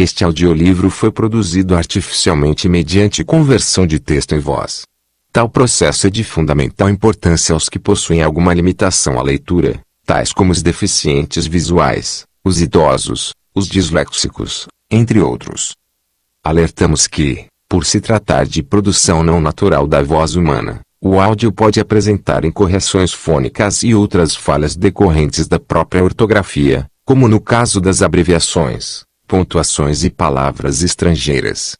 Este audiolivro foi produzido artificialmente mediante conversão de texto em voz. Tal processo é de fundamental importância aos que possuem alguma limitação à leitura, tais como os deficientes visuais, os idosos, os disléxicos, entre outros. Alertamos que, por se tratar de produção não natural da voz humana, o áudio pode apresentar incorreções fônicas e outras falhas decorrentes da própria ortografia, como no caso das abreviações pontuações e palavras estrangeiras.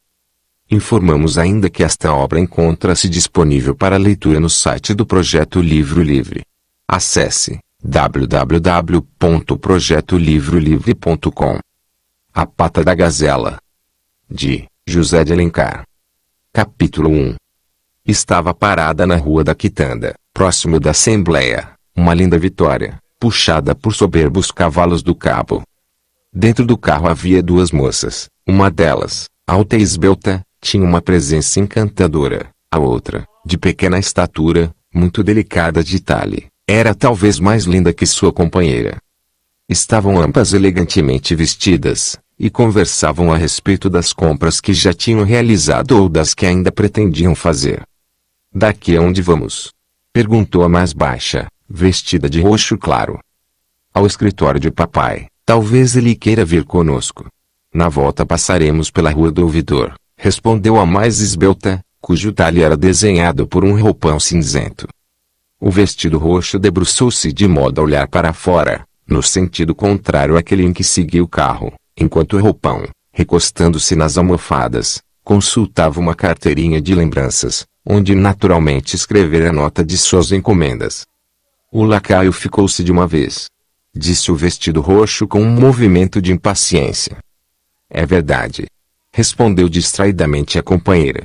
Informamos ainda que esta obra encontra-se disponível para leitura no site do Projeto Livro Livre. Acesse www.projetolivrolivre.com. A Pata da Gazela de José de Alencar. Capítulo 1 Estava parada na Rua da Quitanda, próximo da Assembleia, uma linda vitória, puxada por soberbos cavalos do cabo, Dentro do carro havia duas moças. Uma delas, alta e esbelta, tinha uma presença encantadora. A outra, de pequena estatura, muito delicada de talhe, era talvez mais linda que sua companheira. Estavam ambas elegantemente vestidas, e conversavam a respeito das compras que já tinham realizado ou das que ainda pretendiam fazer. Daqui aonde vamos? Perguntou a mais baixa, vestida de roxo claro. Ao escritório de papai, Talvez ele queira vir conosco. Na volta passaremos pela rua do ouvidor, respondeu a mais esbelta, cujo talhe era desenhado por um roupão cinzento. O vestido roxo debruçou-se de modo a olhar para fora, no sentido contrário àquele em que seguia o carro, enquanto o roupão, recostando-se nas almofadas, consultava uma carteirinha de lembranças, onde naturalmente escrevera a nota de suas encomendas. O lacaio ficou-se de uma vez, Disse o vestido roxo com um movimento de impaciência. É verdade. Respondeu distraidamente a companheira.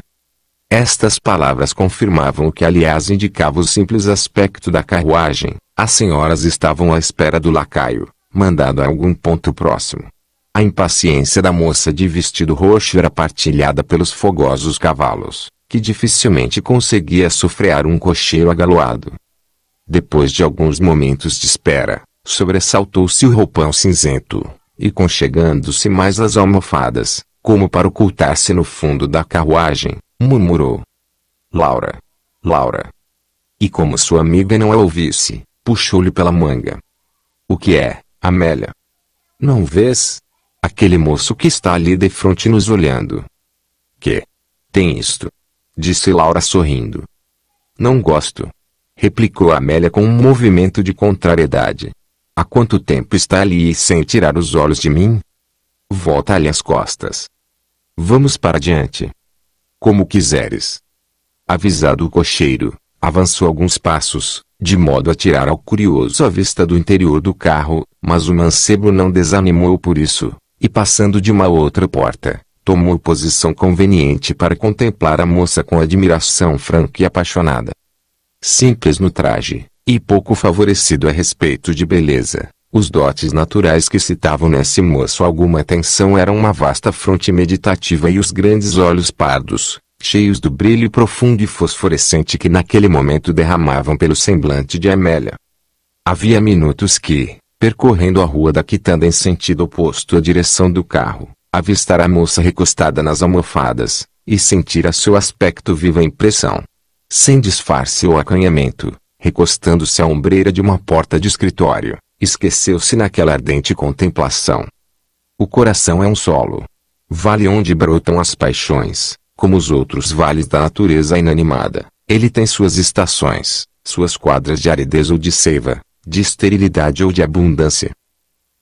Estas palavras confirmavam o que aliás indicava o simples aspecto da carruagem. As senhoras estavam à espera do lacaio, mandado a algum ponto próximo. A impaciência da moça de vestido roxo era partilhada pelos fogosos cavalos, que dificilmente conseguia sofrear um cocheiro agaloado. Depois de alguns momentos de espera, sobressaltou-se o roupão cinzento, e conchegando-se mais às almofadas, como para ocultar-se no fundo da carruagem, murmurou. Laura! Laura! E como sua amiga não a ouvisse, puxou-lhe pela manga. O que é, Amélia? Não vês? Aquele moço que está ali de frente nos olhando. Que? Tem isto? Disse Laura sorrindo. Não gosto. Replicou Amélia com um movimento de contrariedade. Há quanto tempo está ali e sem tirar os olhos de mim? Volta-lhe as costas. Vamos para diante. Como quiseres. Avisado o cocheiro, avançou alguns passos, de modo a tirar ao curioso a vista do interior do carro, mas o mancebo não desanimou por isso, e passando de uma outra porta, tomou posição conveniente para contemplar a moça com admiração franca e apaixonada. Simples no traje, e pouco favorecido a respeito de beleza. Os dotes naturais que citavam nesse moço alguma atenção eram uma vasta fronte meditativa e os grandes olhos pardos, cheios do brilho profundo e fosforescente que naquele momento derramavam pelo semblante de Amélia. Havia minutos que, percorrendo a rua da quitanda em sentido oposto à direção do carro, avistara a moça recostada nas almofadas, e sentira seu aspecto viva impressão. Sem disfarce ou acanhamento, recostando-se à ombreira de uma porta de escritório, esqueceu-se naquela ardente contemplação. O coração é um solo. Vale onde brotam as paixões, como os outros vales da natureza inanimada. Ele tem suas estações, suas quadras de aridez ou de seiva, de esterilidade ou de abundância.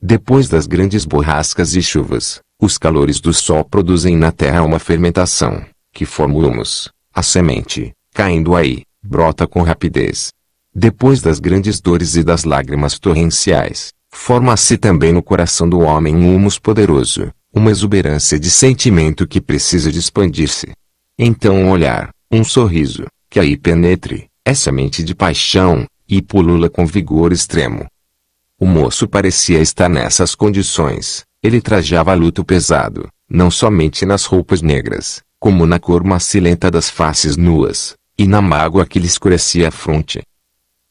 Depois das grandes borrascas e chuvas, os calores do sol produzem na terra uma fermentação, que forma o humus. A semente, caindo aí, brota com rapidez, depois das grandes dores e das lágrimas torrenciais, forma-se também no coração do homem um humus poderoso, uma exuberância de sentimento que precisa de expandir-se. Então um olhar, um sorriso, que aí penetre, essa mente de paixão, e pulula com vigor extremo. O moço parecia estar nessas condições, ele trajava luto pesado, não somente nas roupas negras, como na cor macilenta das faces nuas, e na mágoa que lhe escurecia a fronte.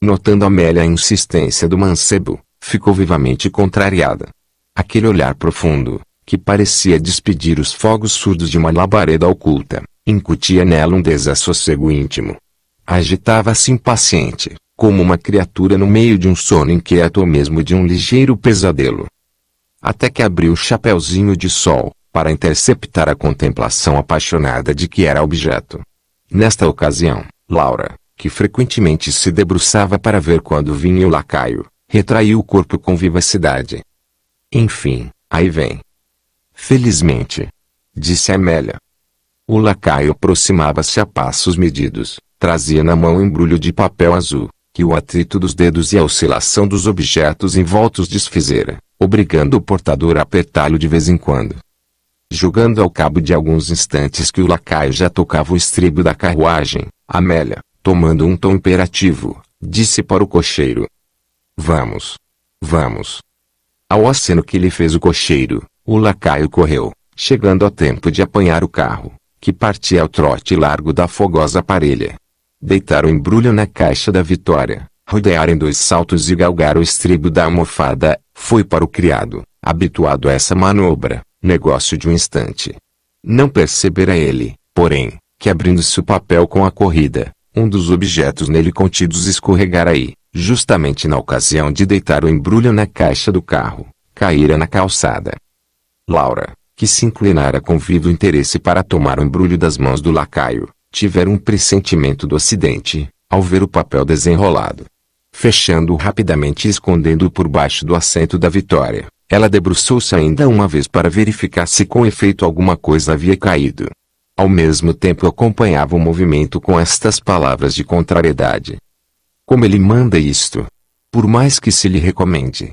Notando Amélia a insistência do mancebo, ficou vivamente contrariada. Aquele olhar profundo, que parecia despedir os fogos surdos de uma labareda oculta, incutia nela um desassossego íntimo. Agitava-se impaciente, como uma criatura no meio de um sono inquieto ou mesmo de um ligeiro pesadelo. Até que abriu o chapéuzinho de sol, para interceptar a contemplação apaixonada de que era objeto. Nesta ocasião, Laura, que frequentemente se debruçava para ver quando vinha o lacaio, retraiu o corpo com vivacidade. Enfim, aí vem. Felizmente. Disse Amélia. O lacaio aproximava-se a passos medidos, trazia na mão um embrulho de papel azul, que o atrito dos dedos e a oscilação dos objetos envoltos desfizera, obrigando o portador a apertá-lo de vez em quando. Julgando ao cabo de alguns instantes que o lacaio já tocava o estribo da carruagem, Amélia, tomando um tom imperativo, disse para o cocheiro. Vamos. Vamos. Ao aceno que lhe fez o cocheiro, o lacaio correu, chegando a tempo de apanhar o carro, que partia ao trote largo da fogosa parelha. Deitar o embrulho na caixa da vitória, rodear em dois saltos e galgar o estribo da almofada, foi para o criado, habituado a essa manobra, negócio de um instante. Não percebera ele, porém, que abrindo-se o papel com a corrida, um dos objetos nele contidos escorregara e, justamente na ocasião de deitar o embrulho na caixa do carro, caíra na calçada. Laura, que se inclinara com vivo interesse para tomar o embrulho das mãos do lacaio, tivera um pressentimento do acidente, ao ver o papel desenrolado. Fechando-o rapidamente e escondendo-o por baixo do assento da Vitória, ela debruçou-se ainda uma vez para verificar se com efeito alguma coisa havia caído. Ao mesmo tempo acompanhava o movimento com estas palavras de contrariedade. Como ele manda isto? Por mais que se lhe recomende.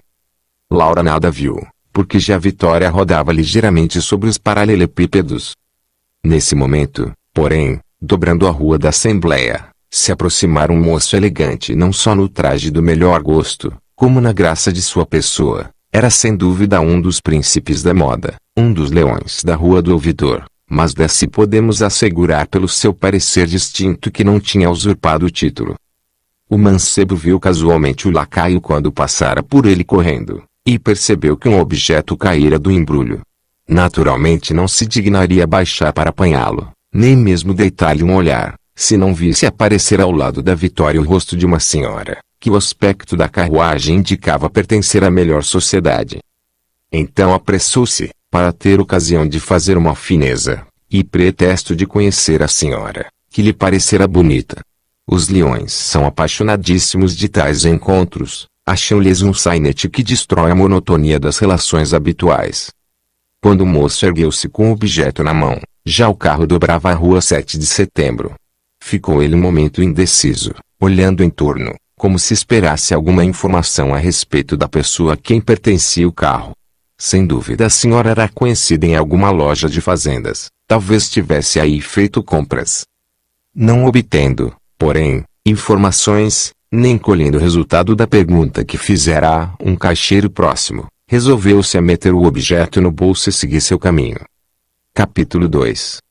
Laura nada viu, porque já a Vitória rodava ligeiramente sobre os paralelepípedos. Nesse momento, porém, dobrando a rua da Assembleia, se aproximara um moço elegante não só no traje do melhor gosto, como na graça de sua pessoa. Era sem dúvida um dos príncipes da moda, um dos leões da Rua do Ouvidor mas desse podemos assegurar pelo seu parecer distinto que não tinha usurpado o título. O mancebo viu casualmente o lacaio quando passara por ele correndo, e percebeu que um objeto caíra do embrulho. Naturalmente não se dignaria baixar para apanhá-lo, nem mesmo deitar-lhe um olhar, se não visse aparecer ao lado da Vitória o rosto de uma senhora, que o aspecto da carruagem indicava pertencer à melhor sociedade. Então apressou-se, para ter ocasião de fazer uma fineza, e pretexto de conhecer a senhora, que lhe parecera bonita. Os leões são apaixonadíssimos de tais encontros, acham-lhes um sainete que destrói a monotonia das relações habituais. Quando o moço ergueu-se com o objeto na mão, já o carro dobrava a rua 7 de setembro. Ficou ele um momento indeciso, olhando em torno, como se esperasse alguma informação a respeito da pessoa a quem pertencia o carro. Sem dúvida a senhora era conhecida em alguma loja de fazendas, talvez tivesse aí feito compras. Não obtendo, porém, informações, nem colhendo o resultado da pergunta que fizera a um caixeiro próximo, resolveu-se a meter o objeto no bolso e seguir seu caminho. Capítulo 2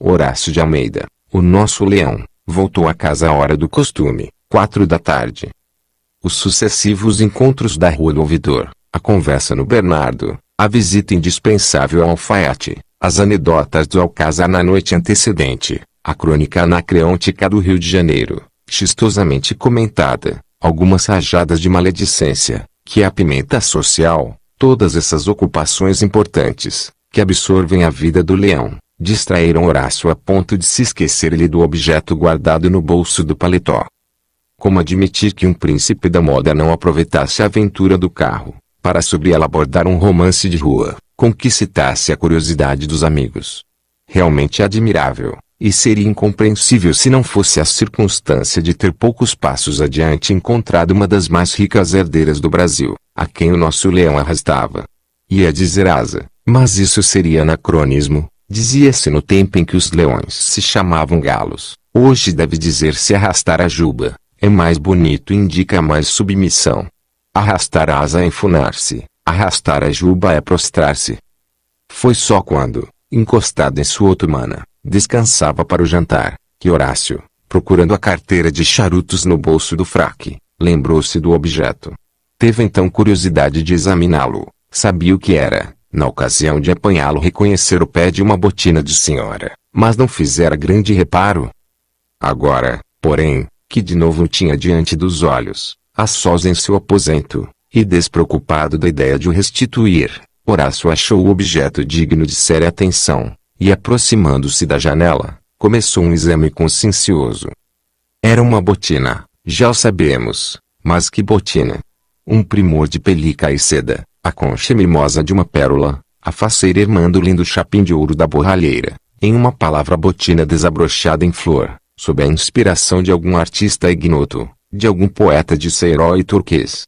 Horácio de Almeida, o nosso leão, voltou a casa à hora do costume, quatro da tarde. Os sucessivos encontros da Rua do Ouvidor, a conversa no Bernardo, a visita indispensável ao alfaiate, as anedotas do Alcázar na noite antecedente, a crônica anacreôntica do Rio de Janeiro, chistosamente comentada, algumas rajadas de maledicência, que é a pimenta social, todas essas ocupações importantes, que absorvem a vida do leão, distraíram Horácio a ponto de se esquecer-lhe do objeto guardado no bolso do paletó. Como admitir que um príncipe da moda não aproveitasse a aventura do carro, para sobre ela abordar um romance de rua, com que citasse a curiosidade dos amigos. Realmente admirável, e seria incompreensível se não fosse a circunstância de ter poucos passos adiante encontrado uma das mais ricas herdeiras do Brasil, a quem o nosso leão arrastava. Ia é dizer asa, mas isso seria anacronismo, dizia-se no tempo em que os leões se chamavam galos. Hoje deve dizer-se arrastar a juba, é mais bonito e indica mais submissão. Arrastar a asa é enfunar-se, arrastar a juba é prostrar-se. Foi só quando, encostado em sua otomana, descansava para o jantar, que Horácio, procurando a carteira de charutos no bolso do fraque, lembrou-se do objeto. Teve então curiosidade de examiná-lo, sabia o que era, na ocasião de apanhá-lo reconhecer o pé de uma botina de senhora, mas não fizera grande reparo. Agora, porém, que de novo tinha diante dos olhos, a sós em seu aposento, e despreocupado da ideia de o restituir, Horácio achou o objeto digno de séria atenção, e aproximando-se da janela, começou um exame consciencioso. Era uma botina, já o sabemos, mas que botina! Um primor de pelica e seda, a concha mimosa de uma pérola, a faceira irmã do lindo chapim de ouro da borralheira, em uma palavra botina desabrochada em flor, sob a inspiração de algum artista ignoto, de algum poeta de Seiró turquês.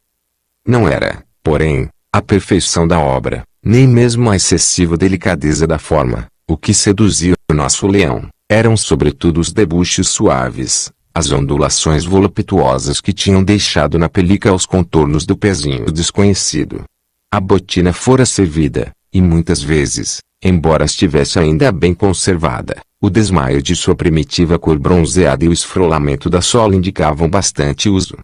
Não era, porém, a perfeição da obra, nem mesmo a excessiva delicadeza da forma, o que seduzia o nosso leão, eram sobretudo os debuches suaves, as ondulações voluptuosas que tinham deixado na pelica os contornos do pezinho desconhecido. A botina fora servida, e muitas vezes, embora estivesse ainda bem conservada, o desmaio de sua primitiva cor bronzeada e o esfrolamento da sola indicavam bastante uso.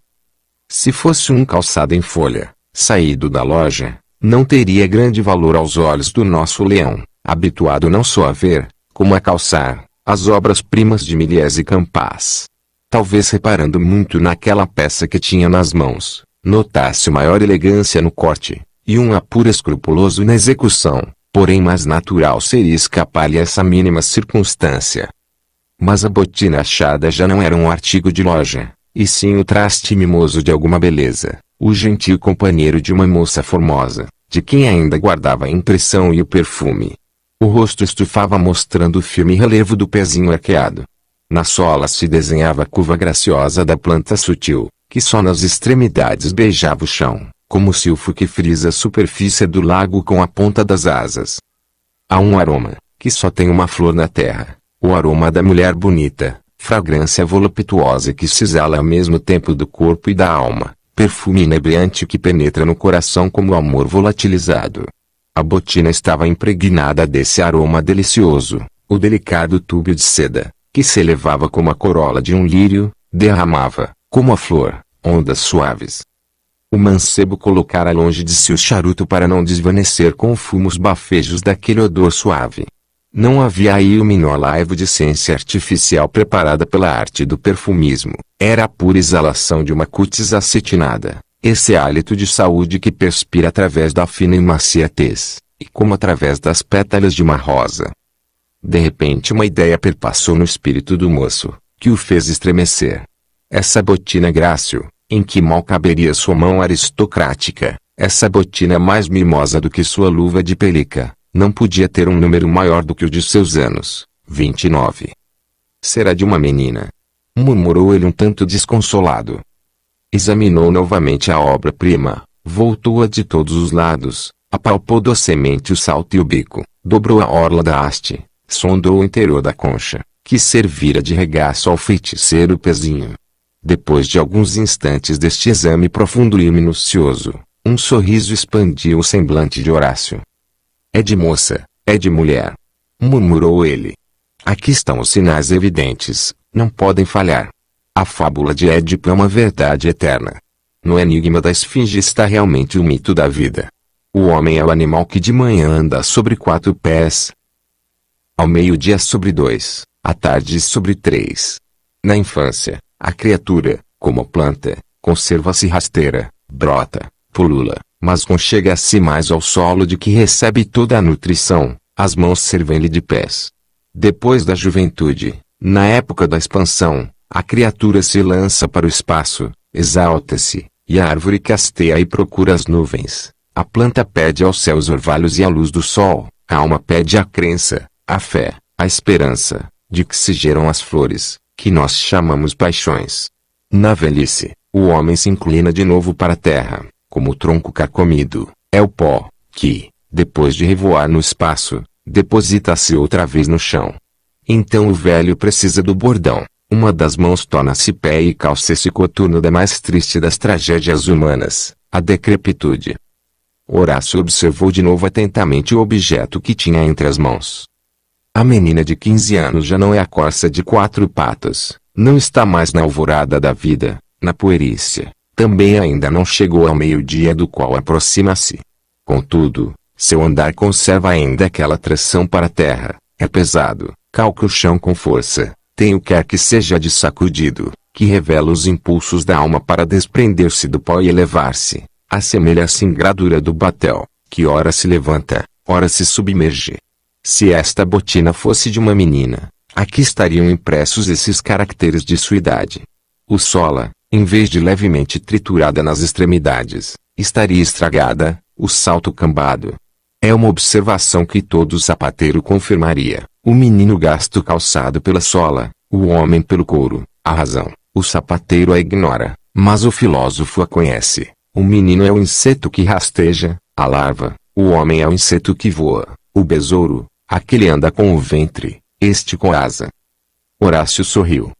Se fosse um calçado em folha, saído da loja, não teria grande valor aos olhos do nosso leão, habituado não só a ver, como a calçar, as obras-primas de Miliés e Campas. Talvez reparando muito naquela peça que tinha nas mãos, notasse maior elegância no corte, e um apuro escrupuloso na execução, porém mais natural seria escapar-lhe essa mínima circunstância. Mas a botina achada já não era um artigo de loja, e sim o traste mimoso de alguma beleza, o gentil companheiro de uma moça formosa, de quem ainda guardava a impressão e o perfume. O rosto estufava mostrando o firme relevo do pezinho arqueado. Na sola se desenhava a curva graciosa da planta sutil, que só nas extremidades beijava o chão como silfo que frisa a superfície do lago com a ponta das asas. Há um aroma, que só tem uma flor na terra, o aroma da mulher bonita, fragrância voluptuosa que se exala ao mesmo tempo do corpo e da alma, perfume inebriante que penetra no coração como amor volatilizado. A botina estava impregnada desse aroma delicioso, o delicado tubo de seda, que se elevava como a corola de um lírio, derramava, como a flor, ondas suaves, o mancebo colocara longe de si o charuto para não desvanecer com fumos bafejos daquele odor suave. Não havia aí o menor laivo de ciência artificial preparada pela arte do perfumismo. Era a pura exalação de uma cutis acetinada, esse hálito de saúde que perspira através da fina e macia tez. e como através das pétalas de uma rosa. De repente uma ideia perpassou no espírito do moço, que o fez estremecer. Essa botina grácil, em que mal caberia sua mão aristocrática, essa botina é mais mimosa do que sua luva de pelica, não podia ter um número maior do que o de seus anos, 29. Será de uma menina. Murmurou ele um tanto desconsolado. Examinou novamente a obra-prima, voltou-a de todos os lados, apalpou docemente o salto e o bico, dobrou a orla da haste, sondou o interior da concha, que servira de regaço ao feiticeiro pezinho, depois de alguns instantes deste exame profundo e minucioso, um sorriso expandiu o semblante de Horácio. É de moça, é de mulher. Murmurou ele. Aqui estão os sinais evidentes, não podem falhar. A fábula de Édipo é uma verdade eterna. No enigma da esfinge está realmente o mito da vida. O homem é o animal que de manhã anda sobre quatro pés, ao meio-dia sobre dois, à tarde sobre três. Na infância, a criatura, como a planta, conserva-se rasteira, brota, pulula, mas conchega-se mais ao solo de que recebe toda a nutrição, as mãos servem-lhe de pés. Depois da juventude, na época da expansão, a criatura se lança para o espaço, exalta-se, e a árvore casteia e procura as nuvens. A planta pede aos céus orvalhos e à luz do sol, a alma pede a crença, a fé, a esperança, de que se geram as flores, que nós chamamos paixões. Na velhice, o homem se inclina de novo para a terra, como o tronco carcomido, é o pó, que, depois de revoar no espaço, deposita-se outra vez no chão. Então o velho precisa do bordão, uma das mãos torna-se pé e calça esse coturno da mais triste das tragédias humanas, a decrepitude. Horácio observou de novo atentamente o objeto que tinha entre as mãos. A menina de 15 anos já não é a corça de quatro patas, não está mais na alvorada da vida, na puerícia, também ainda não chegou ao meio-dia do qual aproxima-se. Contudo, seu andar conserva ainda aquela tração para a terra, é pesado, calca o chão com força, tem o quer que seja de sacudido, que revela os impulsos da alma para desprender-se do pó e elevar-se, assemelha-se em gradura do batel, que ora se levanta, ora se submerge, se esta botina fosse de uma menina, aqui estariam impressos esses caracteres de sua idade. O sola, em vez de levemente triturada nas extremidades, estaria estragada, o salto cambado. É uma observação que todo sapateiro confirmaria. O menino gasta o calçado pela sola, o homem pelo couro. A razão, o sapateiro a ignora, mas o filósofo a conhece. O menino é o inseto que rasteja, a larva, o homem é o inseto que voa. O besouro, aquele anda com o ventre, este com asa. Horácio sorriu.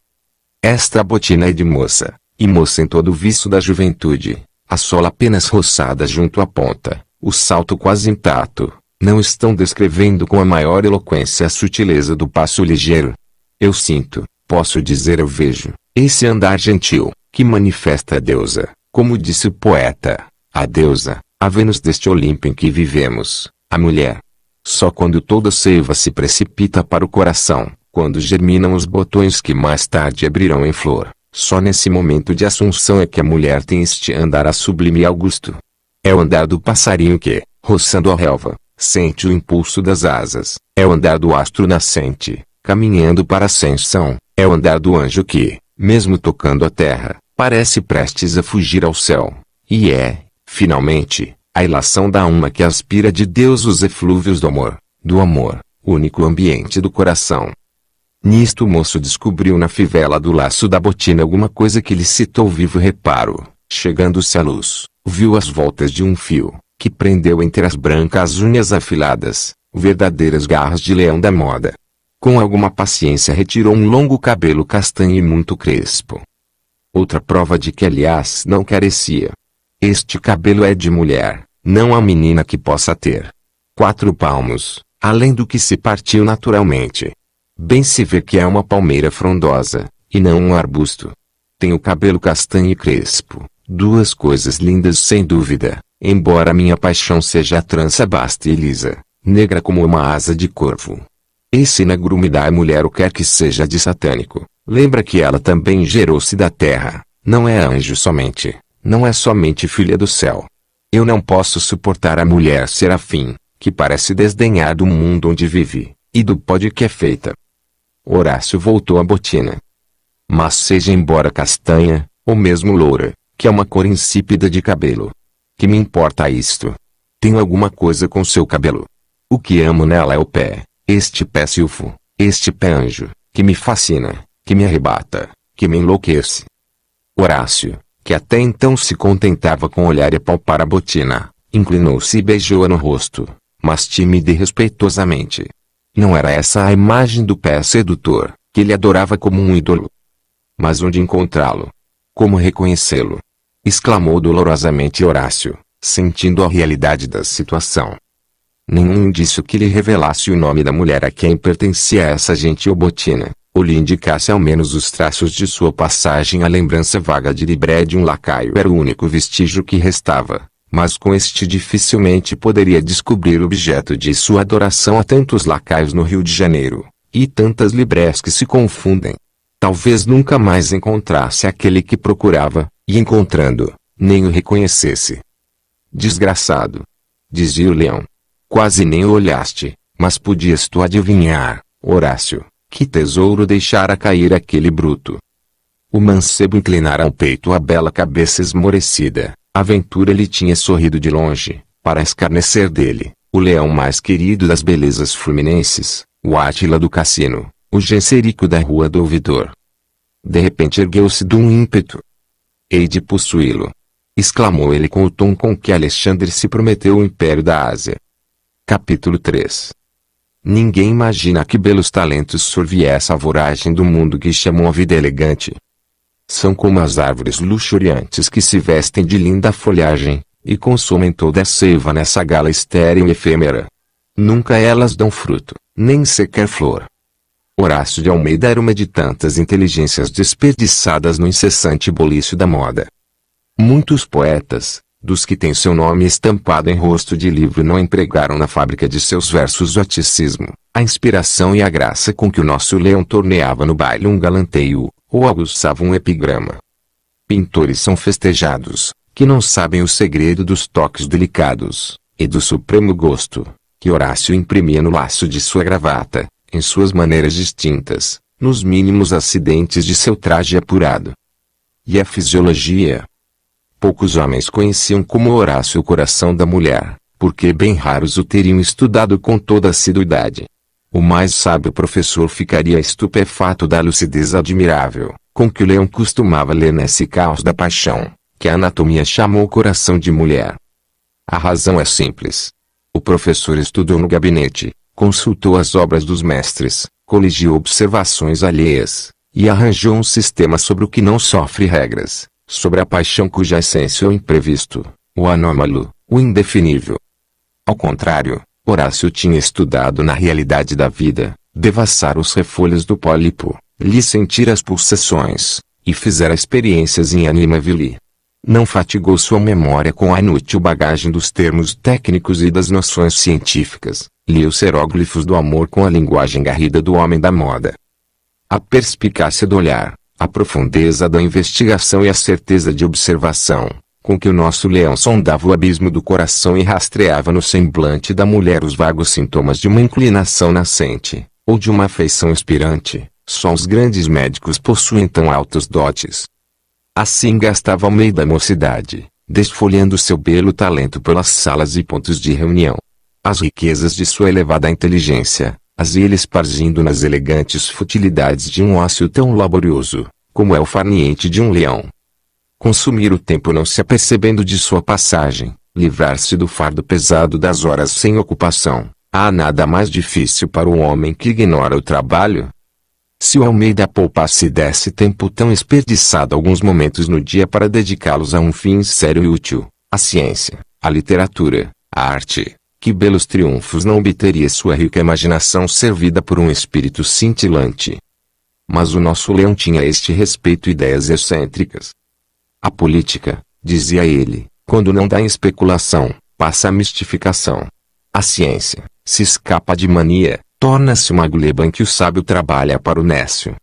Esta botina é de moça, e moça em todo o vício da juventude, a sola apenas roçada junto à ponta, o salto quase intacto, não estão descrevendo com a maior eloquência a sutileza do passo ligeiro. Eu sinto, posso dizer eu vejo, esse andar gentil, que manifesta a deusa, como disse o poeta, a deusa, a Vênus deste Olimpo em que vivemos, a mulher. Só quando toda seiva se precipita para o coração, quando germinam os botões que mais tarde abrirão em flor, só nesse momento de assunção é que a mulher tem este andar a sublime e augusto. É o andar do passarinho que, roçando a relva, sente o impulso das asas, é o andar do astro nascente, caminhando para a ascensão, é o andar do anjo que, mesmo tocando a terra, parece prestes a fugir ao céu, e é, finalmente, a ilação da alma que aspira de Deus os eflúvios do amor, do amor, único ambiente do coração. Nisto o moço descobriu na fivela do laço da botina alguma coisa que lhe citou vivo reparo. Chegando-se à luz, viu as voltas de um fio, que prendeu entre as brancas unhas afiladas, verdadeiras garras de leão da moda. Com alguma paciência retirou um longo cabelo castanho e muito crespo. Outra prova de que aliás não carecia, este cabelo é de mulher, não há menina que possa ter quatro palmos, além do que se partiu naturalmente. Bem se vê que é uma palmeira frondosa, e não um arbusto. Tem o cabelo castanho e crespo, duas coisas lindas sem dúvida, embora minha paixão seja a trança basta e lisa, negra como uma asa de corvo. Esse negro me dá a mulher o quer que seja de satânico, lembra que ela também gerou-se da terra, não é anjo somente não é somente filha do céu. Eu não posso suportar a mulher serafim, que parece desdenhar do mundo onde vive, e do pódio que é feita. Horácio voltou à botina. Mas seja embora castanha, ou mesmo loura, que é uma cor insípida de cabelo. Que me importa isto? Tenho alguma coisa com seu cabelo. O que amo nela é o pé, este pé silfo, este pé anjo, que me fascina, que me arrebata, que me enlouquece. Horácio, que até então se contentava com olhar e palpar a botina, inclinou-se e beijou-a no rosto, mas tímida e respeitosamente. Não era essa a imagem do pé sedutor, que ele adorava como um ídolo. Mas onde encontrá-lo? Como reconhecê-lo? exclamou dolorosamente Horácio, sentindo a realidade da situação. Nenhum indício que lhe revelasse o nome da mulher a quem pertencia essa gentil botina, ou lhe indicasse ao menos os traços de sua passagem a lembrança vaga de Libré de um lacaio era o único vestígio que restava, mas com este dificilmente poderia descobrir o objeto de sua adoração a tantos lacaios no Rio de Janeiro, e tantas Librés que se confundem. Talvez nunca mais encontrasse aquele que procurava, e encontrando, nem o reconhecesse. Desgraçado! Dizia o leão. Quase nem o olhaste, mas podias tu adivinhar, Horácio que tesouro deixara cair aquele bruto! O mancebo inclinara ao peito a bela cabeça esmorecida. A ventura lhe tinha sorrido de longe, para escarnecer dele, o leão mais querido das belezas fluminenses, o Átila do Cassino, o genserico da rua do ouvidor. De repente ergueu-se de um ímpeto. Hei de possuí-lo! exclamou ele com o tom com que Alexandre se prometeu o império da Ásia. Capítulo 3 Ninguém imagina que belos talentos sorvi essa voragem do mundo que chamam a vida elegante. São como as árvores luxuriantes que se vestem de linda folhagem, e consomem toda a seiva nessa gala estéril e efêmera. Nunca elas dão fruto, nem sequer flor. Horácio de Almeida era uma de tantas inteligências desperdiçadas no incessante bolício da moda. Muitos poetas, dos que têm seu nome estampado em rosto de livro não empregaram na fábrica de seus versos o aticismo, a inspiração e a graça com que o nosso leão torneava no baile um galanteio, ou aguçava um epigrama. Pintores são festejados, que não sabem o segredo dos toques delicados, e do supremo gosto, que Horácio imprimia no laço de sua gravata, em suas maneiras distintas, nos mínimos acidentes de seu traje apurado. E a fisiologia, Poucos homens conheciam como Horácio o coração da mulher, porque bem raros o teriam estudado com toda assiduidade. O mais sábio professor ficaria estupefato da lucidez admirável, com que o leão costumava ler nesse caos da paixão, que a anatomia chamou coração de mulher. A razão é simples. O professor estudou no gabinete, consultou as obras dos mestres, coligiu observações alheias, e arranjou um sistema sobre o que não sofre regras, sobre a paixão cuja essência é o imprevisto, o anômalo, o indefinível. Ao contrário, Horácio tinha estudado na realidade da vida, devassar os refolhos do pólipo, lhe sentir as pulsações, e fizera experiências em anima vili. Não fatigou sua memória com a inútil bagagem dos termos técnicos e das noções científicas, os seróglifos do amor com a linguagem garrida do homem da moda. A perspicácia do olhar, a profundeza da investigação e a certeza de observação, com que o nosso leão sondava o abismo do coração e rastreava no semblante da mulher os vagos sintomas de uma inclinação nascente, ou de uma afeição expirante, só os grandes médicos possuem tão altos dotes. Assim gastava o meio da mocidade, desfolhando seu belo talento pelas salas e pontos de reunião. As riquezas de sua elevada inteligência, as eles parzindo nas elegantes futilidades de um ócio tão laborioso, como é o farniente de um leão. Consumir o tempo não se apercebendo de sua passagem, livrar-se do fardo pesado das horas sem ocupação, há nada mais difícil para o homem que ignora o trabalho. Se o Almeida poupasse desse tempo tão desperdiçado alguns momentos no dia para dedicá-los a um fim sério e útil, a ciência, a literatura, a arte, que belos triunfos não obteria sua rica imaginação servida por um espírito cintilante. Mas o nosso leão tinha a este respeito ideias excêntricas. A política, dizia ele, quando não dá em especulação, passa a mistificação. A ciência, se escapa de mania, torna-se uma gleba em que o sábio trabalha para o nécio.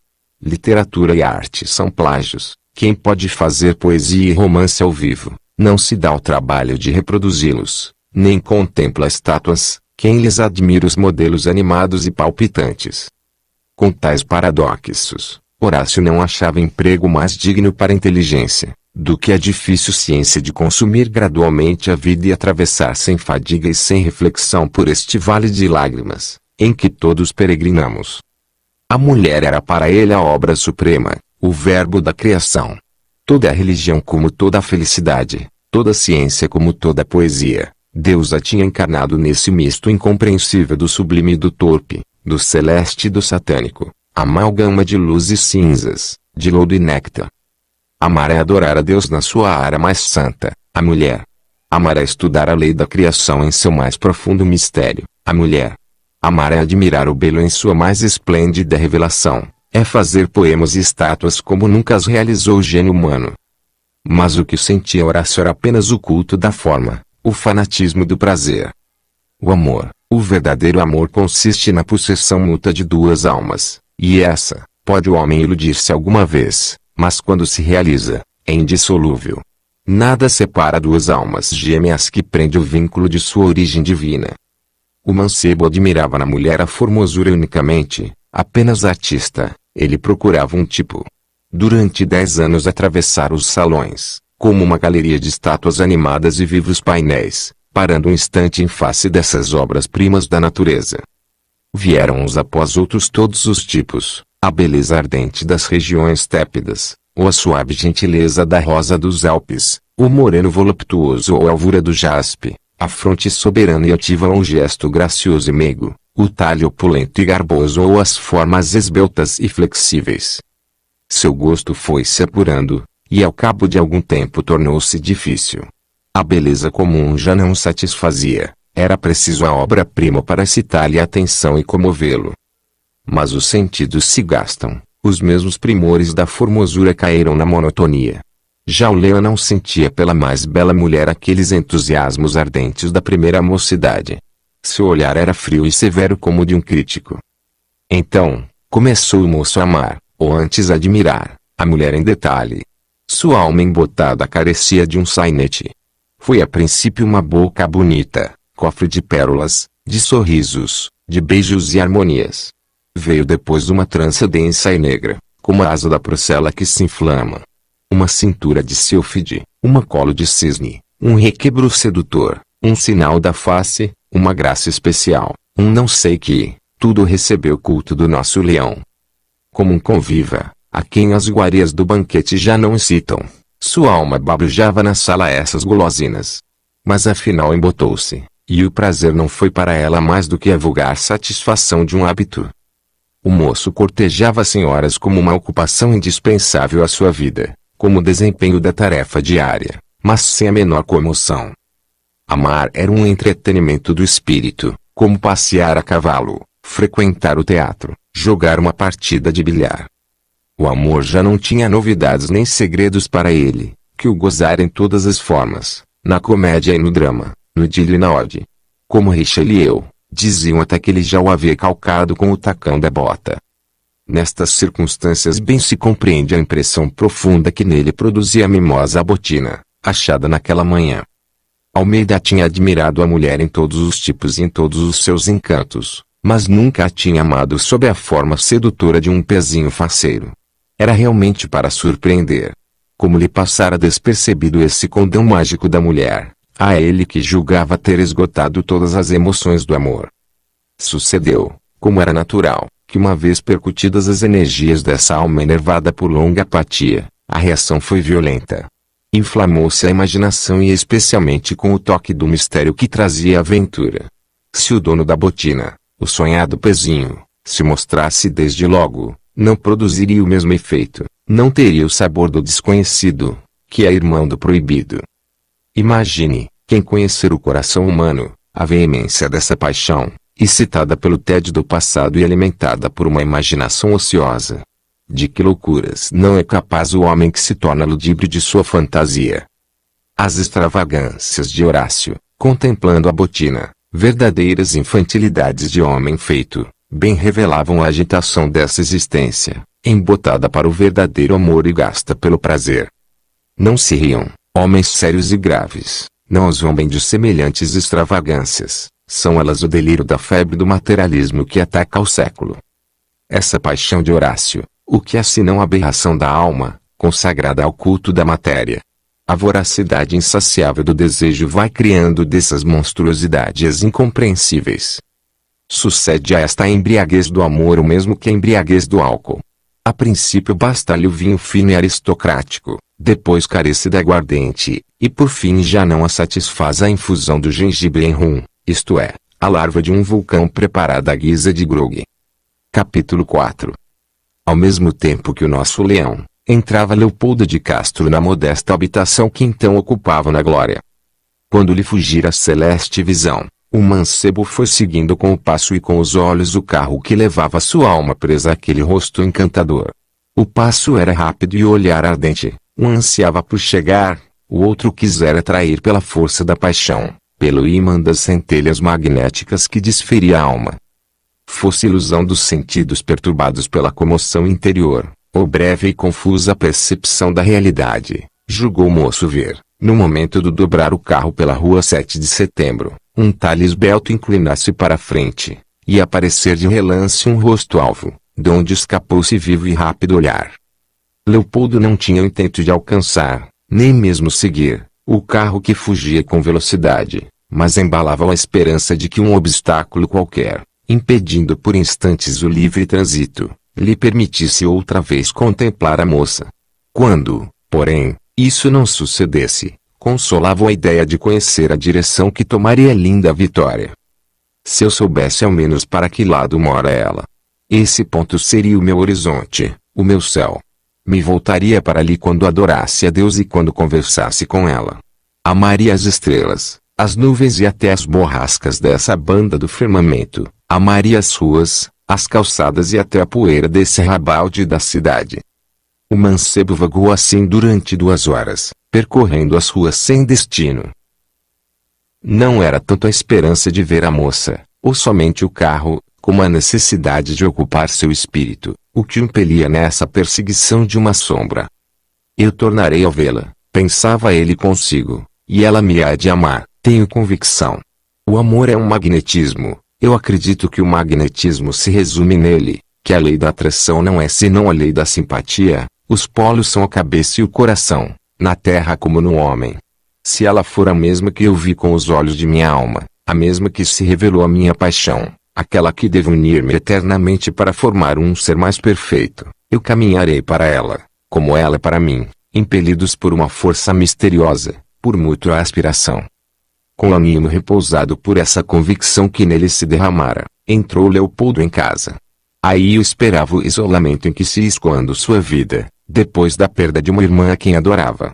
Literatura e arte são plágios. Quem pode fazer poesia e romance ao vivo, não se dá o trabalho de reproduzi-los nem contempla estátuas, quem lhes admira os modelos animados e palpitantes. Com tais paradoxos, Horácio não achava emprego mais digno para a inteligência, do que a difícil ciência de consumir gradualmente a vida e atravessar sem fadiga e sem reflexão por este vale de lágrimas, em que todos peregrinamos. A mulher era para ele a obra suprema, o verbo da criação. Toda a religião como toda a felicidade, toda a ciência como toda a poesia, Deus a tinha encarnado nesse misto incompreensível do sublime e do torpe, do celeste e do satânico, amalgama de luz e cinzas, de lodo e néctar. Amar é adorar a Deus na sua área mais santa, a mulher. Amar é estudar a lei da criação em seu mais profundo mistério, a mulher. Amar é admirar o belo em sua mais esplêndida revelação, é fazer poemas e estátuas como nunca as realizou o gênio humano. Mas o que sentia Horácio era apenas o culto da forma, o fanatismo do prazer. O amor, o verdadeiro amor consiste na possessão mútua de duas almas, e essa, pode o homem iludir-se alguma vez, mas quando se realiza, é indissolúvel. Nada separa duas almas gêmeas que prende o vínculo de sua origem divina. O mancebo admirava na mulher a formosura unicamente, apenas artista, ele procurava um tipo. Durante dez anos atravessar os salões, como uma galeria de estátuas animadas e vivos painéis, parando um instante em face dessas obras-primas da natureza. Vieram uns após outros todos os tipos, a beleza ardente das regiões tépidas, ou a suave gentileza da rosa dos Alpes, o moreno voluptuoso ou a alvura do jaspe, a fronte soberana e ativa ou o gesto gracioso e meigo, o talhe opulento e garboso ou as formas esbeltas e flexíveis. Seu gosto foi se apurando, e ao cabo de algum tempo tornou-se difícil. A beleza comum já não satisfazia, era preciso a obra-prima para citar-lhe a atenção e comovê-lo. Mas os sentidos se gastam, os mesmos primores da formosura caíram na monotonia. Já o leão não sentia pela mais bela mulher aqueles entusiasmos ardentes da primeira mocidade. Seu olhar era frio e severo como o de um crítico. Então, começou o moço a amar, ou antes admirar, a mulher em detalhe, sua alma embotada carecia de um sainete. Foi a princípio uma boca bonita, cofre de pérolas, de sorrisos, de beijos e harmonias. Veio depois uma trança densa e negra, como a asa da procela que se inflama. Uma cintura de silfide, uma colo de cisne, um requebro sedutor, um sinal da face, uma graça especial, um não sei que, tudo recebeu culto do nosso leão. Como um conviva, a quem as iguarias do banquete já não excitam, Sua alma babujava na sala essas gulosinas. Mas afinal embotou-se, e o prazer não foi para ela mais do que a vulgar satisfação de um hábito. O moço cortejava senhoras como uma ocupação indispensável à sua vida, como desempenho da tarefa diária, mas sem a menor comoção. Amar era um entretenimento do espírito, como passear a cavalo, frequentar o teatro, jogar uma partida de bilhar, o amor já não tinha novidades nem segredos para ele, que o gozara em todas as formas, na comédia e no drama, no idílio e na ode. Como Richelieu, diziam até que ele já o havia calcado com o tacão da bota. Nestas circunstâncias bem se compreende a impressão profunda que nele produzia a mimosa botina, achada naquela manhã. Almeida tinha admirado a mulher em todos os tipos e em todos os seus encantos, mas nunca a tinha amado sob a forma sedutora de um pezinho faceiro. Era realmente para surpreender. Como lhe passara despercebido esse condão mágico da mulher, a ele que julgava ter esgotado todas as emoções do amor. Sucedeu, como era natural, que uma vez percutidas as energias dessa alma enervada por longa apatia, a reação foi violenta. Inflamou-se a imaginação e especialmente com o toque do mistério que trazia a aventura. Se o dono da botina, o sonhado pezinho, se mostrasse desde logo, não produziria o mesmo efeito, não teria o sabor do desconhecido, que é irmão do proibido. Imagine, quem conhecer o coração humano, a veemência dessa paixão, excitada pelo tédio do passado e alimentada por uma imaginação ociosa. De que loucuras não é capaz o homem que se torna ludíbrio de sua fantasia? As extravagâncias de Horácio, contemplando a botina, verdadeiras infantilidades de homem feito, bem revelavam a agitação dessa existência, embotada para o verdadeiro amor e gasta pelo prazer. Não se riam, homens sérios e graves, não zombem de semelhantes extravagâncias, são elas o delírio da febre do materialismo que ataca o século. Essa paixão de Horácio, o que é senão aberração da alma, consagrada ao culto da matéria. A voracidade insaciável do desejo vai criando dessas monstruosidades incompreensíveis, Sucede a esta embriaguez do amor o mesmo que a embriaguez do álcool. A princípio basta-lhe o vinho fino e aristocrático, depois carece da aguardente, e por fim já não a satisfaz a infusão do gengibre em rum, isto é, a larva de um vulcão preparada à guisa de grogue. Capítulo 4 Ao mesmo tempo que o nosso leão, entrava Leopoldo de Castro na modesta habitação que então ocupava na glória. Quando lhe fugira a celeste visão, o mancebo foi seguindo com o passo e com os olhos o carro que levava sua alma presa àquele rosto encantador. O passo era rápido e o olhar ardente. Um ansiava por chegar, o outro quisera atrair pela força da paixão, pelo imã das centelhas magnéticas que desferia a alma. Fosse ilusão dos sentidos perturbados pela comoção interior, ou breve e confusa percepção da realidade, julgou o moço ver, no momento do dobrar o carro pela rua 7 de setembro, um talhe esbelto inclinar-se para a frente, e aparecer de relance um rosto alvo, de onde escapou-se vivo e rápido olhar. Leopoldo não tinha o intento de alcançar, nem mesmo seguir, o carro que fugia com velocidade, mas embalava a esperança de que um obstáculo qualquer, impedindo por instantes o livre trânsito, lhe permitisse outra vez contemplar a moça. Quando, porém, isso não sucedesse, consolava a ideia de conhecer a direção que tomaria linda Vitória. Se eu soubesse ao menos para que lado mora ela. Esse ponto seria o meu horizonte, o meu céu. Me voltaria para ali quando adorasse a Deus e quando conversasse com ela. Amaria as estrelas, as nuvens e até as borrascas dessa banda do firmamento. Amaria as ruas, as calçadas e até a poeira desse rabalde da cidade. O mancebo vagou assim durante duas horas, percorrendo as ruas sem destino. Não era tanto a esperança de ver a moça, ou somente o carro, como a necessidade de ocupar seu espírito, o que o impelia nessa perseguição de uma sombra. Eu tornarei a vê-la, pensava ele consigo, e ela me há de amar, tenho convicção. O amor é um magnetismo, eu acredito que o magnetismo se resume nele, que a lei da atração não é senão a lei da simpatia, os polos são a cabeça e o coração na terra como no homem. Se ela for a mesma que eu vi com os olhos de minha alma, a mesma que se revelou a minha paixão, aquela que devo unir-me eternamente para formar um ser mais perfeito, eu caminharei para ela, como ela é para mim, impelidos por uma força misteriosa, por mútua aspiração. Com o ânimo repousado por essa convicção que nele se derramara, entrou Leopoldo em casa. Aí o esperava o isolamento em que se escoando sua vida, depois da perda de uma irmã a quem adorava.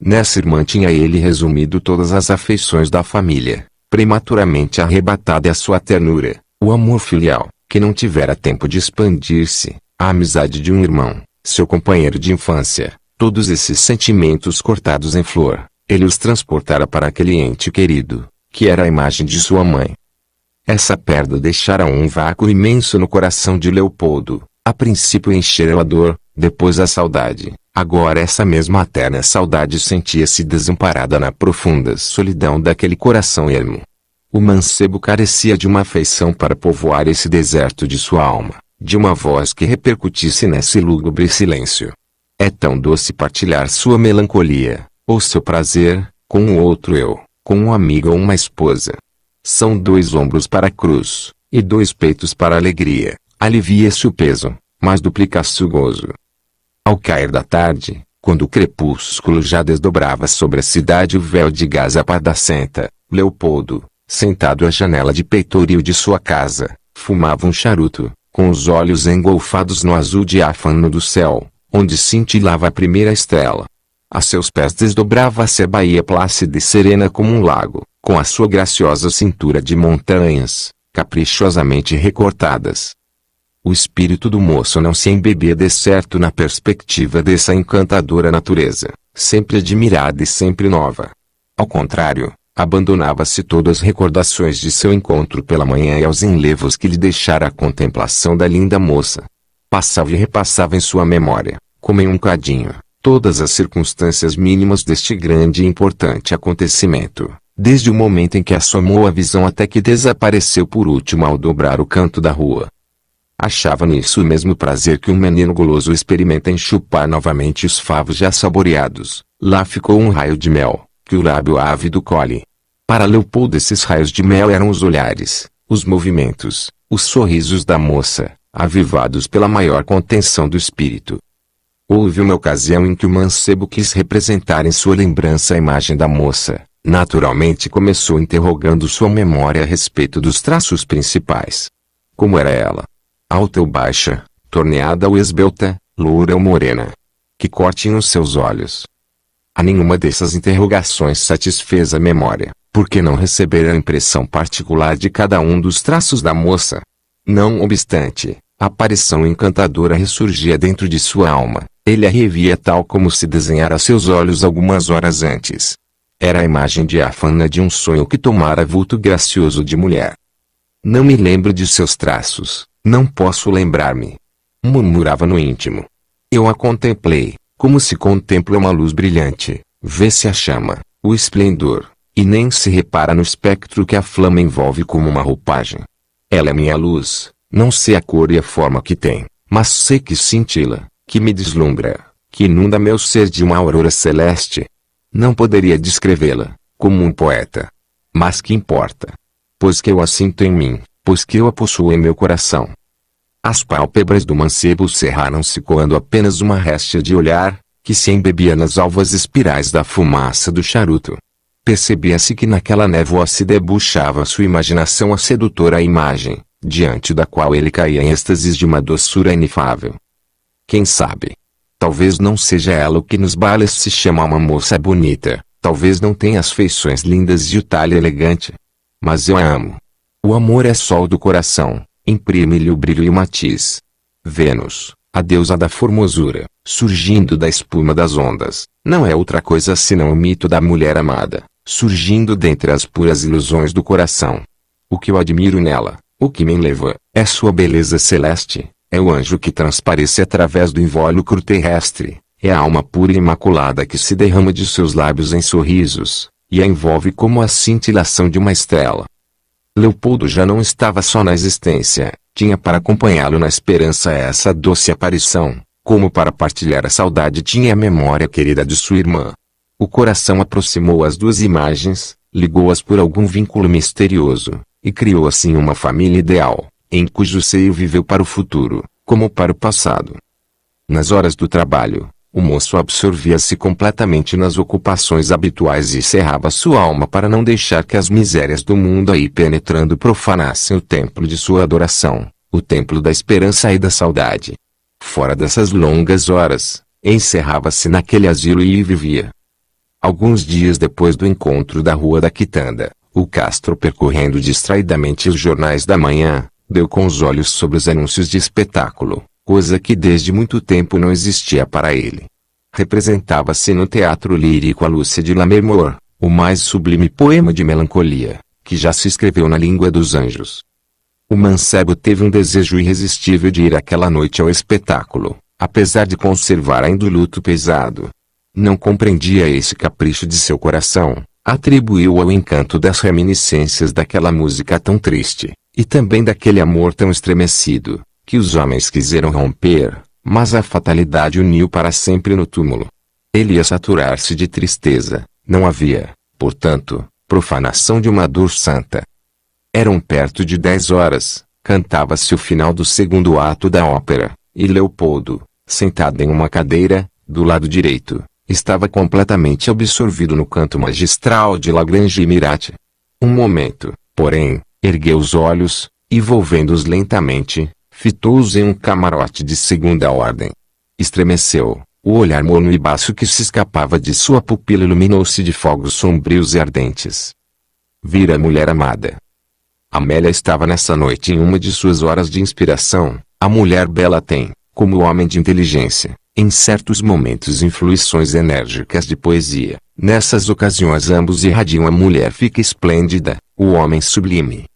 Nessa irmã tinha ele resumido todas as afeições da família, prematuramente arrebatada a sua ternura, o amor filial, que não tivera tempo de expandir-se, a amizade de um irmão, seu companheiro de infância, todos esses sentimentos cortados em flor, ele os transportara para aquele ente querido, que era a imagem de sua mãe. Essa perda deixara um vácuo imenso no coração de Leopoldo, a princípio encheu a dor, depois a saudade. Agora essa mesma eterna saudade sentia-se desamparada na profunda solidão daquele coração ermo. O mancebo carecia de uma afeição para povoar esse deserto de sua alma, de uma voz que repercutisse nesse lúgubre silêncio. É tão doce partilhar sua melancolia, ou seu prazer, com um outro eu, com um amigo ou uma esposa. São dois ombros para a cruz, e dois peitos para a alegria. Alivia-se o peso, mas duplica-se o gozo. Ao cair da tarde, quando o crepúsculo já desdobrava sobre a cidade o véu de gás apardacenta, Leopoldo, sentado à janela de peitoril de sua casa, fumava um charuto, com os olhos engolfados no azul diáfano do céu, onde cintilava a primeira estrela. A seus pés desdobrava-se a baía plácida e serena como um lago, com a sua graciosa cintura de montanhas, caprichosamente recortadas, o espírito do moço não se de certo na perspectiva dessa encantadora natureza, sempre admirada e sempre nova. Ao contrário, abandonava-se todas as recordações de seu encontro pela manhã e aos enlevos que lhe deixara a contemplação da linda moça. Passava e repassava em sua memória, como em um cadinho, todas as circunstâncias mínimas deste grande e importante acontecimento, desde o momento em que assomou a visão até que desapareceu por último ao dobrar o canto da rua. Achava nisso o mesmo prazer que um menino guloso experimenta em chupar novamente os favos já saboreados. Lá ficou um raio de mel, que o lábio ávido colhe. Para Leopoldo esses raios de mel eram os olhares, os movimentos, os sorrisos da moça, avivados pela maior contenção do espírito. Houve uma ocasião em que o mancebo quis representar em sua lembrança a imagem da moça. Naturalmente começou interrogando sua memória a respeito dos traços principais. Como era ela? alta ou baixa, torneada ou esbelta, loura ou morena. Que cortem os seus olhos. A nenhuma dessas interrogações satisfez a memória, porque não recebera a impressão particular de cada um dos traços da moça. Não obstante, a aparição encantadora ressurgia dentro de sua alma. Ele a revia tal como se desenhara a seus olhos algumas horas antes. Era a imagem diáfana de um sonho que tomara vulto gracioso de mulher. Não me lembro de seus traços, não posso lembrar-me. Murmurava no íntimo. Eu a contemplei, como se contempla uma luz brilhante, vê-se a chama, o esplendor, e nem se repara no espectro que a flama envolve como uma roupagem. Ela é minha luz, não sei a cor e a forma que tem, mas sei que cintila, que me deslumbra, que inunda meu ser de uma aurora celeste. Não poderia descrevê-la, como um poeta. Mas que importa? Pois que eu a sinto em mim, pois que eu a possuo em meu coração, as pálpebras do mancebo cerraram-se coando apenas uma réstia de olhar, que se embebia nas alvas espirais da fumaça do charuto. Percebia-se que naquela névoa se debuxava sua imaginação a sedutora imagem, diante da qual ele caía em êxtases de uma doçura inefável. Quem sabe? Talvez não seja ela o que nos balas se chama uma moça bonita, talvez não tenha as feições lindas e o talhe elegante. Mas eu a amo. O amor é sol do coração, imprime-lhe o brilho e o matiz. Vênus, a deusa da formosura, surgindo da espuma das ondas, não é outra coisa senão o mito da mulher amada, surgindo dentre as puras ilusões do coração. O que eu admiro nela, o que me enleva, é sua beleza celeste, é o anjo que transparece através do invólucro terrestre, é a alma pura e imaculada que se derrama de seus lábios em sorrisos, e a envolve como a cintilação de uma estrela. Leopoldo já não estava só na existência, tinha para acompanhá-lo na esperança essa doce aparição, como para partilhar a saudade tinha a memória querida de sua irmã. O coração aproximou as duas imagens, ligou-as por algum vínculo misterioso, e criou assim uma família ideal, em cujo seio viveu para o futuro, como para o passado. Nas horas do trabalho, o moço absorvia-se completamente nas ocupações habituais e cerrava sua alma para não deixar que as misérias do mundo aí penetrando profanassem o templo de sua adoração, o templo da esperança e da saudade. Fora dessas longas horas, encerrava-se naquele asilo e vivia. Alguns dias depois do encontro da Rua da Quitanda, o Castro percorrendo distraidamente os jornais da manhã, deu com os olhos sobre os anúncios de espetáculo coisa que desde muito tempo não existia para ele. Representava-se no teatro lírico a Lúcia de Lamermoor, o mais sublime poema de melancolia, que já se escreveu na língua dos anjos. O mancebo teve um desejo irresistível de ir aquela noite ao espetáculo, apesar de conservar ainda o luto pesado. Não compreendia esse capricho de seu coração, atribuiu ao encanto das reminiscências daquela música tão triste, e também daquele amor tão estremecido, que os homens quiseram romper, mas a fatalidade uniu para sempre no túmulo. Ele ia saturar-se de tristeza, não havia, portanto, profanação de uma dor santa. Eram perto de dez horas, cantava-se o final do segundo ato da ópera, e Leopoldo, sentado em uma cadeira, do lado direito, estava completamente absorvido no canto magistral de Lagrange e Mirati. Um momento, porém, ergueu os olhos, e volvendo-os lentamente, fitou-os em um camarote de segunda ordem. Estremeceu, o olhar morno e baço que se escapava de sua pupila iluminou-se de fogos sombrios e ardentes. Vira a mulher amada. Amélia estava nessa noite em uma de suas horas de inspiração. A mulher bela tem, como homem de inteligência, em certos momentos influições enérgicas de poesia. Nessas ocasiões ambos irradiam a mulher fica esplêndida, o homem sublime.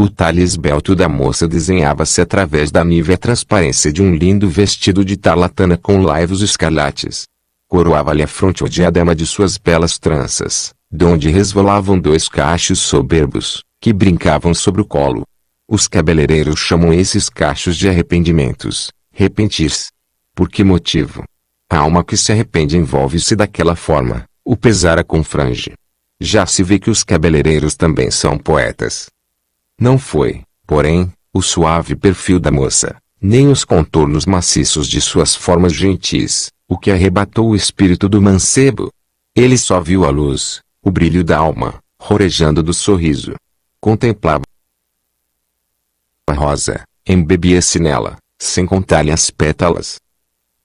O talhe esbelto da moça desenhava-se através da nívea transparência de um lindo vestido de tarlatana com laivos escarlates. Coroava-lhe a fronte o diadema de suas belas tranças, de onde resvalavam dois cachos soberbos, que brincavam sobre o colo. Os cabeleireiros chamam esses cachos de arrependimentos, repentir-se. Por que motivo? A alma que se arrepende envolve-se daquela forma, o pesar a confrange. Já se vê que os cabeleireiros também são poetas. Não foi, porém, o suave perfil da moça, nem os contornos maciços de suas formas gentis, o que arrebatou o espírito do mancebo. Ele só viu a luz, o brilho da alma, rorejando do sorriso. Contemplava a rosa, embebia-se nela, sem contar-lhe as pétalas.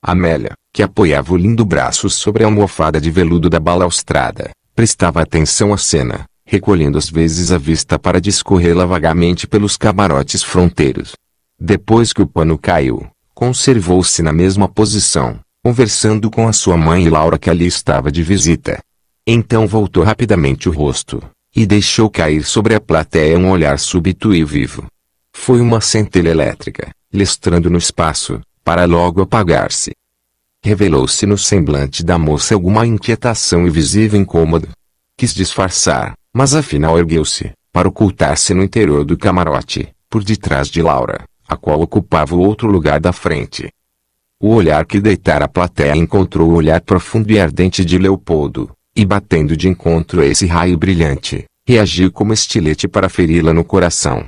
Amélia, que apoiava o lindo braço sobre a almofada de veludo da balaustrada, prestava atenção à cena, recolhendo às vezes a vista para discorrê-la vagamente pelos camarotes fronteiros. Depois que o pano caiu, conservou-se na mesma posição, conversando com a sua mãe e Laura que ali estava de visita. Então voltou rapidamente o rosto, e deixou cair sobre a plateia um olhar súbito e vivo. Foi uma centelha elétrica, listrando no espaço, para logo apagar-se. Revelou-se no semblante da moça alguma inquietação e visível incômodo. Quis disfarçar, mas afinal ergueu-se, para ocultar-se no interior do camarote, por detrás de Laura, a qual ocupava o outro lugar da frente. O olhar que deitara a plateia encontrou o olhar profundo e ardente de Leopoldo, e batendo de encontro a esse raio brilhante, reagiu como estilete para feri-la no coração.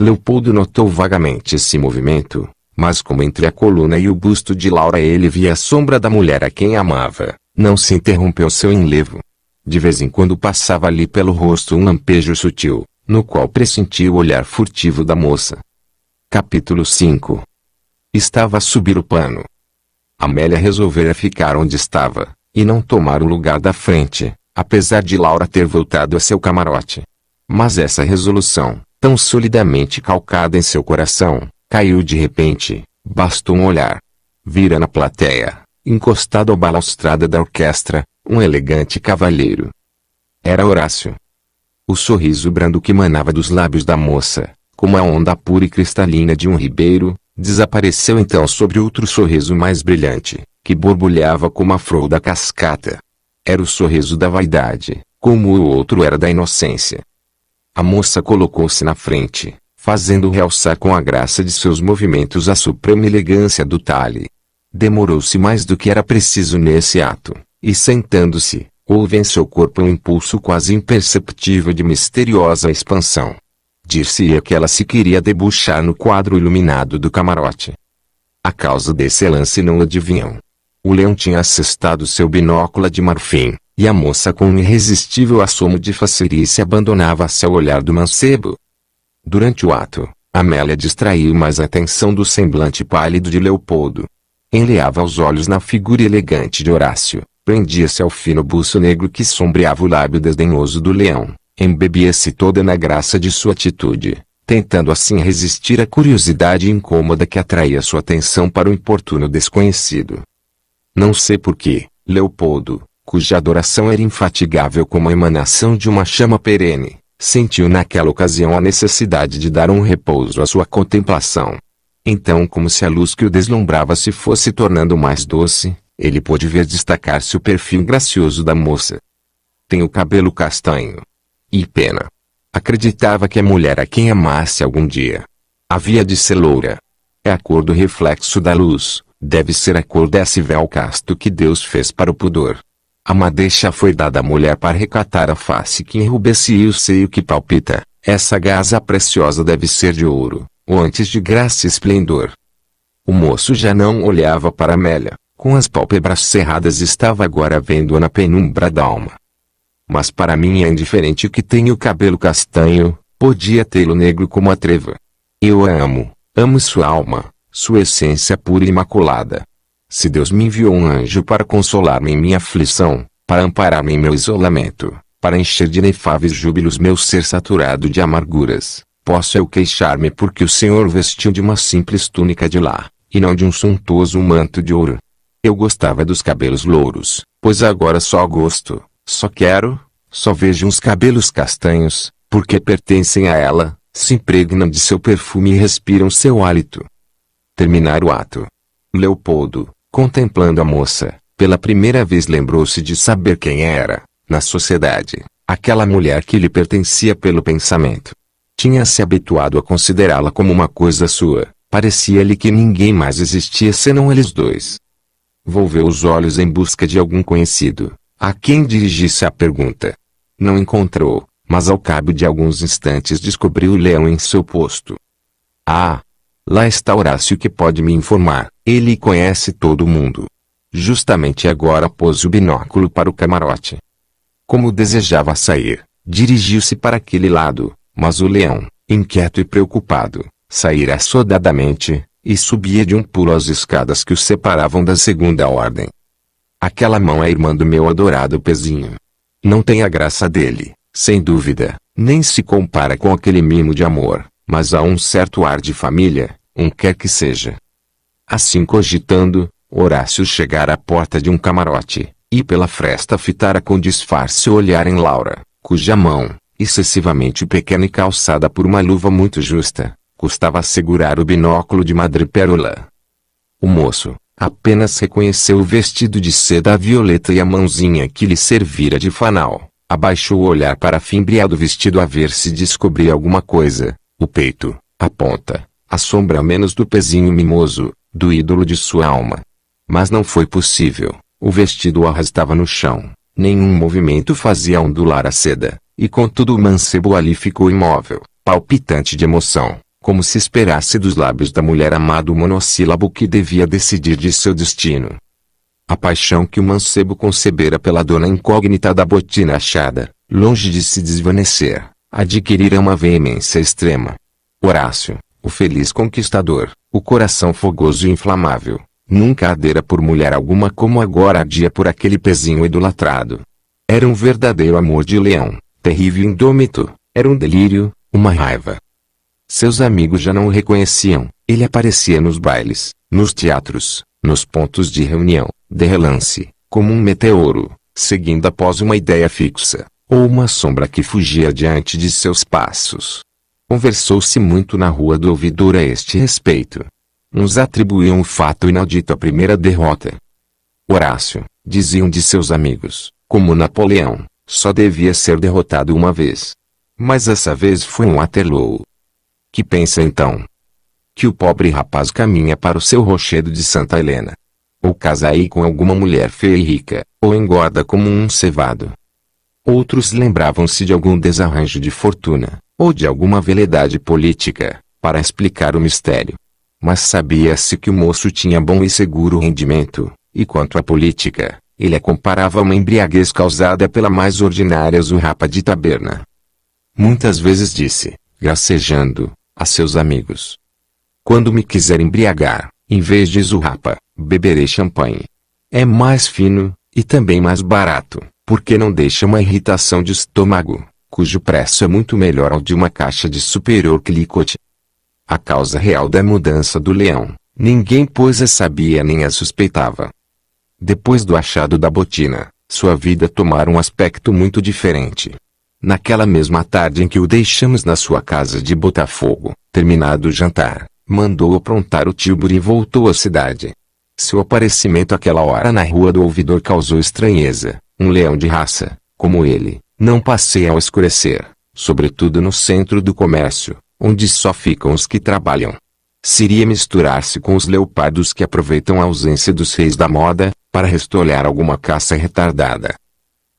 Leopoldo notou vagamente esse movimento, mas como entre a coluna e o busto de Laura ele via a sombra da mulher a quem amava, não se interrompeu seu enlevo. De vez em quando passava ali pelo rosto um lampejo sutil, no qual pressentia o olhar furtivo da moça. Capítulo 5 Estava a subir o pano. Amélia resolvera ficar onde estava, e não tomar o lugar da frente, apesar de Laura ter voltado a seu camarote. Mas essa resolução, tão solidamente calcada em seu coração, caiu de repente, bastou um olhar. Vira na plateia, encostado à balaustrada da orquestra, um elegante cavalheiro. Era Horácio. O sorriso brando que manava dos lábios da moça, como a onda pura e cristalina de um ribeiro, desapareceu então sobre outro sorriso mais brilhante, que borbulhava como a flor da cascata. Era o sorriso da vaidade, como o outro era da inocência. A moça colocou-se na frente, fazendo realçar com a graça de seus movimentos a suprema elegância do talhe. Demorou-se mais do que era preciso nesse ato, e sentando-se, houve em seu corpo um impulso quase imperceptível de misteriosa expansão. Dir-se-ia que ela se queria debuxar no quadro iluminado do camarote. A causa desse lance não adivinham. O leão tinha assestado seu binóculo de marfim, e a moça com um irresistível assomo de se abandonava-se ao olhar do mancebo. Durante o ato, Amélia distraiu mais a atenção do semblante pálido de Leopoldo. Enleava os olhos na figura elegante de Horácio, prendia-se ao fino buço negro que sombreava o lábio desdenhoso do leão, embebia-se toda na graça de sua atitude, tentando assim resistir à curiosidade incômoda que atraía sua atenção para o importuno desconhecido. Não sei porquê, Leopoldo, cuja adoração era infatigável como a emanação de uma chama perene, sentiu naquela ocasião a necessidade de dar um repouso à sua contemplação. Então, como se a luz que o deslumbrava se fosse tornando mais doce, ele pôde ver destacar-se o perfil gracioso da moça. Tem o cabelo castanho. E pena. Acreditava que a mulher a quem amasse algum dia havia de ser loura. É a cor do reflexo da luz, deve ser a cor desse véu casto que Deus fez para o pudor. A madeixa foi dada à mulher para recatar a face que enrubesce e o seio que palpita. Essa gaza preciosa deve ser de ouro, ou antes de graça e esplendor. O moço já não olhava para Amélia, com as pálpebras cerradas estava agora vendo na penumbra da alma. Mas para mim é indiferente que tenha o cabelo castanho, podia tê-lo negro como a treva. Eu a amo, amo sua alma, sua essência pura e imaculada. Se Deus me enviou um anjo para consolar-me em minha aflição, para amparar-me em meu isolamento, para encher de nefáveis júbilos meu ser saturado de amarguras, posso eu queixar-me porque o Senhor vestiu de uma simples túnica de lá, e não de um suntuoso manto de ouro. Eu gostava dos cabelos louros, pois agora só gosto, só quero, só vejo uns cabelos castanhos, porque pertencem a ela, se impregnam de seu perfume e respiram seu hálito. Terminar o ato. Leopoldo, contemplando a moça, pela primeira vez lembrou-se de saber quem era, na sociedade, aquela mulher que lhe pertencia pelo pensamento. Tinha se habituado a considerá-la como uma coisa sua, parecia-lhe que ninguém mais existia senão eles dois. Volveu os olhos em busca de algum conhecido, a quem dirigisse a pergunta. Não encontrou, mas ao cabo de alguns instantes descobriu o leão em seu posto. Ah! Lá está Horácio que pode me informar, ele conhece todo mundo. Justamente agora pôs o binóculo para o camarote. Como desejava sair, dirigiu-se para aquele lado, mas o leão, inquieto e preocupado, saíra assodadamente, e subia de um pulo as escadas que o separavam da segunda ordem. Aquela mão é irmã do meu adorado pezinho. Não tem a graça dele, sem dúvida, nem se compara com aquele mimo de amor, mas há um certo ar de família, um quer que seja. Assim cogitando, Horácio chegara à porta de um camarote, e pela fresta fitara com disfarce o olhar em Laura, cuja mão, excessivamente pequena e calçada por uma luva muito justa, custava segurar o binóculo de madrepérola. O moço, apenas reconheceu o vestido de seda violeta e a mãozinha que lhe servira de fanal. Abaixou o olhar para fimbrear do vestido a ver se descobria alguma coisa. O peito, a ponta, a sombra menos do pezinho mimoso, do ídolo de sua alma. Mas não foi possível. O vestido o arrastava no chão. Nenhum movimento fazia ondular a seda. E contudo o mancebo ali ficou imóvel, palpitante de emoção como se esperasse dos lábios da mulher amada o monossílabo que devia decidir de seu destino. A paixão que o mancebo concebera pela dona incógnita da botina achada, longe de se desvanecer, adquirira uma veemência extrema. Horácio, o feliz conquistador, o coração fogoso e inflamável, nunca ardera por mulher alguma como agora ardia por aquele pezinho idolatrado. Era um verdadeiro amor de leão, terrível e indômito, era um delírio, uma raiva, seus amigos já não o reconheciam. Ele aparecia nos bailes, nos teatros, nos pontos de reunião, de relance, como um meteoro, seguindo após uma ideia fixa, ou uma sombra que fugia diante de seus passos. Conversou-se muito na rua do ouvidor a este respeito. Uns atribuíam o fato inaudito à primeira derrota. Horácio, diziam de seus amigos, como Napoleão, só devia ser derrotado uma vez. Mas essa vez foi um Waterloo. Que pensa então? Que o pobre rapaz caminha para o seu rochedo de Santa Helena. Ou casa aí com alguma mulher feia e rica, ou engorda como um cevado. Outros lembravam-se de algum desarranjo de fortuna, ou de alguma veledade política, para explicar o mistério. Mas sabia-se que o moço tinha bom e seguro rendimento, e quanto à política, ele a é comparava a uma embriaguez causada pela mais ordinária zurrapa de taberna. Muitas vezes disse, gracejando, a seus amigos. Quando me quiser embriagar, em vez de zurrapa, beberei champanhe. É mais fino, e também mais barato, porque não deixa uma irritação de estômago, cujo preço é muito melhor ao de uma caixa de superior clicote. A causa real da mudança do leão, ninguém pois a sabia nem a suspeitava. Depois do achado da botina, sua vida tomara um aspecto muito diferente. Naquela mesma tarde em que o deixamos na sua casa de Botafogo, terminado o jantar, mandou aprontar o Tilbur e voltou à cidade. Seu aparecimento àquela hora na rua do ouvidor causou estranheza. Um leão de raça, como ele, não passeia ao escurecer, sobretudo no centro do comércio, onde só ficam os que trabalham. Seria misturar-se com os leopardos que aproveitam a ausência dos reis da moda, para restolhar alguma caça retardada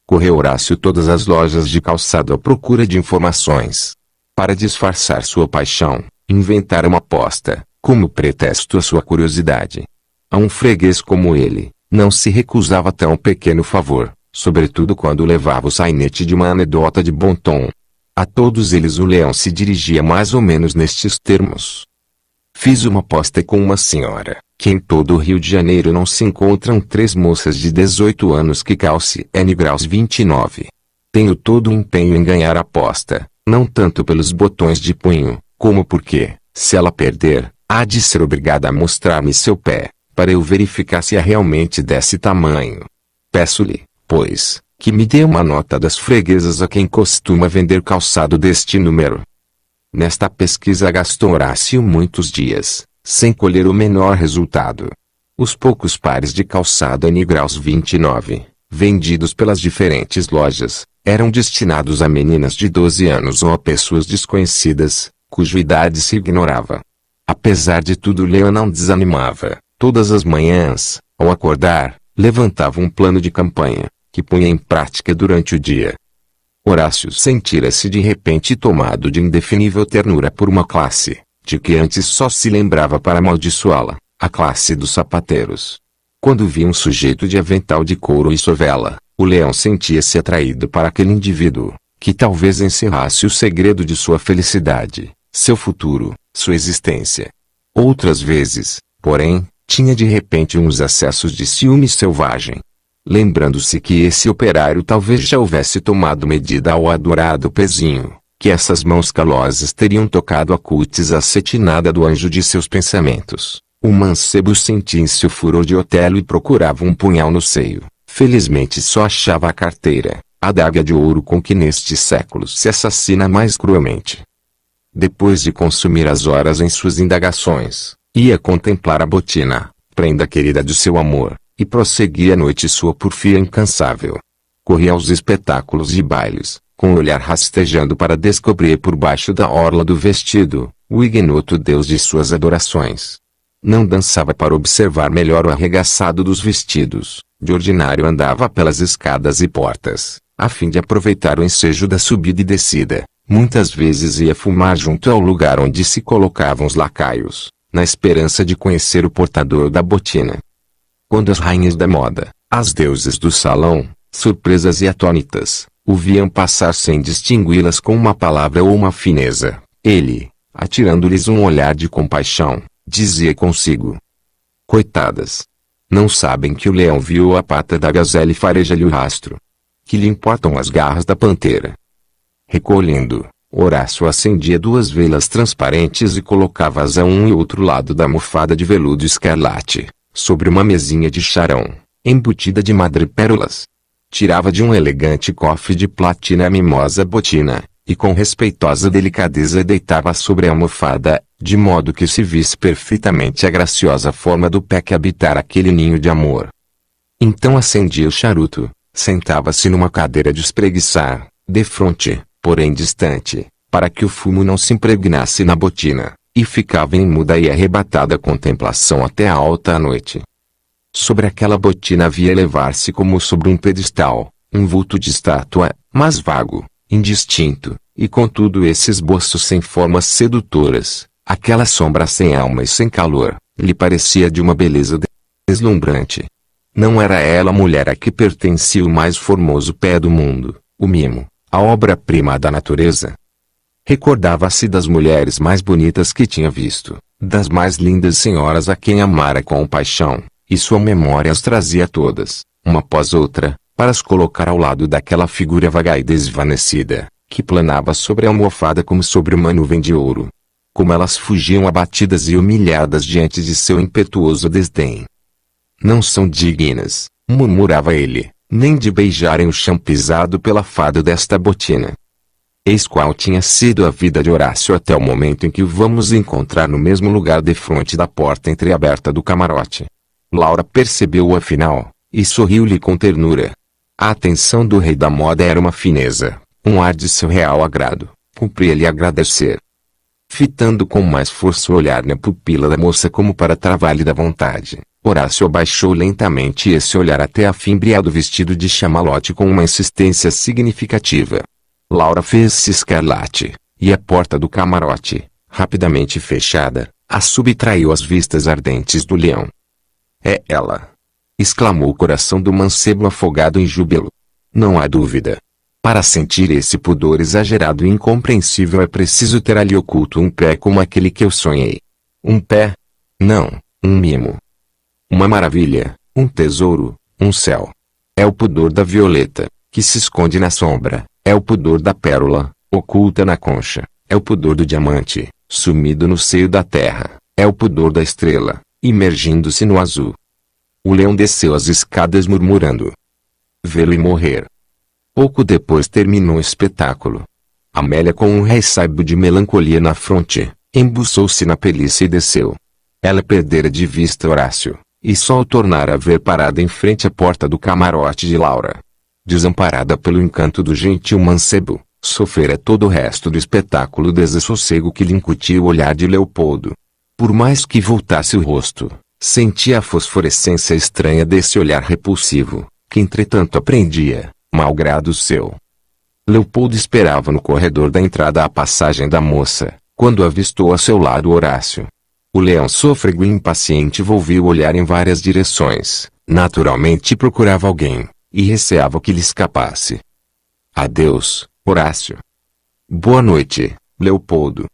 correu Horácio todas as lojas de calçado à procura de informações. Para disfarçar sua paixão, inventara uma aposta, como pretexto à sua curiosidade. A um freguês como ele, não se recusava tão pequeno favor, sobretudo quando levava o sainete de uma anedota de bom tom. A todos eles o leão se dirigia mais ou menos nestes termos. Fiz uma aposta com uma senhora, que em todo o Rio de Janeiro não se encontram três moças de 18 anos que calce N graus 29. Tenho todo o empenho em ganhar a aposta, não tanto pelos botões de punho, como porque, se ela perder, há de ser obrigada a mostrar-me seu pé, para eu verificar se é realmente desse tamanho. Peço-lhe, pois, que me dê uma nota das freguesas a quem costuma vender calçado deste número. Nesta pesquisa gastou Horácio muitos dias, sem colher o menor resultado. Os poucos pares de calçada Anigraus 29, vendidos pelas diferentes lojas, eram destinados a meninas de 12 anos ou a pessoas desconhecidas, cuja idade se ignorava. Apesar de tudo, Leo não desanimava. Todas as manhãs, ao acordar, levantava um plano de campanha, que punha em prática durante o dia. Horácio sentira-se de repente tomado de indefinível ternura por uma classe, de que antes só se lembrava para amaldiçoá-la, a classe dos sapateiros. Quando via um sujeito de avental de couro e sovela, o leão sentia-se atraído para aquele indivíduo, que talvez encerrasse o segredo de sua felicidade, seu futuro, sua existência. Outras vezes, porém, tinha de repente uns acessos de ciúme selvagem. Lembrando-se que esse operário talvez já houvesse tomado medida ao adorado pezinho, que essas mãos calosas teriam tocado a cutis acetinada do anjo de seus pensamentos. O mancebo sentia-se o furor de Otelo e procurava um punhal no seio. Felizmente só achava a carteira, a daga de ouro com que neste século se assassina mais cruelmente. Depois de consumir as horas em suas indagações, ia contemplar a botina, prenda querida de seu amor, e prosseguia a noite sua porfia incansável. Corria aos espetáculos e bailes, com o olhar rastejando para descobrir por baixo da orla do vestido, o ignoto deus de suas adorações. Não dançava para observar melhor o arregaçado dos vestidos, de ordinário andava pelas escadas e portas, a fim de aproveitar o ensejo da subida e descida. Muitas vezes ia fumar junto ao lugar onde se colocavam os lacaios, na esperança de conhecer o portador da botina. Quando as rainhas da moda, as deuses do salão, surpresas e atônitas, o viam passar sem distingui-las com uma palavra ou uma fineza. Ele, atirando-lhes um olhar de compaixão, dizia consigo: Coitadas! Não sabem que o leão viu a pata da gazela e fareja-lhe o rastro. Que lhe importam as garras da pantera? Recolhendo, Horácio acendia duas velas transparentes e colocava-as a um e outro lado da almofada de veludo escarlate, sobre uma mesinha de charão, embutida de madrepérolas tirava de um elegante cofre de platina a mimosa botina, e com respeitosa delicadeza deitava sobre a almofada, de modo que se visse perfeitamente a graciosa forma do pé que habitara aquele ninho de amor. Então acendia o charuto, sentava-se numa cadeira de espreguiçar, defronte, porém distante, para que o fumo não se impregnasse na botina, e ficava em muda e arrebatada contemplação até a alta noite. Sobre aquela botina via elevar-se como sobre um pedestal, um vulto de estátua, mas vago, indistinto, e contudo esse esboço sem formas sedutoras, aquela sombra sem alma e sem calor, lhe parecia de uma beleza deslumbrante. Não era ela a mulher a que pertencia o mais formoso pé do mundo, o mimo, a obra-prima da natureza. Recordava-se das mulheres mais bonitas que tinha visto, das mais lindas senhoras a quem amara com paixão, e sua memória as trazia todas, uma após outra, para as colocar ao lado daquela figura vaga e desvanecida, que planava sobre a almofada como sobre uma nuvem de ouro. Como elas fugiam abatidas e humilhadas diante de seu impetuoso desdém. Não são dignas, murmurava ele, nem de beijarem o chão pisado pela fada desta botina. Eis qual tinha sido a vida de Horácio até o momento em que o vamos encontrar no mesmo lugar defronte da porta entreaberta do camarote. Laura percebeu-o afinal, e sorriu-lhe com ternura. A atenção do rei da moda era uma fineza, um ar de seu real agrado. Cumpria-lhe agradecer. Fitando com mais força o olhar na pupila da moça como para travar-lhe da vontade, Horácio abaixou lentamente esse olhar até a fimbria do vestido de chamalote com uma insistência significativa. Laura fez-se escarlate, e a porta do camarote, rapidamente fechada, a subtraiu as vistas ardentes do leão. É ela! exclamou o coração do mancebo afogado em júbilo. Não há dúvida. Para sentir esse pudor exagerado e incompreensível é preciso ter ali oculto um pé como aquele que eu sonhei. Um pé? Não, um mimo. Uma maravilha, um tesouro, um céu. É o pudor da violeta, que se esconde na sombra. É o pudor da pérola, oculta na concha. É o pudor do diamante, sumido no seio da terra. É o pudor da estrela, imergindo-se no azul. O leão desceu as escadas murmurando. Vê-lo e morrer. Pouco depois terminou o espetáculo. Amélia com um resaibo de melancolia na fronte, embuçou-se na pelícia e desceu. Ela perdera de vista Horácio, e só o tornara a ver parada em frente à porta do camarote de Laura. Desamparada pelo encanto do gentil mancebo, sofrera todo o resto do espetáculo desassossego que lhe incutia o olhar de Leopoldo. Por mais que voltasse o rosto, sentia a fosforescência estranha desse olhar repulsivo, que entretanto aprendia, malgrado seu. Leopoldo esperava no corredor da entrada a passagem da moça, quando avistou a seu lado Horácio. O leão sôfrego e impaciente volvia o olhar em várias direções, naturalmente procurava alguém, e receava que lhe escapasse. Adeus, Horácio. Boa noite, Leopoldo.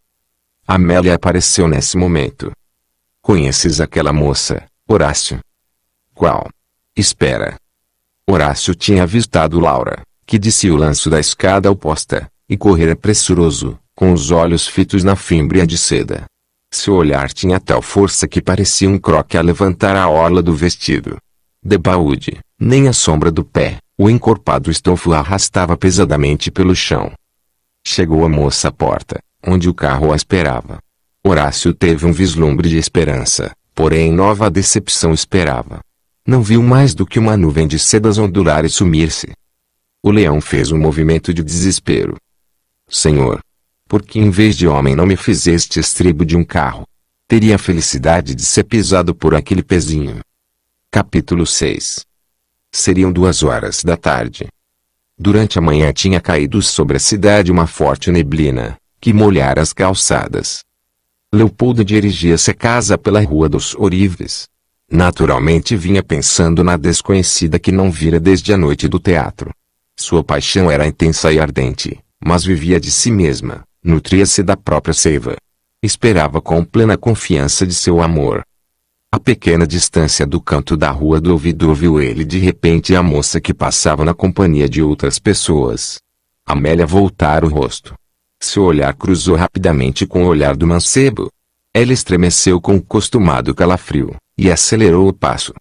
Amélia apareceu nesse momento. Conheces aquela moça, Horácio? Qual? Espera. Horácio tinha avistado Laura, que disse o lanço da escada oposta, e correra é pressuroso, com os olhos fitos na fímbria de seda. Seu olhar tinha tal força que parecia um croque a levantar a orla do vestido. Debaúde, nem a sombra do pé, o encorpado estofo arrastava pesadamente pelo chão. Chegou a moça à porta, onde o carro a esperava. Horácio teve um vislumbre de esperança, porém nova decepção esperava. Não viu mais do que uma nuvem de sedas ondular e sumir-se. O leão fez um movimento de desespero. Senhor, porque em vez de homem não me fizeste estribo de um carro? Teria a felicidade de ser pisado por aquele pezinho. Capítulo 6 Seriam duas horas da tarde. Durante a manhã tinha caído sobre a cidade uma forte neblina, que molhar as calçadas. Leopoldo dirigia-se a casa pela Rua dos Orives. Naturalmente vinha pensando na desconhecida que não vira desde a noite do teatro. Sua paixão era intensa e ardente, mas vivia de si mesma, nutria-se da própria seiva. Esperava com plena confiança de seu amor. A pequena distância do canto da rua do ouvidor viu ele de repente a moça que passava na companhia de outras pessoas. Amélia voltara o rosto. Seu olhar cruzou rapidamente com o olhar do mancebo. Ela estremeceu com o costumado calafrio, e acelerou o passo.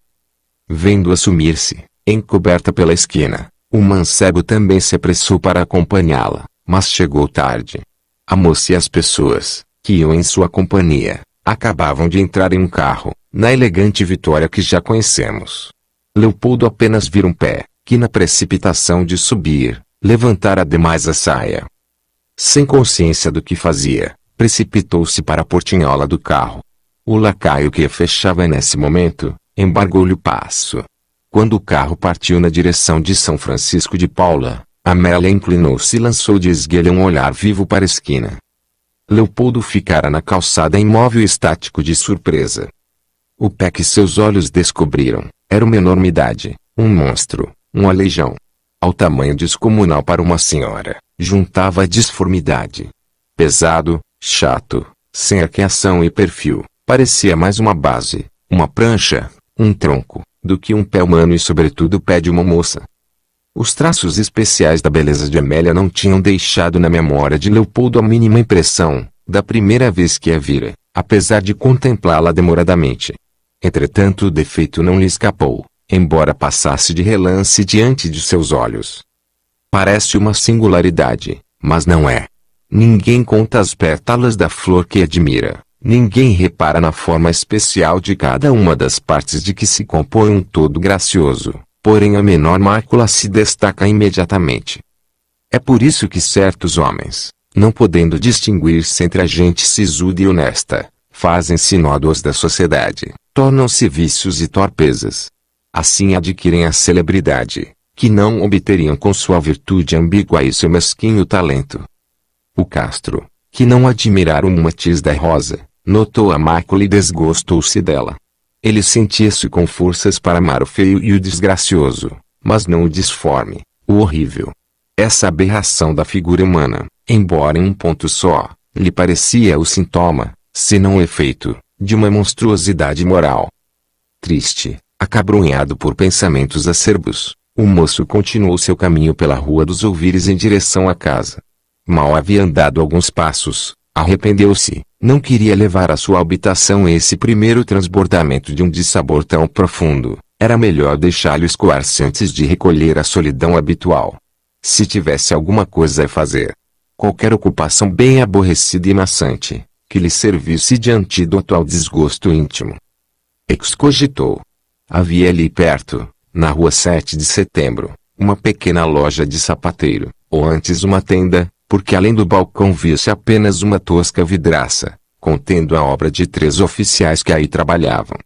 Vendo-a sumir-se, encoberta pela esquina, o mancebo também se apressou para acompanhá-la, mas chegou tarde. A moça e as pessoas, que iam em sua companhia, acabavam de entrar em um carro, na elegante vitória que já conhecemos. Leopoldo apenas vira um pé, que na precipitação de subir, levantara demais a saia, sem consciência do que fazia, precipitou-se para a portinhola do carro. O lacaio que a fechava nesse momento, embargou-lhe o passo. Quando o carro partiu na direção de São Francisco de Paula, Amélia inclinou-se e lançou de esguelha um olhar vivo para a esquina. Leopoldo ficara na calçada imóvel e estático de surpresa. O pé que seus olhos descobriram, era uma enormidade, um monstro, um aleijão ao tamanho descomunal para uma senhora, juntava a disformidade. Pesado, chato, sem arqueação e perfil, parecia mais uma base, uma prancha, um tronco, do que um pé humano e sobretudo o pé de uma moça. Os traços especiais da beleza de Amélia não tinham deixado na memória de Leopoldo a mínima impressão, da primeira vez que a vira, apesar de contemplá-la demoradamente. Entretanto o defeito não lhe escapou embora passasse de relance diante de seus olhos. Parece uma singularidade, mas não é. Ninguém conta as pétalas da flor que admira, ninguém repara na forma especial de cada uma das partes de que se compõe um todo gracioso, porém a menor mácula se destaca imediatamente. É por isso que certos homens, não podendo distinguir-se entre a gente sisuda e honesta, fazem-se nódoas da sociedade, tornam-se vícios e torpezas, Assim adquirem a celebridade, que não obteriam com sua virtude ambígua e seu mesquinho talento. O Castro, que não admirara uma matiz da Rosa, notou a mácula e desgostou-se dela. Ele sentia-se com forças para amar o feio e o desgracioso, mas não o disforme, o horrível. Essa aberração da figura humana, embora em um ponto só, lhe parecia o sintoma, se não o efeito, de uma monstruosidade moral. Triste, Acabrunhado por pensamentos acerbos, o moço continuou seu caminho pela rua dos ouvires em direção à casa. Mal havia andado alguns passos, arrependeu-se, não queria levar à sua habitação esse primeiro transbordamento de um dissabor tão profundo, era melhor deixá-lo escoar-se antes de recolher à solidão habitual. Se tivesse alguma coisa a fazer, qualquer ocupação bem aborrecida e maçante, que lhe servisse de antídoto ao desgosto íntimo. Excogitou, Havia ali perto, na rua 7 de setembro, uma pequena loja de sapateiro, ou antes uma tenda, porque além do balcão via-se apenas uma tosca vidraça, contendo a obra de três oficiais que aí trabalhavam.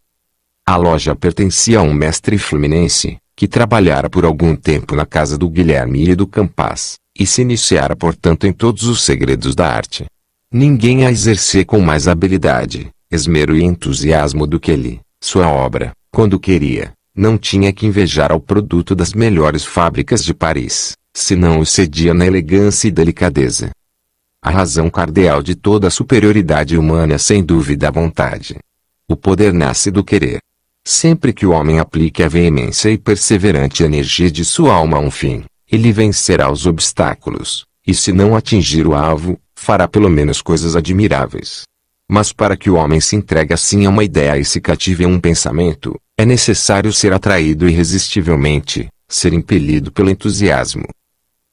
A loja pertencia a um mestre fluminense, que trabalhara por algum tempo na casa do Guilherme e do Campas, e se iniciara portanto em todos os segredos da arte. Ninguém a exercia com mais habilidade, esmero e entusiasmo do que ele, sua obra, quando queria, não tinha que invejar ao produto das melhores fábricas de Paris, senão o cedia na elegância e delicadeza. A razão cardeal de toda a superioridade humana é sem dúvida a vontade. O poder nasce do querer. Sempre que o homem aplique a veemência e perseverante energia de sua alma a um fim, ele vencerá os obstáculos, e se não atingir o alvo, fará pelo menos coisas admiráveis. Mas para que o homem se entregue assim a uma ideia e se cative a um pensamento, é necessário ser atraído irresistivelmente, ser impelido pelo entusiasmo.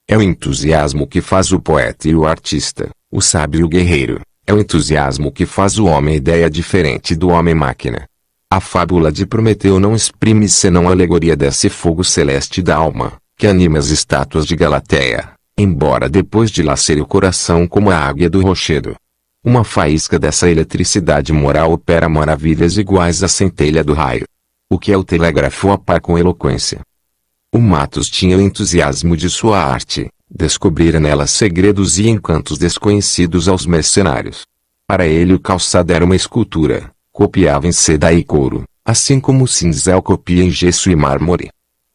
É o entusiasmo que faz o poeta e o artista, o sábio e o guerreiro. É o entusiasmo que faz o homem ideia diferente do homem-máquina. A fábula de Prometeu não exprime senão a alegoria desse fogo celeste da alma, que anima as estátuas de Galateia, embora depois de seja o coração como a águia do rochedo. Uma faísca dessa eletricidade moral opera maravilhas iguais à centelha do raio o que o telegrafou com eloquência. O Matos tinha o entusiasmo de sua arte, descobrira nela segredos e encantos desconhecidos aos mercenários. Para ele o calçado era uma escultura, copiava em seda e couro, assim como o cinzel copia em gesso e mármore.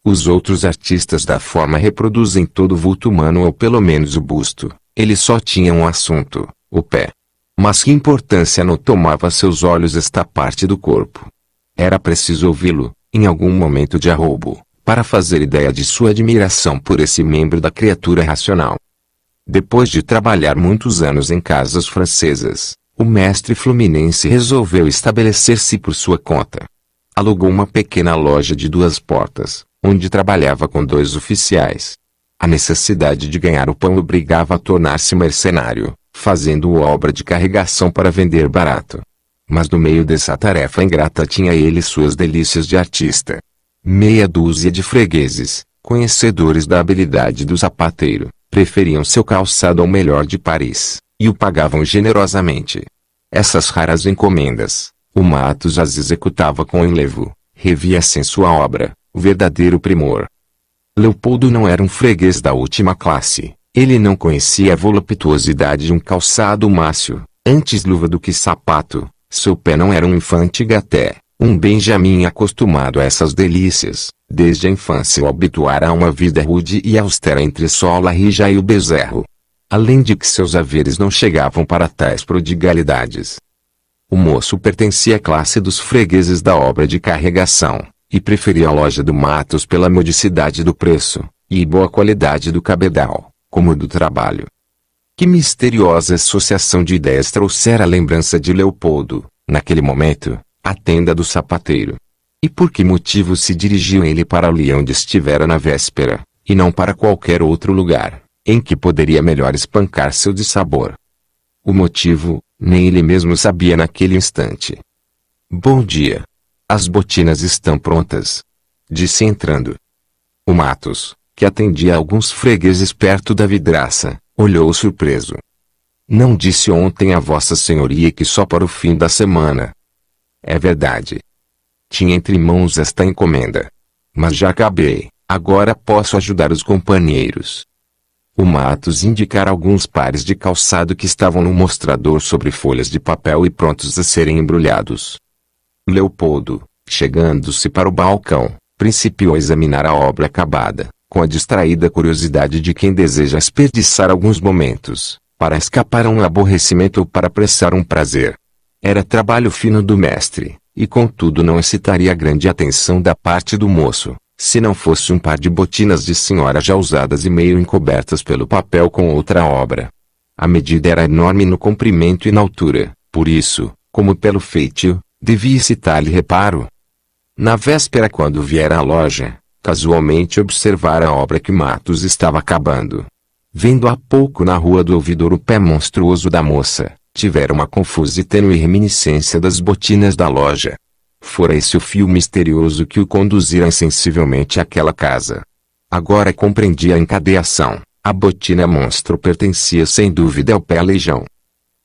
Os outros artistas da forma reproduzem todo o vulto humano ou pelo menos o busto, ele só tinha um assunto, o pé. Mas que importância não tomava seus olhos esta parte do corpo? Era preciso ouvi-lo, em algum momento de arroubo, para fazer ideia de sua admiração por esse membro da criatura racional. Depois de trabalhar muitos anos em casas francesas, o mestre fluminense resolveu estabelecer-se por sua conta. Alugou uma pequena loja de duas portas, onde trabalhava com dois oficiais. A necessidade de ganhar o pão obrigava a tornar-se mercenário, fazendo obra de carregação para vender barato. Mas no meio dessa tarefa ingrata tinha ele suas delícias de artista. Meia dúzia de fregueses, conhecedores da habilidade do sapateiro, preferiam seu calçado ao melhor de Paris, e o pagavam generosamente. Essas raras encomendas, o Matos as executava com enlevo, revia-se em sua obra, o verdadeiro primor. Leopoldo não era um freguês da última classe, ele não conhecia a voluptuosidade de um calçado mácio, antes luva do que sapato, seu pé não era um infante gaté, um benjamim acostumado a essas delícias, desde a infância o habituara a uma vida rude e austera entre sola rija e o bezerro. Além de que seus haveres não chegavam para tais prodigalidades. O moço pertencia à classe dos fregueses da obra de carregação, e preferia a loja do Matos pela modicidade do preço, e boa qualidade do cabedal, como do trabalho. Que misteriosa associação de ideias trouxera a lembrança de Leopoldo, naquele momento, à tenda do sapateiro. E por que motivo se dirigiu ele para ali onde estivera na véspera, e não para qualquer outro lugar, em que poderia melhor espancar seu dissabor? O motivo, nem ele mesmo sabia naquele instante. Bom dia. As botinas estão prontas. Disse entrando. O Matos, que atendia alguns fregueses perto da vidraça, olhou surpreso. Não disse ontem a Vossa Senhoria que só para o fim da semana. É verdade. Tinha entre mãos esta encomenda. Mas já acabei, agora posso ajudar os companheiros. O Matos indicara alguns pares de calçado que estavam no mostrador sobre folhas de papel e prontos a serem embrulhados. Leopoldo, chegando-se para o balcão, principiou a examinar a obra acabada com a distraída curiosidade de quem deseja desperdiçar alguns momentos, para escapar a um aborrecimento ou para apressar um prazer. Era trabalho fino do mestre, e contudo não excitaria grande atenção da parte do moço, se não fosse um par de botinas de senhora já usadas e meio encobertas pelo papel com outra obra. A medida era enorme no comprimento e na altura, por isso, como pelo feitio, devia excitar-lhe reparo. Na véspera quando viera à loja, casualmente observar a obra que Matos estava acabando. Vendo há pouco na rua do ouvidor o pé monstruoso da moça, tivera uma confusa e tênue reminiscência das botinas da loja. Fora esse o fio misterioso que o conduzira insensivelmente àquela casa. Agora compreendia a encadeação. A botina monstro pertencia sem dúvida ao pé leijão.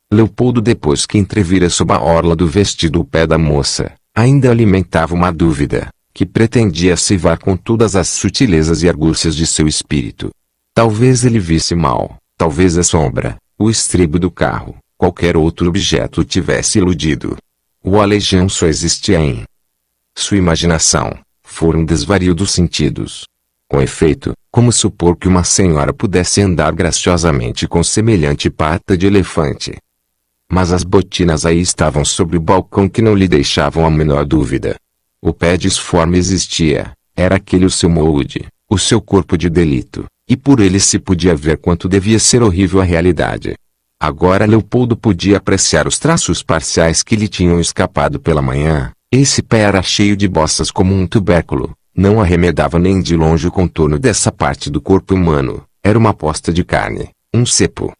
Leopoldo depois que entrevira sob a orla do vestido o pé da moça, ainda alimentava uma dúvida que pretendia ceivar com todas as sutilezas e argúcias de seu espírito. Talvez ele visse mal, talvez a sombra, o estribo do carro, qualquer outro objeto o tivesse iludido. O aleijão só existia em sua imaginação, fora um desvario dos sentidos. Com efeito, como supor que uma senhora pudesse andar graciosamente com semelhante pata de elefante? Mas as botinas aí estavam sobre o balcão que não lhe deixavam a menor dúvida. O pé disforme existia, era aquele o seu molde, o seu corpo de delito, e por ele se podia ver quanto devia ser horrível a realidade. Agora Leopoldo podia apreciar os traços parciais que lhe tinham escapado pela manhã. Esse pé era cheio de bossas como um tubérculo, não arremedava nem de longe o contorno dessa parte do corpo humano, era uma posta de carne, um cepo.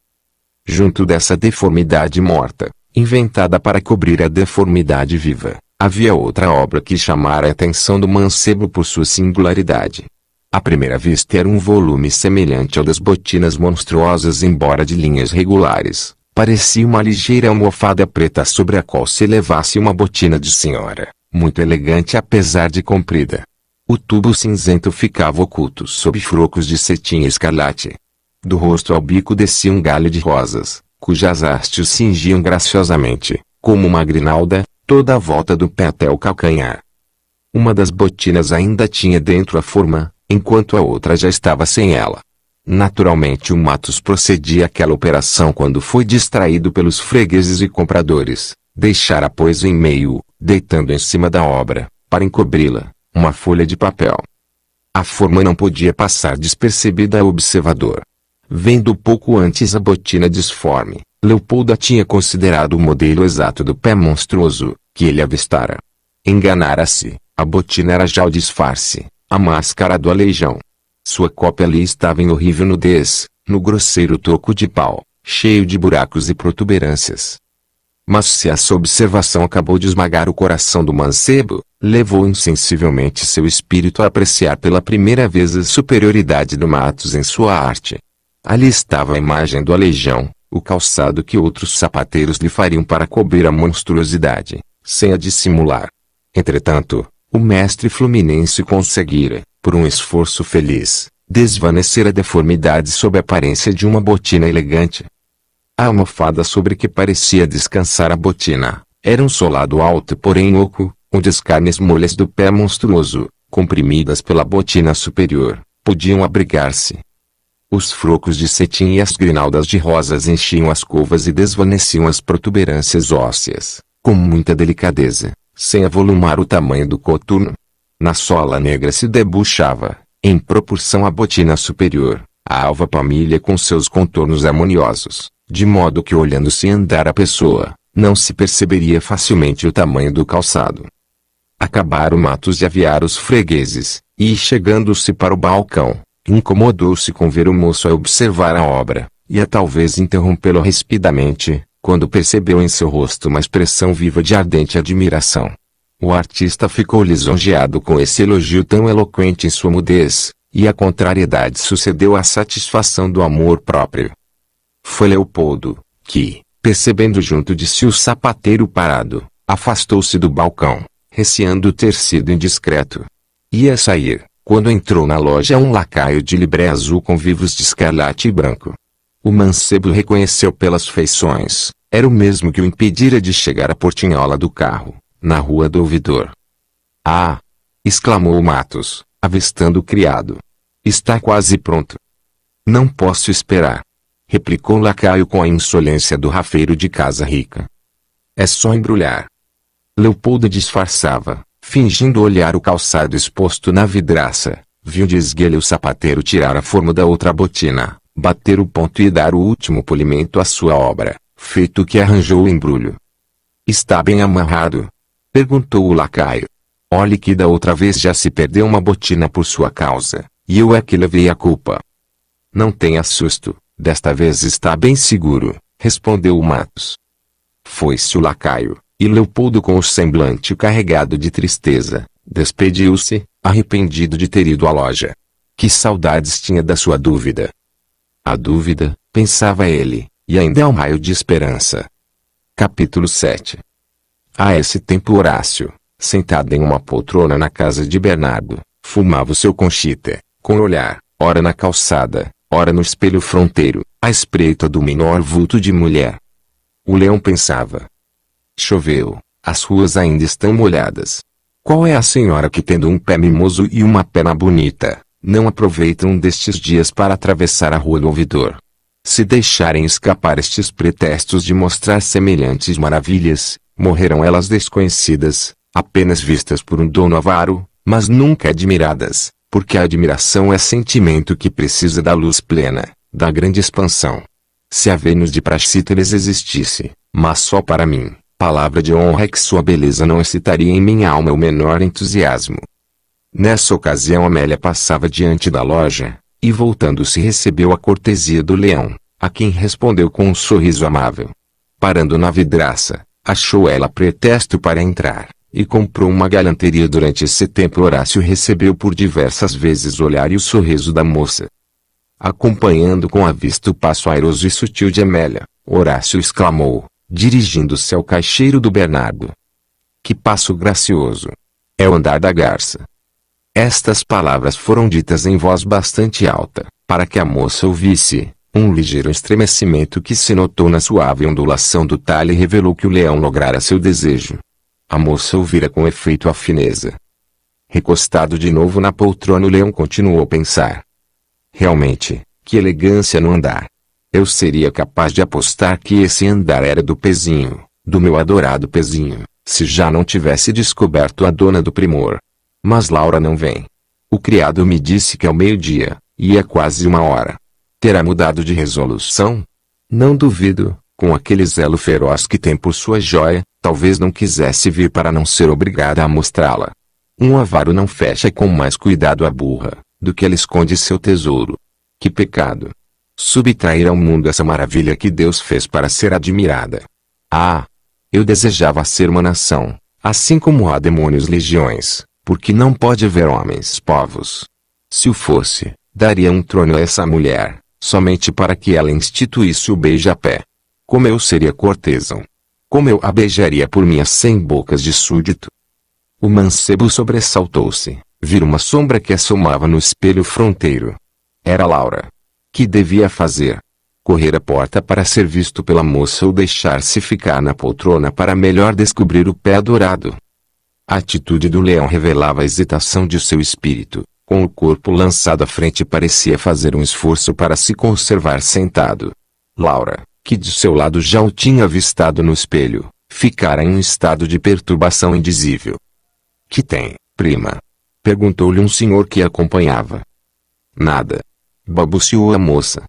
Junto dessa deformidade morta, inventada para cobrir a deformidade viva, Havia outra obra que chamara a atenção do mancebo por sua singularidade. À primeira vista era um volume semelhante ao das botinas monstruosas embora de linhas regulares. Parecia uma ligeira almofada preta sobre a qual se levasse uma botina de senhora, muito elegante apesar de comprida. O tubo cinzento ficava oculto sob frocos de cetim escarlate. Do rosto ao bico descia um galho de rosas, cujas hastes cingiam graciosamente, como uma grinalda, toda a volta do pé até o calcanhar. Uma das botinas ainda tinha dentro a forma, enquanto a outra já estava sem ela. Naturalmente o Matos procedia àquela operação quando foi distraído pelos fregueses e compradores. Deixara pois em meio, deitando em cima da obra, para encobri-la, uma folha de papel. A forma não podia passar despercebida ao observador. Vendo pouco antes a botina disforme, Leopolda tinha considerado o modelo exato do pé monstruoso, que ele avistara. Enganara-se, a botina era já o disfarce, a máscara do aleijão. Sua cópia ali estava em horrível nudez, no grosseiro toco de pau, cheio de buracos e protuberâncias. Mas se essa observação acabou de esmagar o coração do mancebo, levou insensivelmente seu espírito a apreciar pela primeira vez a superioridade do Matos em sua arte. Ali estava a imagem do aleijão, o calçado que outros sapateiros lhe fariam para cobrir a monstruosidade, sem a dissimular. Entretanto, o mestre fluminense conseguira, por um esforço feliz, desvanecer a deformidade sob a aparência de uma botina elegante. A almofada sobre que parecia descansar a botina, era um solado alto porém oco, onde as carnes molhas do pé monstruoso, comprimidas pela botina superior, podiam abrigar-se. Os frocos de cetim e as grinaldas de rosas enchiam as covas e desvaneciam as protuberâncias ósseas, com muita delicadeza, sem avolumar o tamanho do coturno. Na sola negra se debuxava, em proporção à botina superior, a alva palmilha com seus contornos harmoniosos, de modo que olhando-se andar a pessoa, não se perceberia facilmente o tamanho do calçado. Acabaram Matos de aviar os fregueses, e chegando-se para o balcão, Incomodou-se com ver o moço a observar a obra, e a talvez interrompê-lo respidamente, quando percebeu em seu rosto uma expressão viva de ardente admiração. O artista ficou lisonjeado com esse elogio tão eloquente em sua mudez, e a contrariedade sucedeu à satisfação do amor próprio. Foi Leopoldo, que, percebendo junto de si o sapateiro parado, afastou-se do balcão, receando ter sido indiscreto. Ia sair, quando entrou na loja um lacaio de libré azul com vivos de escarlate e branco. O mancebo reconheceu pelas feições, era o mesmo que o impedira de chegar à portinhola do carro, na rua do ouvidor. Ah! exclamou Matos, avistando o criado. Está quase pronto. Não posso esperar. Replicou Lacaio com a insolência do rafeiro de casa rica. É só embrulhar. Leopoldo disfarçava, fingindo olhar o calçado exposto na vidraça, viu de esguelha o sapateiro tirar a forma da outra botina, bater o ponto e dar o último polimento à sua obra, feito que arranjou o embrulho. Está bem amarrado? Perguntou o lacaio. Olhe que da outra vez já se perdeu uma botina por sua causa, e eu é que levei a culpa. Não tenha susto, desta vez está bem seguro, respondeu o Matos. Foi-se o lacaio, e Leopoldo, com o semblante carregado de tristeza, despediu-se, arrependido de ter ido à loja. Que saudades tinha da sua dúvida! A dúvida, pensava ele, e ainda é um raio de esperança. Capítulo 7 A esse tempo Horácio, sentado em uma poltrona na casa de Bernardo, fumava o seu conchita, com o olhar, ora na calçada, ora no espelho fronteiro, à espreita do menor vulto de mulher. O leão pensava, Choveu, as ruas ainda estão molhadas. Qual é a senhora que tendo um pé mimoso e uma perna bonita, não aproveita um destes dias para atravessar a rua do ouvidor? Se deixarem escapar estes pretextos de mostrar semelhantes maravilhas, morrerão elas desconhecidas, apenas vistas por um dono avaro, mas nunca admiradas, porque a admiração é sentimento que precisa da luz plena, da grande expansão. Se a Vênus de Praxíteles existisse, mas só para mim, palavra de honra é que sua beleza não excitaria em minha alma o menor entusiasmo. Nessa ocasião Amélia passava diante da loja, e voltando-se recebeu a cortesia do leão, a quem respondeu com um sorriso amável. Parando na vidraça, achou ela pretexto para entrar, e comprou uma galanteria durante esse tempo Horácio recebeu por diversas vezes o olhar e o sorriso da moça. Acompanhando com a vista o passo airoso e sutil de Amélia, Horácio exclamou, dirigindo-se ao caixeiro do Bernardo. Que passo gracioso! É o andar da garça. Estas palavras foram ditas em voz bastante alta, para que a moça ouvisse. Um ligeiro estremecimento que se notou na suave ondulação do talhe revelou que o leão lograra seu desejo. A moça ouvira com efeito a fineza. Recostado de novo na poltrona, o leão continuou a pensar. Realmente, que elegância no andar! Eu seria capaz de apostar que esse andar era do pezinho, do meu adorado pezinho, se já não tivesse descoberto a dona do primor. Mas Laura não vem. O criado me disse que ao é meio-dia, e é quase uma hora. Terá mudado de resolução? Não duvido, com aquele zelo feroz que tem por sua joia, talvez não quisesse vir para não ser obrigada a mostrá-la. Um avaro não fecha com mais cuidado a burra, do que ela esconde seu tesouro. Que pecado! subtrair ao mundo essa maravilha que Deus fez para ser admirada. Ah! Eu desejava ser uma nação, assim como há demônios legiões, porque não pode haver homens povos. Se o fosse, daria um trono a essa mulher, somente para que ela instituísse o beija-pé. Como eu seria cortesão. Como eu a beijaria por minhas cem bocas de súdito. O mancebo sobressaltou-se, vir uma sombra que assomava no espelho fronteiro. Era Laura. Que devia fazer? Correr à porta para ser visto pela moça ou deixar-se ficar na poltrona para melhor descobrir o pé dourado? A atitude do leão revelava a hesitação de seu espírito. Com o corpo lançado à frente, parecia fazer um esforço para se conservar sentado. Laura, que de seu lado já o tinha avistado no espelho, ficara em um estado de perturbação indizível. Que tem, prima? perguntou-lhe um senhor que a acompanhava. Nada, Babuciou a moça.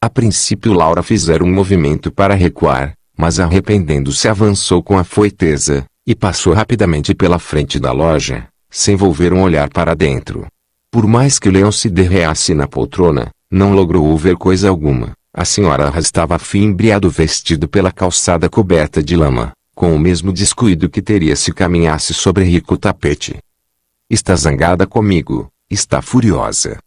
A princípio Laura fizera um movimento para recuar, mas arrependendo-se avançou com afoiteza, e passou rapidamente pela frente da loja, sem volver um olhar para dentro. Por mais que o leão se derreasse na poltrona, não logrou ver coisa alguma. A senhora arrastava fimbriado vestido pela calçada coberta de lama, com o mesmo descuido que teria se caminhasse sobre rico tapete. Está zangada comigo, está furiosa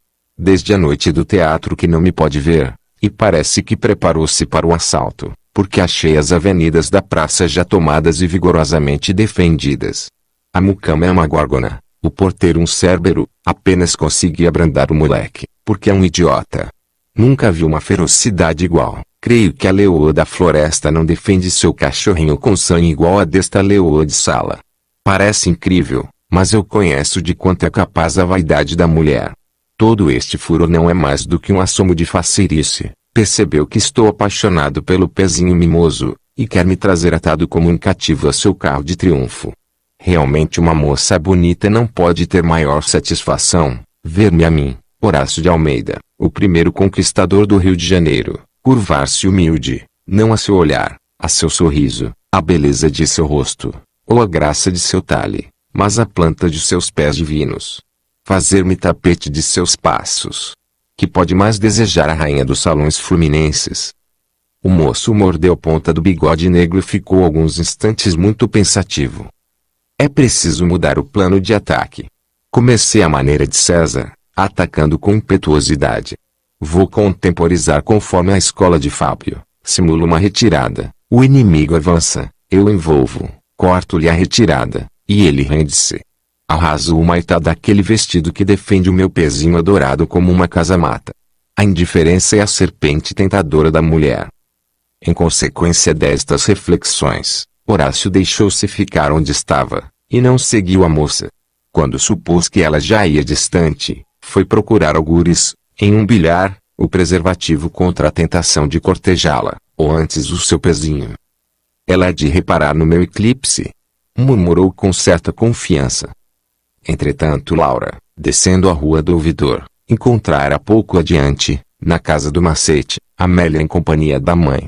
desde a noite do teatro que não me pode ver, e parece que preparou-se para o assalto, porque achei as avenidas da praça já tomadas e vigorosamente defendidas. A mucama é uma górgona, o porteiro um cérbero, apenas consegui abrandar o moleque, porque é um idiota. Nunca vi uma ferocidade igual. Creio que a leoa da floresta não defende seu cachorrinho com sangue igual a desta leoa de sala. Parece incrível, mas eu conheço de quanto é capaz a vaidade da mulher. Todo este furo não é mais do que um assomo de faceirice. Percebeu que estou apaixonado pelo pezinho mimoso, e quer me trazer atado como um cativo a seu carro de triunfo. Realmente uma moça bonita não pode ter maior satisfação, ver-me a mim, Horácio de Almeida, o primeiro conquistador do Rio de Janeiro, curvar-se humilde, não a seu olhar, a seu sorriso, a beleza de seu rosto, ou a graça de seu talhe, mas a planta de seus pés divinos fazer-me tapete de seus passos. Que pode mais desejar a rainha dos salões fluminenses? O moço mordeu ponta do bigode negro e ficou alguns instantes muito pensativo. É preciso mudar o plano de ataque. Comecei a maneira de César, atacando com impetuosidade. Vou contemporizar conforme a escola de Fábio. Simulo uma retirada. O inimigo avança, eu envolvo, corto-lhe a retirada, e ele rende-se. Arraso o maitá daquele vestido que defende o meu pezinho adorado como uma casamata. A indiferença é a serpente tentadora da mulher. Em consequência destas reflexões, Horácio deixou-se ficar onde estava, e não seguiu a moça. Quando supôs que ela já ia distante, foi procurar algures, em um bilhar, o preservativo contra a tentação de cortejá-la, ou antes o seu pezinho. Ela é de reparar no meu eclipse. Murmurou com certa confiança. Entretanto Laura, descendo a rua do ouvidor, encontrara pouco adiante, na casa do macete, Amélia em companhia da mãe.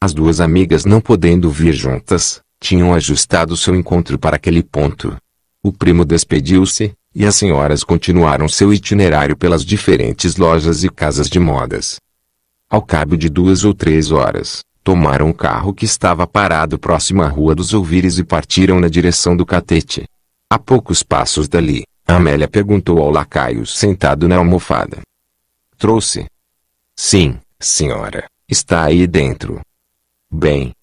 As duas amigas não podendo vir juntas, tinham ajustado seu encontro para aquele ponto. O primo despediu-se, e as senhoras continuaram seu itinerário pelas diferentes lojas e casas de modas. Ao cabo de duas ou três horas, tomaram um carro que estava parado próximo à Rua dos Ouvires e partiram na direção do Catete. A poucos passos dali, Amélia perguntou ao lacaio sentado na almofada. Trouxe? Sim, senhora, está aí dentro. Bem.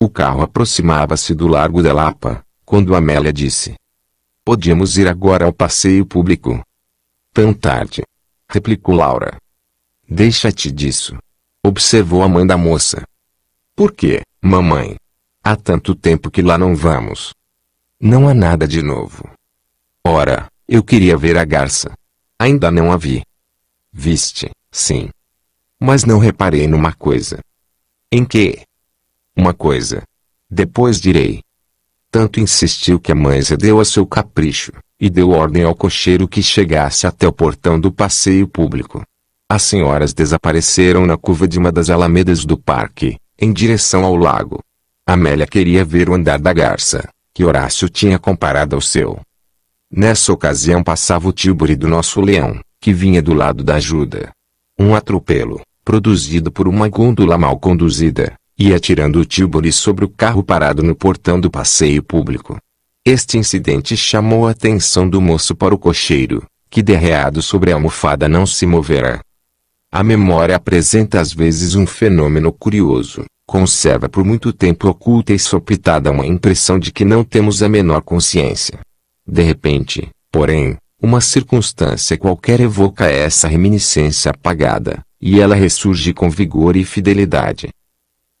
O carro aproximava-se do Largo da Lapa, quando Amélia disse. Podíamos ir agora ao passeio público. Tão tarde. Replicou Laura. Deixa-te disso. Observou a mãe da moça. Por quê, mamãe? Há tanto tempo que lá não vamos. Não há nada de novo. Ora, eu queria ver a garça. Ainda não a vi. Viste, sim. Mas não reparei numa coisa. Em que? Uma coisa. Depois direi. Tanto insistiu que a mãe cedeu a seu capricho, e deu ordem ao cocheiro que chegasse até o portão do passeio público. As senhoras desapareceram na curva de uma das alamedas do parque, em direção ao lago. Amélia queria ver o andar da garça que Horácio tinha comparado ao seu. Nessa ocasião passava o tílburi do nosso leão, que vinha do lado da ajuda. Um atropelo, produzido por uma gôndola mal conduzida, ia tirando o tílburi sobre o carro parado no portão do passeio público. Este incidente chamou a atenção do moço para o cocheiro, que derreado sobre a almofada não se moverá. A memória apresenta às vezes um fenômeno curioso conserva por muito tempo oculta e sopitada uma impressão de que não temos a menor consciência. De repente, porém, uma circunstância qualquer evoca essa reminiscência apagada, e ela ressurge com vigor e fidelidade.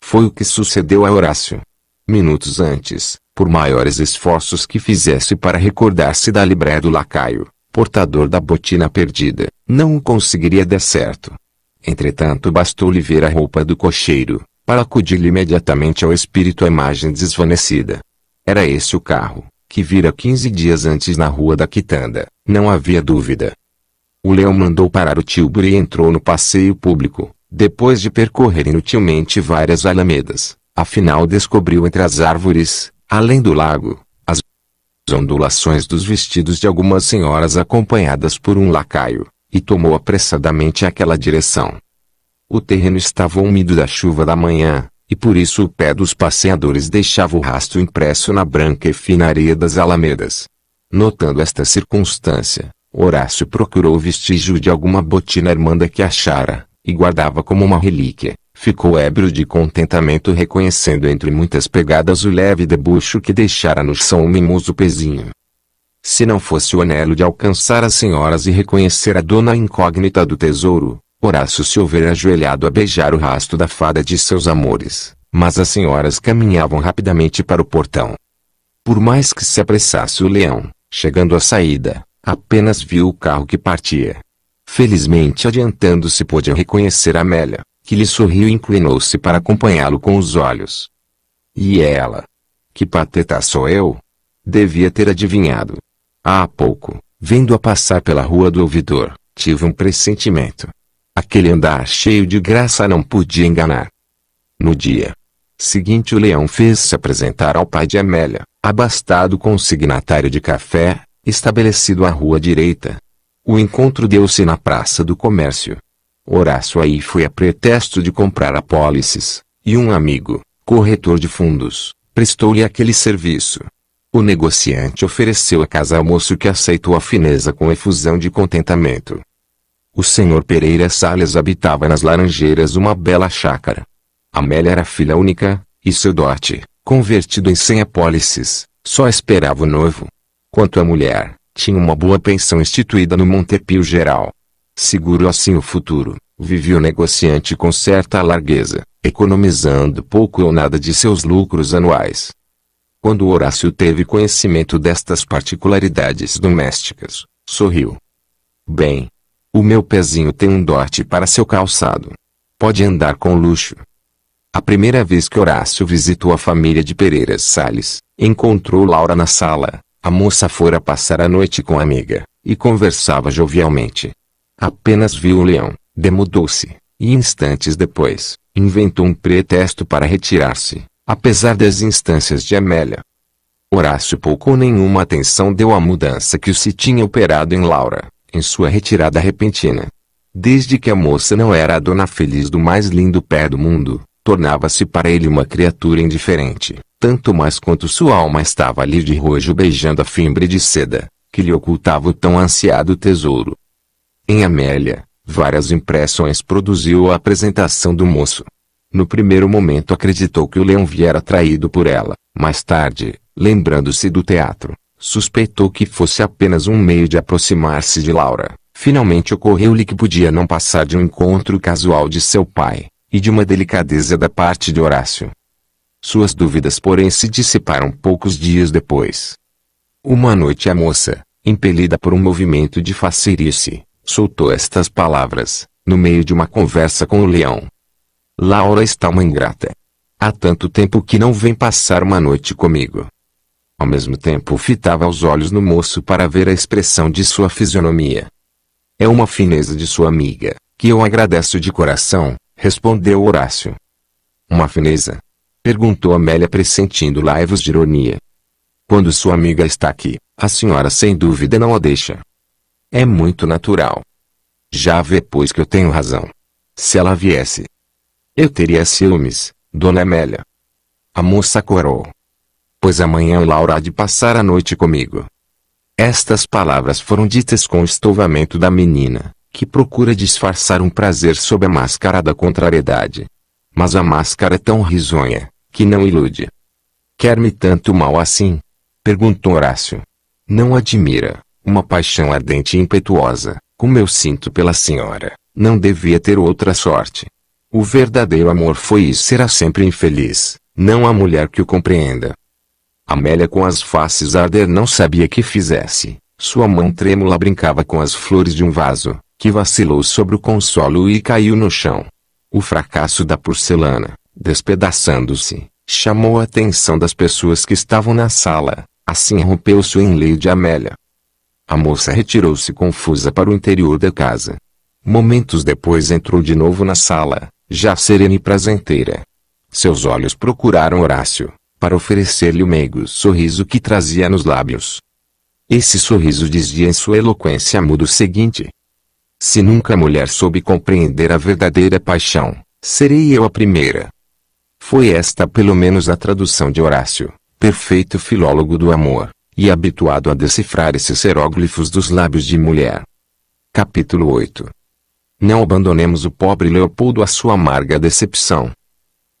Foi o que sucedeu a Horácio. Minutos antes, por maiores esforços que fizesse para recordar-se da libré do lacaio, portador da botina perdida, não o conseguiria dar certo. Entretanto bastou-lhe ver a roupa do cocheiro, para acudir imediatamente ao espírito à imagem desvanecida. Era esse o carro, que vira quinze dias antes na rua da Quitanda, não havia dúvida. O leão mandou parar o Tilbury e entrou no passeio público, depois de percorrer inutilmente várias alamedas, afinal descobriu entre as árvores, além do lago, as ondulações dos vestidos de algumas senhoras acompanhadas por um lacaio, e tomou apressadamente aquela direção. O terreno estava úmido da chuva da manhã, e por isso o pé dos passeadores deixava o rastro impresso na branca e fina areia das alamedas. Notando esta circunstância, Horácio procurou o vestígio de alguma botina irmanda que achara, e guardava como uma relíquia. Ficou ébrio de contentamento reconhecendo entre muitas pegadas o leve debuxo que deixara no chão o mimoso pezinho. Se não fosse o anelo de alcançar as senhoras e reconhecer a dona incógnita do tesouro, Horácio se houvera ajoelhado a beijar o rasto da fada de seus amores, mas as senhoras caminhavam rapidamente para o portão. Por mais que se apressasse o leão, chegando à saída, apenas viu o carro que partia. Felizmente adiantando-se pôde reconhecer Amélia, que lhe sorriu e inclinou-se para acompanhá-lo com os olhos. E ela? Que pateta sou eu? Devia ter adivinhado. Há pouco, vendo-a passar pela rua do ouvidor, tive um pressentimento. Aquele andar cheio de graça não podia enganar. No dia seguinte, o leão fez-se apresentar ao pai de Amélia, abastado com o signatário de café, estabelecido à rua direita. O encontro deu-se na Praça do Comércio. Horácio aí foi a pretexto de comprar apólices, e um amigo, corretor de fundos, prestou-lhe aquele serviço. O negociante ofereceu a casa ao moço que aceitou a fineza com efusão de contentamento. O senhor Pereira Salles habitava nas Laranjeiras uma bela chácara. Amélia era filha única, e seu dote, convertido em cem apólices, só esperava o noivo. Quanto à mulher, tinha uma boa pensão instituída no Montepio Geral. Seguro assim o futuro, vivia o negociante com certa largueza, economizando pouco ou nada de seus lucros anuais. Quando Horácio teve conhecimento destas particularidades domésticas, sorriu. Bem, o meu pezinho tem um dote para seu calçado. Pode andar com luxo. A primeira vez que Horácio visitou a família de Pereira Salles, encontrou Laura na sala. A moça fora passar a noite com a amiga, e conversava jovialmente. Apenas viu o leão, demudou-se, e instantes depois, inventou um pretexto para retirar-se, apesar das instâncias de Amélia. Horácio pouco ou nenhuma atenção deu à mudança que se tinha operado em Laura, em sua retirada repentina. Desde que a moça não era a dona feliz do mais lindo pé do mundo, tornava-se para ele uma criatura indiferente, tanto mais quanto sua alma estava ali de rojo beijando a fimbre de seda, que lhe ocultava o tão ansiado tesouro. Em Amélia, várias impressões produziu a apresentação do moço. No primeiro momento acreditou que o leão viera atraído por ela, mais tarde, lembrando-se do teatro, Suspeitou que fosse apenas um meio de aproximar-se de Laura. Finalmente ocorreu-lhe que podia não passar de um encontro casual de seu pai, e de uma delicadeza da parte de Horácio. Suas dúvidas, porém, se dissiparam poucos dias depois. Uma noite a moça, impelida por um movimento de faceirice, soltou estas palavras, no meio de uma conversa com o leão. Laura está uma ingrata. Há tanto tempo que não vem passar uma noite comigo. Ao mesmo tempo fitava os olhos no moço para ver a expressão de sua fisionomia. É uma fineza de sua amiga, que eu agradeço de coração, respondeu Horácio. Uma fineza? Perguntou Amélia pressentindo laivos de ironia. Quando sua amiga está aqui, a senhora sem dúvida não a deixa. É muito natural. Já vê pois que eu tenho razão. Se ela viesse, eu teria ciúmes, dona Amélia. A moça corou pois amanhã Laura há de passar a noite comigo. Estas palavras foram ditas com o estovamento da menina, que procura disfarçar um prazer sob a máscara da contrariedade. Mas a máscara é tão risonha, que não ilude. Quer-me tanto mal assim? Perguntou Horácio. Não admira, uma paixão ardente e impetuosa, como eu sinto pela senhora, não devia ter outra sorte. O verdadeiro amor foi e será sempre infeliz, não a mulher que o compreenda. Amélia com as faces a arder não sabia que fizesse. Sua mão trêmula brincava com as flores de um vaso, que vacilou sobre o consolo e caiu no chão. O fracasso da porcelana, despedaçando-se, chamou a atenção das pessoas que estavam na sala. Assim rompeu-se o enleio de Amélia. A moça retirou-se confusa para o interior da casa. Momentos depois entrou de novo na sala, já serena e prazenteira. Seus olhos procuraram Horácio, para oferecer-lhe o meigo sorriso que trazia nos lábios. Esse sorriso dizia em sua eloquência muda o seguinte: Se nunca a mulher soube compreender a verdadeira paixão, serei eu a primeira. Foi esta pelo menos a tradução de Horácio, perfeito filólogo do amor, e habituado a decifrar esses hieróglifos dos lábios de mulher. Capítulo 8 Não abandonemos o pobre Leopoldo à sua amarga decepção.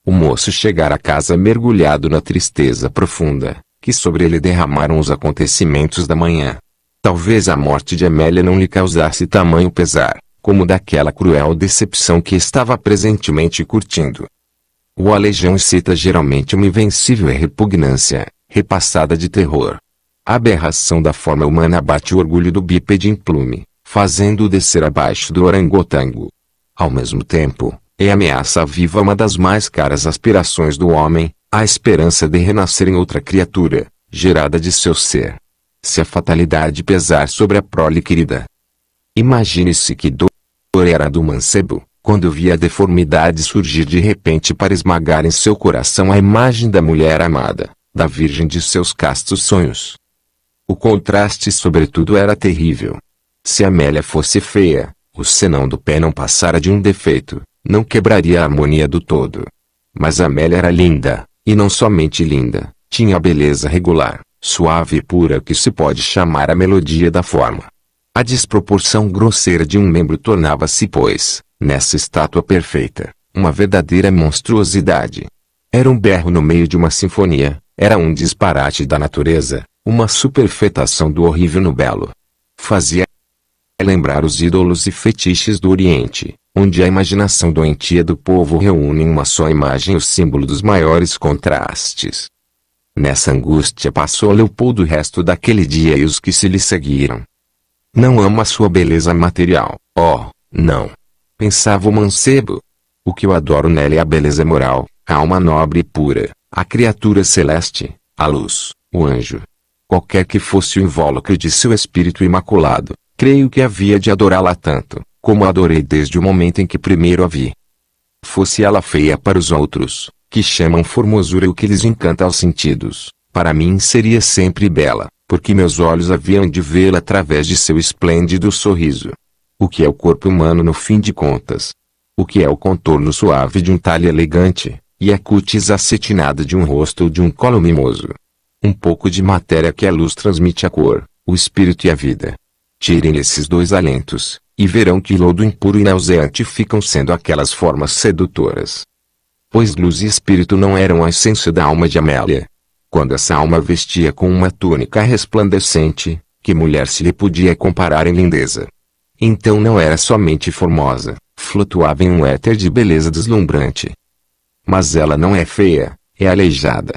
O moço chegara a casa mergulhado na tristeza profunda, que sobre ele derramaram os acontecimentos da manhã. Talvez a morte de Amélia não lhe causasse tamanho pesar, como daquela cruel decepção que estava presentemente curtindo. O aleijão excita geralmente uma invencível repugnância, repassada de terror. A aberração da forma humana abate o orgulho do bípede implume, fazendo-o descer abaixo do orangotango. Ao mesmo tempo, é ameaça viva uma das mais caras aspirações do homem, a esperança de renascer em outra criatura, gerada de seu ser. Se a fatalidade pesar sobre a prole querida. Imagine-se que dor era do mancebo, quando via a deformidade surgir de repente para esmagar em seu coração a imagem da mulher amada, da virgem de seus castos sonhos. O contraste sobretudo era terrível. Se Amélia fosse feia, o senão do pé não passara de um defeito, não quebraria a harmonia do todo. Mas Amélia era linda, e não somente linda, tinha a beleza regular, suave e pura que se pode chamar a melodia da forma. A desproporção grosseira de um membro tornava-se, pois, nessa estátua perfeita, uma verdadeira monstruosidade. Era um berro no meio de uma sinfonia, era um disparate da natureza, uma superfetação do horrível no belo. Fazia lembrar os ídolos e fetiches do Oriente, onde a imaginação doentia do povo reúne em uma só imagem o símbolo dos maiores contrastes. Nessa angústia passou Leopoldo o resto daquele dia e os que se lhe seguiram. Não amo a sua beleza material, ó, oh, não. Pensava o mancebo. O que eu adoro nela é a beleza moral, a alma nobre e pura, a criatura celeste, a luz, o anjo. Qualquer que fosse o invólucro de seu espírito imaculado, creio que havia de adorá-la tanto, como a adorei desde o momento em que primeiro a vi. Fosse ela feia para os outros, que chamam formosura o que lhes encanta aos sentidos, para mim seria sempre bela, porque meus olhos haviam de vê-la através de seu esplêndido sorriso. O que é o corpo humano no fim de contas? O que é o contorno suave de um talhe elegante, e a cutis acetinada de um rosto ou de um colo mimoso? Um pouco de matéria que a luz transmite a cor, o espírito e a vida. Tirem esses dois alentos, e verão que lodo impuro e nauseante ficam sendo aquelas formas sedutoras. Pois luz e espírito não eram a essência da alma de Amélia. Quando essa alma vestia com uma túnica resplandecente, que mulher se lhe podia comparar em lindeza? Então não era somente formosa, flutuava em um éter de beleza deslumbrante. Mas ela não é feia, é aleijada.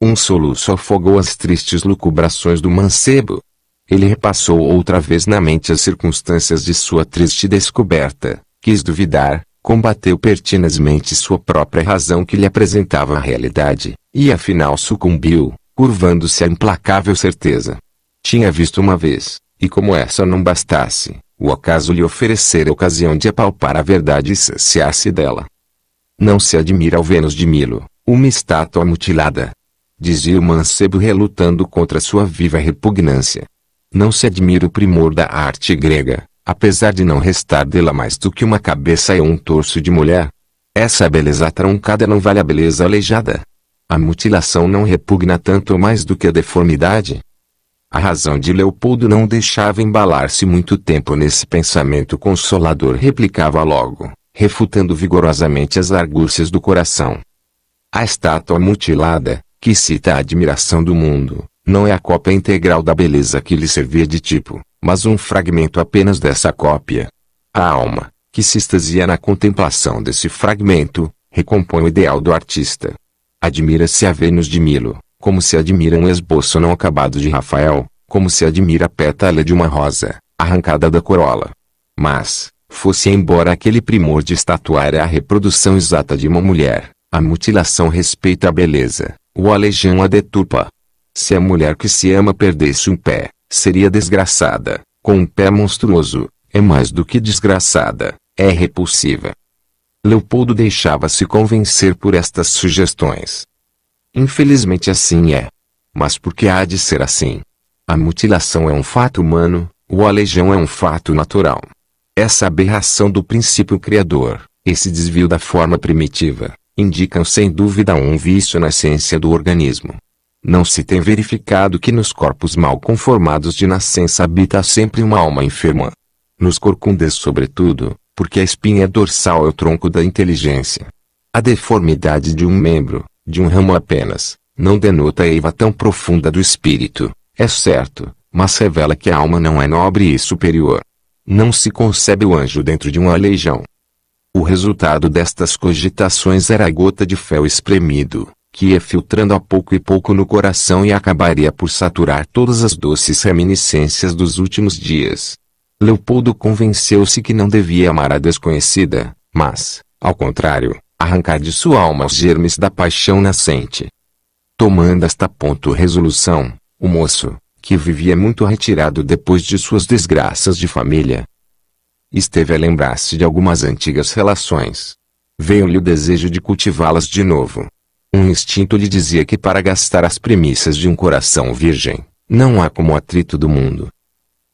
Um soluço afogou as tristes lucubrações do mancebo, ele repassou outra vez na mente as circunstâncias de sua triste descoberta, quis duvidar, combateu pertinazmente sua própria razão que lhe apresentava a realidade, e afinal sucumbiu, curvando-se à implacável certeza. Tinha visto uma vez, e como essa não bastasse, o acaso lhe oferecera a ocasião de apalpar a verdade e saciar-se dela. Não se admira ao Vênus de Milo, uma estátua mutilada. Dizia o mancebo relutando contra sua viva repugnância. Não se admira o primor da arte grega, apesar de não restar dela mais do que uma cabeça e um torso de mulher. Essa beleza truncada não vale a beleza aleijada. A mutilação não repugna tanto mais do que a deformidade. A razão de Leopoldo não deixava embalar-se muito tempo nesse pensamento consolador replicava logo, refutando vigorosamente as argúcias do coração. A estátua mutilada, que cita a admiração do mundo, não é a cópia integral da beleza que lhe servia de tipo, mas um fragmento apenas dessa cópia. A alma, que se extasia na contemplação desse fragmento, recompõe o ideal do artista. Admira-se a Vênus de Milo, como se admira um esboço não acabado de Rafael, como se admira a pétala de uma rosa, arrancada da corola. Mas, fosse embora aquele primor de estatuária a reprodução exata de uma mulher, a mutilação respeita a beleza, o aleijão a deturpa, se a mulher que se ama perdesse um pé, seria desgraçada. Com um pé monstruoso, é mais do que desgraçada, é repulsiva. Leopoldo deixava-se convencer por estas sugestões. Infelizmente assim é. Mas por que há de ser assim? A mutilação é um fato humano, o aleijão é um fato natural. Essa aberração do princípio criador, esse desvio da forma primitiva, indicam sem dúvida um vício na essência do organismo. Não se tem verificado que nos corpos mal conformados de nascença habita sempre uma alma enferma. Nos corcundas sobretudo, porque a espinha é dorsal é o tronco da inteligência. A deformidade de um membro, de um ramo apenas, não denota a eiva tão profunda do espírito, é certo, mas revela que a alma não é nobre e superior. Não se concebe o anjo dentro de um aleijão. O resultado destas cogitações era a gota de fel espremido, que ia é filtrando a pouco e pouco no coração e acabaria por saturar todas as doces reminiscências dos últimos dias. Leopoldo convenceu-se que não devia amar a desconhecida, mas, ao contrário, arrancar de sua alma os germes da paixão nascente. Tomando esta ponto resolução, o moço, que vivia muito retirado depois de suas desgraças de família, esteve a lembrar-se de algumas antigas relações. Veio-lhe o desejo de cultivá-las de novo. Um instinto lhe dizia que para gastar as premissas de um coração virgem, não há como atrito do mundo.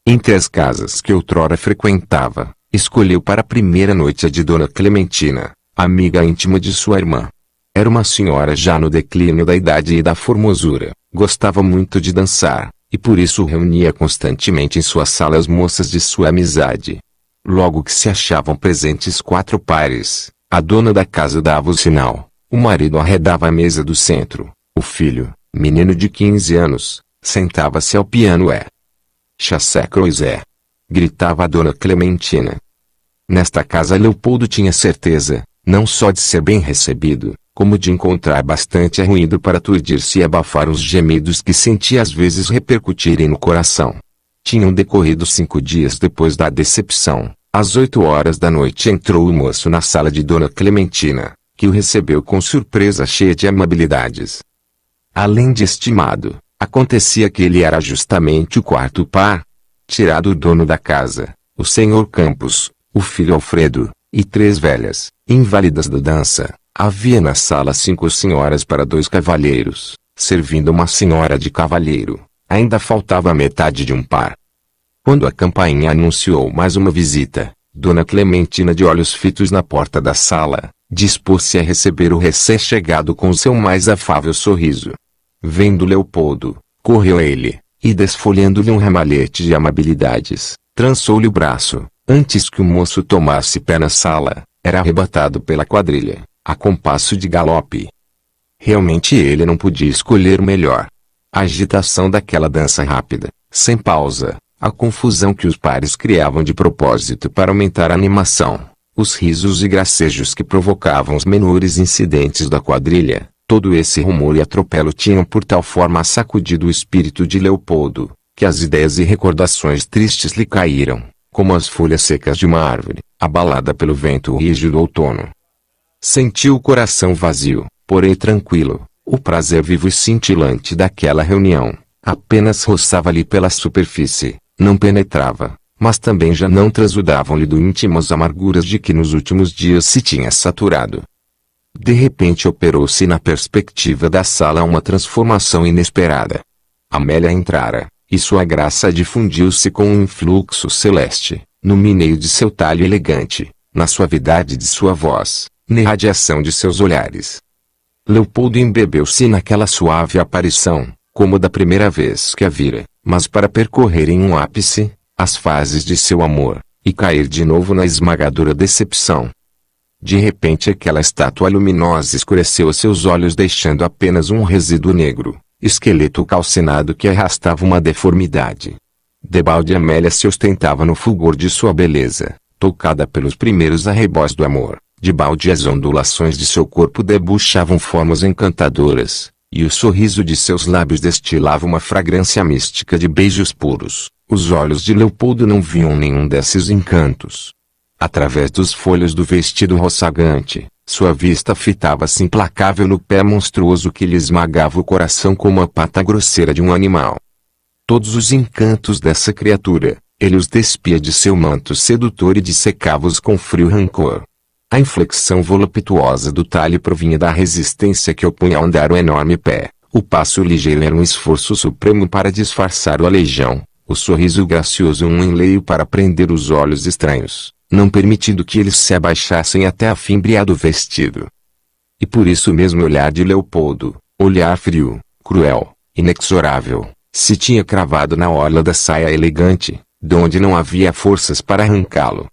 Entre as casas que outrora frequentava, escolheu para a primeira noite a de Dona Clementina, amiga íntima de sua irmã. Era uma senhora já no declínio da idade e da formosura, gostava muito de dançar, e por isso reunia constantemente em sua sala as moças de sua amizade. Logo que se achavam presentes quatro pares, a dona da casa dava o sinal, o marido arredava a mesa do centro. O filho, menino de 15 anos, sentava-se ao piano é. Chassé Croisé. Gritava a dona Clementina. Nesta casa Leopoldo tinha certeza, não só de ser bem recebido, como de encontrar bastante ruído para aturdir-se e abafar os gemidos que sentia às vezes repercutirem no coração. Tinham decorrido cinco dias depois da decepção. Às oito horas da noite entrou o moço na sala de Dona Clementina que o recebeu com surpresa cheia de amabilidades. Além de estimado, acontecia que ele era justamente o quarto par, tirado o dono da casa, o senhor Campos, o filho Alfredo, e três velhas, inválidas da dança. Havia na sala cinco senhoras para dois cavalheiros, servindo uma senhora de cavalheiro. Ainda faltava metade de um par. Quando a campainha anunciou mais uma visita, Dona Clementina de olhos fitos na porta da sala, dispôs-se a receber o recém-chegado com seu mais afável sorriso. Vendo Leopoldo, correu a ele, e desfolhando-lhe um ramalhete de amabilidades, trançou-lhe o braço, antes que o moço tomasse pé na sala, era arrebatado pela quadrilha, a compasso de galope. Realmente ele não podia escolher melhor. A agitação daquela dança rápida, sem pausa, a confusão que os pares criavam de propósito para aumentar a animação, os risos e gracejos que provocavam os menores incidentes da quadrilha, todo esse rumor e atropelo tinham por tal forma sacudido o espírito de Leopoldo, que as ideias e recordações tristes lhe caíram, como as folhas secas de uma árvore, abalada pelo vento rígido do outono. Sentiu o coração vazio, porém tranquilo, o prazer vivo e cintilante daquela reunião, apenas roçava-lhe pela superfície, não penetrava, mas também já não transudavam lhe do íntimo as amarguras de que nos últimos dias se tinha saturado. De repente operou-se na perspectiva da sala uma transformação inesperada. Amélia entrara, e sua graça difundiu-se com um influxo celeste, no mineio de seu talho elegante, na suavidade de sua voz, na irradiação de seus olhares. Leopoldo embebeu-se naquela suave aparição, como da primeira vez que a vira, mas para percorrer em um ápice, as fases de seu amor, e cair de novo na esmagadora decepção. De repente aquela estátua luminosa escureceu seus olhos deixando apenas um resíduo negro, esqueleto calcinado que arrastava uma deformidade. Debalde Amélia se ostentava no fulgor de sua beleza, tocada pelos primeiros arrebós do amor. Debalde as ondulações de seu corpo debuxavam formas encantadoras, e o sorriso de seus lábios destilava uma fragrância mística de beijos puros. Os olhos de Leopoldo não viam nenhum desses encantos. Através dos folhos do vestido roçagante, sua vista fitava-se implacável no pé monstruoso que lhe esmagava o coração como a pata grosseira de um animal. Todos os encantos dessa criatura, ele os despia de seu manto sedutor e dissecava-os com frio rancor. A inflexão voluptuosa do talhe provinha da resistência que opunha a andar o enorme pé. O passo ligeiro era um esforço supremo para disfarçar o aleijão, o sorriso gracioso um enleio para prender os olhos estranhos, não permitindo que eles se abaixassem até a fimbria do vestido. E por isso mesmo o olhar de Leopoldo, olhar frio, cruel, inexorável, se tinha cravado na orla da saia elegante, de onde não havia forças para arrancá-lo.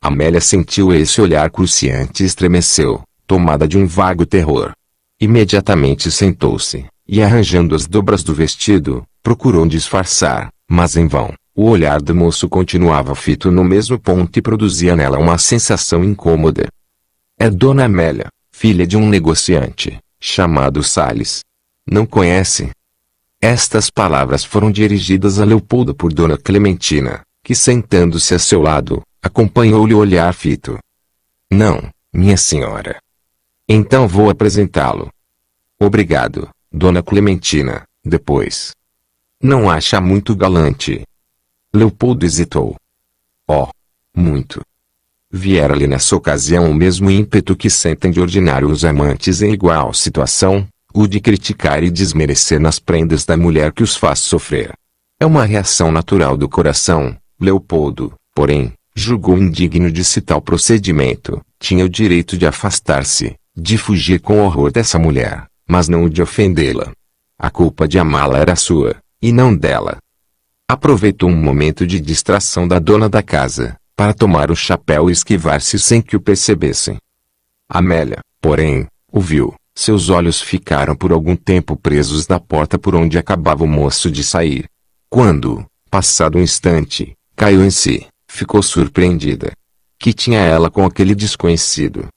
Amélia sentiu esse olhar cruciante e estremeceu, tomada de um vago terror. Imediatamente sentou-se, e arranjando as dobras do vestido, procurou disfarçar, mas em vão, o olhar do moço continuava fito no mesmo ponto e produzia nela uma sensação incômoda. É Dona Amélia, filha de um negociante, chamado Sales. Não conhece? Estas palavras foram dirigidas a Leopoldo por Dona Clementina, que sentando-se a seu lado, acompanhou-lhe o olhar fito. Não, minha senhora. Então vou apresentá-lo. Obrigado, Dona Clementina, depois. Não acha muito galante? Leopoldo hesitou. Oh! Muito! Viera-lhe nessa ocasião o mesmo ímpeto que sentem de ordinário os amantes em igual situação, o de criticar e desmerecer nas prendas da mulher que os faz sofrer. É uma reação natural do coração, Leopoldo, porém, julgou indigno de se tal procedimento, tinha o direito de afastar-se, de fugir com horror dessa mulher, mas não o de ofendê-la. A culpa de amá-la era sua e não dela. Aproveitou um momento de distração da dona da casa, para tomar o chapéu e esquivar-se sem que o percebessem. Amélia, porém, o viu. Seus olhos ficaram por algum tempo presos na porta por onde acabava o moço de sair. Quando, passado um instante, caiu em si, ficou surpreendida. Que tinha ela com aquele desconhecido?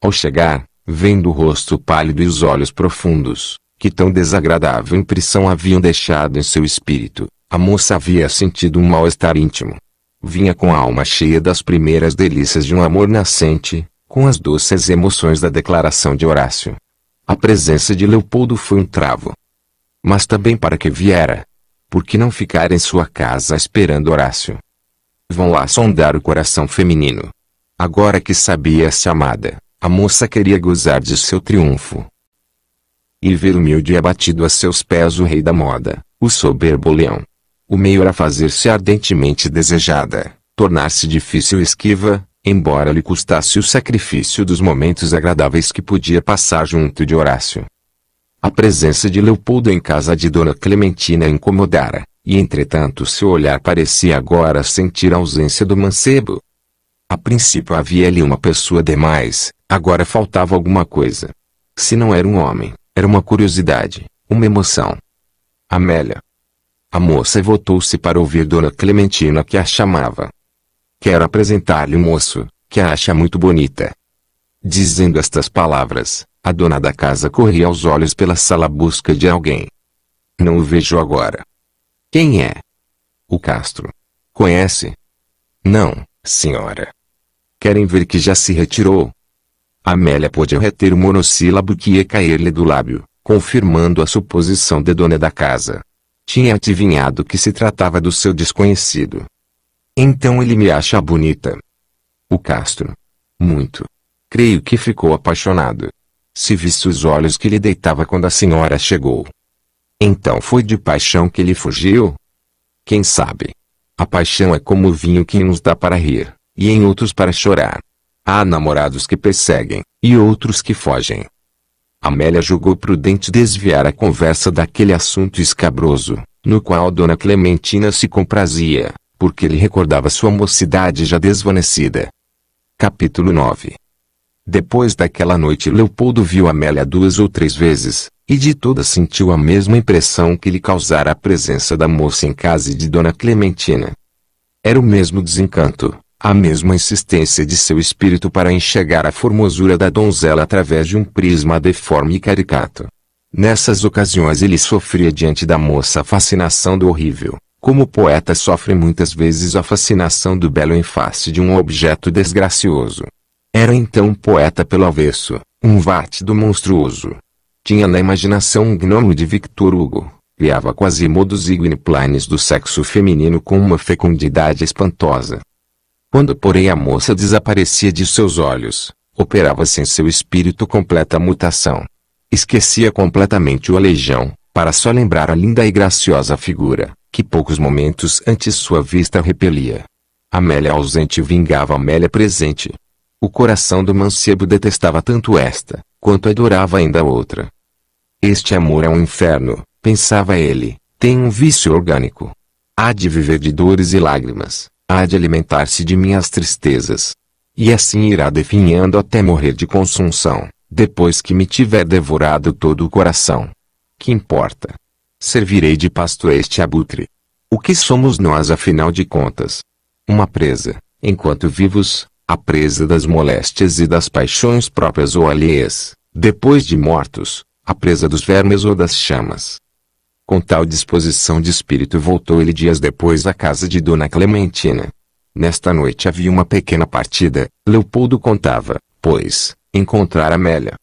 Ao chegar, vendo o rosto pálido e os olhos profundos, que tão desagradável impressão haviam deixado em seu espírito. A moça havia sentido um mal-estar íntimo. Vinha com a alma cheia das primeiras delícias de um amor nascente, com as doces emoções da declaração de Horácio. A presença de Leopoldo foi um travo. Mas também para que viera. Por que não ficar em sua casa esperando Horácio? Vão lá sondar o coração feminino. Agora que sabia-se amada, a moça queria gozar de seu triunfo, e ver humilde e abatido a seus pés o rei da moda, o soberbo leão. O meio era fazer-se ardentemente desejada, tornar-se difícil e esquiva, embora lhe custasse o sacrifício dos momentos agradáveis que podia passar junto de Horácio. A presença de Leopoldo em casa de Dona Clementina incomodara, e entretanto seu olhar parecia agora sentir a ausência do mancebo. A princípio havia ali uma pessoa demais, agora faltava alguma coisa. Se não era um homem, era uma curiosidade, uma emoção. Amélia. A moça voltou-se para ouvir Dona Clementina que a chamava. Quero apresentar-lhe um moço, que a acha muito bonita. Dizendo estas palavras, a dona da casa corria aos olhos pela sala à busca de alguém. Não o vejo agora. Quem é? O Castro. Conhece? Não, senhora. Querem ver que já se retirou? Amélia pôde reter o monossílabo que ia cair-lhe do lábio, confirmando a suposição de dona da casa. Tinha adivinhado que se tratava do seu desconhecido. Então ele me acha bonita. O Castro. Muito. Creio que ficou apaixonado. Se visse os olhos que ele deitava quando a senhora chegou. Então foi de paixão que ele fugiu? Quem sabe? A paixão é como o vinho que em uns dá para rir, e em outros para chorar. Há namorados que perseguem, e outros que fogem. Amélia julgou prudente desviar a conversa daquele assunto escabroso, no qual Dona Clementina se comprazia, porque lhe recordava sua mocidade já desvanecida. Capítulo 9 Depois daquela noite Leopoldo viu Amélia duas ou três vezes, e de todas sentiu a mesma impressão que lhe causara a presença da moça em casa e de Dona Clementina. Era o mesmo desencanto, a mesma insistência de seu espírito para enxergar a formosura da donzela através de um prisma deforme e caricato. Nessas ocasiões ele sofria diante da moça a fascinação do horrível, como o poeta sofre muitas vezes a fascinação do belo em face de um objeto desgracioso. Era então um poeta pelo avesso, um vátido monstruoso. Tinha na imaginação um gnomo de Victor Hugo, criava quase modos e do sexo feminino com uma fecundidade espantosa. Quando, porém, a moça desaparecia de seus olhos, operava-se em seu espírito completa mutação. Esquecia completamente o aleijão, para só lembrar a linda e graciosa figura, que poucos momentos antes sua vista repelia. Amélia ausente vingava Amélia presente. O coração do mancebo detestava tanto esta, quanto adorava ainda a outra. Este amor é um inferno, pensava ele, tem um vício orgânico. Há de viver de dores e lágrimas há de alimentar-se de minhas tristezas. E assim irá definhando até morrer de consunção, depois que me tiver devorado todo o coração. Que importa? Servirei de pasto a este abutre. O que somos nós afinal de contas? Uma presa, enquanto vivos, a presa das moléstias e das paixões próprias ou alheias, depois de mortos, a presa dos vermes ou das chamas. Com tal disposição de espírito voltou ele dias depois à casa de Dona Clementina. Nesta noite havia uma pequena partida, Leopoldo contava, pois, encontrar Amélia.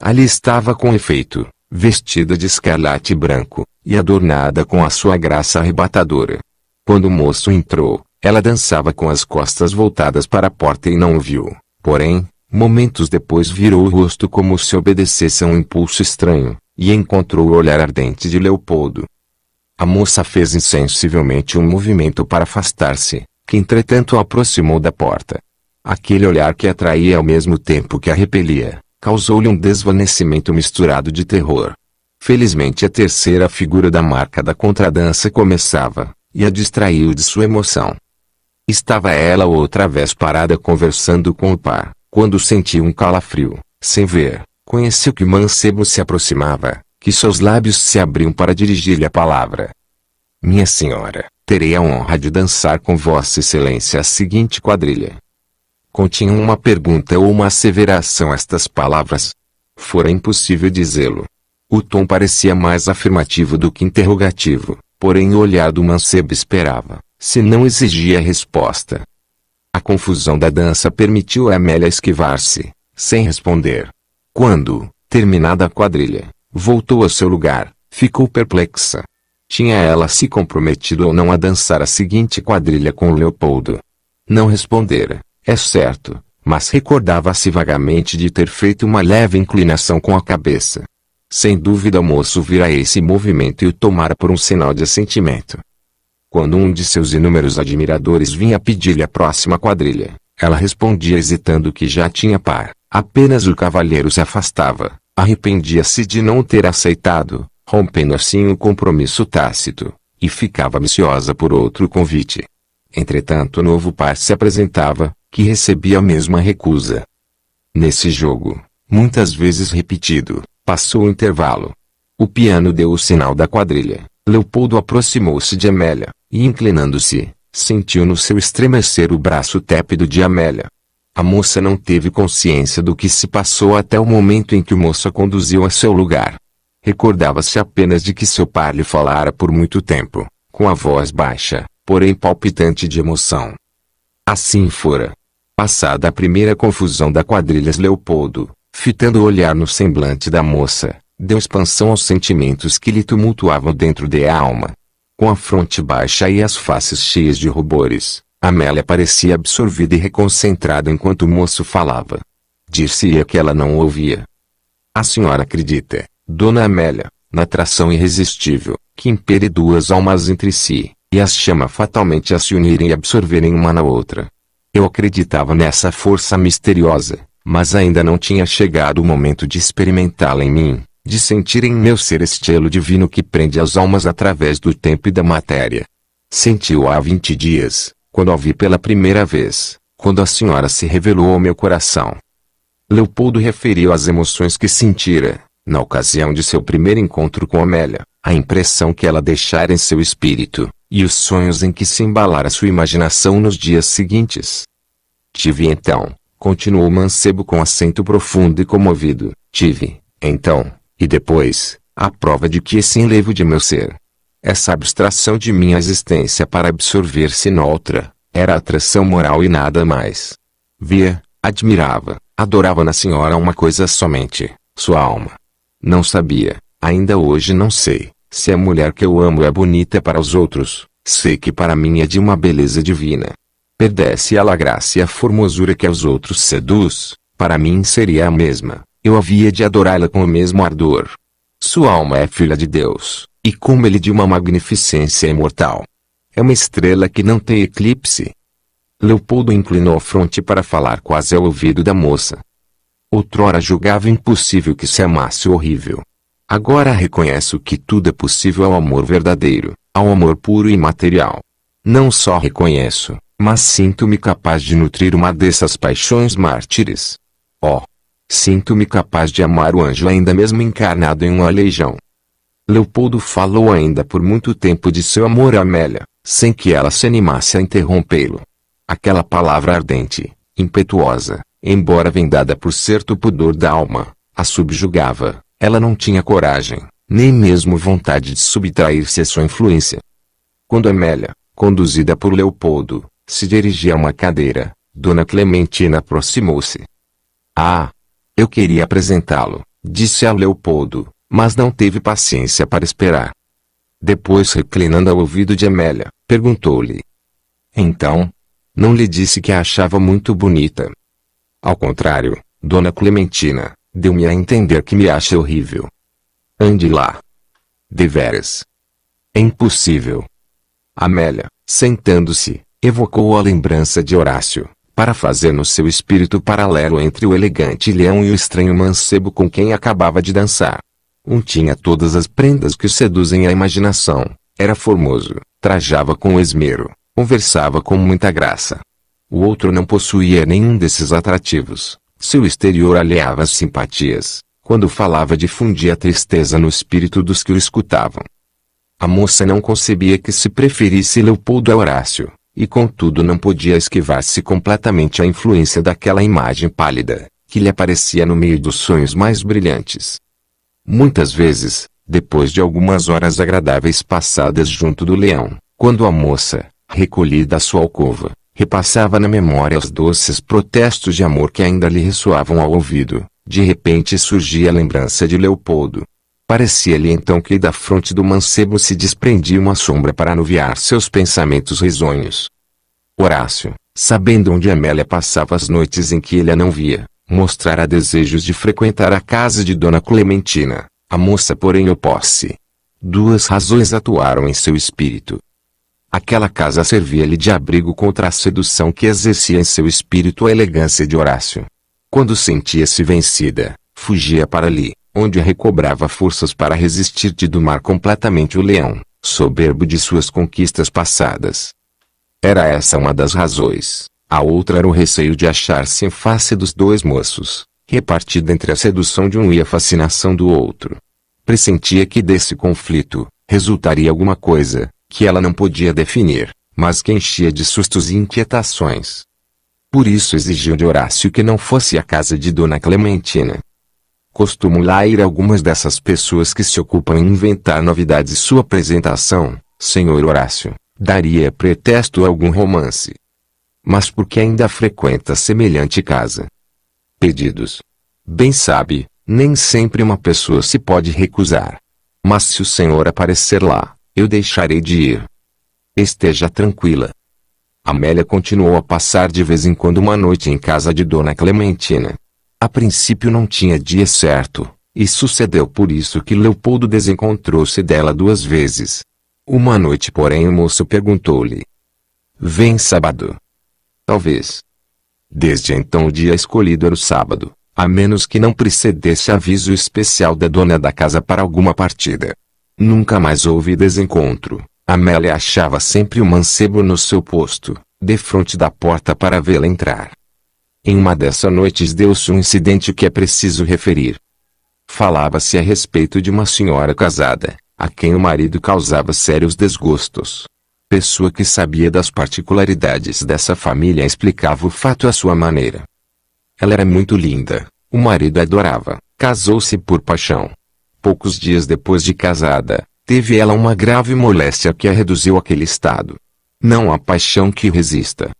Ali estava com efeito, vestida de escarlate branco, e adornada com a sua graça arrebatadora. Quando o moço entrou, ela dançava com as costas voltadas para a porta e não o viu. Porém, momentos depois virou o rosto como se obedecesse a um impulso estranho, e encontrou o olhar ardente de Leopoldo. A moça fez insensivelmente um movimento para afastar-se, que entretanto a aproximou da porta. Aquele olhar que atraía ao mesmo tempo que a repelia, causou-lhe um desvanecimento misturado de terror. Felizmente a terceira figura da marca da contradança começava, e a distraiu de sua emoção. Estava ela outra vez parada conversando com o par, quando sentiu um calafrio, sem ver, Conheceu que Mancebo se aproximava, que seus lábios se abriam para dirigir-lhe a palavra. Minha senhora, terei a honra de dançar com Vossa Excelência a seguinte quadrilha. Continham uma pergunta ou uma asseveração estas palavras. Fora impossível dizê-lo. O tom parecia mais afirmativo do que interrogativo, porém o olhar do mancebo esperava, se não exigia resposta. A confusão da dança permitiu a Amélia esquivar-se, sem responder, quando, terminada a quadrilha, voltou a seu lugar, ficou perplexa. Tinha ela se comprometido ou não a dançar a seguinte quadrilha com Leopoldo? Não respondera, é certo, mas recordava-se vagamente de ter feito uma leve inclinação com a cabeça. Sem dúvida o moço vira esse movimento e o tomara por um sinal de assentimento. Quando um de seus inúmeros admiradores vinha pedir-lhe a próxima quadrilha, ela respondia hesitando que já tinha par. Apenas o cavalheiro se afastava, arrependia-se de não ter aceitado, rompendo assim o compromisso tácito, e ficava ansiosa por outro convite. Entretanto o novo par se apresentava, que recebia a mesma recusa. Nesse jogo, muitas vezes repetido, passou o intervalo. O piano deu o sinal da quadrilha. Leopoldo aproximou-se de Amélia, e inclinando-se, sentiu no seu estremecer o braço tépido de Amélia. A moça não teve consciência do que se passou até o momento em que o moço a conduziu a seu lugar. Recordava-se apenas de que seu par lhe falara por muito tempo, com a voz baixa, porém palpitante de emoção. Assim fora. Passada a primeira confusão da quadrilha, Leopoldo, fitando o olhar no semblante da moça, deu expansão aos sentimentos que lhe tumultuavam dentro de alma. Com a fronte baixa e as faces cheias de rubores, Amélia parecia absorvida e reconcentrada enquanto o moço falava. Dir-se-ia que ela não ouvia. A senhora acredita, dona Amélia, na atração irresistível, que impere duas almas entre si, e as chama fatalmente a se unirem e absorverem uma na outra. Eu acreditava nessa força misteriosa, mas ainda não tinha chegado o momento de experimentá-la em mim, de sentir em meu ser este elo divino que prende as almas através do tempo e da matéria. Senti-o há vinte dias, quando a vi pela primeira vez, quando a senhora se revelou ao meu coração. Leopoldo referiu as emoções que sentira, na ocasião de seu primeiro encontro com Amélia, a impressão que ela deixara em seu espírito, e os sonhos em que se embalara sua imaginação nos dias seguintes. Tive então, continuou Mancebo com acento profundo e comovido, tive, então, e depois, a prova de que esse enlevo de meu ser, essa abstração de minha existência para absorver-se noutra, era atração moral e nada mais. Via, admirava, adorava na senhora uma coisa somente, sua alma. Não sabia, ainda hoje não sei, se a mulher que eu amo é bonita para os outros, sei que para mim é de uma beleza divina. Perdesse ela a graça e a formosura que aos outros seduz, para mim seria a mesma, eu havia de adorá-la com o mesmo ardor. Sua alma é filha de Deus, e como ele de uma magnificência imortal. É uma estrela que não tem eclipse. Leopoldo inclinou a fronte para falar quase ao ouvido da moça. Outrora julgava impossível que se amasse o horrível. Agora reconheço que tudo é possível ao amor verdadeiro, ao amor puro e material. Não só reconheço, mas sinto-me capaz de nutrir uma dessas paixões mártires. Oh! Sinto-me capaz de amar o anjo ainda mesmo encarnado em um aleijão. Leopoldo falou ainda por muito tempo de seu amor a Amélia, sem que ela se animasse a interrompê-lo. Aquela palavra ardente, impetuosa, embora vendada por certo pudor da alma, a subjugava. Ela não tinha coragem, nem mesmo vontade de subtrair-se à sua influência. Quando Amélia, conduzida por Leopoldo, se dirigia a uma cadeira, Dona Clementina aproximou-se. Ah! Eu queria apresentá-lo, disse a Leopoldo, mas não teve paciência para esperar. Depois, reclinando ao ouvido de Amélia, perguntou-lhe: Então, não lhe disse que a achava muito bonita? Ao contrário, Dona Clementina, deu-me a entender que me acha horrível. Ande lá. Deveras. É impossível. Amélia, sentando-se, evocou a lembrança de Horácio, para fazer no seu espírito paralelo entre o elegante leão e o estranho mancebo com quem acabava de dançar. Um tinha todas as prendas que seduzem a imaginação, era formoso, trajava com esmero, conversava com muita graça. O outro não possuía nenhum desses atrativos, seu exterior alheava as simpatias, quando falava difundia tristeza no espírito dos que o escutavam. A moça não concebia que se preferisse Leopoldo a Horácio, e contudo não podia esquivar-se completamente à influência daquela imagem pálida, que lhe aparecia no meio dos sonhos mais brilhantes. Muitas vezes, depois de algumas horas agradáveis passadas junto do leão, quando a moça, recolhida à sua alcova, repassava na memória os doces protestos de amor que ainda lhe ressoavam ao ouvido, de repente surgia a lembrança de Leopoldo. Parecia-lhe então que da fronte do mancebo se desprendia uma sombra para anuviar seus pensamentos risonhos. Horácio, sabendo onde Amélia passava as noites em que ele a não via, mostrara desejos de frequentar a casa de Dona Clementina, a moça porém opôs-se. Duas razões atuaram em seu espírito. Aquela casa servia-lhe de abrigo contra a sedução que exercia em seu espírito a elegância de Horácio. Quando sentia-se vencida, fugia para ali, onde recobrava forças para resistir de domar completamente o leão, soberbo de suas conquistas passadas. Era essa uma das razões. A outra era o receio de achar-se em face dos dois moços, repartida entre a sedução de um e a fascinação do outro. Pressentia que desse conflito, resultaria alguma coisa, que ela não podia definir, mas que enchia de sustos e inquietações. Por isso exigiu de Horácio que não fosse à casa de Dona Clementina. Costumo lá ir algumas dessas pessoas que se ocupam em inventar novidades. Sua apresentação, senhor Horácio, daria pretexto a algum romance mas porque ainda frequenta semelhante casa. Pedidos. Bem sabe, nem sempre uma pessoa se pode recusar. Mas se o Senhor aparecer lá, eu deixarei de ir. Esteja tranquila. Amélia continuou a passar de vez em quando uma noite em casa de Dona Clementina. A princípio não tinha dia certo, e sucedeu por isso que Leopoldo desencontrou-se dela duas vezes. Uma noite, porém, o moço perguntou-lhe: Vem sábado. Talvez. Desde então o dia escolhido era o sábado, a menos que não precedesse aviso especial da dona da casa para alguma partida. Nunca mais houve desencontro. Amélia achava sempre o mancebo no seu posto, defronte da porta para vê-la entrar. Em uma dessas noites deu-se um incidente que é preciso referir. Falava-se a respeito de uma senhora casada, a quem o marido causava sérios desgostos pessoa que sabia das particularidades dessa família explicava o fato à sua maneira. Ela era muito linda, o marido adorava, casou-se por paixão. Poucos dias depois de casada, teve ela uma grave moléstia que a reduziu àquele estado. Não há paixão que resista.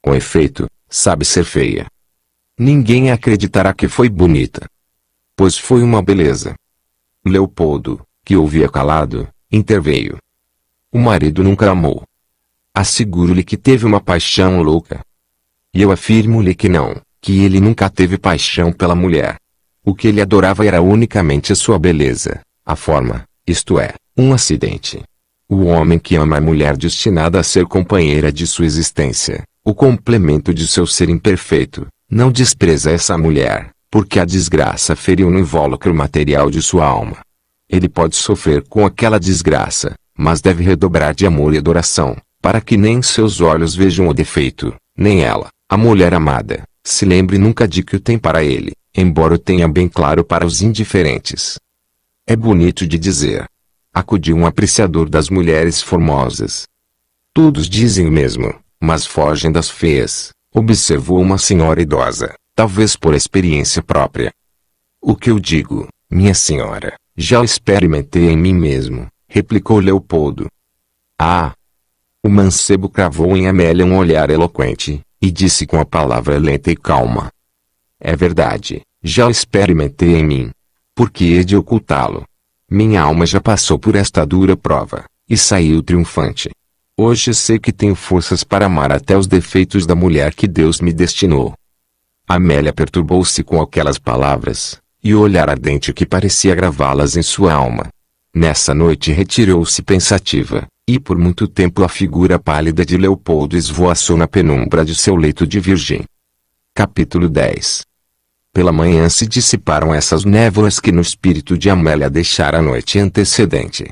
Com efeito, sabe ser feia. Ninguém acreditará que foi bonita. Pois foi uma beleza. Leopoldo, que ouvia calado, interveio. O marido nunca amou. Asseguro-lhe que teve uma paixão louca. E eu afirmo-lhe que não, que ele nunca teve paixão pela mulher. O que ele adorava era unicamente a sua beleza, a forma, isto é, um acidente. O homem que ama a mulher destinada a ser companheira de sua existência, o complemento de seu ser imperfeito, não despreza essa mulher, porque a desgraça feriu no invólucro material de sua alma. Ele pode sofrer com aquela desgraça, mas deve redobrar de amor e adoração, para que nem seus olhos vejam o defeito, nem ela, a mulher amada, se lembre nunca de que o tem para ele, embora o tenha bem claro para os indiferentes. É bonito de dizer. Acudiu um apreciador das mulheres formosas. Todos dizem o mesmo, mas fogem das feias, observou uma senhora idosa, talvez por experiência própria. O que eu digo, minha senhora, já experimentei em mim mesmo replicou Leopoldo. Ah! O mancebo cravou em Amélia um olhar eloquente, e disse com a palavra lenta e calma. É verdade, já o experimentei em mim. Por que hei de ocultá-lo? Minha alma já passou por esta dura prova, e saiu triunfante. Hoje sei que tenho forças para amar até os defeitos da mulher que Deus me destinou. Amélia perturbou-se com aquelas palavras, e o olhar ardente que parecia gravá-las em sua alma, Nessa noite retirou-se pensativa, e por muito tempo a figura pálida de Leopoldo esvoaçou na penumbra de seu leito de virgem. Capítulo 10 Pela manhã se dissiparam essas névoas que no espírito de Amélia deixara a noite antecedente.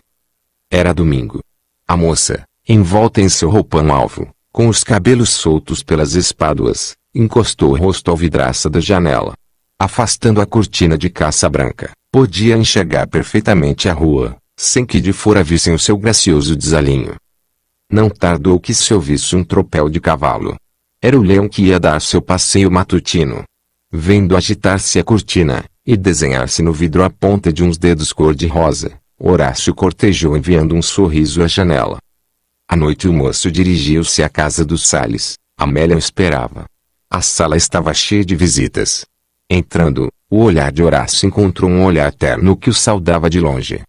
Era domingo. A moça, envolta em seu roupão alvo, com os cabelos soltos pelas espáduas, encostou o rosto ao vidraça da janela afastando a cortina de caça branca, podia enxergar perfeitamente a rua, sem que de fora vissem o seu gracioso desalinho. Não tardou que se ouvisse um tropel de cavalo. Era o leão que ia dar seu passeio matutino. Vendo agitar-se a cortina, e desenhar-se no vidro a ponta de uns dedos cor-de-rosa, Horácio cortejou enviando um sorriso à janela. À noite o moço dirigiu-se à casa dos Sales. Amélia o esperava. A sala estava cheia de visitas. Entrando, o olhar de Horácio encontrou um olhar terno que o saudava de longe.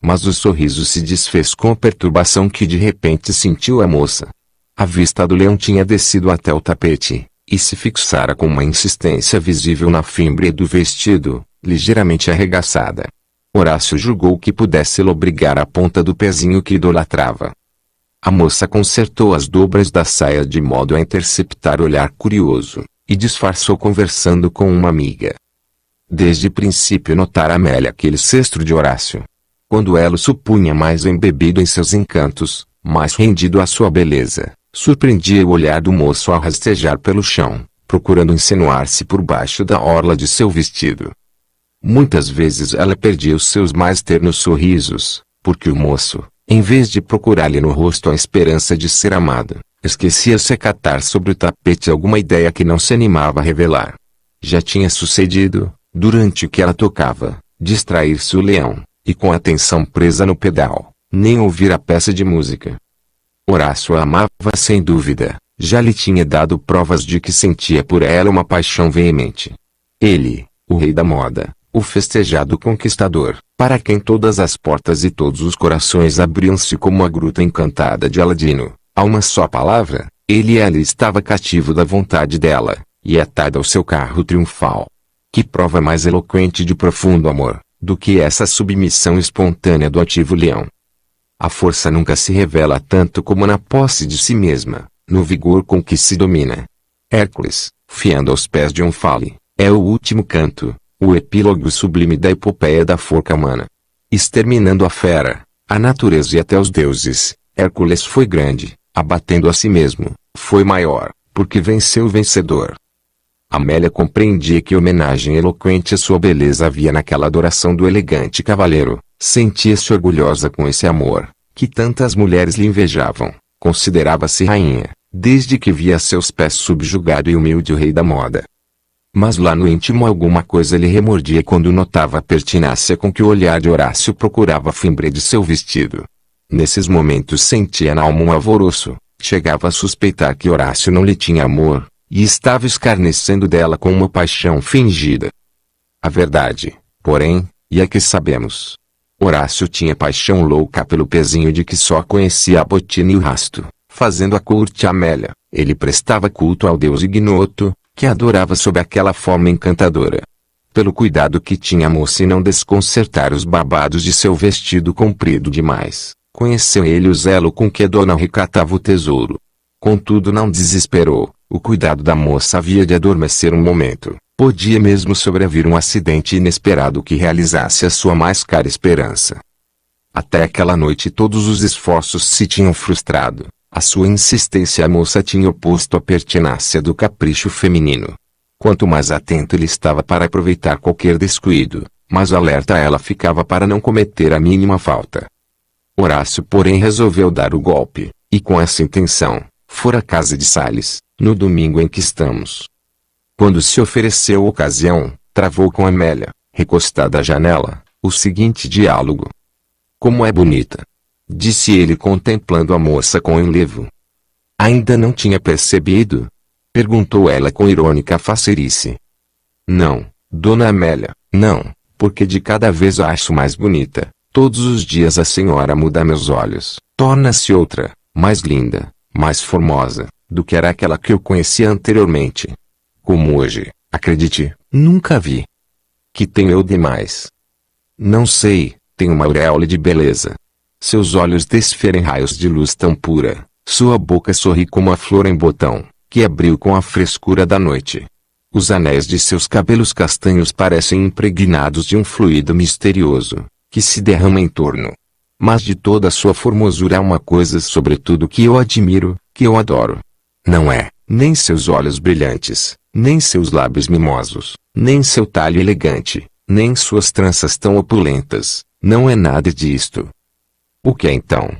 Mas o sorriso se desfez com a perturbação que de repente sentiu a moça. A vista do leão tinha descido até o tapete, e se fixara com uma insistência visível na fímbria do vestido, ligeiramente arregaçada. Horácio julgou que pudesse lobrigar a ponta do pezinho que idolatrava. A moça consertou as dobras da saia de modo a interceptar o olhar curioso e disfarçou conversando com uma amiga. Desde princípio notara Amélia aquele cestro de Horácio. Quando ela o supunha mais embebido em seus encantos, mais rendido à sua beleza, surpreendia o olhar do moço a rastejar pelo chão, procurando insinuar-se por baixo da orla de seu vestido. Muitas vezes ela perdia os seus mais ternos sorrisos, porque o moço, em vez de procurar-lhe no rosto a esperança de ser amado, Esquecia-se catar sobre o tapete alguma ideia que não se animava a revelar. Já tinha sucedido, durante o que ela tocava, distrair-se o leão, e com a atenção presa no pedal, nem ouvir a peça de música. Horácio a amava sem dúvida, já lhe tinha dado provas de que sentia por ela uma paixão veemente. Ele, o rei da moda, o festejado conquistador, para quem todas as portas e todos os corações abriam-se como a gruta encantada de Aladino, a uma só palavra, ele ela estava cativo da vontade dela, e é atado ao seu carro triunfal. Que prova mais eloquente de profundo amor, do que essa submissão espontânea do ativo leão. A força nunca se revela tanto como na posse de si mesma, no vigor com que se domina. Hércules, fiando aos pés de Onfale, é o último canto, o epílogo sublime da epopeia da forca humana. Exterminando a fera, a natureza e até os deuses, Hércules foi grande, abatendo a si mesmo, foi maior, porque venceu o vencedor. Amélia compreendia que homenagem eloquente à sua beleza havia naquela adoração do elegante cavaleiro, sentia-se orgulhosa com esse amor, que tantas mulheres lhe invejavam, considerava-se rainha, desde que via a seus pés subjugado e humilde o rei da moda. Mas lá no íntimo alguma coisa lhe remordia quando notava a pertinácia com que o olhar de Horácio procurava a fimbre de seu vestido. Nesses momentos sentia na alma um alvoroço, chegava a suspeitar que Horácio não lhe tinha amor, e estava escarnecendo dela com uma paixão fingida. A verdade, porém, e é que sabemos. Horácio tinha paixão louca pelo pezinho de que só conhecia a botina e o rasto, fazendo a corte a Amélia. Ele prestava culto ao deus ignoto, que adorava sob aquela forma encantadora. Pelo cuidado que tinha a moça em não desconcertar os babados de seu vestido comprido demais, Conheceu ele o zelo com que Dona recatava o tesouro. Contudo não desesperou, o cuidado da moça havia de adormecer um momento. Podia mesmo sobrevir um acidente inesperado que realizasse a sua mais cara esperança. Até aquela noite todos os esforços se tinham frustrado. A sua insistência a moça tinha oposto a pertinácia do capricho feminino. Quanto mais atento ele estava para aproveitar qualquer descuido, mais alerta ela ficava para não cometer a mínima falta. Horácio porém resolveu dar o golpe, e com essa intenção, fora à casa de Sales, no domingo em que estamos. Quando se ofereceu a ocasião, travou com Amélia, recostada à janela, o seguinte diálogo. Como é bonita! Disse ele contemplando a moça com enlevo. Ainda não tinha percebido? Perguntou ela com irônica facerice. Não, dona Amélia, não, porque de cada vez a acho mais bonita, Todos os dias a senhora muda meus olhos, torna-se outra, mais linda, mais formosa, do que era aquela que eu conhecia anteriormente. Como hoje, acredite, nunca vi. Que tenho eu demais? Não sei, tem uma auréola de beleza. Seus olhos desferem raios de luz tão pura, sua boca sorri como a flor em botão, que abriu com a frescura da noite. Os anéis de seus cabelos castanhos parecem impregnados de um fluido misterioso, que se derrama em torno. Mas de toda a sua formosura há uma coisa sobretudo que eu admiro, que eu adoro. Não é, nem seus olhos brilhantes, nem seus lábios mimosos, nem seu talho elegante, nem suas tranças tão opulentas, não é nada disto. O que é então?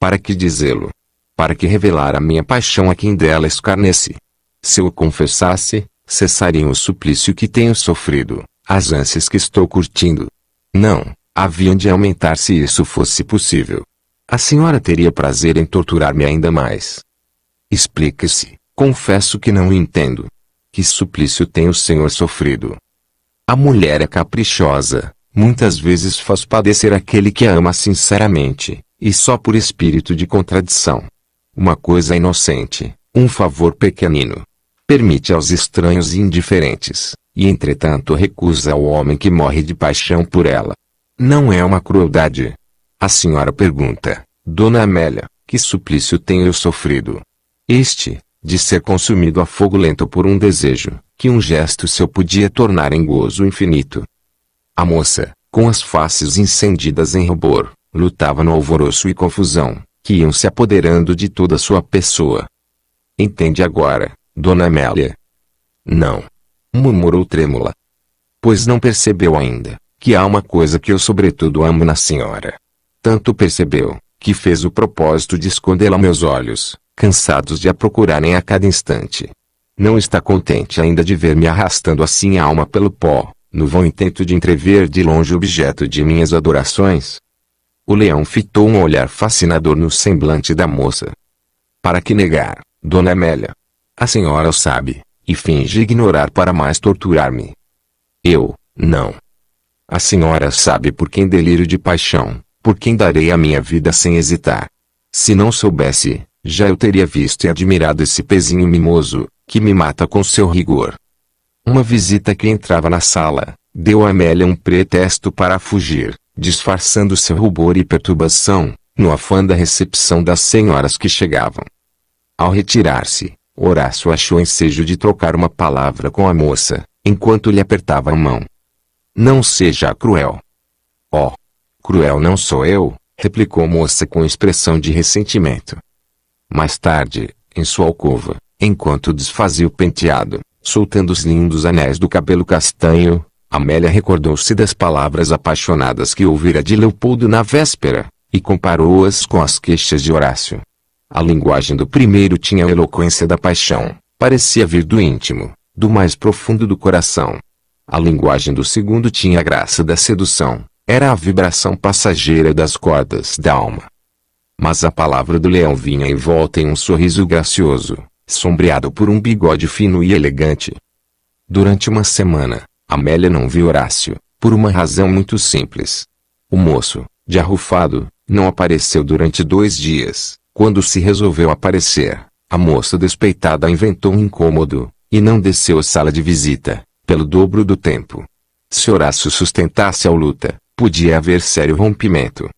Para que dizê-lo? Para que revelar a minha paixão a quem dela escarnece? Se eu confessasse, cessariam o suplício que tenho sofrido, as ânsias que estou curtindo. Não, Haviam de aumentar se isso fosse possível. A senhora teria prazer em torturar-me ainda mais. Explique-se, confesso que não entendo. Que suplício tem o senhor sofrido? A mulher é caprichosa, muitas vezes faz padecer aquele que a ama sinceramente, e só por espírito de contradição. Uma coisa inocente, um favor pequenino. Permite aos estranhos e indiferentes, e entretanto recusa ao homem que morre de paixão por ela. Não é uma crueldade. A senhora pergunta, Dona Amélia, que suplício tenho eu sofrido? Este, de ser consumido a fogo lento por um desejo, que um gesto seu podia tornar em gozo infinito. A moça, com as faces incendidas em rubor, lutava no alvoroço e confusão, que iam se apoderando de toda sua pessoa. Entende agora, Dona Amélia? Não. Murmurou trêmula. Pois não percebeu ainda que há uma coisa que eu sobretudo amo na senhora. Tanto percebeu, que fez o propósito de escondê-la meus olhos, cansados de a procurarem a cada instante. Não está contente ainda de ver-me arrastando assim a alma pelo pó, no vão intento de entrever de longe o objeto de minhas adorações. O leão fitou um olhar fascinador no semblante da moça. Para que negar, dona Amélia? A senhora o sabe, e finge ignorar para mais torturar-me. Eu, não. A senhora sabe por quem delírio de paixão, por quem darei a minha vida sem hesitar. Se não soubesse, já eu teria visto e admirado esse pezinho mimoso, que me mata com seu rigor. Uma visita que entrava na sala, deu a Amélia um pretexto para fugir, disfarçando seu rubor e perturbação, no afã da recepção das senhoras que chegavam. Ao retirar-se, Horácio achou ensejo de trocar uma palavra com a moça, enquanto lhe apertava a mão. Não seja cruel. Oh! Cruel não sou eu, replicou moça com expressão de ressentimento. Mais tarde, em sua alcova, enquanto desfazia o penteado, soltando os lindos anéis do cabelo castanho, Amélia recordou-se das palavras apaixonadas que ouvira de Leopoldo na véspera, e comparou-as com as queixas de Horácio. A linguagem do primeiro tinha a eloquência da paixão, parecia vir do íntimo, do mais profundo do coração, a linguagem do segundo tinha a graça da sedução, era a vibração passageira das cordas da alma. Mas a palavra do leão vinha envolta em um sorriso gracioso, sombreado por um bigode fino e elegante. Durante uma semana, Amélia não viu Horácio, por uma razão muito simples. O moço, de arrufado, não apareceu durante dois dias. Quando se resolveu aparecer, a moça despeitada inventou um incômodo, e não desceu à sala de visita pelo dobro do tempo. Se Horácio sustentasse a luta, podia haver sério rompimento.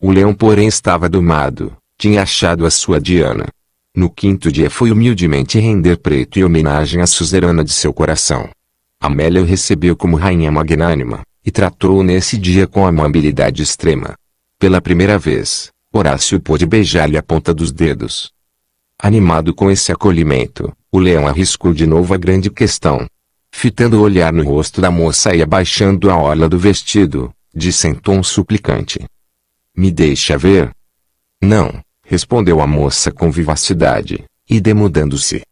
O leão porém estava domado, tinha achado a sua Diana. No quinto dia foi humildemente render preto e homenagem à suzerana de seu coração. Amélia o recebeu como rainha magnânima, e tratou-o nesse dia com amabilidade extrema. Pela primeira vez, Horácio pôde beijar-lhe a ponta dos dedos. Animado com esse acolhimento, o leão arriscou de novo a grande questão, fitando o olhar no rosto da moça e abaixando a orla do vestido, disse em tom suplicante. Me deixa ver? Não, respondeu a moça com vivacidade, e demudando-se.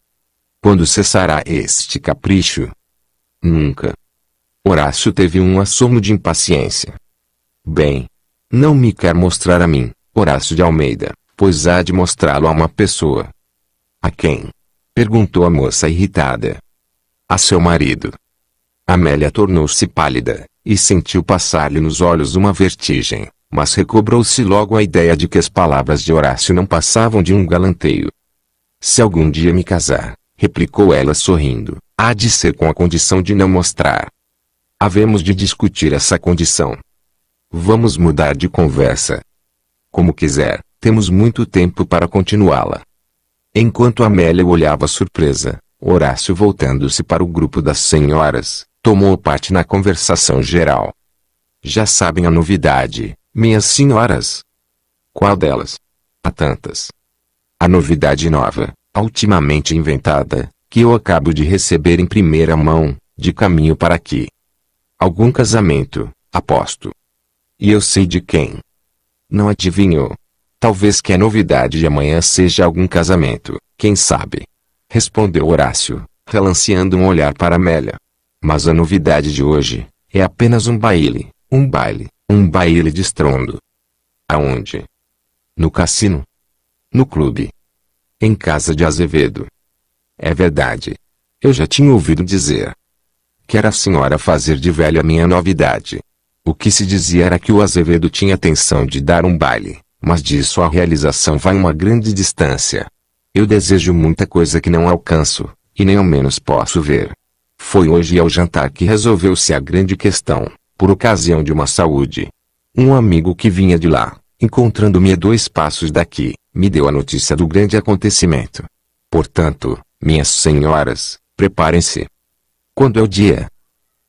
Quando cessará este capricho? Nunca. Horácio teve um assomo de impaciência. Bem, não me quer mostrar a mim, Horácio de Almeida, pois há de mostrá-lo a uma pessoa. A quem? Perguntou a moça irritada a seu marido. Amélia tornou-se pálida, e sentiu passar-lhe nos olhos uma vertigem, mas recobrou-se logo a ideia de que as palavras de Horácio não passavam de um galanteio. Se algum dia me casar, replicou ela sorrindo, há de ser com a condição de não mostrar. Havemos de discutir essa condição. Vamos mudar de conversa. Como quiser, temos muito tempo para continuá-la. Enquanto Amélia olhava surpresa, Horácio voltando-se para o grupo das senhoras, tomou parte na conversação geral. Já sabem a novidade, minhas senhoras? Qual delas? Há tantas. A novidade nova, ultimamente inventada, que eu acabo de receber em primeira mão, de caminho para aqui. Algum casamento, aposto. E eu sei de quem. Não adivinhou? Talvez que a novidade de amanhã seja algum casamento, quem sabe? respondeu Horácio, relanceando um olhar para Amélia. Mas a novidade de hoje é apenas um baile, um baile, um baile de estrondo. Aonde? No cassino? No clube? Em casa de Azevedo. É verdade. Eu já tinha ouvido dizer. Quer a senhora fazer de velha minha novidade. O que se dizia era que o Azevedo tinha a intenção de dar um baile, mas disso a realização vai uma grande distância. Eu desejo muita coisa que não alcanço, e nem ao menos posso ver. Foi hoje ao jantar que resolveu-se a grande questão, por ocasião de uma saúde. Um amigo que vinha de lá, encontrando-me a dois passos daqui, me deu a notícia do grande acontecimento. Portanto, minhas senhoras, preparem-se. Quando é o dia?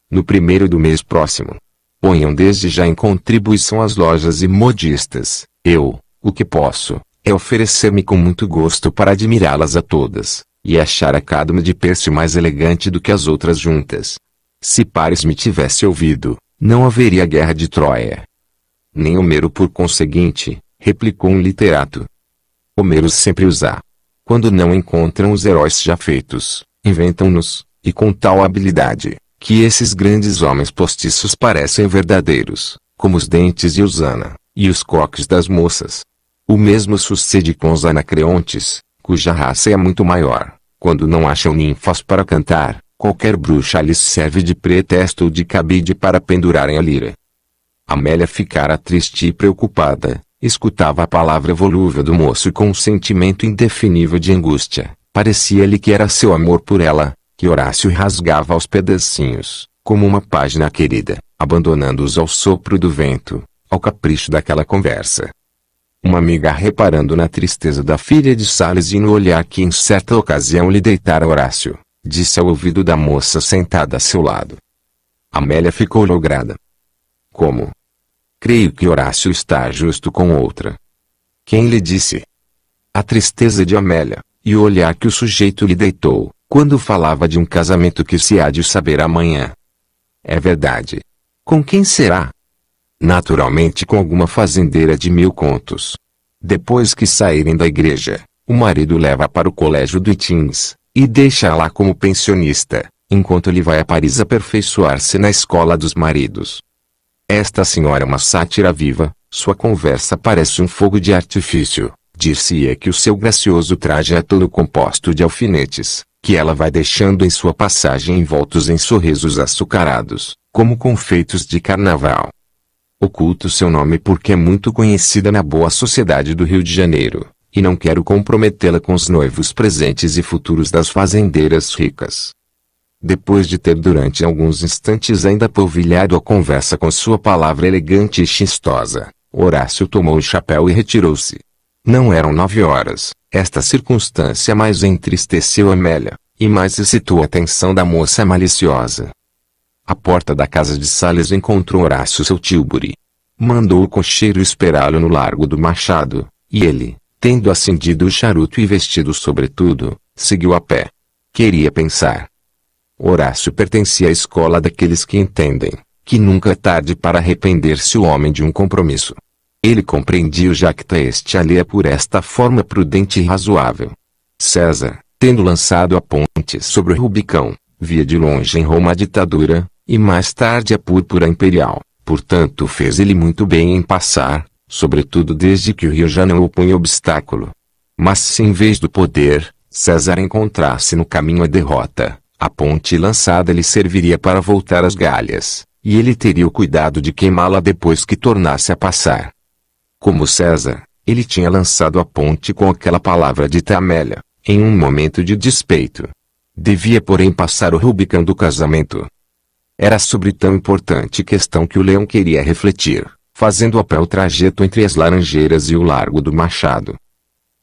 No primeiro do mês próximo. Ponham desde já em contribuição as lojas e modistas, eu, o que posso, é oferecer-me com muito gosto para admirá-las a todas, e achar a cada uma de Percy mais elegante do que as outras juntas. Se Paris me tivesse ouvido, não haveria guerra de Troia. Nem Homero por conseguinte, replicou um literato. Homero sempre usa. Quando não encontram os heróis já feitos, inventam-nos, e com tal habilidade, que esses grandes homens postiços parecem verdadeiros, como os dentes de Usana, e os coques das moças. O mesmo sucede com os anacreontes, cuja raça é muito maior. Quando não acham ninfas para cantar, qualquer bruxa lhes serve de pretexto ou de cabide para pendurarem a lira. Amélia ficara triste e preocupada, escutava a palavra volúvel do moço com um sentimento indefinível de angústia. Parecia-lhe que era seu amor por ela, que Horácio rasgava aos pedacinhos, como uma página querida, abandonando-os ao sopro do vento, ao capricho daquela conversa. Uma amiga reparando na tristeza da filha de Sales e no olhar que em certa ocasião lhe deitara Horácio, disse ao ouvido da moça sentada a seu lado. Amélia ficou lograda. Como? Creio que Horácio está justo com outra. Quem lhe disse? A tristeza de Amélia, e o olhar que o sujeito lhe deitou, quando falava de um casamento que se há de saber amanhã. É verdade. Com quem será? naturalmente com alguma fazendeira de mil contos. Depois que saírem da igreja, o marido leva para o colégio do Itins, e deixa lá como pensionista, enquanto ele vai a Paris aperfeiçoar-se na escola dos maridos. Esta senhora é uma sátira viva, sua conversa parece um fogo de artifício. Dir-se-ia que o seu gracioso traje é todo composto de alfinetes, que ela vai deixando em sua passagem envoltos em sorrisos açucarados, como confeitos de carnaval. Oculto seu nome porque é muito conhecida na boa sociedade do Rio de Janeiro, e não quero comprometê-la com os noivos presentes e futuros das fazendeiras ricas. Depois de ter durante alguns instantes ainda polvilhado a conversa com sua palavra elegante e chistosa, Horácio tomou o chapéu e retirou-se. Não eram nove horas. Esta circunstância mais entristeceu Amélia, e mais excitou a atenção da moça maliciosa. À porta da casa de Sales encontrou Horácio seu Tilbury. Mandou o cocheiro esperá-lo no Largo do Machado, e ele, tendo acendido o charuto e vestido sobretudo, seguiu a pé. Queria pensar. Horácio pertencia à escola daqueles que entendem que nunca é tarde para arrepender-se o homem de um compromisso. Ele compreendia o jacta tá este alheia é por esta forma prudente e razoável. César, tendo lançado a ponte sobre o Rubicão, via de longe em Roma a ditadura, e mais tarde a púrpura imperial. Portanto, fez ele muito bem em passar, sobretudo desde que o rio já não opunha obstáculo. Mas se em vez do poder, César encontrasse no caminho a derrota, a ponte lançada lhe serviria para voltar às galhas, e ele teria o cuidado de queimá-la depois que tornasse a passar. Como César, ele tinha lançado a ponte com aquela palavra de Tamélia, em um momento de despeito. Devia porém passar o Rubicão do casamento, era sobre tão importante questão que o leão queria refletir, fazendo a pé o trajeto entre as Laranjeiras e o Largo do Machado.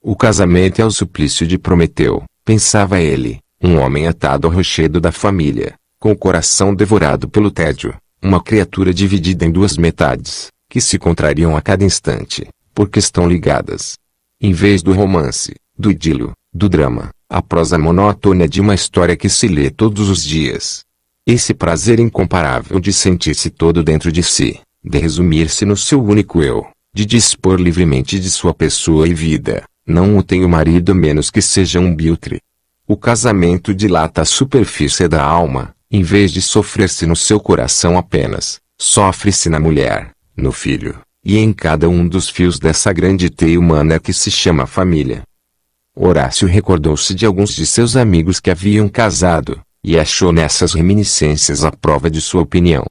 O casamento é o suplício de Prometeu, pensava ele, um homem atado ao rochedo da família, com o coração devorado pelo tédio, uma criatura dividida em duas metades, que se contrariam a cada instante, porque estão ligadas. Em vez do romance, do idílio, do drama, a prosa monótona de uma história que se lê todos os dias, esse prazer incomparável de sentir-se todo dentro de si, de resumir-se no seu único eu, de dispor livremente de sua pessoa e vida, não o tem o marido menos que seja um biltre. O casamento dilata a superfície da alma, em vez de sofrer-se no seu coração apenas, sofre-se na mulher, no filho, e em cada um dos fios dessa grande teia humana que se chama família. Horácio recordou-se de alguns de seus amigos que haviam casado, e achou nessas reminiscências a prova de sua opinião.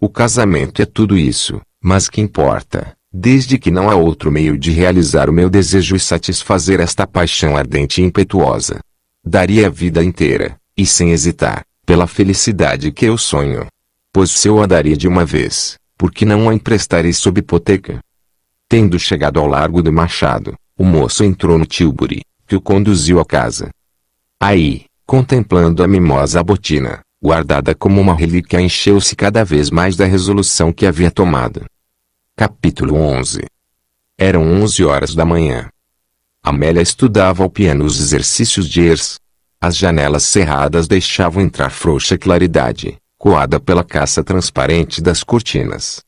O casamento é tudo isso, mas que importa, desde que não há outro meio de realizar o meu desejo e satisfazer esta paixão ardente e impetuosa. Daria a vida inteira, e sem hesitar, pela felicidade que eu sonho. Pois se eu a daria de uma vez, Por que não a emprestarei sob hipoteca? Tendo chegado ao largo do Machado, o moço entrou no Tilbury, que o conduziu à casa. Aí, contemplando a mimosa botina, guardada como uma relíquia encheu-se cada vez mais da resolução que havia tomado. Capítulo 11 Eram 11 horas da manhã. Amélia estudava ao piano os exercícios de ERS. As janelas cerradas deixavam entrar frouxa claridade, coada pela caça transparente das cortinas.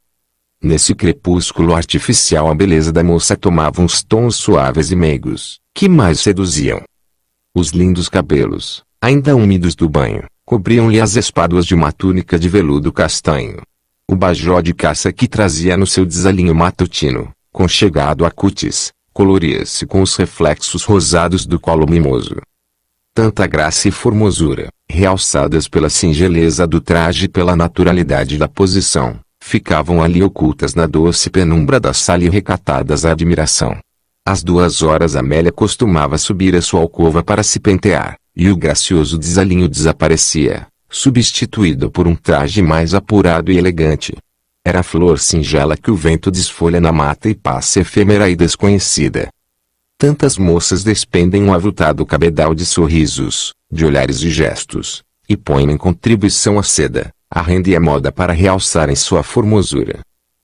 Nesse crepúsculo artificial a beleza da moça tomava uns tons suaves e meigos, que mais seduziam. Os lindos cabelos, ainda úmidos do banho, cobriam-lhe as espáduas de uma túnica de veludo castanho. O bajó de caça que trazia no seu desalinho matutino, conchegado a cutis, coloria-se com os reflexos rosados do colo mimoso. Tanta graça e formosura, realçadas pela singeleza do traje e pela naturalidade da posição, ficavam ali ocultas na doce penumbra da sala e recatadas à admiração. Às duas horas Amélia costumava subir à sua alcova para se pentear e o gracioso desalinho desaparecia, substituído por um traje mais apurado e elegante. Era a flor singela que o vento desfolha na mata e passa efêmera e desconhecida. Tantas moças despendem um avultado cabedal de sorrisos, de olhares e gestos, e põem em contribuição a seda, a renda e a moda para realçarem sua formosura.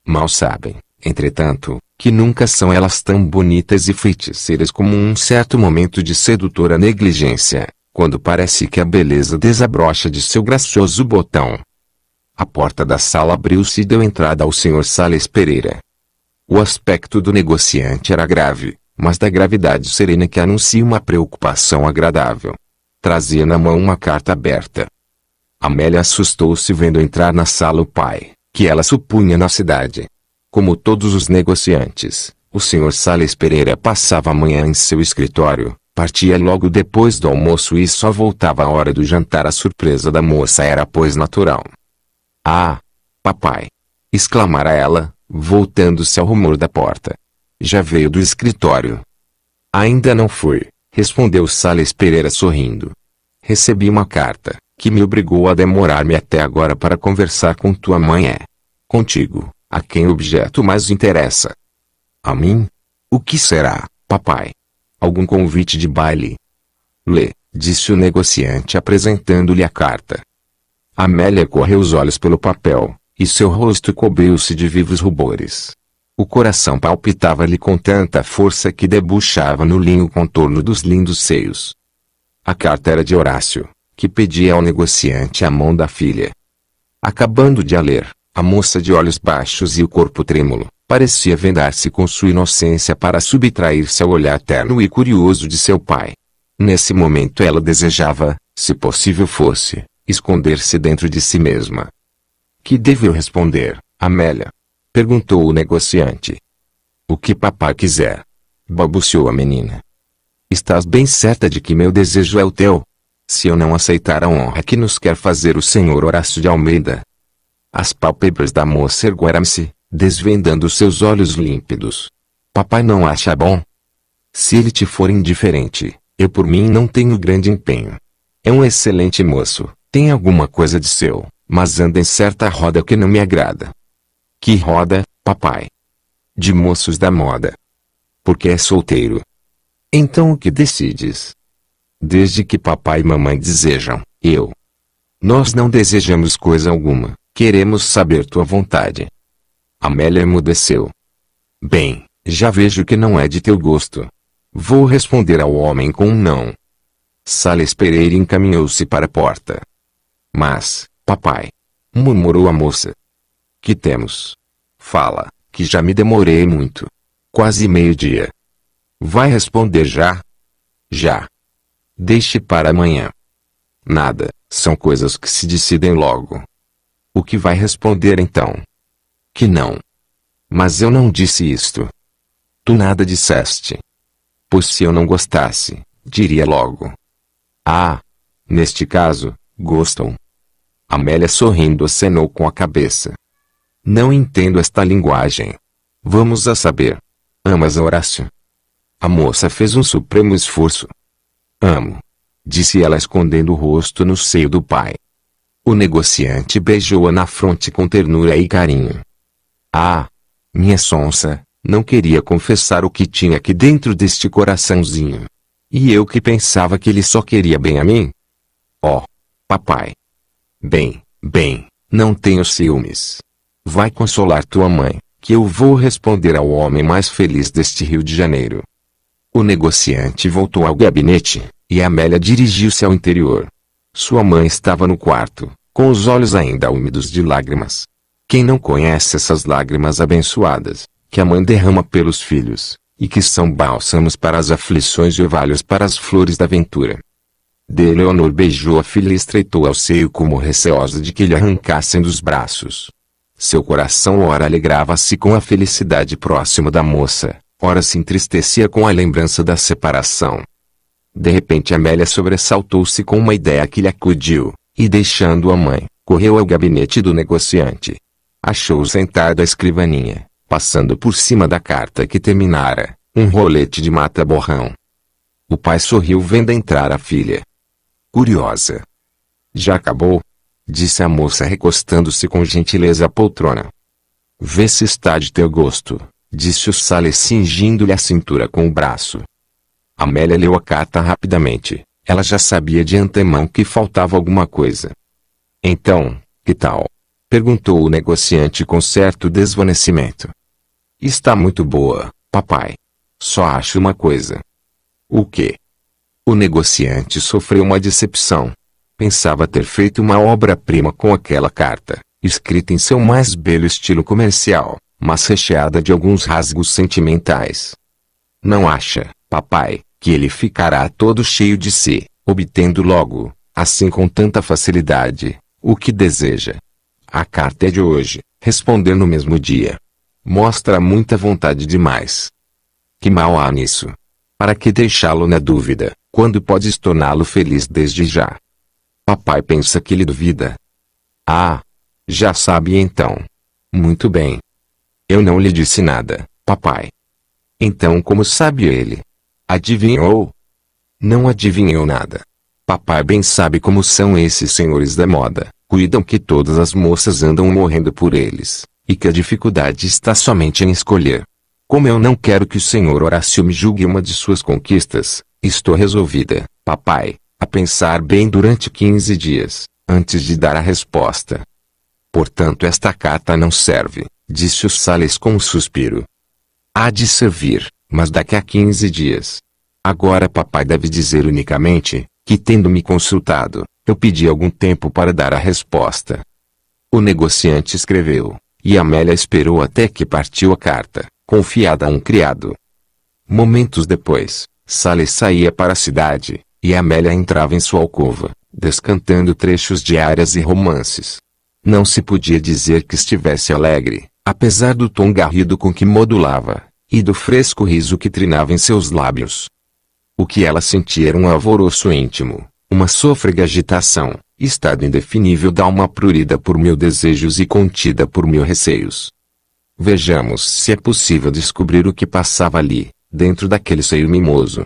Mal sabem, entretanto, que nunca são elas tão bonitas e feiticeiras como um certo momento de sedutora negligência, quando parece que a beleza desabrocha de seu gracioso botão. A porta da sala abriu-se e deu entrada ao Sr. Sales Pereira. O aspecto do negociante era grave, mas da gravidade serena que anuncia uma preocupação agradável. Trazia na mão uma carta aberta. Amélia assustou-se vendo entrar na sala o pai, que ela supunha na cidade. Como todos os negociantes, o Sr. Sales Pereira passava a manhã em seu escritório, Partia logo depois do almoço e só voltava à hora do jantar. A surpresa da moça era, pois, natural. Ah! Papai! exclamara ela, voltando-se ao rumor da porta. Já veio do escritório. Ainda não fui, respondeu Sales Pereira sorrindo. Recebi uma carta, que me obrigou a demorar-me até agora para conversar com tua mãe. É contigo, a quem o objeto mais interessa. A mim? O que será, papai? Algum convite de baile? Lê, disse o negociante apresentando-lhe a carta. Amélia correu os olhos pelo papel, e seu rosto cobriu-se de vivos rubores. O coração palpitava-lhe com tanta força que debuxava no linho contorno dos lindos seios. A carta era de Horácio, que pedia ao negociante a mão da filha. Acabando de a ler, a moça de olhos baixos e o corpo trêmulo, parecia vendar-se com sua inocência para subtrair-se ao olhar terno e curioso de seu pai. Nesse momento ela desejava, se possível fosse, esconder-se dentro de si mesma. Que devo eu responder, Amélia? Perguntou o negociante. O que papai quiser. Balbuciou a menina. Estás bem certa de que meu desejo é o teu? Se eu não aceitar a honra que nos quer fazer o senhor Horácio de Almeida. As pálpebras da moça ergueram-se, desvendando seus olhos límpidos. Papai não acha bom? Se ele te for indiferente, eu por mim não tenho grande empenho. É um excelente moço, tem alguma coisa de seu, mas anda em certa roda que não me agrada. Que roda, papai? De moços da moda. Porque é solteiro. Então o que decides? Desde que papai e mamãe desejam, eu. Nós não desejamos coisa alguma, queremos saber tua vontade. Amélia emudeceu. Bem, já vejo que não é de teu gosto. Vou responder ao homem com um não. Sales Pereira encaminhou-se para a porta. Mas, papai, murmurou a moça. Que temos? Fala, que já me demorei muito. Quase meio-dia. Vai responder já? Já. Deixe para amanhã. Nada, são coisas que se decidem logo. O que vai responder então? que não. Mas eu não disse isto. Tu nada disseste. Pois se eu não gostasse, diria logo. Ah! Neste caso, gostam. Amélia sorrindo acenou com a cabeça. Não entendo esta linguagem. Vamos a saber. Amas Horácio? A moça fez um supremo esforço. Amo. Disse ela escondendo o rosto no seio do pai. O negociante beijou-a na fronte com ternura e carinho. Ah! Minha sonsa, não queria confessar o que tinha aqui dentro deste coraçãozinho. E eu que pensava que ele só queria bem a mim. Oh! Papai! Bem, bem, não tenho ciúmes. Vai consolar tua mãe, que eu vou responder ao homem mais feliz deste Rio de Janeiro. O negociante voltou ao gabinete, e Amélia dirigiu-se ao interior. Sua mãe estava no quarto, com os olhos ainda úmidos de lágrimas. Quem não conhece essas lágrimas abençoadas, que a mãe derrama pelos filhos, e que são bálsamos para as aflições e orvalhos para as flores da ventura? De Leonor beijou a filha e estreitou ao seio como receosa de que lhe arrancassem dos braços. Seu coração ora alegrava-se com a felicidade próxima da moça, ora se entristecia com a lembrança da separação. De repente Amélia sobressaltou-se com uma ideia que lhe acudiu, e deixando a mãe, correu ao gabinete do negociante achou sentado à escrivaninha, passando por cima da carta que terminara, um rolete de mata-borrão. O pai sorriu vendo entrar a filha. Curiosa. Já acabou? Disse a moça recostando-se com gentileza à poltrona. Vê se está de teu gosto, disse o Sales cingindo-lhe a cintura com o braço. Amélia leu a carta rapidamente. Ela já sabia de antemão que faltava alguma coisa. Então, que tal? Perguntou o negociante com certo desvanecimento. Está muito boa, papai. Só acho uma coisa. O quê? O negociante sofreu uma decepção. Pensava ter feito uma obra-prima com aquela carta, escrita em seu mais belo estilo comercial, mas recheada de alguns rasgos sentimentais. Não acha, papai, que ele ficará todo cheio de si, obtendo logo, assim com tanta facilidade, o que deseja? A carta é de hoje, responder no mesmo dia. Mostra muita vontade demais. Que mal há nisso? Para que deixá-lo na dúvida, quando podes torná-lo feliz desde já? Papai pensa que ele duvida. Ah! Já sabe então. Muito bem. Eu não lhe disse nada, papai. Então como sabe ele? Adivinhou? Não adivinhou nada. Papai bem sabe como são esses senhores da moda cuidam que todas as moças andam morrendo por eles, e que a dificuldade está somente em escolher. Como eu não quero que o senhor Horácio me julgue uma de suas conquistas, estou resolvida, papai, a pensar bem durante 15 dias, antes de dar a resposta. Portanto esta carta não serve, disse o Sales com um suspiro. Há de servir, mas daqui a 15 dias. Agora papai deve dizer unicamente, que tendo me consultado, eu pedi algum tempo para dar a resposta. O negociante escreveu, e Amélia esperou até que partiu a carta, confiada a um criado. Momentos depois, Sales saía para a cidade, e Amélia entrava em sua alcova, descantando trechos de áreas e romances. Não se podia dizer que estivesse alegre, apesar do tom garrido com que modulava, e do fresco riso que trinava em seus lábios. O que ela sentia era um alvoroço íntimo, uma sôfrega agitação, estado indefinível da alma prurida por mil desejos e contida por mil receios. Vejamos se é possível descobrir o que passava ali, dentro daquele seio mimoso.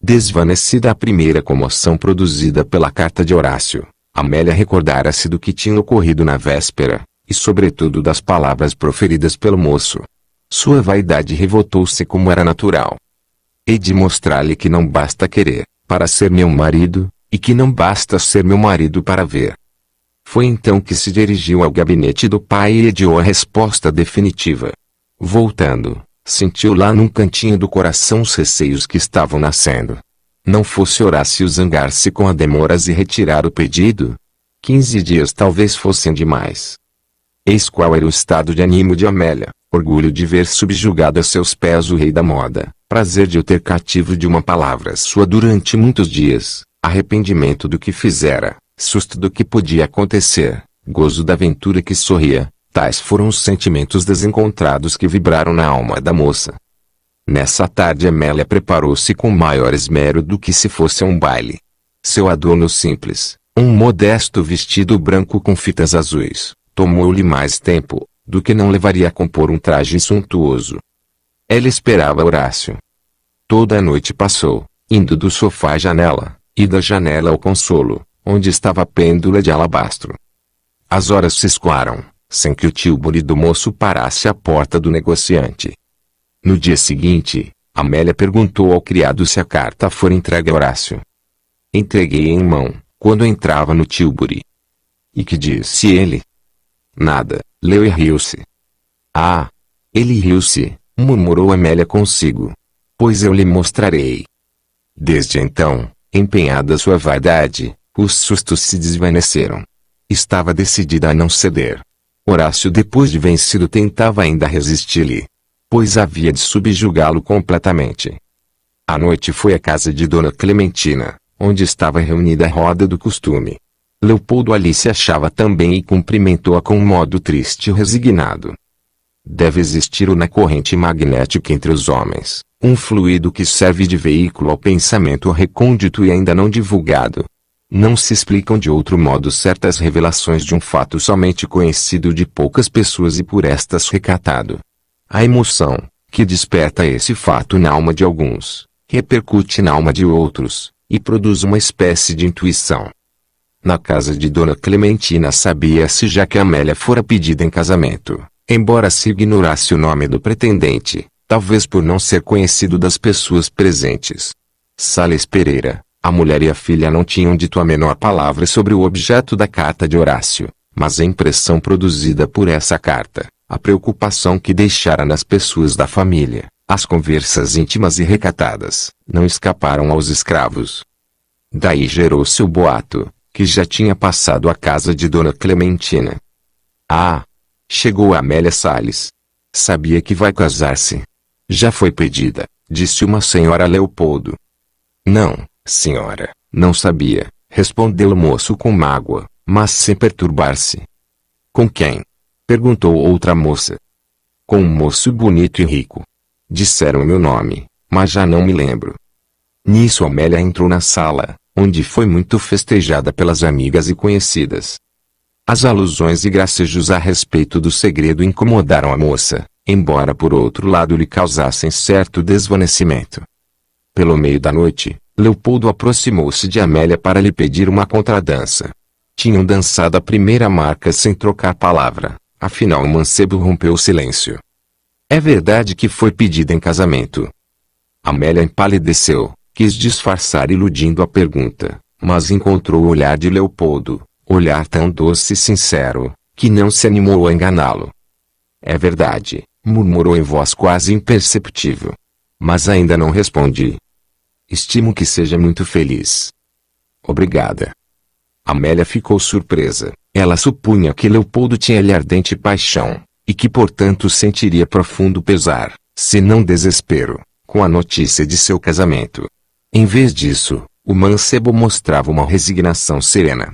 Desvanecida a primeira comoção produzida pela carta de Horácio, Amélia recordara-se do que tinha ocorrido na véspera, e sobretudo das palavras proferidas pelo moço. Sua vaidade revoltou-se como era natural. Hei de mostrar-lhe que não basta querer, para ser meu marido, e que não basta ser meu marido para ver. Foi então que se dirigiu ao gabinete do pai e deu a resposta definitiva. Voltando, sentiu lá num cantinho do coração os receios que estavam nascendo. Não fosse Horácio zangar-se com a demoras e retirar o pedido? Quinze dias talvez fossem demais. Eis qual era o estado de ânimo de Amélia, orgulho de ver subjugado a seus pés o rei da moda, prazer de o ter cativo de uma palavra sua durante muitos dias, arrependimento do que fizera, susto do que podia acontecer, gozo da aventura que sorria, tais foram os sentimentos desencontrados que vibraram na alma da moça. Nessa tarde Amélia preparou-se com maior esmero do que se fosse um baile. Seu adorno simples, um modesto vestido branco com fitas azuis, tomou-lhe mais tempo, do que não levaria a compor um traje suntuoso. Ela esperava Horácio. Toda a noite passou, indo do sofá à janela, e da janela ao consolo, onde estava a pêndula de alabastro. As horas se escoaram, sem que o tílburi do moço parasse à porta do negociante. No dia seguinte, Amélia perguntou ao criado se a carta fora entregue a Horácio. Entreguei em mão, quando entrava no tílburi. E que disse ele? Nada, leu e riu-se. Ah! Ele riu-se, murmurou Amélia consigo. Pois eu lhe mostrarei. Desde então, Empenhada sua vaidade, os sustos se desvaneceram. Estava decidida a não ceder. Horácio depois de vencido tentava ainda resistir-lhe. Pois havia de subjugá-lo completamente. A noite foi à casa de Dona Clementina, onde estava reunida a roda do costume. Leopoldo ali se achava também e cumprimentou-a com um modo triste e resignado. Deve existir uma corrente magnética entre os homens, um fluido que serve de veículo ao pensamento recôndito e ainda não divulgado. Não se explicam de outro modo certas revelações de um fato somente conhecido de poucas pessoas e por estas recatado. A emoção, que desperta esse fato na alma de alguns, repercute na alma de outros, e produz uma espécie de intuição. Na casa de Dona Clementina sabia-se já que Amélia fora pedida em casamento, embora se ignorasse o nome do pretendente talvez por não ser conhecido das pessoas presentes. Sales Pereira, a mulher e a filha não tinham dito a menor palavra sobre o objeto da carta de Horácio, mas a impressão produzida por essa carta, a preocupação que deixara nas pessoas da família, as conversas íntimas e recatadas, não escaparam aos escravos. Daí gerou-se o boato, que já tinha passado à casa de Dona Clementina. Ah! Chegou Amélia Sales. Sabia que vai casar-se. Já foi pedida, disse uma senhora a Leopoldo. Não, senhora, não sabia, respondeu o moço com mágoa, mas sem perturbar-se. Com quem? perguntou outra moça. Com um moço bonito e rico. Disseram meu nome, mas já não me lembro. Nisso Amélia entrou na sala, onde foi muito festejada pelas amigas e conhecidas. As alusões e gracejos a respeito do segredo incomodaram a moça, embora por outro lado lhe causassem certo desvanecimento. Pelo meio da noite, Leopoldo aproximou-se de Amélia para lhe pedir uma contradança. Tinham dançado a primeira marca sem trocar palavra, afinal o mancebo rompeu o silêncio. É verdade que foi pedida em casamento. Amélia empalideceu, quis disfarçar iludindo a pergunta, mas encontrou o olhar de Leopoldo, olhar tão doce e sincero, que não se animou a enganá-lo. É verdade, murmurou em voz quase imperceptível. Mas ainda não respondi. Estimo que seja muito feliz. Obrigada. Amélia ficou surpresa. Ela supunha que Leopoldo tinha-lhe ardente paixão, e que portanto sentiria profundo pesar, se não desespero, com a notícia de seu casamento. Em vez disso, o mancebo mostrava uma resignação serena.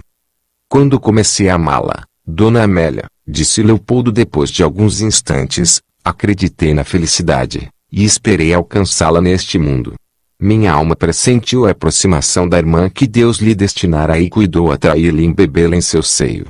Quando comecei a amá-la, Dona Amélia, disse Leopoldo depois de alguns instantes, Acreditei na felicidade, e esperei alcançá-la neste mundo. Minha alma pressentiu a aproximação da irmã que Deus lhe destinara e cuidou atraí-la e embebê-la em seu seio.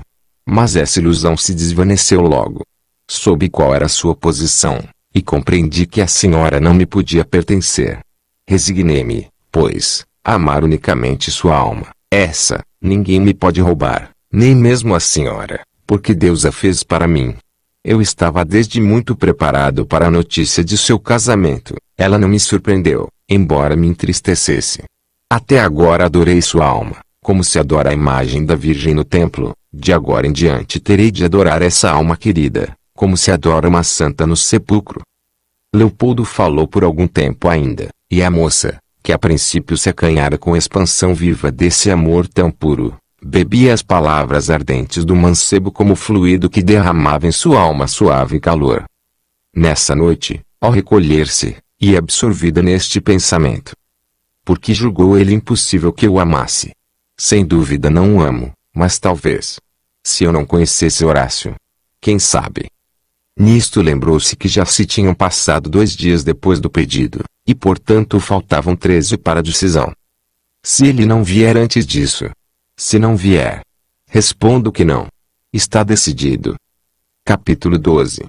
Mas essa ilusão se desvaneceu logo. Soube qual era sua posição, e compreendi que a senhora não me podia pertencer. Resignei-me, pois, a amar unicamente sua alma. Essa, ninguém me pode roubar, nem mesmo a senhora, porque Deus a fez para mim. Eu estava desde muito preparado para a notícia de seu casamento. Ela não me surpreendeu, embora me entristecesse. Até agora adorei sua alma, como se adora a imagem da Virgem no templo. De agora em diante terei de adorar essa alma querida, como se adora uma santa no sepulcro. Leopoldo falou por algum tempo ainda, e a moça, que a princípio se acanhara com a expansão viva desse amor tão puro, Bebia as palavras ardentes do mancebo como fluido que derramava em sua alma suave calor. Nessa noite, ao recolher-se, e absorvida neste pensamento. Porque julgou ele impossível que o amasse. Sem dúvida não o amo, mas talvez. Se eu não conhecesse Horácio. Quem sabe? Nisto lembrou-se que já se tinham passado dois dias depois do pedido, e portanto faltavam treze para a decisão. Se ele não vier antes disso, se não vier, respondo que não. Está decidido. Capítulo 12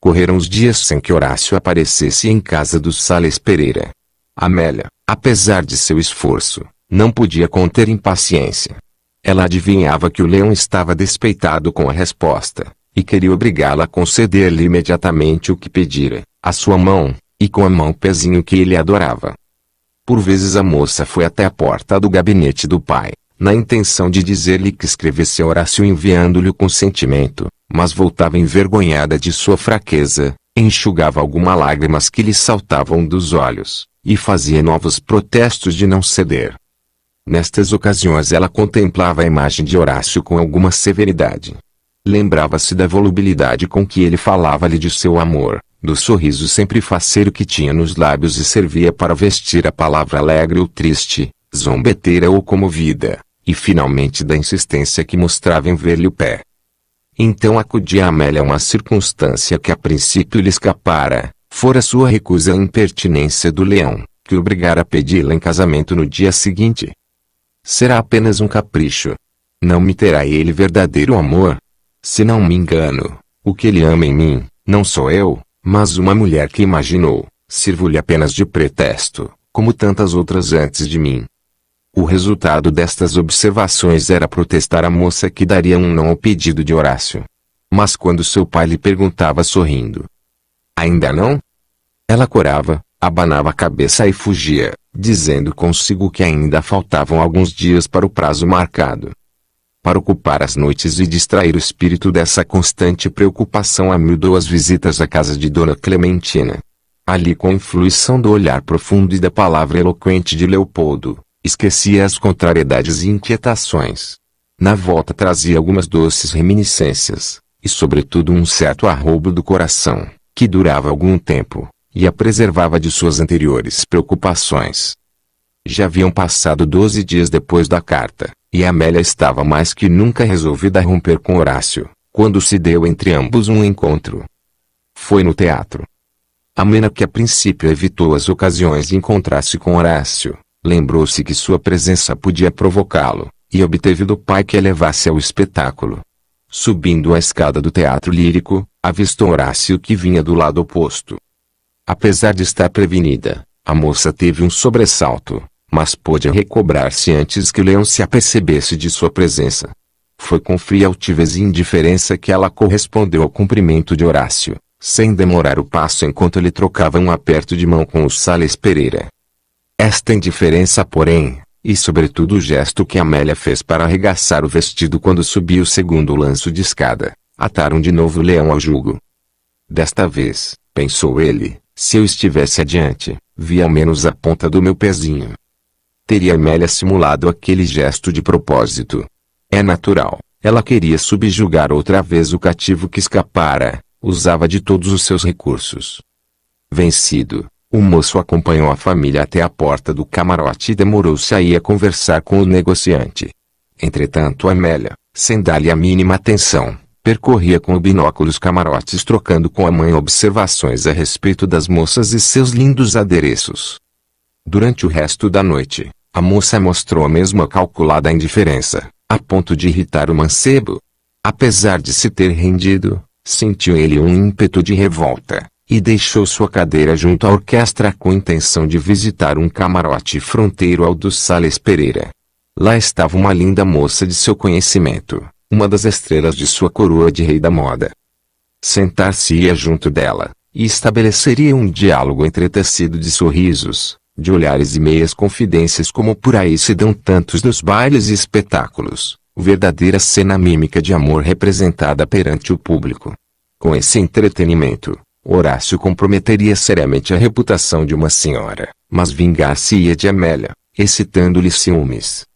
Correram os dias sem que Horácio aparecesse em casa dos Sales Pereira. Amélia, apesar de seu esforço, não podia conter impaciência. Ela adivinhava que o leão estava despeitado com a resposta, e queria obrigá-la a conceder-lhe imediatamente o que pedira, a sua mão, e com a mão pezinho que ele adorava. Por vezes a moça foi até a porta do gabinete do pai, na intenção de dizer-lhe que escrevesse Horácio enviando-lhe o consentimento, mas voltava envergonhada de sua fraqueza, enxugava algumas lágrimas que lhe saltavam dos olhos, e fazia novos protestos de não ceder. Nestas ocasiões ela contemplava a imagem de Horácio com alguma severidade. Lembrava-se da volubilidade com que ele falava-lhe de seu amor, do sorriso sempre faceiro que tinha nos lábios e servia para vestir a palavra alegre ou triste, zombeteira ou comovida, e finalmente da insistência que mostrava em ver-lhe o pé. Então acudia a Amélia uma circunstância que a princípio lhe escapara, fora sua recusa à impertinência do leão, que obrigara a pedi-la em casamento no dia seguinte. Será apenas um capricho. Não me terá ele verdadeiro amor. Se não me engano, o que ele ama em mim, não sou eu, mas uma mulher que imaginou, sirvo-lhe apenas de pretexto, como tantas outras antes de mim. O resultado destas observações era protestar a moça que daria um não ao pedido de Horácio. Mas quando seu pai lhe perguntava sorrindo: Ainda não? Ela corava, abanava a cabeça e fugia, dizendo consigo que ainda faltavam alguns dias para o prazo marcado. Para ocupar as noites e distrair o espírito dessa constante preocupação, amildou as visitas à casa de Dona Clementina. Ali, com a influição do olhar profundo e da palavra eloquente de Leopoldo, Esquecia as contrariedades e inquietações. Na volta trazia algumas doces reminiscências, e sobretudo um certo arrobo do coração, que durava algum tempo, e a preservava de suas anteriores preocupações. Já haviam passado doze dias depois da carta, e Amélia estava mais que nunca resolvida a romper com Horácio, quando se deu entre ambos um encontro. Foi no teatro. Amena que a princípio evitou as ocasiões de encontrar-se com Horácio, Lembrou-se que sua presença podia provocá-lo, e obteve do pai que a levasse ao espetáculo. Subindo a escada do teatro lírico, avistou Horácio que vinha do lado oposto. Apesar de estar prevenida, a moça teve um sobressalto, mas pôde recobrar-se antes que Leão se apercebesse de sua presença. Foi com fria altivez e indiferença que ela correspondeu ao cumprimento de Horácio, sem demorar o passo enquanto ele trocava um aperto de mão com o Sales Pereira. Esta indiferença porém, e sobretudo o gesto que Amélia fez para arregaçar o vestido quando subiu o segundo lanço de escada, ataram de novo o leão ao jugo. Desta vez, pensou ele, se eu estivesse adiante, via ao menos a ponta do meu pezinho. Teria Amélia simulado aquele gesto de propósito. É natural, ela queria subjugar outra vez o cativo que escapara, usava de todos os seus recursos. Vencido, o moço acompanhou a família até a porta do camarote e demorou-se aí a conversar com o negociante. Entretanto Amélia, sem dar-lhe a mínima atenção, percorria com o binóculo os camarotes trocando com a mãe observações a respeito das moças e seus lindos adereços. Durante o resto da noite, a moça mostrou a mesma calculada indiferença, a ponto de irritar o mancebo. Apesar de se ter rendido, sentiu ele um ímpeto de revolta e deixou sua cadeira junto à orquestra com intenção de visitar um camarote fronteiro ao do Sales Pereira. Lá estava uma linda moça de seu conhecimento, uma das estrelas de sua coroa de rei da moda. Sentar-se-ia junto dela, e estabeleceria um diálogo entretecido de sorrisos, de olhares e meias confidências como por aí se dão tantos nos bailes e espetáculos, verdadeira cena mímica de amor representada perante o público. Com esse entretenimento, Horácio comprometeria seriamente a reputação de uma senhora, mas vingar-se-ia de Amélia, excitando-lhe ciúmes.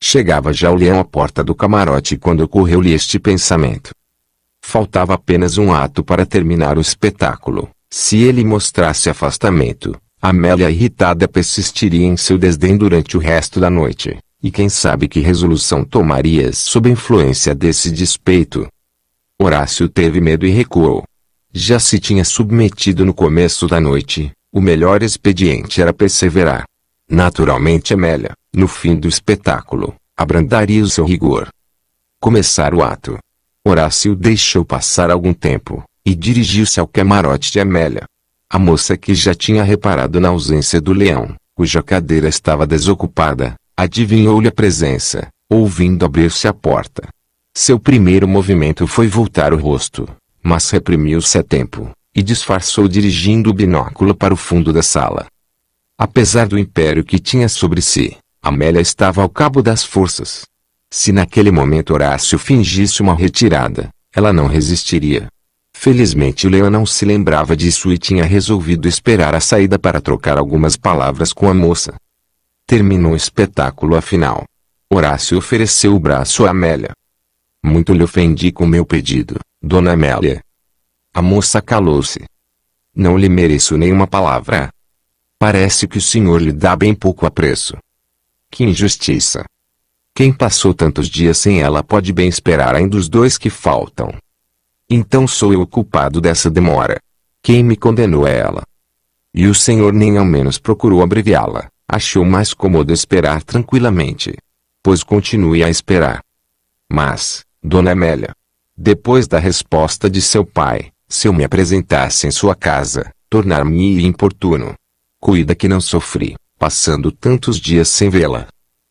Chegava já o leão à porta do camarote quando ocorreu-lhe este pensamento. Faltava apenas um ato para terminar o espetáculo. Se ele mostrasse afastamento, Amélia irritada persistiria em seu desdém durante o resto da noite, e quem sabe que resolução tomaria sob influência desse despeito. Horácio teve medo e recuou. Já se tinha submetido no começo da noite, o melhor expediente era perseverar. Naturalmente Amélia, no fim do espetáculo, abrandaria o seu rigor. Começar o ato. Horácio deixou passar algum tempo, e dirigiu-se ao camarote de Amélia. A moça que já tinha reparado na ausência do leão, cuja cadeira estava desocupada, adivinhou-lhe a presença, ouvindo abrir-se a porta. Seu primeiro movimento foi voltar o rosto, mas reprimiu-se a tempo, e disfarçou dirigindo o binóculo para o fundo da sala. Apesar do império que tinha sobre si, Amélia estava ao cabo das forças. Se naquele momento Horácio fingisse uma retirada, ela não resistiria. Felizmente Leão não se lembrava disso e tinha resolvido esperar a saída para trocar algumas palavras com a moça. Terminou o espetáculo afinal. Horácio ofereceu o braço a Amélia. Muito lhe ofendi com meu pedido, Dona Amélia. A moça calou-se. Não lhe mereço nenhuma palavra. Parece que o senhor lhe dá bem pouco apreço. Que injustiça. Quem passou tantos dias sem ela pode bem esperar ainda os dois que faltam. Então sou eu o culpado dessa demora. Quem me condenou é ela. E o senhor nem ao menos procurou abreviá-la, achou mais cômodo esperar tranquilamente. Pois continue a esperar. Mas, dona Amélia, depois da resposta de seu pai, se eu me apresentasse em sua casa, tornar-me importuno. Cuida que não sofri, passando tantos dias sem vê-la.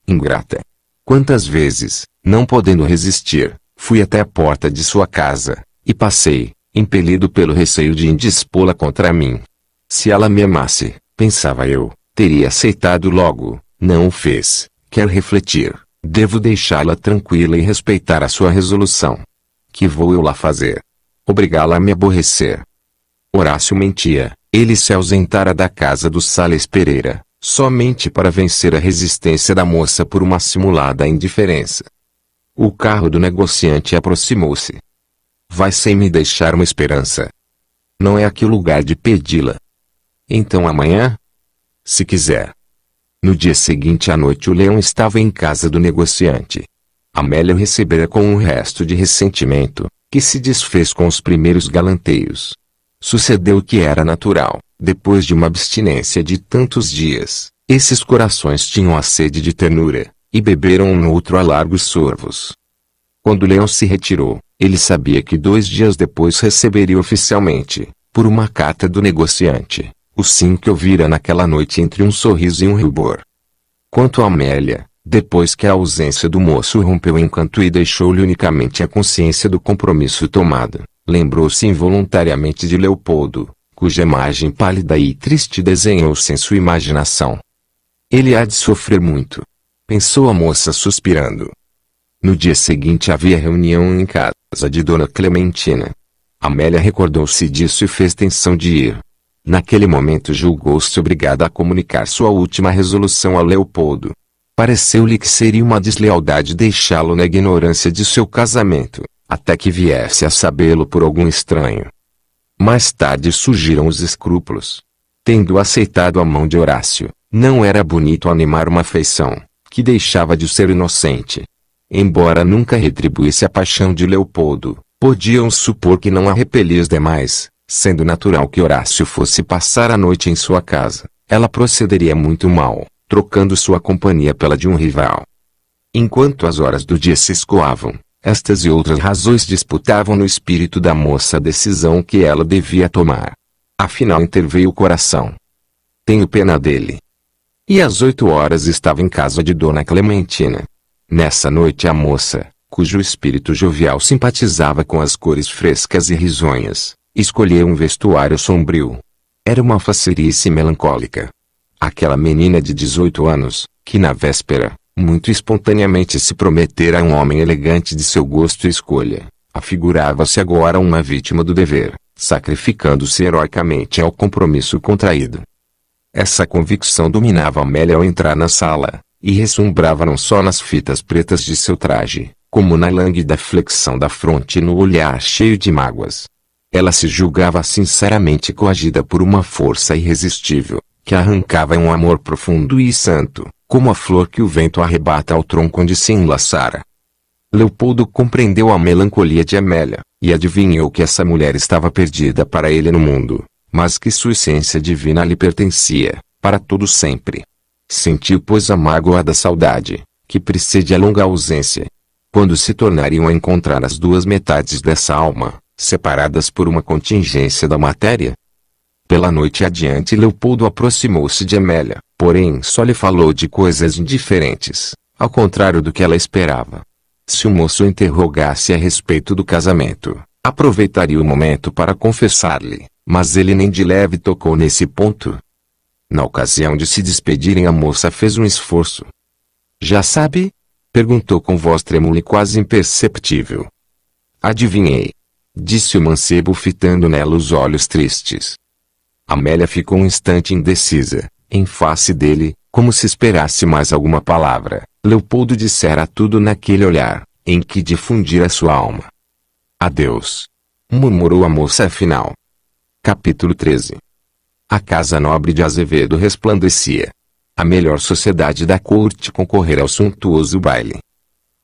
Ingrata. Quantas vezes, não podendo resistir, fui até a porta de sua casa, e passei, impelido pelo receio de indispô-la contra mim. Se ela me amasse, pensava eu, teria aceitado logo, não o fez, quer refletir, devo deixá-la tranquila e respeitar a sua resolução que vou eu lá fazer? Obrigá-la a me aborrecer. Horácio mentia, ele se ausentara da casa do Sales Pereira, somente para vencer a resistência da moça por uma simulada indiferença. O carro do negociante aproximou-se. Vai sem me deixar uma esperança. Não é aqui o lugar de pedi-la. Então amanhã? Se quiser. No dia seguinte à noite o leão estava em casa do negociante. Amélia recebera com um resto de ressentimento, que se desfez com os primeiros galanteios. Sucedeu o que era natural, depois de uma abstinência de tantos dias, esses corações tinham a sede de ternura, e beberam um no outro a largos sorvos. Quando Leão se retirou, ele sabia que dois dias depois receberia oficialmente, por uma carta do negociante, o sim que ouvira naquela noite entre um sorriso e um rubor. Quanto a Amélia, depois que a ausência do moço rompeu o encanto e deixou-lhe unicamente a consciência do compromisso tomado, lembrou-se involuntariamente de Leopoldo, cuja imagem pálida e triste desenhou-se em sua imaginação. Ele há de sofrer muito, pensou a moça suspirando. No dia seguinte havia reunião em casa de Dona Clementina. Amélia recordou-se disso e fez tensão de ir. Naquele momento julgou-se obrigada a comunicar sua última resolução a Leopoldo, Pareceu-lhe que seria uma deslealdade deixá-lo na ignorância de seu casamento, até que viesse a sabê-lo por algum estranho. Mais tarde surgiram os escrúpulos. Tendo aceitado a mão de Horácio, não era bonito animar uma afeição, que deixava de ser inocente. Embora nunca retribuísse a paixão de Leopoldo, podiam supor que não a repelia os demais, sendo natural que Horácio fosse passar a noite em sua casa. Ela procederia muito mal trocando sua companhia pela de um rival. Enquanto as horas do dia se escoavam, estas e outras razões disputavam no espírito da moça a decisão que ela devia tomar. Afinal interveio o coração. Tenho pena dele. E às oito horas estava em casa de Dona Clementina. Nessa noite a moça, cujo espírito jovial simpatizava com as cores frescas e risonhas, escolheu um vestuário sombrio. Era uma faceirice melancólica, Aquela menina de 18 anos, que na véspera, muito espontaneamente se prometera a um homem elegante de seu gosto e escolha, afigurava-se agora uma vítima do dever, sacrificando-se heroicamente ao compromisso contraído. Essa convicção dominava Amélia ao entrar na sala, e ressumbrava não só nas fitas pretas de seu traje, como na lânguida flexão da fronte e no olhar cheio de mágoas. Ela se julgava sinceramente coagida por uma força irresistível, que arrancava um amor profundo e santo, como a flor que o vento arrebata ao tronco onde se enlaçara. Leopoldo compreendeu a melancolia de Amélia, e adivinhou que essa mulher estava perdida para ele no mundo, mas que sua essência divina lhe pertencia, para todo sempre. Sentiu, pois, a mágoa da saudade, que precede a longa ausência. Quando se tornariam a encontrar as duas metades dessa alma, separadas por uma contingência da matéria, pela noite adiante Leopoldo aproximou-se de Amélia, porém só lhe falou de coisas indiferentes, ao contrário do que ela esperava. Se o moço interrogasse a respeito do casamento, aproveitaria o momento para confessar-lhe, mas ele nem de leve tocou nesse ponto. Na ocasião de se despedirem a moça fez um esforço. Já sabe? Perguntou com voz trêmula e quase imperceptível. Adivinhei. Disse o mancebo fitando nela os olhos tristes. Amélia ficou um instante indecisa, em face dele, como se esperasse mais alguma palavra. Leopoldo dissera tudo naquele olhar, em que difundira sua alma. Adeus. Murmurou a moça afinal. Capítulo 13 A casa nobre de Azevedo resplandecia. A melhor sociedade da corte concorrera ao suntuoso baile.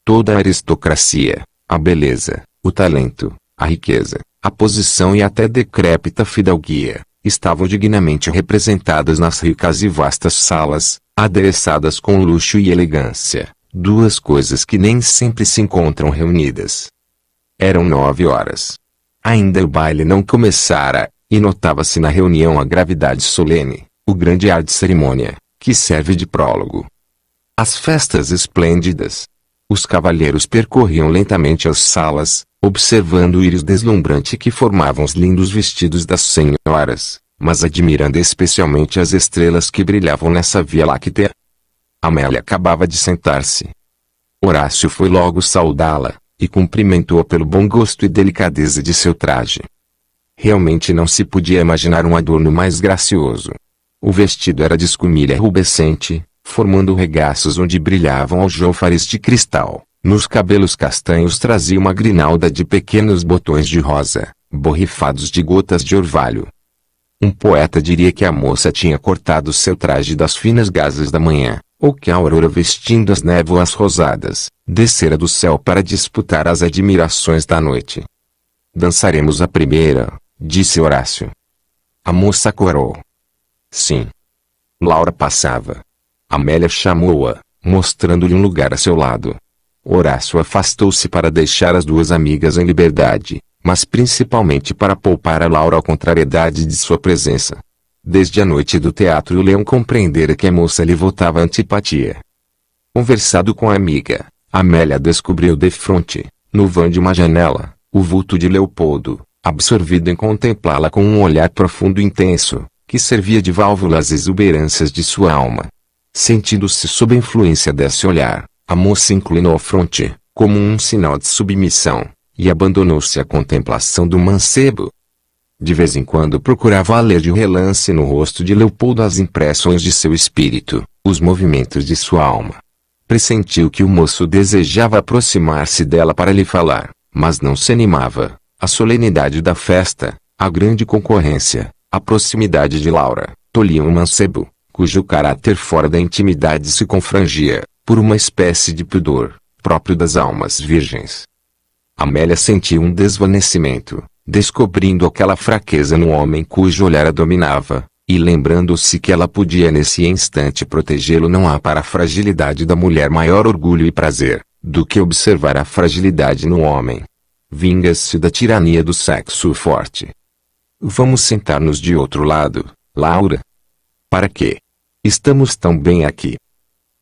Toda a aristocracia, a beleza, o talento, a riqueza, a posição e até decrépita fidalguia, estavam dignamente representadas nas ricas e vastas salas, adereçadas com luxo e elegância, duas coisas que nem sempre se encontram reunidas. Eram nove horas. Ainda o baile não começara, e notava-se na reunião a gravidade solene, o grande ar de cerimônia, que serve de prólogo. As festas esplêndidas. Os cavalheiros percorriam lentamente as salas, observando o íris deslumbrante que formavam os lindos vestidos das senhoras, mas admirando especialmente as estrelas que brilhavam nessa Via Láctea. Amélia acabava de sentar-se. Horácio foi logo saudá-la, e cumprimentou-a pelo bom gosto e delicadeza de seu traje. Realmente não se podia imaginar um adorno mais gracioso. O vestido era de escumilha rubescente, formando regaços onde brilhavam aljôfares de cristal. Nos cabelos castanhos trazia uma grinalda de pequenos botões de rosa, borrifados de gotas de orvalho. Um poeta diria que a moça tinha cortado seu traje das finas gazas da manhã, ou que a aurora vestindo as névoas rosadas, descera do céu para disputar as admirações da noite. Dançaremos a primeira, disse Horácio. A moça corou. Sim. Laura passava. Amélia chamou-a, mostrando-lhe um lugar a seu lado. Horácio afastou-se para deixar as duas amigas em liberdade, mas principalmente para poupar a Laura a contrariedade de sua presença. Desde a noite do teatro, o leão compreendera que a moça lhe votava antipatia. Conversado com a amiga, Amélia descobriu defronte, no vão de uma janela, o vulto de Leopoldo, absorvido em contemplá-la com um olhar profundo e intenso, que servia de válvula às exuberâncias de sua alma. Sentindo-se sob a influência desse olhar, a moça inclinou a fronte, como um sinal de submissão, e abandonou-se à contemplação do mancebo. De vez em quando procurava ler de relance no rosto de Leopoldo as impressões de seu espírito, os movimentos de sua alma. Pressentiu que o moço desejava aproximar-se dela para lhe falar, mas não se animava. A solenidade da festa, a grande concorrência, a proximidade de Laura, tolhiam o mancebo, cujo caráter fora da intimidade se confrangia por uma espécie de pudor, próprio das almas virgens. Amélia sentiu um desvanecimento, descobrindo aquela fraqueza no homem cujo olhar a dominava, e lembrando-se que ela podia nesse instante protegê-lo não há para a fragilidade da mulher maior orgulho e prazer, do que observar a fragilidade no homem. Vinga-se da tirania do sexo forte. Vamos sentar-nos de outro lado, Laura. Para quê? Estamos tão bem aqui.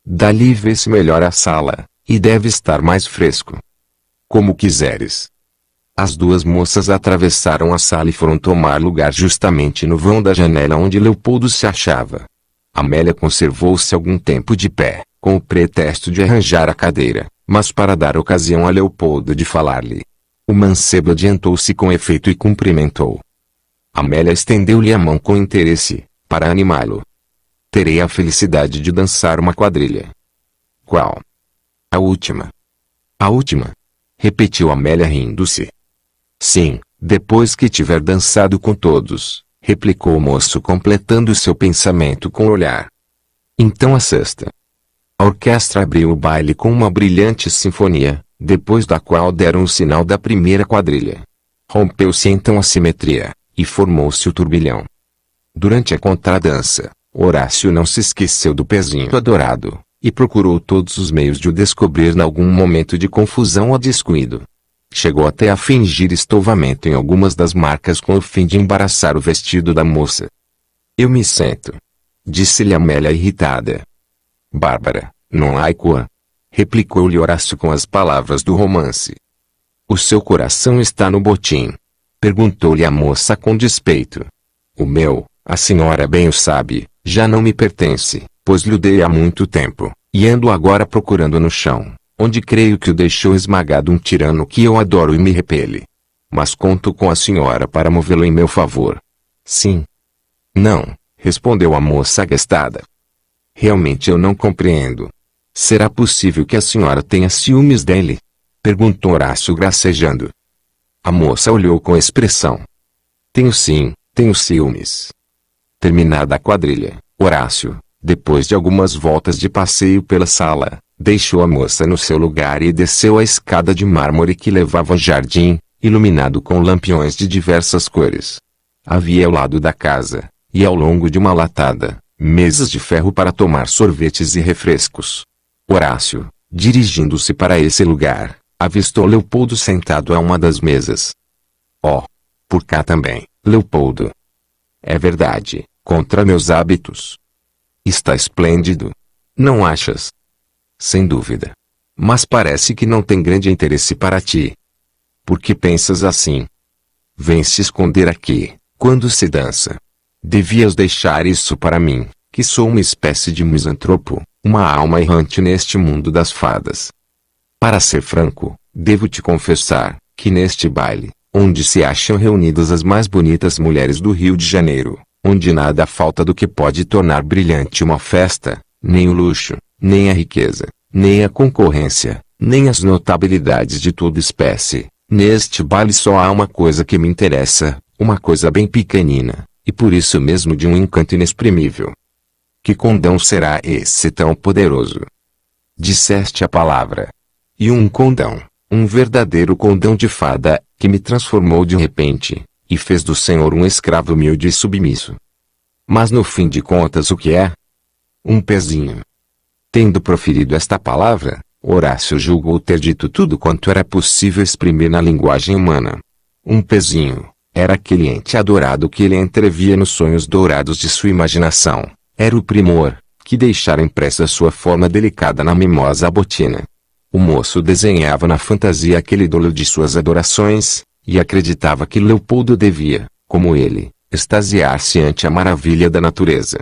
Dali vê-se melhor a sala, e deve estar mais fresco. Como quiseres. As duas moças atravessaram a sala e foram tomar lugar justamente no vão da janela onde Leopoldo se achava. Amélia conservou-se algum tempo de pé, com o pretexto de arranjar a cadeira, mas para dar ocasião a Leopoldo de falar-lhe. O mancebo adiantou-se com efeito e cumprimentou. Amélia estendeu-lhe a mão com interesse, para animá-lo, terei a felicidade de dançar uma quadrilha. Qual? A última. A última? Repetiu Amélia rindo-se. Sim, depois que tiver dançado com todos, replicou o moço completando seu pensamento com o olhar. Então a sexta. A orquestra abriu o baile com uma brilhante sinfonia, depois da qual deram o sinal da primeira quadrilha. Rompeu-se então a simetria, e formou-se o turbilhão. Durante a contradança, Horácio não se esqueceu do pezinho adorado, e procurou todos os meios de o descobrir em algum momento de confusão ou descuido. Chegou até a fingir estovamento em algumas das marcas com o fim de embaraçar o vestido da moça. Eu me sento. Disse-lhe Amélia irritada. Bárbara, não há equa. Replicou-lhe Horácio com as palavras do romance. O seu coração está no botim. Perguntou-lhe a moça com despeito. O meu, a senhora bem o sabe, já não me pertence, pois lhe dei há muito tempo, e ando agora procurando no chão, onde creio que o deixou esmagado um tirano que eu adoro e me repele. Mas conto com a senhora para movê-lo em meu favor. Sim. Não, respondeu a moça agastada. Realmente eu não compreendo. Será possível que a senhora tenha ciúmes dele? Perguntou Horácio gracejando. A moça olhou com expressão. Tenho sim, tenho ciúmes. Terminada a quadrilha, Horácio, depois de algumas voltas de passeio pela sala, deixou a moça no seu lugar e desceu a escada de mármore que levava ao jardim, iluminado com lampiões de diversas cores. Havia ao lado da casa, e ao longo de uma latada, mesas de ferro para tomar sorvetes e refrescos. Horácio, dirigindo-se para esse lugar, avistou Leopoldo sentado a uma das mesas. Oh! Por cá também, Leopoldo. É verdade, contra meus hábitos. Está esplêndido. Não achas? Sem dúvida. Mas parece que não tem grande interesse para ti. Por que pensas assim? Vem se esconder aqui, quando se dança. Devias deixar isso para mim, que sou uma espécie de misantropo, uma alma errante neste mundo das fadas. Para ser franco, devo te confessar que neste baile, onde se acham reunidas as mais bonitas mulheres do Rio de Janeiro, onde nada falta do que pode tornar brilhante uma festa, nem o luxo, nem a riqueza, nem a concorrência, nem as notabilidades de toda espécie. Neste baile só há uma coisa que me interessa, uma coisa bem pequenina, e por isso mesmo de um encanto inexprimível. Que condão será esse tão poderoso? Disseste a palavra. E um condão, um verdadeiro condão de fada, que me transformou de repente, e fez do Senhor um escravo humilde e submisso. Mas no fim de contas o que é? Um pezinho. Tendo proferido esta palavra, Horácio julgou ter dito tudo quanto era possível exprimir na linguagem humana. Um pezinho, era aquele ente adorado que ele entrevia nos sonhos dourados de sua imaginação, era o primor, que deixara impressa sua forma delicada na mimosa botina. O moço desenhava na fantasia aquele dolo de suas adorações, e acreditava que Leopoldo devia, como ele, extasiar-se ante a maravilha da natureza.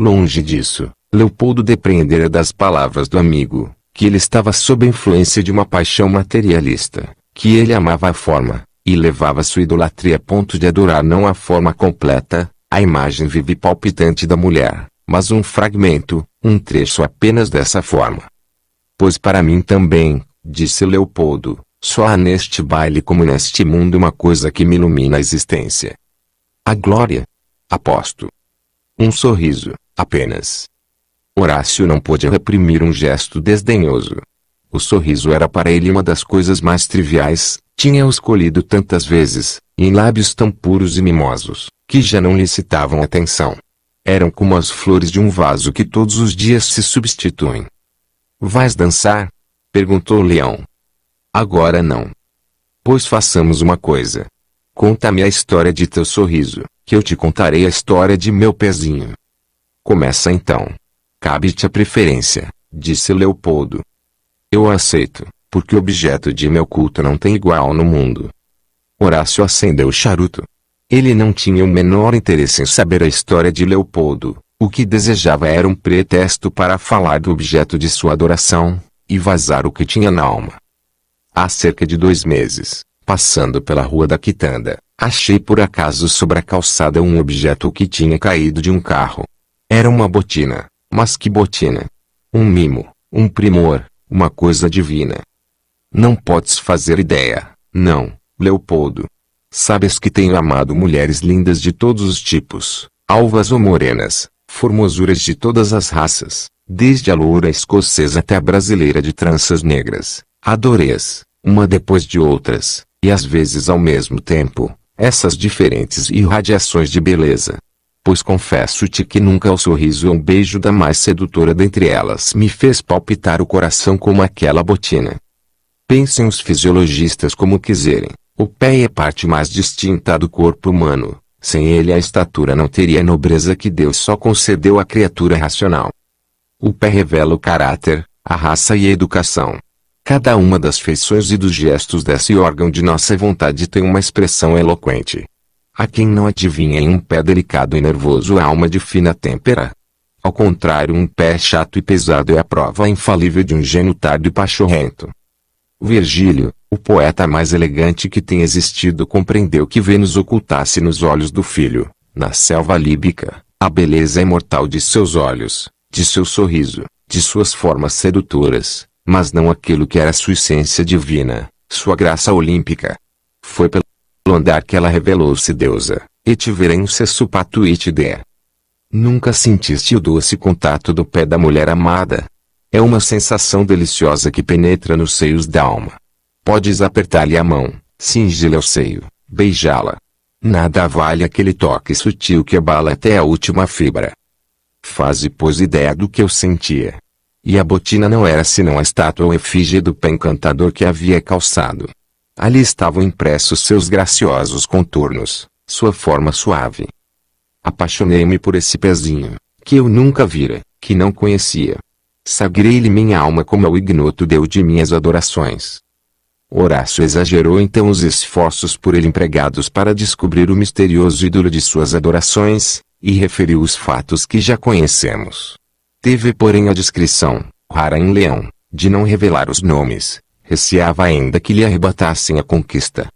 Longe disso, Leopoldo depreendera das palavras do amigo, que ele estava sob a influência de uma paixão materialista, que ele amava a forma, e levava sua idolatria a ponto de adorar não a forma completa, a imagem viva e palpitante da mulher, mas um fragmento, um trecho apenas dessa forma. Pois para mim também, disse Leopoldo, só há neste baile como neste mundo uma coisa que me ilumina a existência. A glória. Aposto. Um sorriso, apenas. Horácio não pôde reprimir um gesto desdenhoso. O sorriso era para ele uma das coisas mais triviais, tinha-o escolhido tantas vezes, em lábios tão puros e mimosos, que já não lhe citavam atenção. Eram como as flores de um vaso que todos os dias se substituem. Vais dançar? Perguntou o leão. Agora não. Pois façamos uma coisa. Conta-me a história de teu sorriso, que eu te contarei a história de meu pezinho. Começa então. Cabe-te a preferência, disse Leopoldo. Eu aceito, porque o objeto de meu culto não tem igual no mundo. Horácio acendeu o charuto. Ele não tinha o menor interesse em saber a história de Leopoldo. O que desejava era um pretexto para falar do objeto de sua adoração, e vazar o que tinha na alma. Há cerca de dois meses, passando pela rua da Quitanda, achei por acaso sobre a calçada um objeto que tinha caído de um carro. Era uma botina, mas que botina! Um mimo, um primor, uma coisa divina. Não podes fazer ideia, não, Leopoldo. Sabes que tenho amado mulheres lindas de todos os tipos, alvas ou morenas, formosuras de todas as raças, desde a loura escocesa até a brasileira de tranças negras. Adorei-as, uma depois de outras, e às vezes ao mesmo tempo, essas diferentes irradiações de beleza. Pois confesso-te que nunca o sorriso ou um beijo da mais sedutora dentre elas me fez palpitar o coração como aquela botina. Pensem os fisiologistas como quiserem, o pé é parte mais distinta do corpo humano, sem ele a estatura não teria a nobreza que Deus só concedeu à criatura racional. O pé revela o caráter, a raça e a educação. Cada uma das feições e dos gestos desse órgão de nossa vontade tem uma expressão eloquente. A quem não adivinha em um pé delicado e nervoso a alma de fina têmpera. Ao contrário, um pé chato e pesado é a prova infalível de um gênio tardo e pachorrento. Virgílio, o poeta mais elegante que tem existido, compreendeu que Vênus ocultasse nos olhos do filho, na selva líbica, a beleza imortal de seus olhos, de seu sorriso, de suas formas sedutoras, mas não aquilo que era sua essência divina, sua graça olímpica. Foi pelo andar que ela revelou-se deusa, et e te de. Nunca sentiste o doce contato do pé da mulher amada? É uma sensação deliciosa que penetra nos seios da alma. Podes apertar-lhe a mão, cingi-lhe o seio, beijá-la. Nada vale aquele toque sutil que abala até a última fibra. Faze, pois, ideia do que eu sentia. E a botina não era senão a estátua ou efígie do pé encantador que havia calçado. Ali estavam impressos seus graciosos contornos, sua forma suave. Apaixonei-me por esse pezinho, que eu nunca vira, que não conhecia. Sagrei-lhe minha alma como ao ignoto deu de minhas adorações. Horácio exagerou então os esforços por ele empregados para descobrir o misterioso ídolo de suas adorações, e referiu os fatos que já conhecemos. Teve porém a discrição, rara em Leão, de não revelar os nomes, receava ainda que lhe arrebatassem a conquista.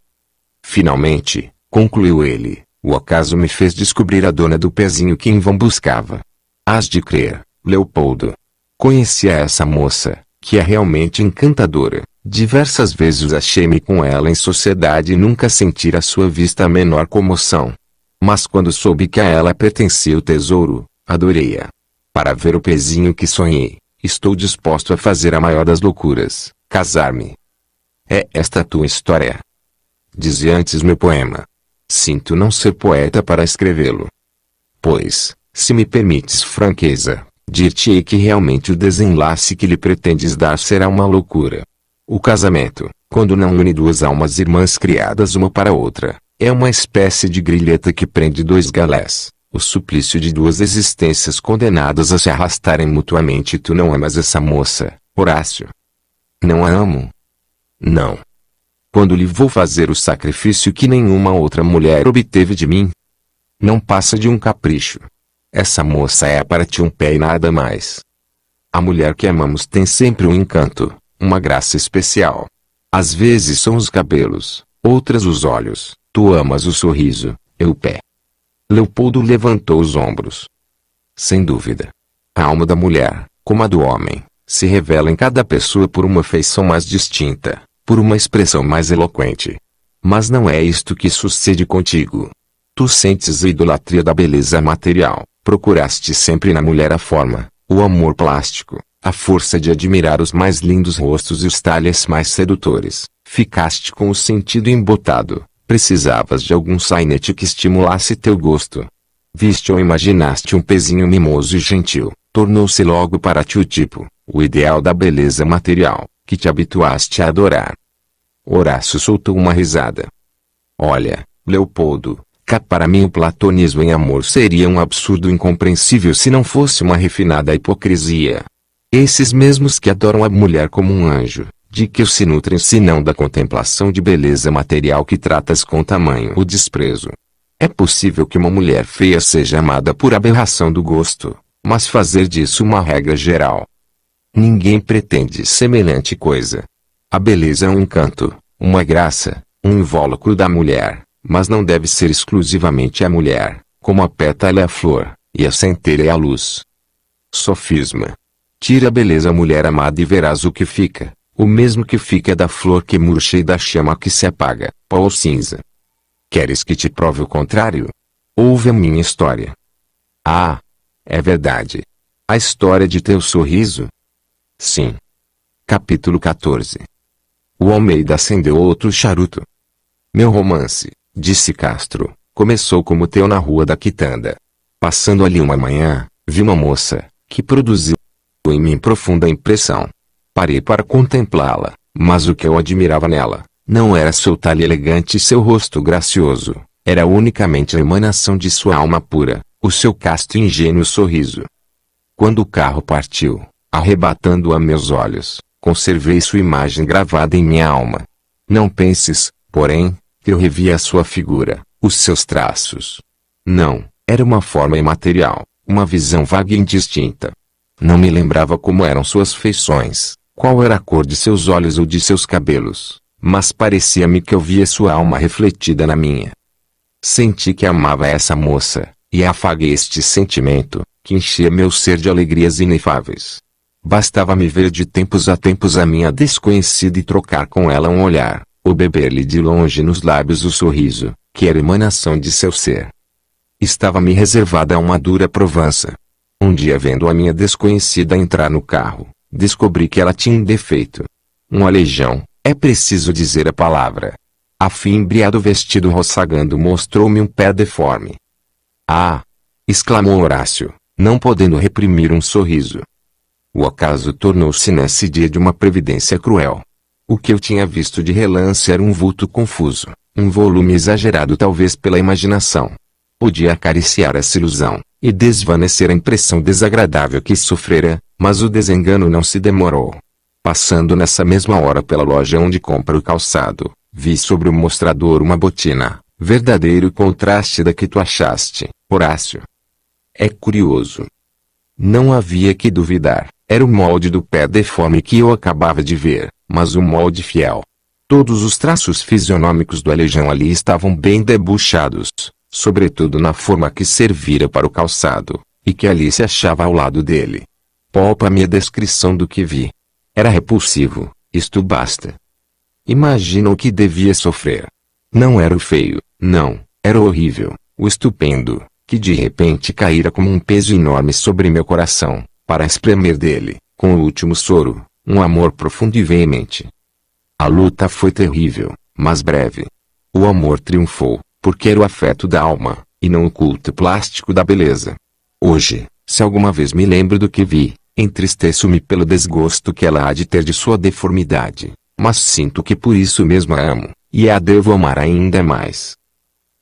Finalmente, concluiu ele, o acaso me fez descobrir a dona do pezinho que em vão buscava. Hás de crer, Leopoldo. Conhecia essa moça, que é realmente encantadora. Diversas vezes achei-me com ela em sociedade e nunca senti a sua vista a menor comoção. Mas quando soube que a ela pertencia o tesouro, adorei-a. Para ver o pezinho que sonhei, estou disposto a fazer a maior das loucuras, casar-me. É esta tua história. Dizia antes meu poema. Sinto não ser poeta para escrevê-lo. Pois, se me permites franqueza, dir-te-ei que realmente o desenlace que lhe pretendes dar será uma loucura. O casamento, quando não une duas almas irmãs criadas uma para outra, é uma espécie de grilheta que prende dois galés o suplício de duas existências condenadas a se arrastarem mutuamente. Tu não amas essa moça, Horácio. Não a amo. Não. Quando lhe vou fazer o sacrifício que nenhuma outra mulher obteve de mim? Não passa de um capricho. Essa moça é para ti um pé e nada mais. A mulher que amamos tem sempre um encanto, uma graça especial. Às vezes são os cabelos, outras os olhos, tu amas o sorriso, eu o pé. Leopoldo levantou os ombros. Sem dúvida. A alma da mulher, como a do homem, se revela em cada pessoa por uma feição mais distinta, por uma expressão mais eloquente. Mas não é isto que sucede contigo. Tu sentes a idolatria da beleza material, procuraste sempre na mulher a forma, o amor plástico, a força de admirar os mais lindos rostos e os talhes mais sedutores, ficaste com o sentido embotado, Precisavas de algum sainete que estimulasse teu gosto. Viste ou imaginaste um pezinho mimoso e gentil, tornou-se logo para ti o tipo, o ideal da beleza material, que te habituaste a adorar. Horácio soltou uma risada. Olha, Leopoldo, cá para mim o platonismo em amor seria um absurdo incompreensível se não fosse uma refinada hipocrisia. Esses mesmos que adoram a mulher como um anjo, de que se nutrem senão da contemplação de beleza material que tratas com tamanho o desprezo. É possível que uma mulher feia seja amada por aberração do gosto, mas fazer disso uma regra geral. Ninguém pretende semelhante coisa. A beleza é um encanto, uma graça, um invólucro da mulher, mas não deve ser exclusivamente a mulher, como a pétala é a flor, e a centelha é a luz. Sofisma. Tira a beleza a mulher amada e verás o que fica. O mesmo que fica da flor que murcha e da chama que se apaga, pó ou cinza. Queres que te prove o contrário? Ouve a minha história. Ah! É verdade. A história de teu sorriso? Sim. Capítulo 14 O Almeida acendeu outro charuto. Meu romance, disse Castro, começou como teu na rua da Quitanda. Passando ali uma manhã, vi uma moça, que produziu em mim profunda impressão. Parei para contemplá-la, mas o que eu admirava nela, não era seu talhe elegante e seu rosto gracioso, era unicamente a emanação de sua alma pura, o seu casto e ingênuo sorriso. Quando o carro partiu, arrebatando a meus olhos, conservei sua imagem gravada em minha alma. Não penses, porém, que eu revia a sua figura, os seus traços. Não, era uma forma imaterial, uma visão vaga e indistinta. Não me lembrava como eram suas feições, qual era a cor de seus olhos ou de seus cabelos, mas parecia-me que eu via sua alma refletida na minha. Senti que amava essa moça, e afaguei este sentimento, que enchia meu ser de alegrias inefáveis. Bastava-me ver de tempos a tempos a minha desconhecida e trocar com ela um olhar, ou beber-lhe de longe nos lábios o sorriso, que era emanação de seu ser. Estava-me reservada uma dura provança. Um dia vendo a minha desconhecida entrar no carro, Descobri que ela tinha um defeito. Um aleijão, é preciso dizer a palavra. A fim, do vestido roçagando mostrou-me um pé deforme. Ah! exclamou Horácio, não podendo reprimir um sorriso. O acaso tornou-se nesse dia de uma previdência cruel. O que eu tinha visto de relance era um vulto confuso, um volume exagerado talvez pela imaginação. Podia acariciar essa ilusão, e desvanecer a impressão desagradável que sofrera, mas o desengano não se demorou. Passando nessa mesma hora pela loja onde compra o calçado, vi sobre o mostrador uma botina, verdadeiro contraste da que tu achaste, Horácio. É curioso. Não havia que duvidar, era o molde do pé deforme que eu acabava de ver, mas o molde fiel. Todos os traços fisionômicos do aleijão ali estavam bem debuxados, sobretudo na forma que servira para o calçado, e que ali se achava ao lado dele. Poupa-me a descrição do que vi. Era repulsivo, isto basta. Imagina o que devia sofrer. Não era o feio, não, era o horrível, o estupendo, que de repente caíra como um peso enorme sobre meu coração, para espremer dele, com o último soro, um amor profundo e veemente. A luta foi terrível, mas breve. O amor triunfou, porque era o afeto da alma, e não o culto plástico da beleza. Hoje, se alguma vez me lembro do que vi, Entristeço-me pelo desgosto que ela há de ter de sua deformidade, mas sinto que por isso mesmo a amo, e a devo amar ainda mais.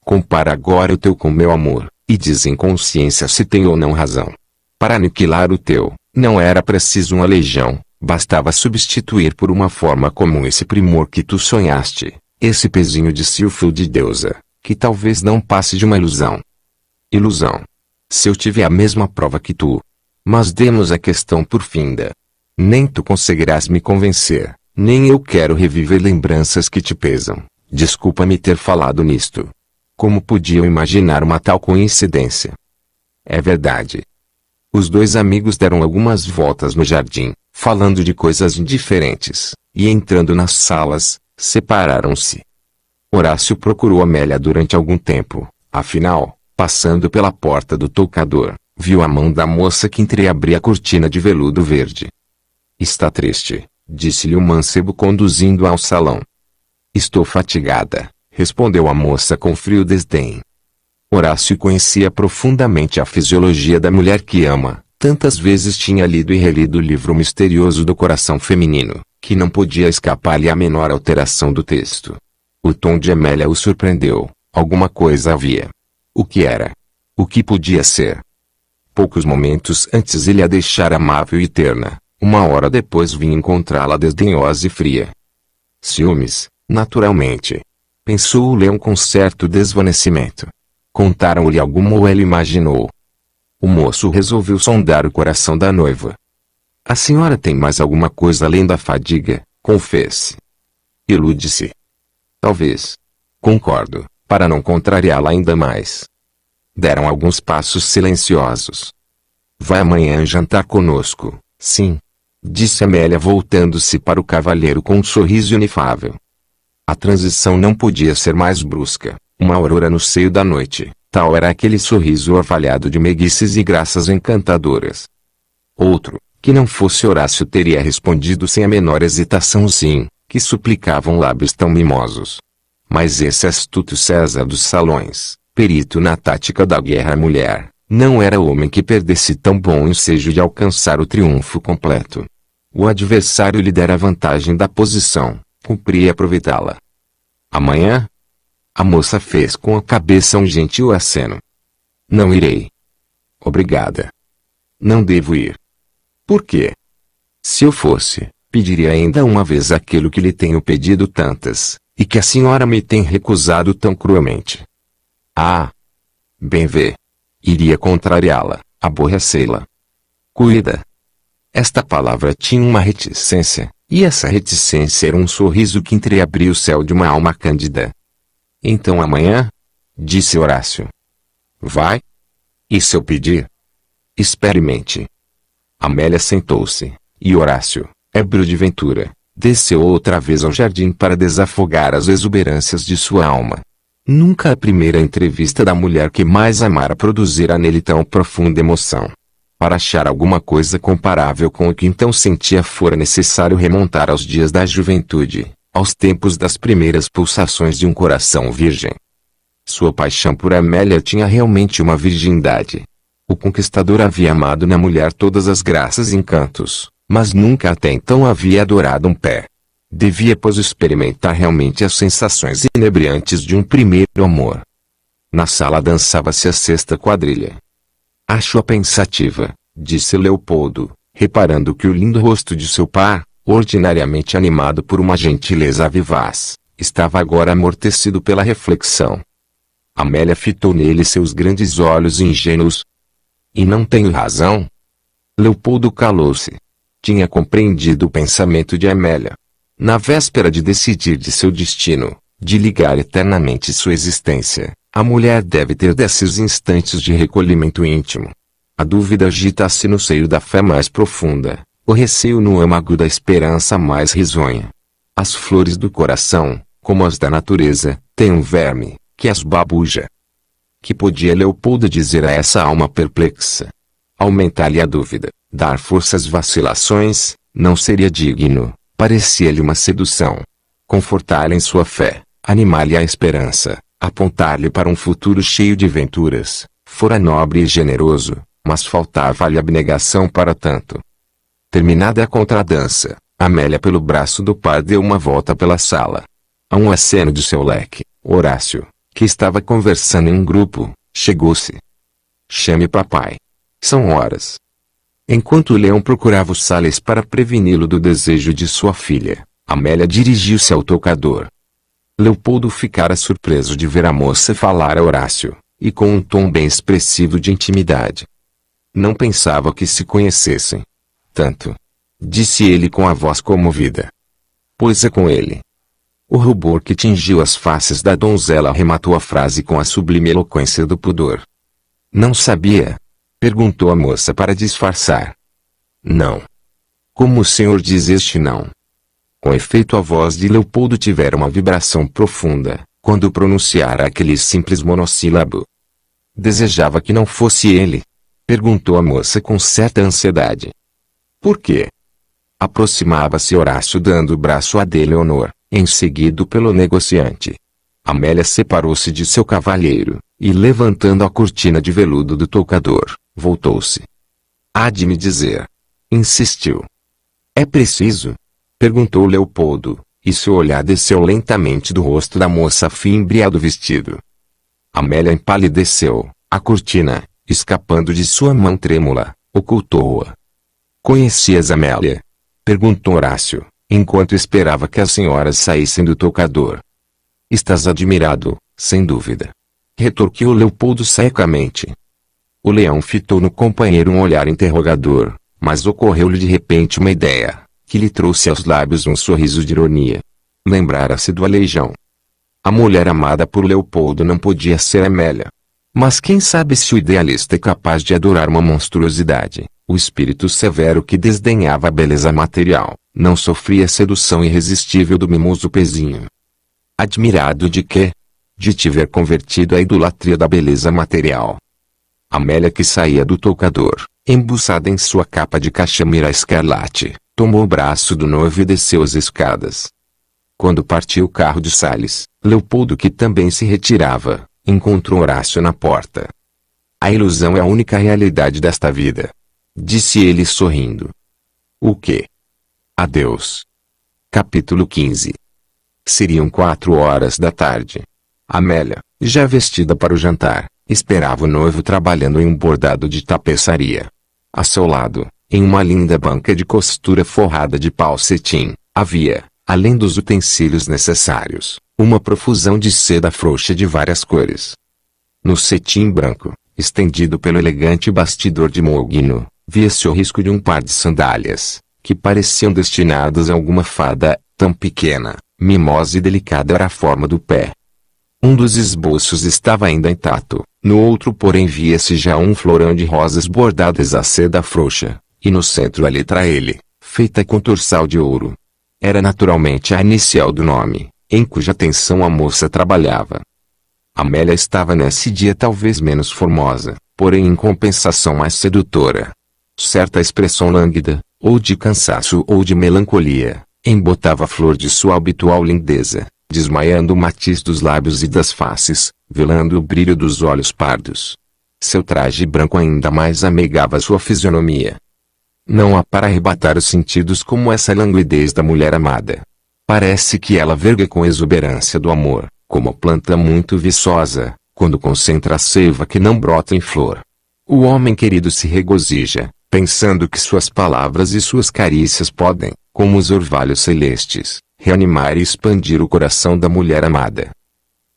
Compara agora o teu com meu amor, e diz em consciência se tem ou não razão. Para aniquilar o teu, não era preciso uma legião, bastava substituir por uma forma comum esse primor que tu sonhaste, esse pezinho de silfo de deusa, que talvez não passe de uma ilusão. Ilusão. Se eu tive a mesma prova que tu, mas demos a questão por finda. Nem tu conseguirás me convencer, nem eu quero reviver lembranças que te pesam. Desculpa-me ter falado nisto. Como podiam imaginar uma tal coincidência? É verdade. Os dois amigos deram algumas voltas no jardim, falando de coisas indiferentes, e entrando nas salas, separaram-se. Horácio procurou Amélia durante algum tempo, afinal, passando pela porta do toucador, viu a mão da moça que entreabria a cortina de veludo verde. Está triste, disse-lhe o mancebo conduzindo ao salão. Estou fatigada, respondeu a moça com frio desdém. Horácio conhecia profundamente a fisiologia da mulher que ama, tantas vezes tinha lido e relido o livro misterioso do coração feminino, que não podia escapar-lhe a menor alteração do texto. O tom de Amélia o surpreendeu, alguma coisa havia. O que era? O que podia ser? Poucos momentos antes ele a deixara amável e terna, uma hora depois vinha encontrá-la desdenhosa e fria. Ciúmes, naturalmente. Pensou o leão com certo desvanecimento. Contaram-lhe alguma ou ela imaginou. O moço resolveu sondar o coração da noiva. A senhora tem mais alguma coisa além da fadiga, confesse. Ilude-se. Talvez. Concordo, para não contrariá-la ainda mais. Deram alguns passos silenciosos. Vai amanhã jantar conosco, sim. Disse Amélia voltando-se para o cavalheiro com um sorriso inefável. A transição não podia ser mais brusca, uma aurora no seio da noite, tal era aquele sorriso orvalhado de meiguices e graças encantadoras. Outro, que não fosse Horácio teria respondido sem a menor hesitação sim, que suplicavam lábios tão mimosos. Mas esse astuto César dos Salões, perito na tática da guerra à mulher, não era homem que perdesse tão bom ensejo de alcançar o triunfo completo. O adversário lhe dera a vantagem da posição, cumpria aproveitá-la. Amanhã? A moça fez com a cabeça um gentil aceno. Não irei. Obrigada. Não devo ir. Por quê? Se eu fosse, pediria ainda uma vez aquilo que lhe tenho pedido tantas, e que a senhora me tem recusado tão cruelmente. Ah! Bem vê. Iria contrariá-la, aborrecê-la. Cuida! Esta palavra tinha uma reticência, e essa reticência era um sorriso que entreabria o céu de uma alma cândida. Então amanhã? Disse Horácio. Vai? E se eu pedir? Experimente. Amélia sentou-se, e Horácio, ébrio de ventura, desceu outra vez ao jardim para desafogar as exuberâncias de sua alma. Nunca a primeira entrevista da mulher que mais amara produzira nele tão profunda emoção. Para achar alguma coisa comparável com o que então sentia fora necessário remontar aos dias da juventude, aos tempos das primeiras pulsações de um coração virgem. Sua paixão por Amélia tinha realmente uma virgindade. O conquistador havia amado na mulher todas as graças e encantos, mas nunca até então havia adorado um pé. Devia pois experimentar realmente as sensações inebriantes de um primeiro amor. Na sala dançava-se a sexta quadrilha. Acho-a pensativa, disse Leopoldo, reparando que o lindo rosto de seu par, ordinariamente animado por uma gentileza vivaz, estava agora amortecido pela reflexão. Amélia fitou nele seus grandes olhos ingênuos. E não tenho razão? Leopoldo calou-se. Tinha compreendido o pensamento de Amélia na véspera de decidir de seu destino, de ligar eternamente sua existência, a mulher deve ter desses instantes de recolhimento íntimo. A dúvida agita-se no seio da fé mais profunda, o receio no âmago da esperança mais risonha. As flores do coração, como as da natureza, têm um verme, que as babuja. Que podia Leopoldo dizer a essa alma perplexa? Aumentar-lhe a dúvida, dar força às vacilações, não seria digno. Parecia-lhe uma sedução. Confortar-lhe em sua fé, animar-lhe a esperança, apontar-lhe para um futuro cheio de venturas, fora nobre e generoso, mas faltava-lhe abnegação para tanto. Terminada a contradança, Amélia pelo braço do par deu uma volta pela sala. A um aceno de seu leque, Horácio, que estava conversando em um grupo, chegou-se. Chame papai. São horas. Enquanto o leão procurava os Sales para preveni-lo do desejo de sua filha, Amélia dirigiu-se ao toucador. Leopoldo ficara surpreso de ver a moça falar a Horácio, e com um tom bem expressivo de intimidade. Não pensava que se conhecessem. Tanto. Disse ele com a voz comovida. Pois é com ele. O rubor que tingiu as faces da donzela rematou a frase com a sublime eloquência do pudor. Não sabia, Perguntou a moça para disfarçar. Não. Como o senhor diz este não? Com efeito a voz de Leopoldo tivera uma vibração profunda, quando pronunciara aquele simples monossílabo. Desejava que não fosse ele? Perguntou a moça com certa ansiedade. Por quê? Aproximava-se Horácio dando o braço a Deleonor, em seguido pelo negociante. Amélia separou-se de seu cavalheiro, e levantando a cortina de veludo do toucador, Voltou-se. Há de me dizer. Insistiu. É preciso? Perguntou Leopoldo, e seu olhar desceu lentamente do rosto da moça fímbria do vestido. Amélia empalideceu, a cortina, escapando de sua mão trêmula, ocultou-a. Conhecias Amélia? Perguntou Horácio, enquanto esperava que as senhoras saíssem do tocador. Estás admirado, sem dúvida. Retorquiu Leopoldo secamente. O leão fitou no companheiro um olhar interrogador, mas ocorreu-lhe de repente uma ideia, que lhe trouxe aos lábios um sorriso de ironia. Lembrara-se do aleijão. A mulher amada por Leopoldo não podia ser Amélia. Mas quem sabe se o idealista é capaz de adorar uma monstruosidade, o espírito severo que desdenhava a beleza material, não sofria a sedução irresistível do mimoso pezinho. Admirado de quê? De te ver convertido à idolatria da beleza material, Amélia que saía do toucador, embuçada em sua capa de cachemira escarlate, tomou o braço do noivo e desceu as escadas. Quando partiu o carro de Sales, Leopoldo que também se retirava, encontrou Horácio na porta. A ilusão é a única realidade desta vida. Disse ele sorrindo. O quê? Adeus. Capítulo 15 Seriam quatro horas da tarde. Amélia, já vestida para o jantar, Esperava o noivo trabalhando em um bordado de tapeçaria. A seu lado, em uma linda banca de costura forrada de pau cetim, havia, além dos utensílios necessários, uma profusão de seda frouxa de várias cores. No cetim branco, estendido pelo elegante bastidor de mogno, via-se o risco de um par de sandálias, que pareciam destinadas a alguma fada, tão pequena, mimosa e delicada era a forma do pé. Um dos esboços estava ainda intacto, no outro porém via-se já um florão de rosas bordadas à seda frouxa, e no centro a letra L, feita com torçal de ouro. Era naturalmente a inicial do nome, em cuja atenção a moça trabalhava. Amélia estava nesse dia talvez menos formosa, porém em compensação mais sedutora. Certa expressão lânguida, ou de cansaço ou de melancolia, embotava a flor de sua habitual lindeza desmaiando o matiz dos lábios e das faces, velando o brilho dos olhos pardos. Seu traje branco ainda mais ameigava sua fisionomia. Não há para arrebatar os sentidos como essa languidez da mulher amada. Parece que ela verga com exuberância do amor, como a planta muito viçosa, quando concentra a seiva que não brota em flor. O homem querido se regozija, pensando que suas palavras e suas carícias podem, como os orvalhos celestes, reanimar e expandir o coração da mulher amada.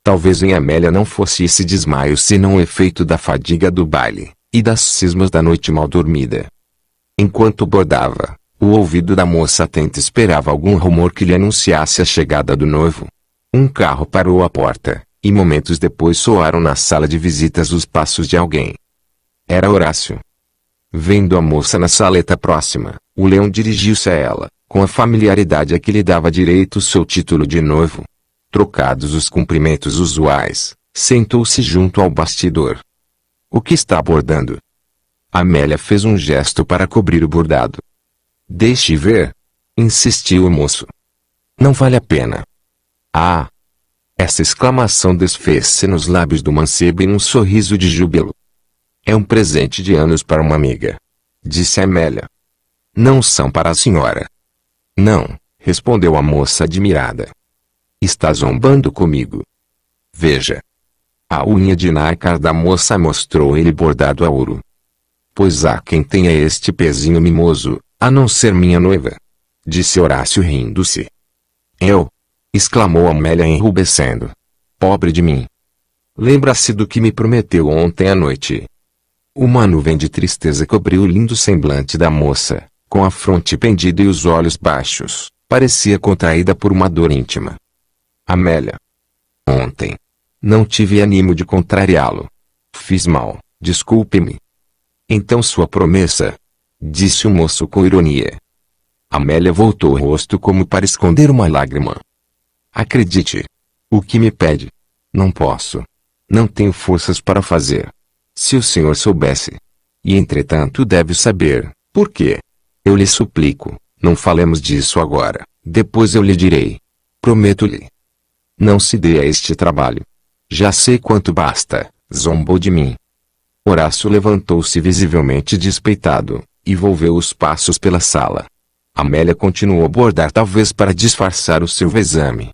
Talvez em Amélia não fosse esse desmaio senão o efeito da fadiga do baile, e das cismas da noite mal dormida. Enquanto bordava, o ouvido da moça atenta esperava algum rumor que lhe anunciasse a chegada do noivo. Um carro parou à porta, e momentos depois soaram na sala de visitas os passos de alguém. Era Horácio. Vendo a moça na saleta próxima, o leão dirigiu-se a ela, com a familiaridade a que lhe dava direito seu título de noivo. Trocados os cumprimentos usuais, sentou-se junto ao bastidor. O que está bordando? Amélia fez um gesto para cobrir o bordado. Deixe ver, insistiu o moço. Não vale a pena. Ah! Essa exclamação desfez-se nos lábios do mancebo em um sorriso de júbilo. É um presente de anos para uma amiga. Disse Amélia. Não são para a senhora. Não, respondeu a moça admirada. Está zombando comigo. Veja. A unha de nácar da moça mostrou ele bordado a ouro. Pois há quem tenha este pezinho mimoso, a não ser minha noiva. Disse Horácio rindo-se. Eu? exclamou Amélia enrubescendo. Pobre de mim. Lembra-se do que me prometeu ontem à noite. Uma nuvem de tristeza cobriu o lindo semblante da moça com a fronte pendida e os olhos baixos, parecia contraída por uma dor íntima. Amélia. Ontem. Não tive ânimo de contrariá-lo. Fiz mal, desculpe-me. Então sua promessa? Disse o moço com ironia. Amélia voltou o rosto como para esconder uma lágrima. Acredite. O que me pede? Não posso. Não tenho forças para fazer. Se o senhor soubesse. E entretanto deve saber, por quê? Eu lhe suplico, não falemos disso agora, depois eu lhe direi. Prometo-lhe. Não se dê a este trabalho. Já sei quanto basta, zombou de mim. Horácio levantou-se visivelmente despeitado, e volveu os passos pela sala. Amélia continuou a bordar talvez para disfarçar o seu exame.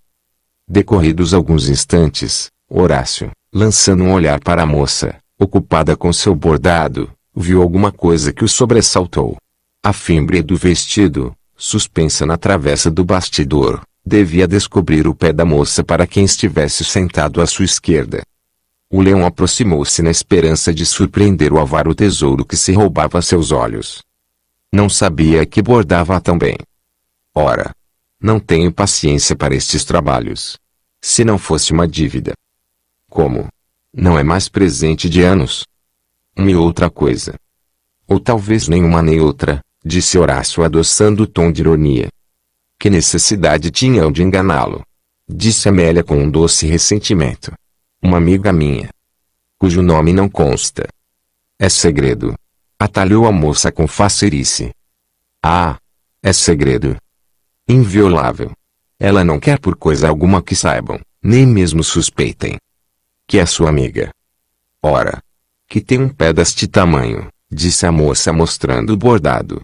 Decorridos alguns instantes, Horácio, lançando um olhar para a moça, ocupada com seu bordado, viu alguma coisa que o sobressaltou. A fimbre do vestido, suspensa na travessa do bastidor, devia descobrir o pé da moça para quem estivesse sentado à sua esquerda. O leão aproximou-se na esperança de surpreender o avaro tesouro que se roubava a seus olhos. Não sabia que bordava tão bem. Ora, não tenho paciência para estes trabalhos. Se não fosse uma dívida. Como? Não é mais presente de anos? Uma e outra coisa. Ou talvez nenhuma nem outra, disse Horácio adoçando o tom de ironia. Que necessidade tinham de enganá-lo? Disse Amélia com um doce ressentimento. Uma amiga minha, cujo nome não consta. É segredo. Atalhou a moça com facerice. Ah, é segredo. Inviolável. Ela não quer por coisa alguma que saibam, nem mesmo suspeitem. Que é sua amiga. Ora, que tem um pé deste tamanho, disse a moça mostrando o bordado.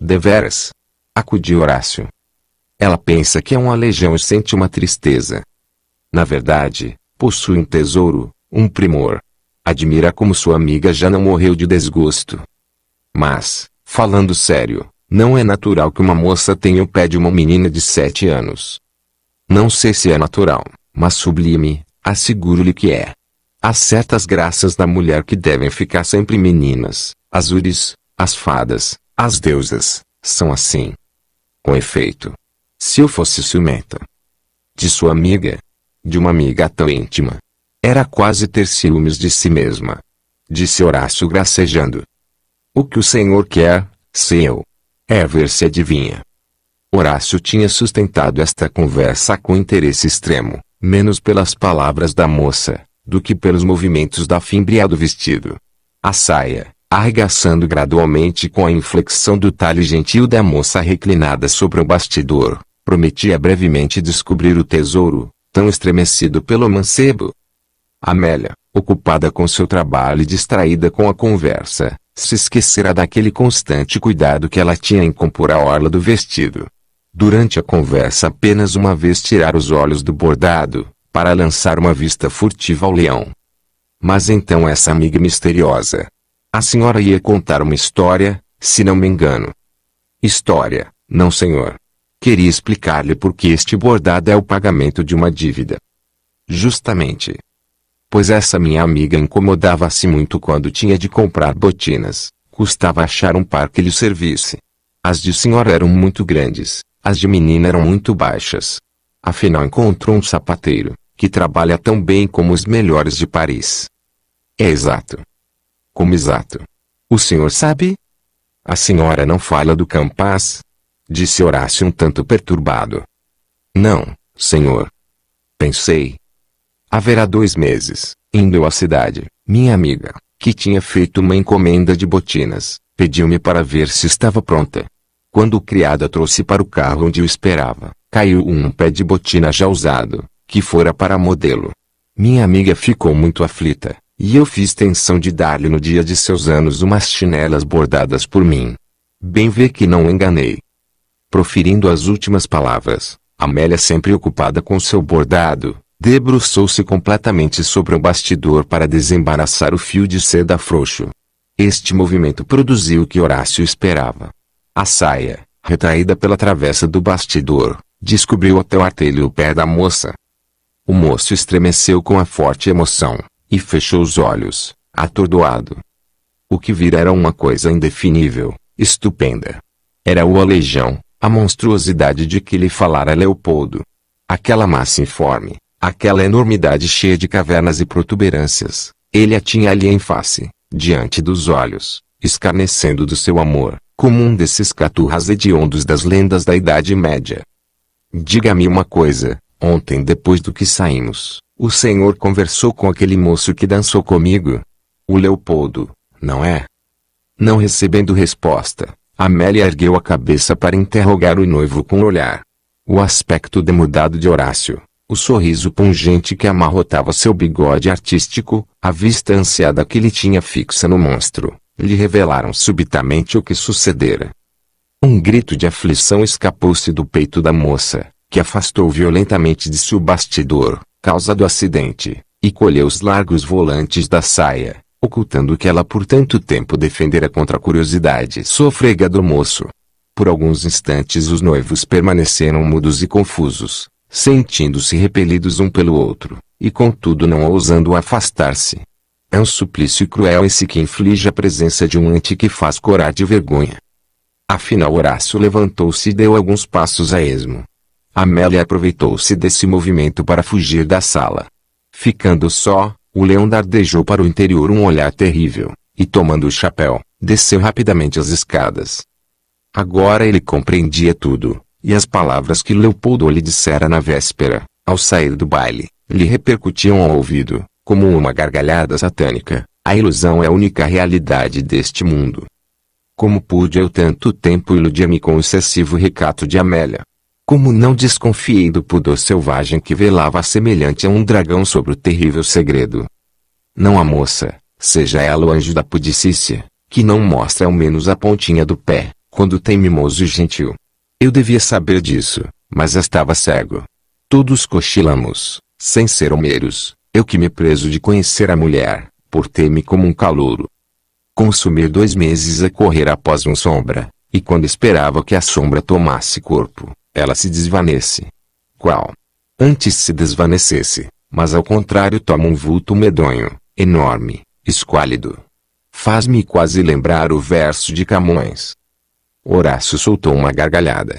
Deveras. Acudiu Horácio. Ela pensa que é uma legião e sente uma tristeza. Na verdade, possui um tesouro, um primor. Admira como sua amiga já não morreu de desgosto. Mas, falando sério, não é natural que uma moça tenha o pé de uma menina de sete anos. Não sei se é natural, mas sublime, asseguro-lhe que é. Há certas graças da mulher que devem ficar sempre meninas, azures, as fadas, as deusas são assim. Com efeito, se eu fosse ciumenta de sua amiga, de uma amiga tão íntima, era quase ter ciúmes de si mesma. Disse Horácio gracejando. O que o Senhor quer, sem eu, é ver se adivinha. Horácio tinha sustentado esta conversa com interesse extremo, menos pelas palavras da moça, do que pelos movimentos da fimbria do vestido. A saia, arregaçando gradualmente com a inflexão do talhe gentil da moça reclinada sobre o bastidor, prometia brevemente descobrir o tesouro, tão estremecido pelo mancebo. Amélia, ocupada com seu trabalho e distraída com a conversa, se esquecera daquele constante cuidado que ela tinha em compor a orla do vestido. Durante a conversa apenas uma vez tirar os olhos do bordado, para lançar uma vista furtiva ao leão. Mas então essa amiga misteriosa, a senhora ia contar uma história, se não me engano. História, não senhor. Queria explicar-lhe por que este bordado é o pagamento de uma dívida. Justamente. Pois essa minha amiga incomodava-se muito quando tinha de comprar botinas, custava achar um par que lhe servisse. As de senhora eram muito grandes, as de menina eram muito baixas. Afinal encontrou um sapateiro, que trabalha tão bem como os melhores de Paris. É exato como exato. O senhor sabe? A senhora não fala do Campas? Disse Horácio um tanto perturbado. Não, senhor. Pensei. Haverá dois meses, indo à cidade, minha amiga, que tinha feito uma encomenda de botinas, pediu-me para ver se estava pronta. Quando o criado trouxe para o carro onde o esperava, caiu um pé de botina já usado, que fora para modelo. Minha amiga ficou muito aflita, e eu fiz tensão de dar-lhe no dia de seus anos umas chinelas bordadas por mim. Bem vê que não enganei. Proferindo as últimas palavras, Amélia sempre ocupada com seu bordado, debruçou-se completamente sobre o bastidor para desembaraçar o fio de seda frouxo. Este movimento produziu o que Horácio esperava. A saia, retraída pela travessa do bastidor, descobriu até o artelho o pé da moça. O moço estremeceu com a forte emoção, e fechou os olhos, atordoado. O que vira era uma coisa indefinível, estupenda. Era o aleijão, a monstruosidade de que lhe falara Leopoldo. Aquela massa informe, aquela enormidade cheia de cavernas e protuberâncias, ele a tinha ali em face, diante dos olhos, escarnecendo do seu amor, como um desses caturras hediondos das lendas da Idade Média. Diga-me uma coisa, ontem depois do que saímos, o senhor conversou com aquele moço que dançou comigo? O Leopoldo, não é? Não recebendo resposta, Amélia ergueu a cabeça para interrogar o noivo com o olhar. O aspecto demudado de Horácio, o sorriso pungente que amarrotava seu bigode artístico, a vista ansiada que lhe tinha fixa no monstro, lhe revelaram subitamente o que sucedera. Um grito de aflição escapou-se do peito da moça, que afastou violentamente de seu bastidor causa do acidente, e colheu os largos volantes da saia, ocultando que ela por tanto tempo defendera contra a curiosidade sofrega do moço. Por alguns instantes os noivos permaneceram mudos e confusos, sentindo-se repelidos um pelo outro, e contudo não ousando afastar-se. É um suplício cruel esse que inflige a presença de um ante que faz corar de vergonha. Afinal Horácio levantou-se e deu alguns passos a esmo, Amélia aproveitou-se desse movimento para fugir da sala. Ficando só, o leão dardejou para o interior um olhar terrível, e tomando o chapéu, desceu rapidamente as escadas. Agora ele compreendia tudo, e as palavras que Leopoldo lhe dissera na véspera, ao sair do baile, lhe repercutiam ao ouvido, como uma gargalhada satânica. A ilusão é a única realidade deste mundo. Como pude eu tanto tempo iludir-me com o excessivo recato de Amélia, como não desconfiei do pudor selvagem que velava semelhante a um dragão sobre o terrível segredo. Não a moça, seja ela o anjo da pudicícia, que não mostra ao menos a pontinha do pé, quando tem mimoso e gentil. Eu devia saber disso, mas estava cego. Todos cochilamos, sem ser homeros, eu que me preso de conhecer a mulher, ter me como um calouro. Consumir dois meses a correr após um sombra, e quando esperava que a sombra tomasse corpo, ela se desvanece. Qual? Antes se desvanecesse, mas ao contrário toma um vulto medonho, enorme, esquálido. Faz-me quase lembrar o verso de Camões. Horácio soltou uma gargalhada.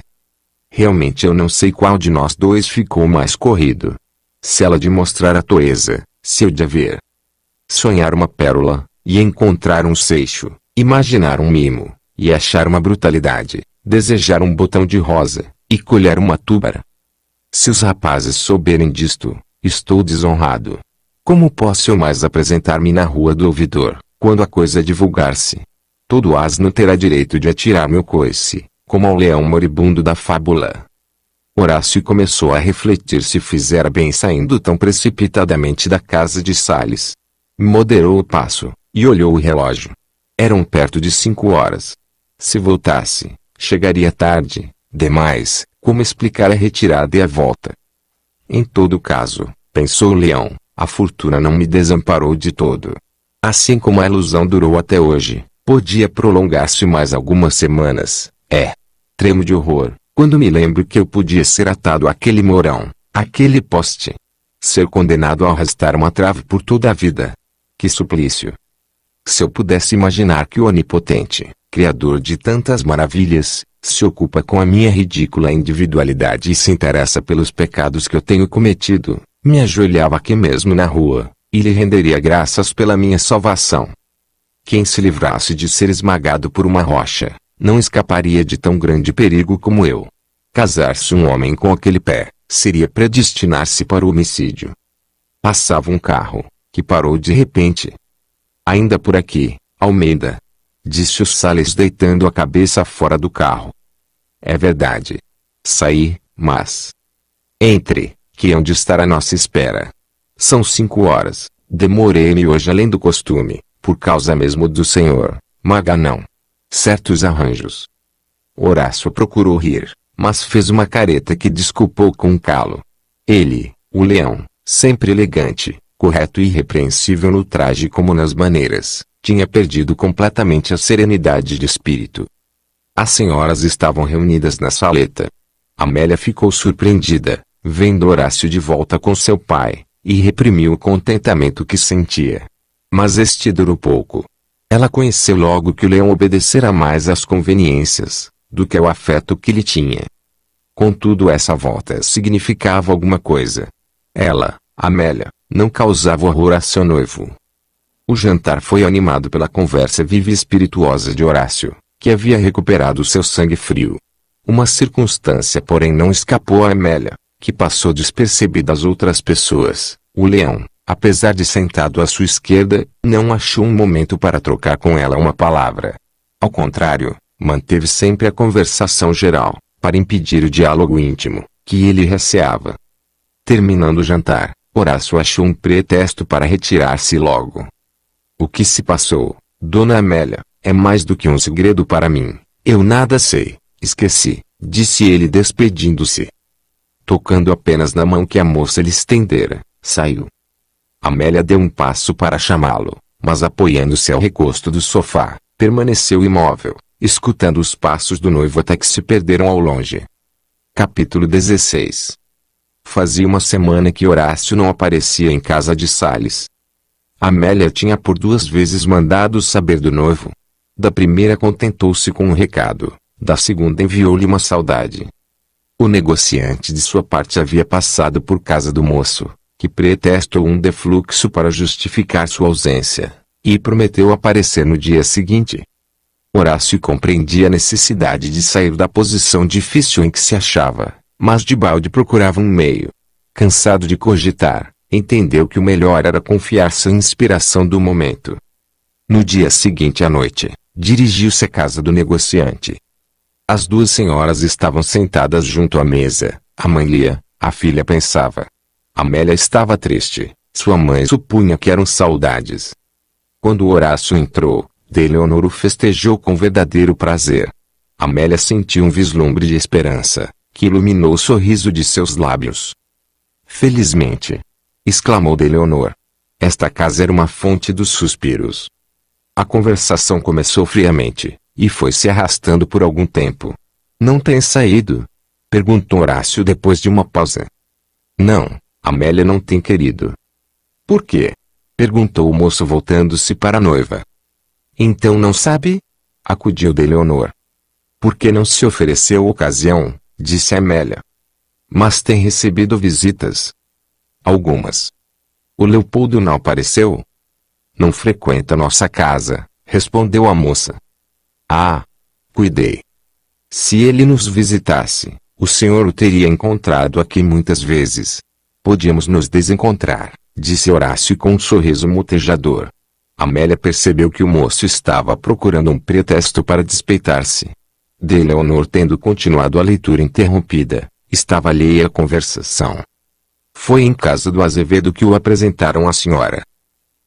Realmente eu não sei qual de nós dois ficou mais corrido. Se ela de mostrar a toeza, se eu de haver. Sonhar uma pérola, e encontrar um seixo, imaginar um mimo, e achar uma brutalidade, desejar um botão de rosa, e colher uma túbara. Se os rapazes souberem disto, estou desonrado. Como posso eu mais apresentar-me na rua do ouvidor, quando a coisa divulgar-se? Todo asno terá direito de atirar meu coice, como ao leão moribundo da fábula. Horácio começou a refletir se fizera bem saindo tão precipitadamente da casa de Sales. Moderou o passo, e olhou o relógio. Eram perto de cinco horas. Se voltasse, chegaria tarde. Demais, como explicar a retirada e a volta? Em todo caso, pensou o leão, a fortuna não me desamparou de todo. Assim como a ilusão durou até hoje, podia prolongar-se mais algumas semanas. É. Tremo de horror, quando me lembro que eu podia ser atado àquele morão, àquele poste. Ser condenado a arrastar uma trave por toda a vida. Que suplício. Se eu pudesse imaginar que o onipotente, criador de tantas maravilhas, se ocupa com a minha ridícula individualidade e se interessa pelos pecados que eu tenho cometido, me ajoelhava aqui mesmo na rua, e lhe renderia graças pela minha salvação. Quem se livrasse de ser esmagado por uma rocha, não escaparia de tão grande perigo como eu. Casar-se um homem com aquele pé, seria predestinar-se para o homicídio. Passava um carro, que parou de repente, Ainda por aqui, Almeida. Disse o Sales deitando a cabeça fora do carro. É verdade. Saí, mas. Entre, que é onde estar a nossa espera. São cinco horas. Demorei-me hoje além do costume, por causa mesmo do senhor, maga não. Certos arranjos. Horácio procurou rir, mas fez uma careta que desculpou com um calo. Ele, o leão, sempre elegante, correto e irrepreensível no traje como nas maneiras, tinha perdido completamente a serenidade de espírito. As senhoras estavam reunidas na saleta. Amélia ficou surpreendida, vendo Horácio de volta com seu pai, e reprimiu o contentamento que sentia. Mas este durou pouco. Ela conheceu logo que o leão obedecera mais às conveniências, do que ao afeto que lhe tinha. Contudo essa volta significava alguma coisa. Ela, Amélia, não causava horror a seu noivo. O jantar foi animado pela conversa viva e espirituosa de Horácio, que havia recuperado seu sangue frio. Uma circunstância, porém, não escapou a Amélia, que passou despercebida às outras pessoas. O leão, apesar de sentado à sua esquerda, não achou um momento para trocar com ela uma palavra. Ao contrário, manteve sempre a conversação geral, para impedir o diálogo íntimo, que ele receava. Terminando o jantar, Horácio achou um pretexto para retirar-se logo. O que se passou, dona Amélia, é mais do que um segredo para mim. Eu nada sei, esqueci, disse ele despedindo-se. Tocando apenas na mão que a moça lhe estendera, saiu. Amélia deu um passo para chamá-lo, mas apoiando-se ao recosto do sofá, permaneceu imóvel, escutando os passos do noivo até que se perderam ao longe. Capítulo 16 Fazia uma semana que Horácio não aparecia em casa de Sales. Amélia tinha por duas vezes mandado saber do noivo. Da primeira contentou-se com um recado, da segunda enviou-lhe uma saudade. O negociante de sua parte havia passado por casa do moço, que pretextou um defluxo para justificar sua ausência, e prometeu aparecer no dia seguinte. Horácio compreendia a necessidade de sair da posição difícil em que se achava mas de balde procurava um meio. Cansado de cogitar, entendeu que o melhor era confiar-se à inspiração do momento. No dia seguinte à noite, dirigiu-se à casa do negociante. As duas senhoras estavam sentadas junto à mesa. A mãe lia, a filha pensava. Amélia estava triste. Sua mãe supunha que eram saudades. Quando Horácio entrou, Deleonor o festejou com verdadeiro prazer. Amélia sentiu um vislumbre de esperança que iluminou o sorriso de seus lábios. Felizmente! exclamou Deleonor. Esta casa era uma fonte dos suspiros. A conversação começou friamente, e foi se arrastando por algum tempo. Não tem saído? perguntou Horácio depois de uma pausa. Não, Amélia não tem querido. Por quê? perguntou o moço voltando-se para a noiva. Então não sabe? acudiu Deleonor. Porque não se ofereceu ocasião, disse Amélia. Mas tem recebido visitas. Algumas. O Leopoldo não apareceu? Não frequenta nossa casa, respondeu a moça. Ah, cuidei. Se ele nos visitasse, o senhor o teria encontrado aqui muitas vezes. Podíamos nos desencontrar, disse Horácio com um sorriso motejador. Amélia percebeu que o moço estava procurando um pretexto para despeitar-se de Leonor tendo continuado a leitura interrompida, estava alheia à conversação. Foi em casa do Azevedo que o apresentaram à senhora.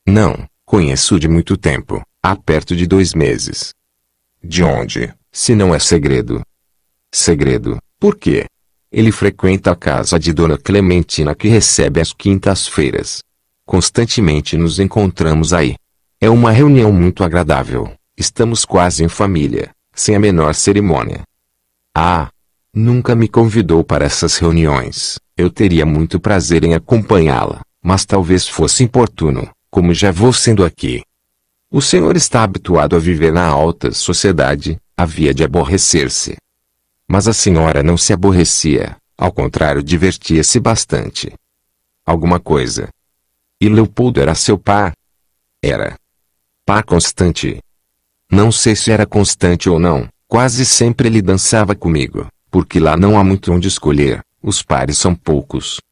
Não, conheço de muito tempo, há perto de dois meses. De onde, se não é segredo? Segredo, por quê? Ele frequenta a casa de Dona Clementina que recebe às quintas-feiras. Constantemente nos encontramos aí. É uma reunião muito agradável. Estamos quase em família sem a menor cerimônia. Ah! Nunca me convidou para essas reuniões. Eu teria muito prazer em acompanhá-la, mas talvez fosse importuno, como já vou sendo aqui. O senhor está habituado a viver na alta sociedade, havia de aborrecer-se. Mas a senhora não se aborrecia, ao contrário, divertia-se bastante. Alguma coisa. E Leopoldo era seu par? Era. Par constante. Não sei se era constante ou não, quase sempre ele dançava comigo, porque lá não há muito onde escolher, os pares são poucos.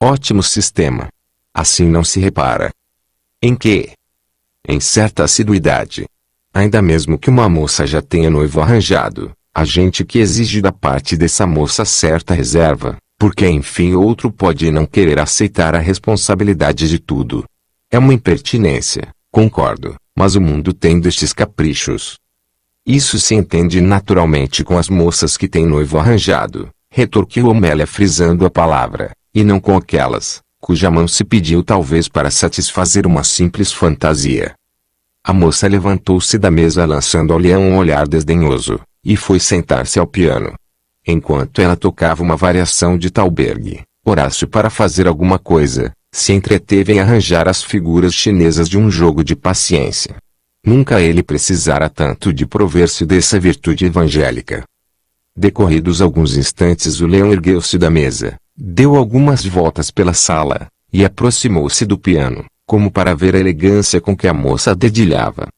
Ótimo sistema. Assim não se repara. Em que? Em certa assiduidade. Ainda mesmo que uma moça já tenha noivo arranjado, a gente que exige da parte dessa moça certa reserva, porque enfim outro pode não querer aceitar a responsabilidade de tudo. É uma impertinência, concordo mas o mundo tem destes caprichos. Isso se entende naturalmente com as moças que têm noivo arranjado, retorquiu Amélia frisando a palavra, e não com aquelas, cuja mão se pediu talvez para satisfazer uma simples fantasia. A moça levantou-se da mesa lançando ao leão um olhar desdenhoso, e foi sentar-se ao piano. Enquanto ela tocava uma variação de Talberg, Horácio para fazer alguma coisa, se entreteve em arranjar as figuras chinesas de um jogo de paciência. Nunca ele precisara tanto de prover-se dessa virtude evangélica. Decorridos alguns instantes, o leão ergueu-se da mesa, deu algumas voltas pela sala, e aproximou-se do piano, como para ver a elegância com que a moça dedilhava.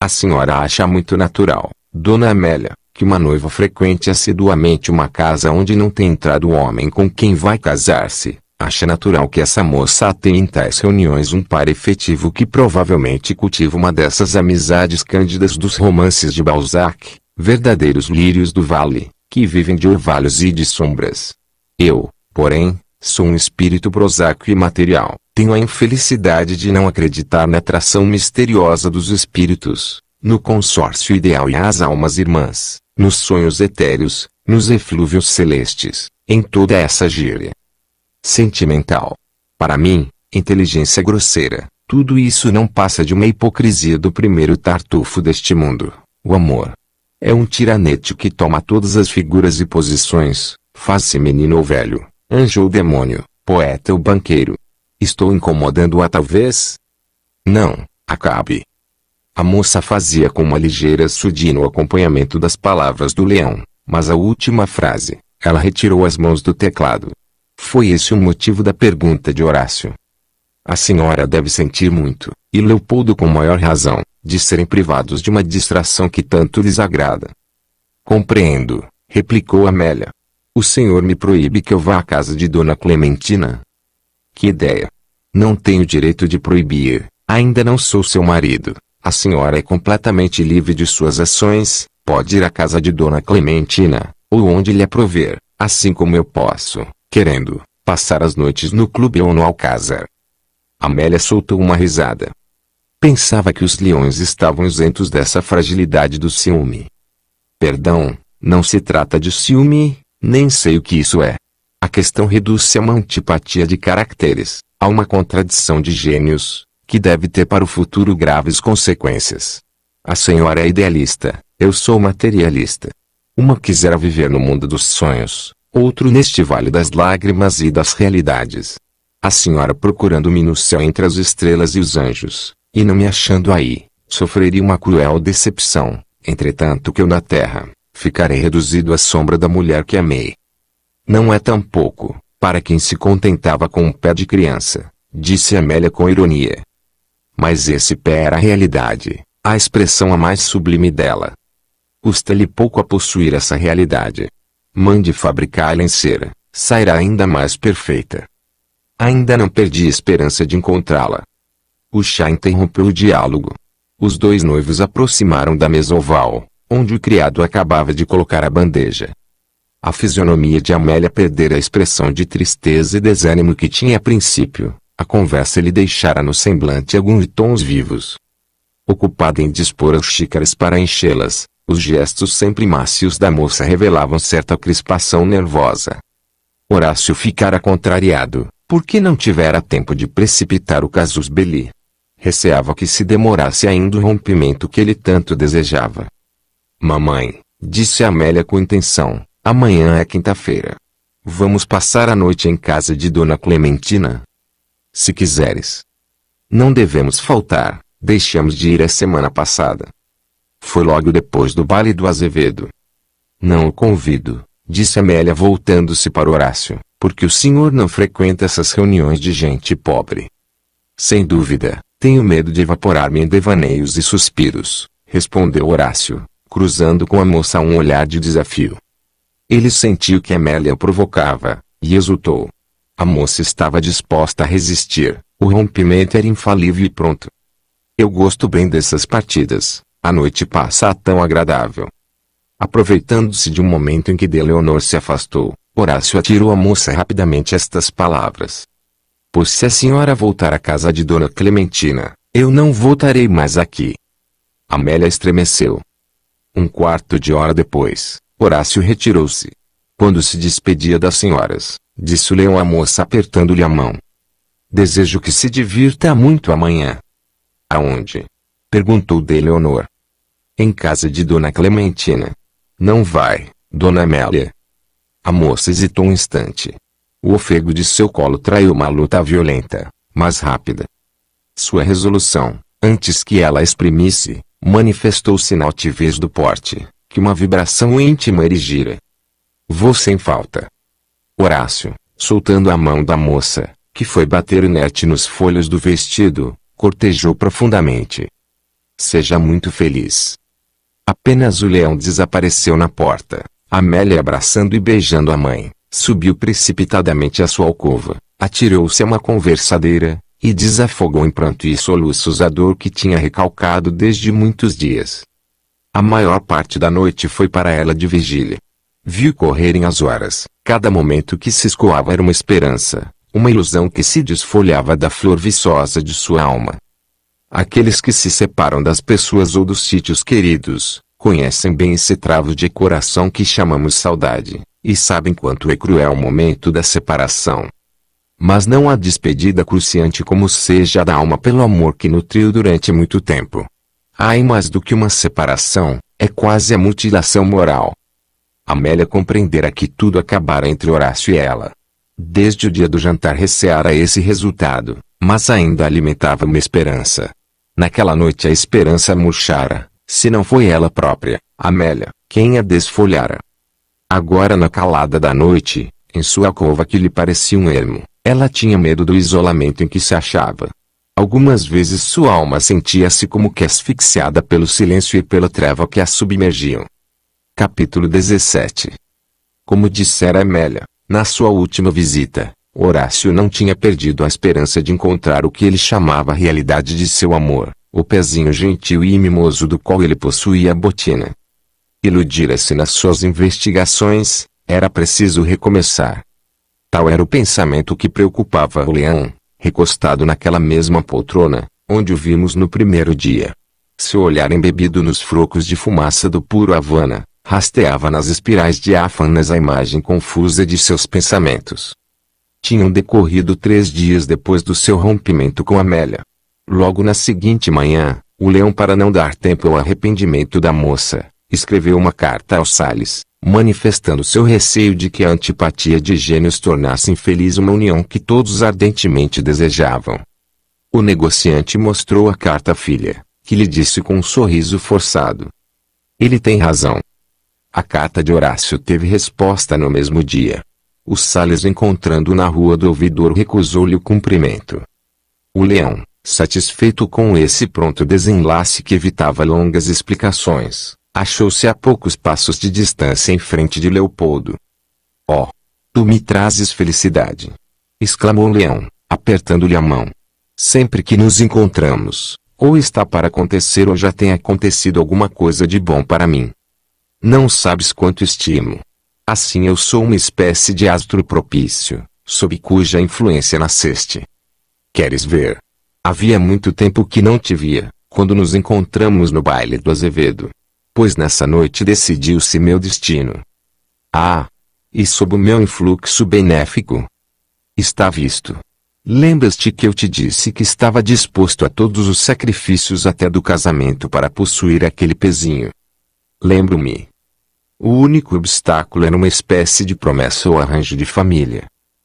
A senhora acha muito natural, dona Amélia, que uma noiva frequente assiduamente uma casa onde não tem entrado o homem com quem vai casar-se, Acha natural que essa moça tenha em tais reuniões um par efetivo que provavelmente cultiva uma dessas amizades cândidas dos romances de Balzac, verdadeiros lírios do vale, que vivem de orvalhos e de sombras. Eu, porém, sou um espírito prosaico e material, tenho a infelicidade de não acreditar na atração misteriosa dos espíritos, no consórcio ideal e às almas irmãs, nos sonhos etéreos, nos eflúvios celestes, em toda essa gíria sentimental. Para mim, inteligência é grosseira, tudo isso não passa de uma hipocrisia do primeiro tartufo deste mundo, o amor. É um tiranete que toma todas as figuras e posições, faz-se menino ou velho, anjo ou demônio, poeta ou banqueiro. Estou incomodando-a talvez? Não, acabe. A moça fazia com uma ligeira surdina o acompanhamento das palavras do leão, mas a última frase, ela retirou as mãos do teclado, foi esse o motivo da pergunta de Horácio. A senhora deve sentir muito, e Leopoldo com maior razão, de serem privados de uma distração que tanto lhes agrada. Compreendo, replicou Amélia. O senhor me proíbe que eu vá à casa de Dona Clementina? Que ideia! Não tenho direito de proibir, ainda não sou seu marido. A senhora é completamente livre de suas ações, pode ir à casa de Dona Clementina, ou onde lhe aprover, assim como eu posso, querendo passar as noites no clube ou no alcázar. Amélia soltou uma risada. Pensava que os leões estavam isentos dessa fragilidade do ciúme. Perdão, não se trata de ciúme, nem sei o que isso é. A questão reduz-se a uma antipatia de caracteres, a uma contradição de gênios, que deve ter para o futuro graves consequências. A senhora é idealista, eu sou materialista. Uma quisera viver no mundo dos sonhos, outro neste vale das lágrimas e das realidades. A senhora procurando-me no céu entre as estrelas e os anjos, e não me achando aí, sofreria uma cruel decepção, entretanto que eu na terra, ficarei reduzido à sombra da mulher que amei. Não é tão pouco, para quem se contentava com um pé de criança, disse Amélia com ironia. Mas esse pé era a realidade, a expressão a mais sublime dela. Custa-lhe pouco a possuir essa realidade mande fabricá-la em cera, sairá ainda mais perfeita. Ainda não perdi a esperança de encontrá-la. O chá interrompeu o diálogo. Os dois noivos aproximaram da mesa oval, onde o criado acabava de colocar a bandeja. A fisionomia de Amélia perdera a expressão de tristeza e desânimo que tinha a princípio. A conversa lhe deixara no semblante alguns tons vivos. Ocupada em dispor as xícaras para enchê-las, os gestos sempre macios da moça revelavam certa crispação nervosa. Horácio ficara contrariado, porque não tivera tempo de precipitar o casus belli. Receava que se demorasse ainda o rompimento que ele tanto desejava. Mamãe, disse Amélia com intenção, amanhã é quinta-feira. Vamos passar a noite em casa de Dona Clementina? Se quiseres. Não devemos faltar, deixamos de ir a semana passada. Foi logo depois do baile do Azevedo. Não o convido, disse Amélia voltando-se para Horácio, porque o senhor não frequenta essas reuniões de gente pobre. Sem dúvida, tenho medo de evaporar-me em devaneios e suspiros, respondeu Horácio, cruzando com a moça um olhar de desafio. Ele sentiu que Amélia o provocava, e exultou. A moça estava disposta a resistir, o rompimento era infalível e pronto. Eu gosto bem dessas partidas, a noite passa tão agradável. Aproveitando-se de um momento em que Deleonor se afastou, Horácio atirou à moça rapidamente estas palavras. "Pois se a senhora voltar à casa de Dona Clementina, eu não voltarei mais aqui. Amélia estremeceu. Um quarto de hora depois, Horácio retirou-se. Quando se despedia das senhoras, disse o leão à moça apertando-lhe a mão. Desejo que se divirta muito amanhã. Aonde? Perguntou Deleonor. Em casa de Dona Clementina. Não vai, Dona Amélia. A moça hesitou um instante. O ofego de seu colo traiu uma luta violenta, mas rápida. Sua resolução, antes que ela exprimisse, manifestou-se na altivez do porte, que uma vibração íntima erigira. Vou sem falta. Horácio, soltando a mão da moça, que foi bater inerte nos folhos do vestido, cortejou profundamente. Seja muito feliz. Apenas o leão desapareceu na porta. Amélia abraçando e beijando a mãe, subiu precipitadamente à sua alcova, atirou-se a uma conversadeira, e desafogou em pranto e soluços a dor que tinha recalcado desde muitos dias. A maior parte da noite foi para ela de vigília. Viu correrem as horas, cada momento que se escoava era uma esperança, uma ilusão que se desfolhava da flor viçosa de sua alma, Aqueles que se separam das pessoas ou dos sítios queridos, conhecem bem esse travo de coração que chamamos saudade, e sabem quanto é cruel o momento da separação. Mas não há despedida cruciante como seja da alma pelo amor que nutriu durante muito tempo. Ai, mais do que uma separação, é quase a mutilação moral. Amélia compreendera que tudo acabara entre Horácio e ela. Desde o dia do jantar receara esse resultado, mas ainda alimentava uma esperança. Naquela noite a esperança murchara, se não foi ela própria, Amélia, quem a desfolhara. Agora na calada da noite, em sua cova que lhe parecia um ermo, ela tinha medo do isolamento em que se achava. Algumas vezes sua alma sentia-se como que asfixiada pelo silêncio e pela treva que a submergiam. Capítulo 17 Como dissera Amélia, na sua última visita, Horácio não tinha perdido a esperança de encontrar o que ele chamava a realidade de seu amor, o pezinho gentil e mimoso do qual ele possuía a botina. Iludira-se nas suas investigações, era preciso recomeçar. Tal era o pensamento que preocupava o leão, recostado naquela mesma poltrona, onde o vimos no primeiro dia. Seu olhar embebido nos frocos de fumaça do puro Havana, rasteava nas espirais diáfanas a imagem confusa de seus pensamentos tinham decorrido três dias depois do seu rompimento com Amélia. Logo na seguinte manhã, o leão, para não dar tempo ao arrependimento da moça, escreveu uma carta ao Sales, manifestando seu receio de que a antipatia de gênios tornasse infeliz uma união que todos ardentemente desejavam. O negociante mostrou a carta à filha, que lhe disse com um sorriso forçado: Ele tem razão. A carta de Horácio teve resposta no mesmo dia. O Sales encontrando na rua do ouvidor recusou-lhe o cumprimento. O leão, satisfeito com esse pronto desenlace que evitava longas explicações, achou-se a poucos passos de distância em frente de Leopoldo. Oh! Tu me trazes felicidade! exclamou o Leão, apertando-lhe a mão. Sempre que nos encontramos, ou está para acontecer ou já tem acontecido alguma coisa de bom para mim. Não sabes quanto estimo, Assim eu sou uma espécie de astro propício, sob cuja influência nasceste. Queres ver? Havia muito tempo que não te via, quando nos encontramos no baile do Azevedo. Pois nessa noite decidiu-se meu destino. Ah! E sob o meu influxo benéfico. Está visto. Lembras-te que eu te disse que estava disposto a todos os sacrifícios até do casamento para possuir aquele pezinho? Lembro-me. O único obstáculo era é uma espécie de promessa ou arranjo de família.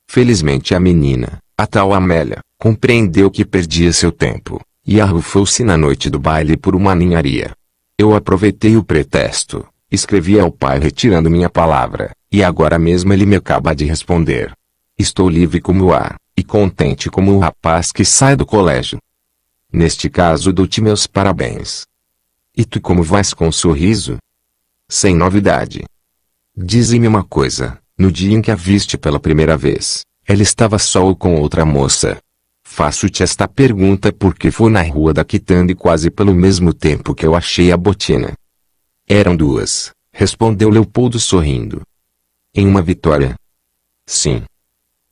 Felizmente a menina, a tal Amélia, compreendeu que perdia seu tempo, e arrufou-se na noite do baile por uma ninharia. Eu aproveitei o pretexto, escrevi ao pai retirando minha palavra, e agora mesmo ele me acaba de responder. Estou livre como o ar, e contente como o rapaz que sai do colégio. Neste caso dou-te meus parabéns. E tu como vais com um sorriso? sem novidade. Dize-me uma coisa, no dia em que a viste pela primeira vez, ela estava só ou com outra moça? Faço-te esta pergunta porque foi na rua da Quitanda e quase pelo mesmo tempo que eu achei a botina. Eram duas, respondeu Leopoldo sorrindo. Em uma vitória? Sim.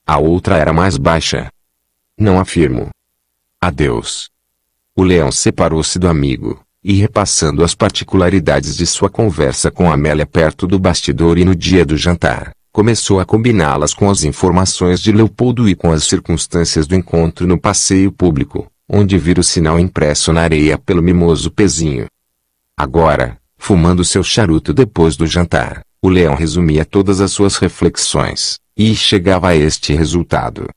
A outra era mais baixa. Não afirmo. Adeus. O leão separou-se do amigo e repassando as particularidades de sua conversa com Amélia perto do bastidor e no dia do jantar, começou a combiná-las com as informações de Leopoldo e com as circunstâncias do encontro no passeio público, onde vira o sinal impresso na areia pelo mimoso pezinho. Agora, fumando seu charuto depois do jantar, o leão resumia todas as suas reflexões, e chegava a este resultado.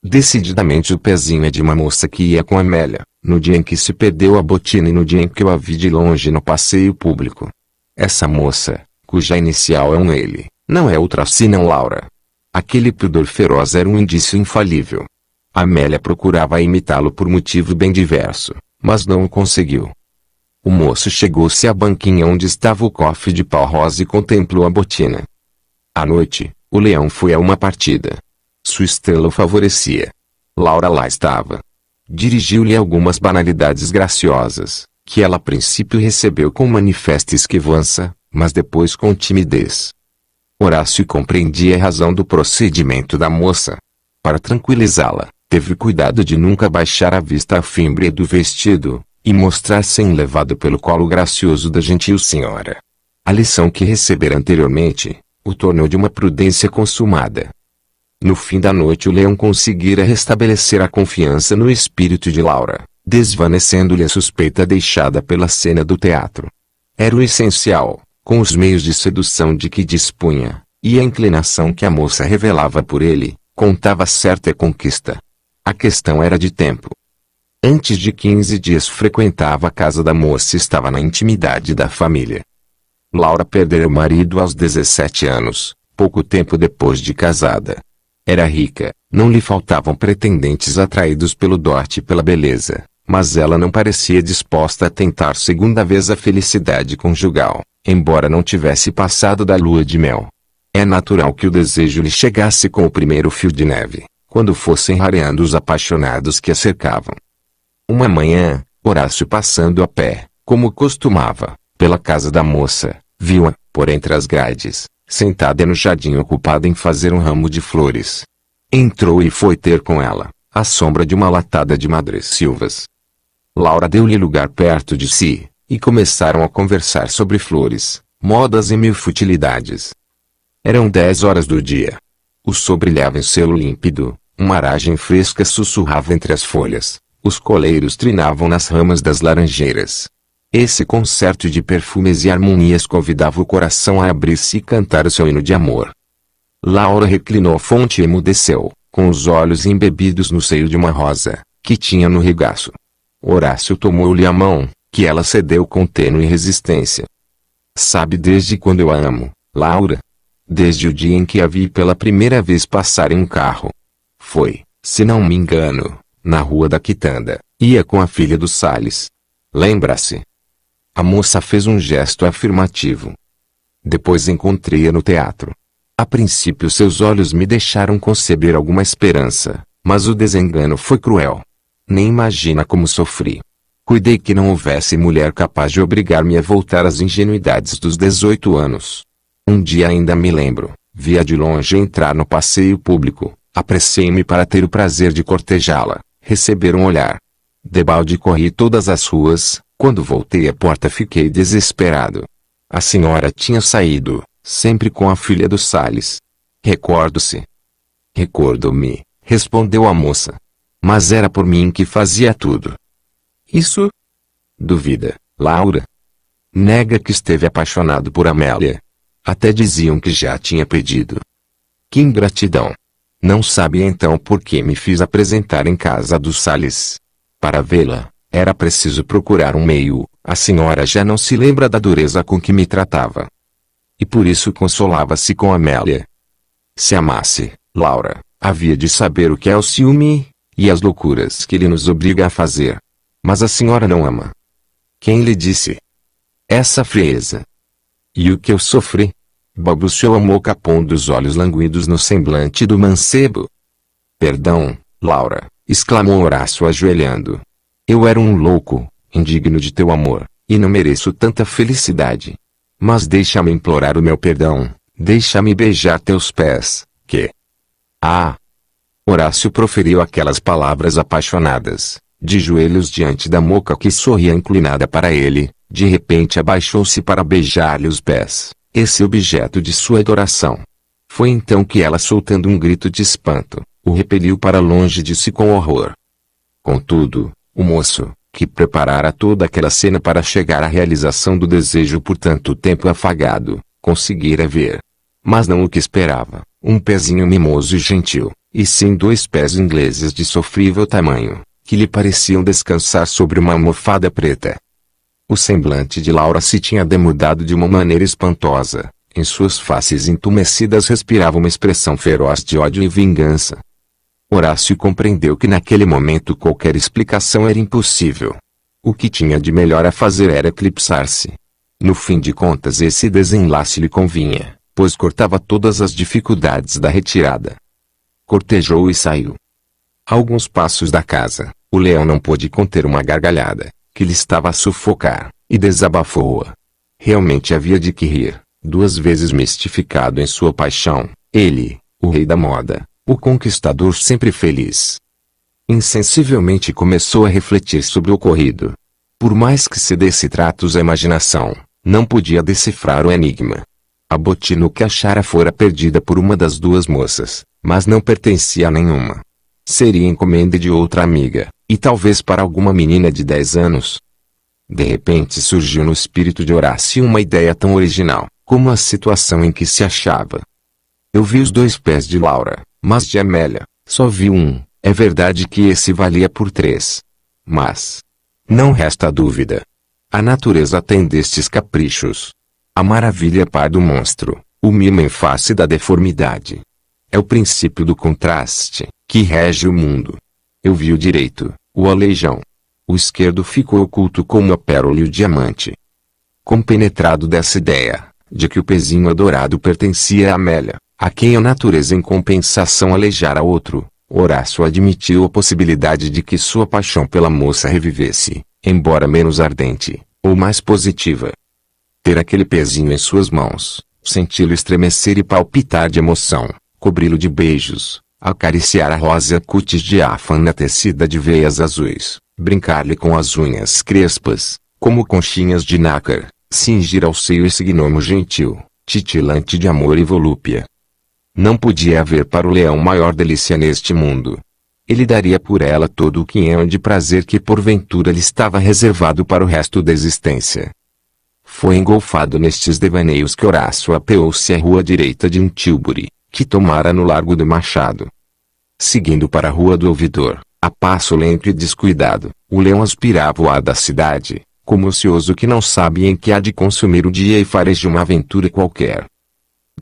Decididamente o pezinho é de uma moça que ia com Amélia, no dia em que se perdeu a botina e no dia em que eu a vi de longe no passeio público. Essa moça, cuja inicial é um L, não é outra senão Laura. Aquele pudor feroz era um indício infalível. Amélia procurava imitá-lo por motivo bem diverso, mas não o conseguiu. O moço chegou-se à banquinha onde estava o cofre de pau rosa e contemplou a botina. À noite, o leão foi a uma partida. Sua estrela o favorecia. Laura lá estava dirigiu-lhe algumas banalidades graciosas, que ela a princípio recebeu com manifesta esquivança, mas depois com timidez. Horácio compreendia a razão do procedimento da moça. Para tranquilizá-la, teve cuidado de nunca baixar a vista à fímbria do vestido, e mostrar-se enlevado pelo colo gracioso da gentil senhora. A lição que recebera anteriormente, o tornou de uma prudência consumada, no fim da noite o leão conseguira restabelecer a confiança no espírito de Laura, desvanecendo-lhe a suspeita deixada pela cena do teatro. Era o essencial, com os meios de sedução de que dispunha, e a inclinação que a moça revelava por ele, contava certa conquista. A questão era de tempo. Antes de 15 dias frequentava a casa da moça e estava na intimidade da família. Laura perdera o marido aos 17 anos, pouco tempo depois de casada. Era rica, não lhe faltavam pretendentes atraídos pelo dote e pela beleza, mas ela não parecia disposta a tentar segunda vez a felicidade conjugal, embora não tivesse passado da lua de mel. É natural que o desejo lhe chegasse com o primeiro fio de neve, quando fossem rareando os apaixonados que a cercavam. Uma manhã, Horácio passando a pé, como costumava, pela casa da moça, viu-a, por entre as grades, sentada no jardim ocupada em fazer um ramo de flores. Entrou e foi ter com ela, à sombra de uma latada de madressilvas. Laura deu-lhe lugar perto de si, e começaram a conversar sobre flores, modas e mil futilidades. Eram dez horas do dia. O sol brilhava em selo límpido, uma aragem fresca sussurrava entre as folhas, os coleiros trinavam nas ramas das laranjeiras, esse concerto de perfumes e harmonias convidava o coração a abrir-se e cantar o seu hino de amor. Laura reclinou a fonte e emudeceu, com os olhos embebidos no seio de uma rosa, que tinha no regaço. Horácio tomou-lhe a mão, que ela cedeu com tênue resistência. Sabe desde quando eu a amo, Laura? Desde o dia em que a vi pela primeira vez passar em um carro. Foi, se não me engano, na rua da Quitanda, ia com a filha do Sales. Lembra-se, a moça fez um gesto afirmativo. Depois encontrei-a no teatro. A princípio seus olhos me deixaram conceber alguma esperança, mas o desengano foi cruel. Nem imagina como sofri. Cuidei que não houvesse mulher capaz de obrigar-me a voltar às ingenuidades dos 18 anos. Um dia ainda me lembro, via de longe entrar no passeio público, apressei-me para ter o prazer de cortejá-la, receber um olhar. Debalde corri todas as ruas, quando voltei à porta fiquei desesperado. A senhora tinha saído, sempre com a filha do Sales. Recordo-se. Recordo-me, respondeu a moça. Mas era por mim que fazia tudo. Isso? Duvida, Laura. Nega que esteve apaixonado por Amélia. Até diziam que já tinha pedido. Que ingratidão. Não sabe então por que me fiz apresentar em casa do Sales. Para vê-la. Era preciso procurar um meio, a senhora já não se lembra da dureza com que me tratava. E por isso consolava-se com Amélia. Se amasse, Laura, havia de saber o que é o ciúme, e as loucuras que ele nos obriga a fazer. Mas a senhora não ama. Quem lhe disse? Essa frieza. E o que eu sofri? Balbuciou a moca pondo os olhos languidos no semblante do mancebo. Perdão, Laura, exclamou Horácio ajoelhando. Eu era um louco, indigno de teu amor, e não mereço tanta felicidade. Mas deixa-me implorar o meu perdão, deixa-me beijar teus pés, que. Ah! Horácio proferiu aquelas palavras apaixonadas, de joelhos diante da moca que sorria inclinada para ele, de repente abaixou-se para beijar-lhe os pés, esse objeto de sua adoração. Foi então que ela, soltando um grito de espanto, o repeliu para longe de si com horror. Contudo, o moço, que preparara toda aquela cena para chegar à realização do desejo por tanto tempo afagado, conseguira ver. Mas não o que esperava, um pezinho mimoso e gentil, e sim dois pés ingleses de sofrível tamanho, que lhe pareciam descansar sobre uma almofada preta. O semblante de Laura se tinha demudado de uma maneira espantosa, em suas faces entumecidas respirava uma expressão feroz de ódio e vingança. Horácio compreendeu que naquele momento qualquer explicação era impossível. O que tinha de melhor a fazer era eclipsar-se. No fim de contas, esse desenlace lhe convinha, pois cortava todas as dificuldades da retirada. Cortejou e saiu. A alguns passos da casa, o leão não pôde conter uma gargalhada, que lhe estava a sufocar, e desabafou-a. Realmente havia de que rir, duas vezes mistificado em sua paixão, ele, o rei da moda, o conquistador sempre feliz. Insensivelmente começou a refletir sobre o ocorrido. Por mais que se desse tratos à imaginação, não podia decifrar o enigma. A botina que achara fora perdida por uma das duas moças, mas não pertencia a nenhuma. Seria encomenda de outra amiga, e talvez para alguma menina de 10 anos. De repente surgiu no espírito de Horácio uma ideia tão original, como a situação em que se achava, eu vi os dois pés de Laura, mas de Amélia, só vi um. É verdade que esse valia por três. Mas. Não resta dúvida. A natureza tem destes caprichos. A maravilha par do monstro, o mimo em face da deformidade. É o princípio do contraste, que rege o mundo. Eu vi o direito, o aleijão. O esquerdo ficou oculto como a pérola e o diamante. Compenetrado dessa ideia, de que o pezinho adorado pertencia a Amélia, a quem a natureza em compensação alejara a outro, Horácio admitiu a possibilidade de que sua paixão pela moça revivesse, embora menos ardente, ou mais positiva. Ter aquele pezinho em suas mãos, senti-lo estremecer e palpitar de emoção, cobri-lo de beijos, acariciar a rosa cutis diáfana tecida de veias azuis, brincar-lhe com as unhas crespas, como conchinhas de nácar, cingir ao seio esse gnomo gentil, titilante de amor e volúpia, não podia haver para o leão maior delícia neste mundo. Ele daria por ela todo o quinhão é de prazer que porventura lhe estava reservado para o resto da existência. Foi engolfado nestes devaneios que Horácio apeou-se à rua direita de um Tilbury, que tomara no Largo do Machado. Seguindo para a Rua do Ouvidor, a passo lento e descuidado, o leão aspirava o ar da cidade, como ocioso que não sabe em que há de consumir o dia e fareja uma aventura qualquer.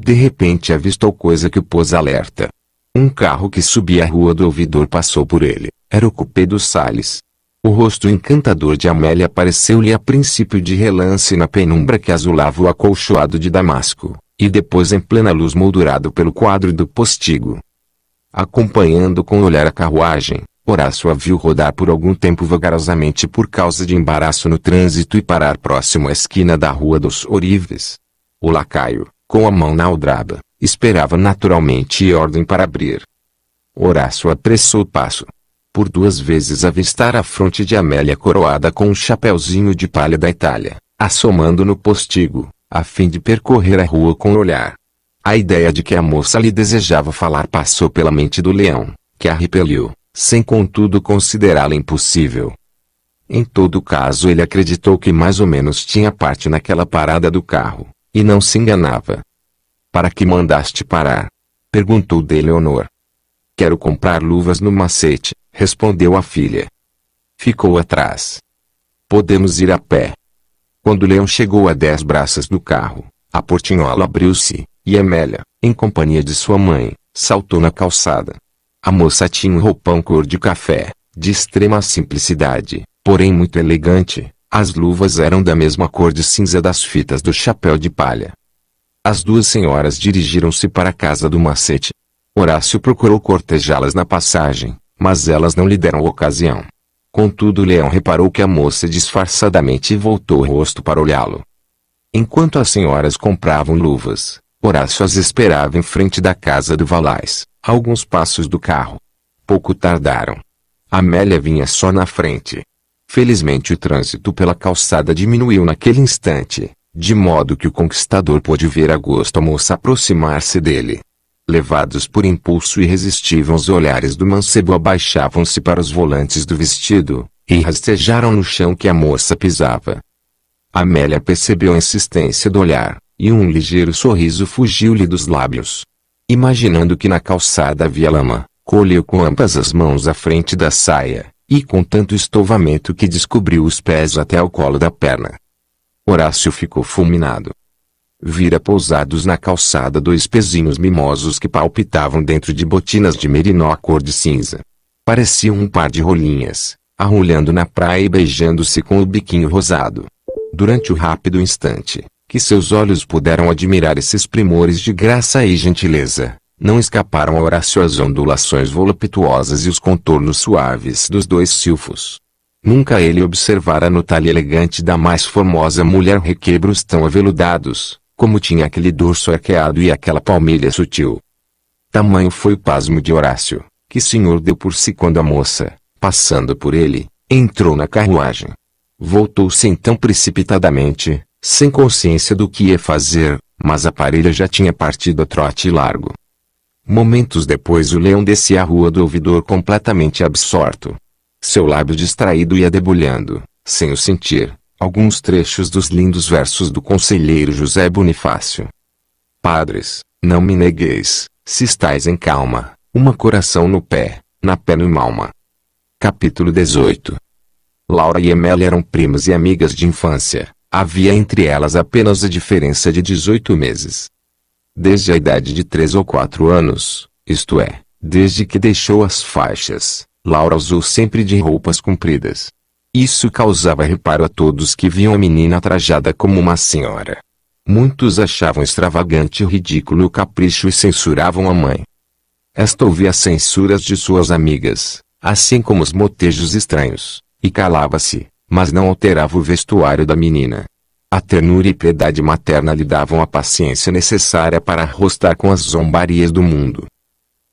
De repente avistou coisa que o pôs alerta. Um carro que subia a rua do ouvidor passou por ele. Era o cupê dos Sales. O rosto encantador de Amélia apareceu-lhe a princípio de relance na penumbra que azulava o acolchoado de Damasco, e depois em plena luz moldurado pelo quadro do postigo. Acompanhando com o olhar a carruagem, Horácio a viu rodar por algum tempo vagarosamente por causa de embaraço no trânsito e parar próximo à esquina da Rua dos Orives. O lacaio, com a mão na aldraba, esperava naturalmente ordem para abrir. Horácio apressou o passo. Por duas vezes avistara a fronte de Amélia coroada com um chapéuzinho de palha da Itália, assomando no postigo, a fim de percorrer a rua com o olhar. A ideia de que a moça lhe desejava falar passou pela mente do leão, que a repeliu, sem contudo considerá-la impossível. Em todo caso ele acreditou que mais ou menos tinha parte naquela parada do carro, e não se enganava. Para que mandaste parar? Perguntou de Leonor. Quero comprar luvas no macete, respondeu a filha. Ficou atrás. Podemos ir a pé. Quando Leão chegou a dez braças do carro, a portinhola abriu-se, e Emélia, em companhia de sua mãe, saltou na calçada. A moça tinha um roupão cor de café, de extrema simplicidade, porém muito elegante, as luvas eram da mesma cor de cinza das fitas do chapéu de palha. As duas senhoras dirigiram-se para a casa do macete. Horácio procurou cortejá-las na passagem, mas elas não lhe deram ocasião. Contudo, Leão reparou que a moça disfarçadamente voltou o rosto para olhá-lo. Enquanto as senhoras compravam luvas, Horácio as esperava em frente da casa do Valais, a alguns passos do carro. Pouco tardaram. Amélia vinha só na frente. Felizmente o trânsito pela calçada diminuiu naquele instante, de modo que o conquistador pôde ver a gosto a moça aproximar-se dele. Levados por impulso irresistível, os olhares do mancebo abaixavam-se para os volantes do vestido, e rastejaram no chão que a moça pisava. Amélia percebeu a insistência do olhar, e um ligeiro sorriso fugiu-lhe dos lábios. Imaginando que na calçada havia lama, colheu com ambas as mãos a frente da saia, e com tanto estovamento que descobriu os pés até ao colo da perna. Horácio ficou fulminado. Vira pousados na calçada dois pezinhos mimosos que palpitavam dentro de botinas de merinó cor de cinza. Pareciam um par de rolinhas, arrulhando na praia e beijando-se com o biquinho rosado. Durante o rápido instante, que seus olhos puderam admirar esses primores de graça e gentileza, não escaparam a Horácio as ondulações voluptuosas e os contornos suaves dos dois silfos. Nunca ele observara no talhe elegante da mais formosa mulher requebros tão aveludados, como tinha aquele dorso arqueado e aquela palmilha sutil. Tamanho foi o pasmo de Horácio, que senhor deu por si quando a moça, passando por ele, entrou na carruagem. Voltou-se então precipitadamente, sem consciência do que ia fazer, mas a parelha já tinha partido a trote largo. Momentos depois o leão descia a rua do ouvidor completamente absorto. Seu lábio distraído ia debulhando, sem o sentir, alguns trechos dos lindos versos do conselheiro José Bonifácio. Padres, não me negueis, se estáis em calma, uma coração no pé, na pé no malma. Capítulo 18 Laura e Emélia eram primas e amigas de infância. Havia entre elas apenas a diferença de 18 meses desde a idade de 3 ou 4 anos, isto é, desde que deixou as faixas, Laura usou sempre de roupas compridas. Isso causava reparo a todos que viam a menina trajada como uma senhora. Muitos achavam extravagante e ridículo o capricho e censuravam a mãe. Esta ouvia censuras de suas amigas, assim como os motejos estranhos, e calava-se, mas não alterava o vestuário da menina. A ternura e piedade materna lhe davam a paciência necessária para arrostar com as zombarias do mundo.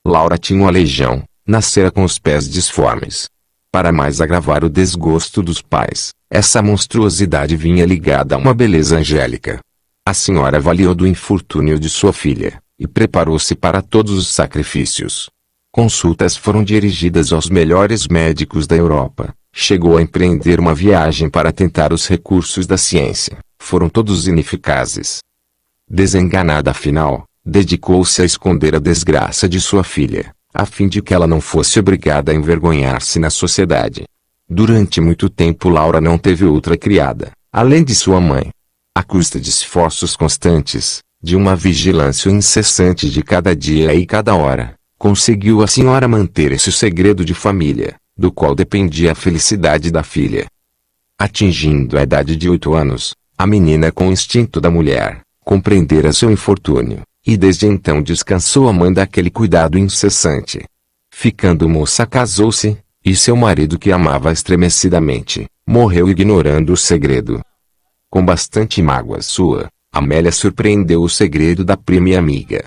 Laura tinha uma legião, nascera com os pés disformes. Para mais agravar o desgosto dos pais, essa monstruosidade vinha ligada a uma beleza angélica. A senhora avaliou do infortúnio de sua filha, e preparou-se para todos os sacrifícios consultas foram dirigidas aos melhores médicos da Europa. Chegou a empreender uma viagem para tentar os recursos da ciência. Foram todos ineficazes. Desenganada afinal, dedicou-se a esconder a desgraça de sua filha, a fim de que ela não fosse obrigada a envergonhar-se na sociedade. Durante muito tempo Laura não teve outra criada, além de sua mãe. À custa de esforços constantes, de uma vigilância incessante de cada dia e cada hora, Conseguiu a senhora manter esse segredo de família, do qual dependia a felicidade da filha. Atingindo a idade de oito anos, a menina com o instinto da mulher, compreendera seu infortúnio, e desde então descansou a mãe daquele cuidado incessante. Ficando moça casou-se, e seu marido que amava estremecidamente, morreu ignorando o segredo. Com bastante mágoa sua, Amélia surpreendeu o segredo da prima e amiga.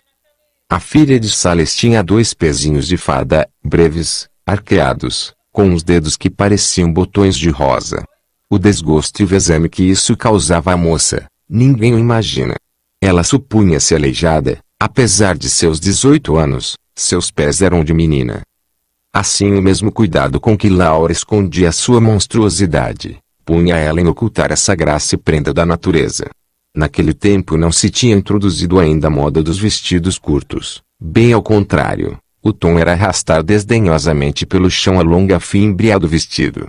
A filha de Sales tinha dois pezinhos de fada, breves, arqueados, com os dedos que pareciam botões de rosa. O desgosto e o exame que isso causava à moça, ninguém o imagina. Ela supunha-se aleijada, apesar de seus 18 anos, seus pés eram de menina. Assim o mesmo cuidado com que Laura escondia sua monstruosidade, punha ela em ocultar essa graça e prenda da natureza. Naquele tempo não se tinha introduzido ainda a moda dos vestidos curtos. Bem ao contrário, o tom era arrastar desdenhosamente pelo chão a longa fimbria do vestido.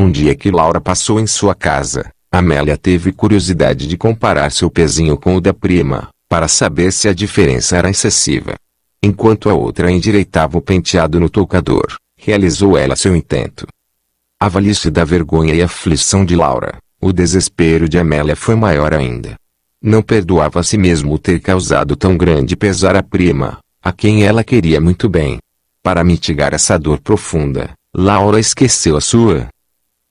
Um dia que Laura passou em sua casa, Amélia teve curiosidade de comparar seu pezinho com o da prima, para saber se a diferença era excessiva. Enquanto a outra endireitava o penteado no toucador, realizou ela seu intento. Avalie-se da vergonha e aflição de Laura. O desespero de Amélia foi maior ainda. Não perdoava a si mesmo ter causado tão grande pesar à prima, a quem ela queria muito bem. Para mitigar essa dor profunda, Laura esqueceu a sua.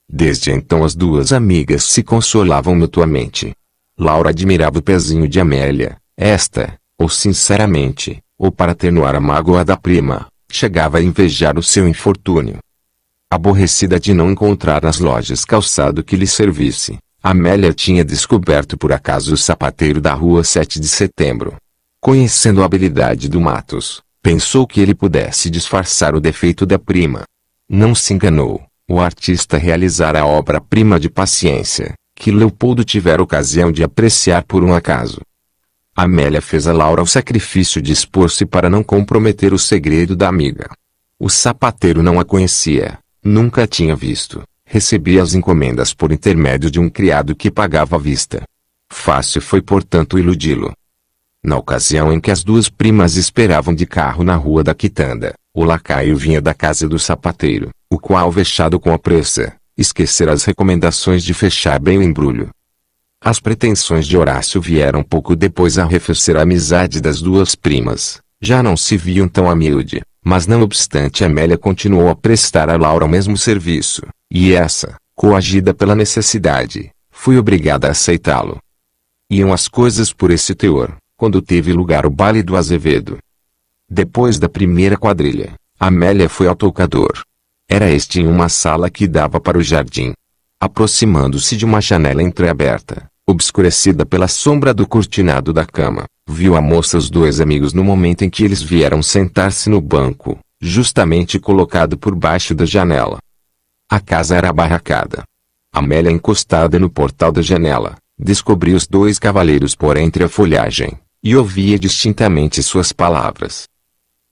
Desde então as duas amigas se consolavam mutuamente. Laura admirava o pezinho de Amélia, esta, ou sinceramente, ou para atenuar a mágoa da prima, chegava a invejar o seu infortúnio. Aborrecida de não encontrar nas lojas calçado que lhe servisse, Amélia tinha descoberto por acaso o sapateiro da rua 7 de setembro. Conhecendo a habilidade do Matos, pensou que ele pudesse disfarçar o defeito da prima. Não se enganou, o artista realizara a obra-prima de paciência, que Leopoldo tivera ocasião de apreciar por um acaso. Amélia fez a Laura o sacrifício de expor-se para não comprometer o segredo da amiga. O sapateiro não a conhecia, Nunca tinha visto. Recebia as encomendas por intermédio de um criado que pagava à vista. Fácil foi, portanto, iludi-lo. Na ocasião em que as duas primas esperavam de carro na rua da Quitanda, o lacaio vinha da casa do sapateiro, o qual, vexado com a pressa, esquecera as recomendações de fechar bem o embrulho. As pretensões de Horácio vieram pouco depois a arrefecer a amizade das duas primas, já não se viam tão a miúde. Mas não obstante Amélia continuou a prestar a Laura o mesmo serviço, e essa, coagida pela necessidade, foi obrigada a aceitá-lo. Iam as coisas por esse teor, quando teve lugar o baile do Azevedo. Depois da primeira quadrilha, Amélia foi ao toucador. Era este em uma sala que dava para o jardim. Aproximando-se de uma janela entreaberta, obscurecida pela sombra do cortinado da cama, Viu a moça os dois amigos no momento em que eles vieram sentar-se no banco, justamente colocado por baixo da janela. A casa era barracada. Amélia encostada no portal da janela, descobriu os dois cavaleiros por entre a folhagem, e ouvia distintamente suas palavras.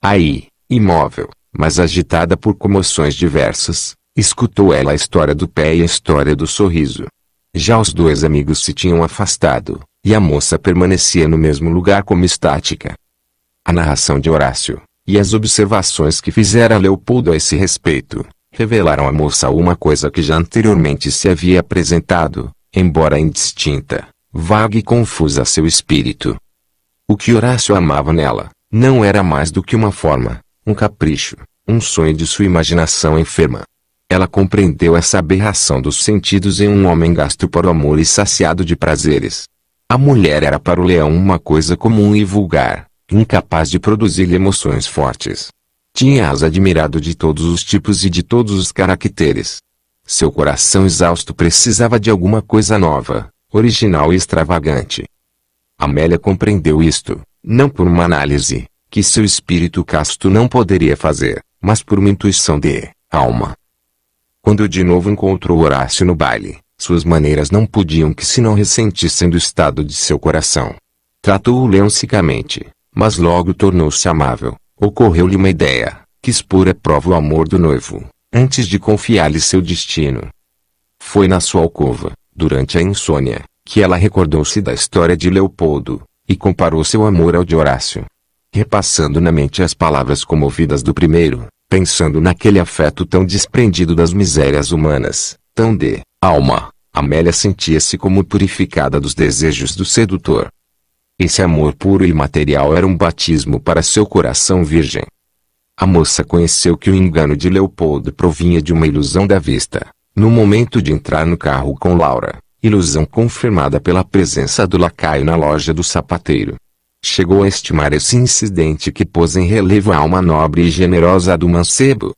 Aí, imóvel, mas agitada por comoções diversas, escutou ela a história do pé e a história do sorriso. Já os dois amigos se tinham afastado, e a moça permanecia no mesmo lugar como estática. A narração de Horácio, e as observações que fizera Leopoldo a esse respeito, revelaram à moça uma coisa que já anteriormente se havia apresentado, embora indistinta, vaga e confusa a seu espírito. O que Horácio amava nela, não era mais do que uma forma, um capricho, um sonho de sua imaginação enferma. Ela compreendeu essa aberração dos sentidos em um homem gasto por amor e saciado de prazeres, a mulher era para o leão uma coisa comum e vulgar, incapaz de produzir emoções fortes. Tinha-as admirado de todos os tipos e de todos os caracteres. Seu coração exausto precisava de alguma coisa nova, original e extravagante. Amélia compreendeu isto, não por uma análise, que seu espírito casto não poderia fazer, mas por uma intuição de alma. Quando de novo encontrou Horácio no baile, suas maneiras não podiam que se não ressentissem do estado de seu coração. Tratou-o leoncicamente, mas logo tornou-se amável. Ocorreu-lhe uma ideia, que expor a é prova o amor do noivo, antes de confiar-lhe seu destino. Foi na sua alcova, durante a insônia, que ela recordou-se da história de Leopoldo, e comparou seu amor ao de Horácio. Repassando na mente as palavras comovidas do primeiro, pensando naquele afeto tão desprendido das misérias humanas, tão de alma, Amélia sentia-se como purificada dos desejos do sedutor. Esse amor puro e material era um batismo para seu coração virgem. A moça conheceu que o engano de Leopoldo provinha de uma ilusão da vista, no momento de entrar no carro com Laura, ilusão confirmada pela presença do lacaio na loja do sapateiro. Chegou a estimar esse incidente que pôs em relevo a alma nobre e generosa do mancebo.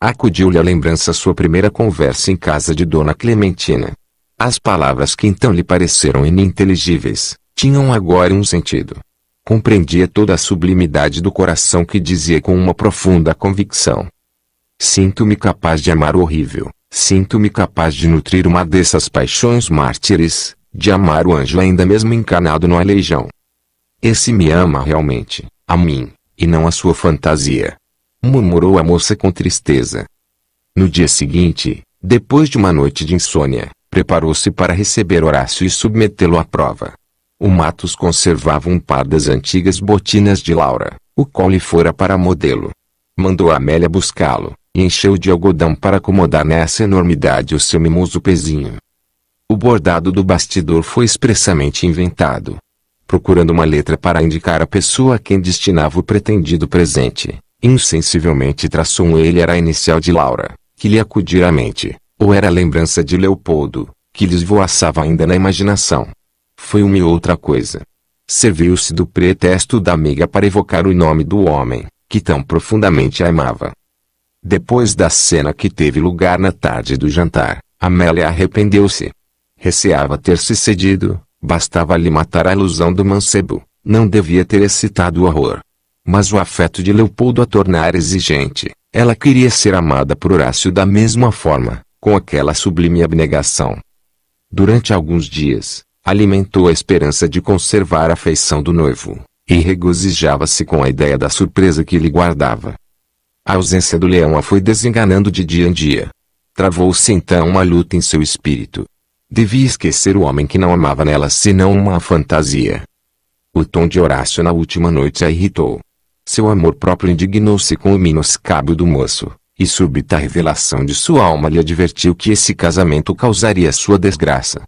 Acudiu-lhe a lembrança sua primeira conversa em casa de Dona Clementina, as palavras que então lhe pareceram ininteligíveis, tinham agora um sentido. Compreendia toda a sublimidade do coração que dizia com uma profunda convicção. Sinto-me capaz de amar o horrível, sinto-me capaz de nutrir uma dessas paixões mártires, de amar o anjo ainda mesmo encarnado no aleijão. Esse me ama realmente, a mim, e não a sua fantasia. Murmurou a moça com tristeza. No dia seguinte, depois de uma noite de insônia, preparou-se para receber Horácio e submetê-lo à prova. O Matos conservava um par das antigas botinas de Laura, o qual lhe fora para modelo. Mandou Amélia buscá-lo, e encheu de algodão para acomodar nessa enormidade o seu mimoso pezinho. O bordado do bastidor foi expressamente inventado. Procurando uma letra para indicar a pessoa a quem destinava o pretendido presente, insensivelmente traçou um ele era a inicial de Laura, que lhe acudira à mente. Ou era a lembrança de Leopoldo, que lhes voaçava ainda na imaginação. Foi uma e outra coisa. Serviu-se do pretexto da amiga para evocar o nome do homem, que tão profundamente a amava. Depois da cena que teve lugar na tarde do jantar, Amélia arrependeu-se. Receava ter se cedido, bastava-lhe matar a ilusão do mancebo, não devia ter excitado o horror. Mas o afeto de Leopoldo a tornar exigente, ela queria ser amada por Horácio da mesma forma, com aquela sublime abnegação. Durante alguns dias, alimentou a esperança de conservar a afeição do noivo, e regozijava-se com a ideia da surpresa que lhe guardava. A ausência do leão a foi desenganando de dia em dia. Travou-se então uma luta em seu espírito. Devia esquecer o homem que não amava nela senão uma fantasia. O tom de Horácio na última noite a irritou. Seu amor próprio indignou-se com o menoscabo do moço e súbita revelação de sua alma lhe advertiu que esse casamento causaria sua desgraça.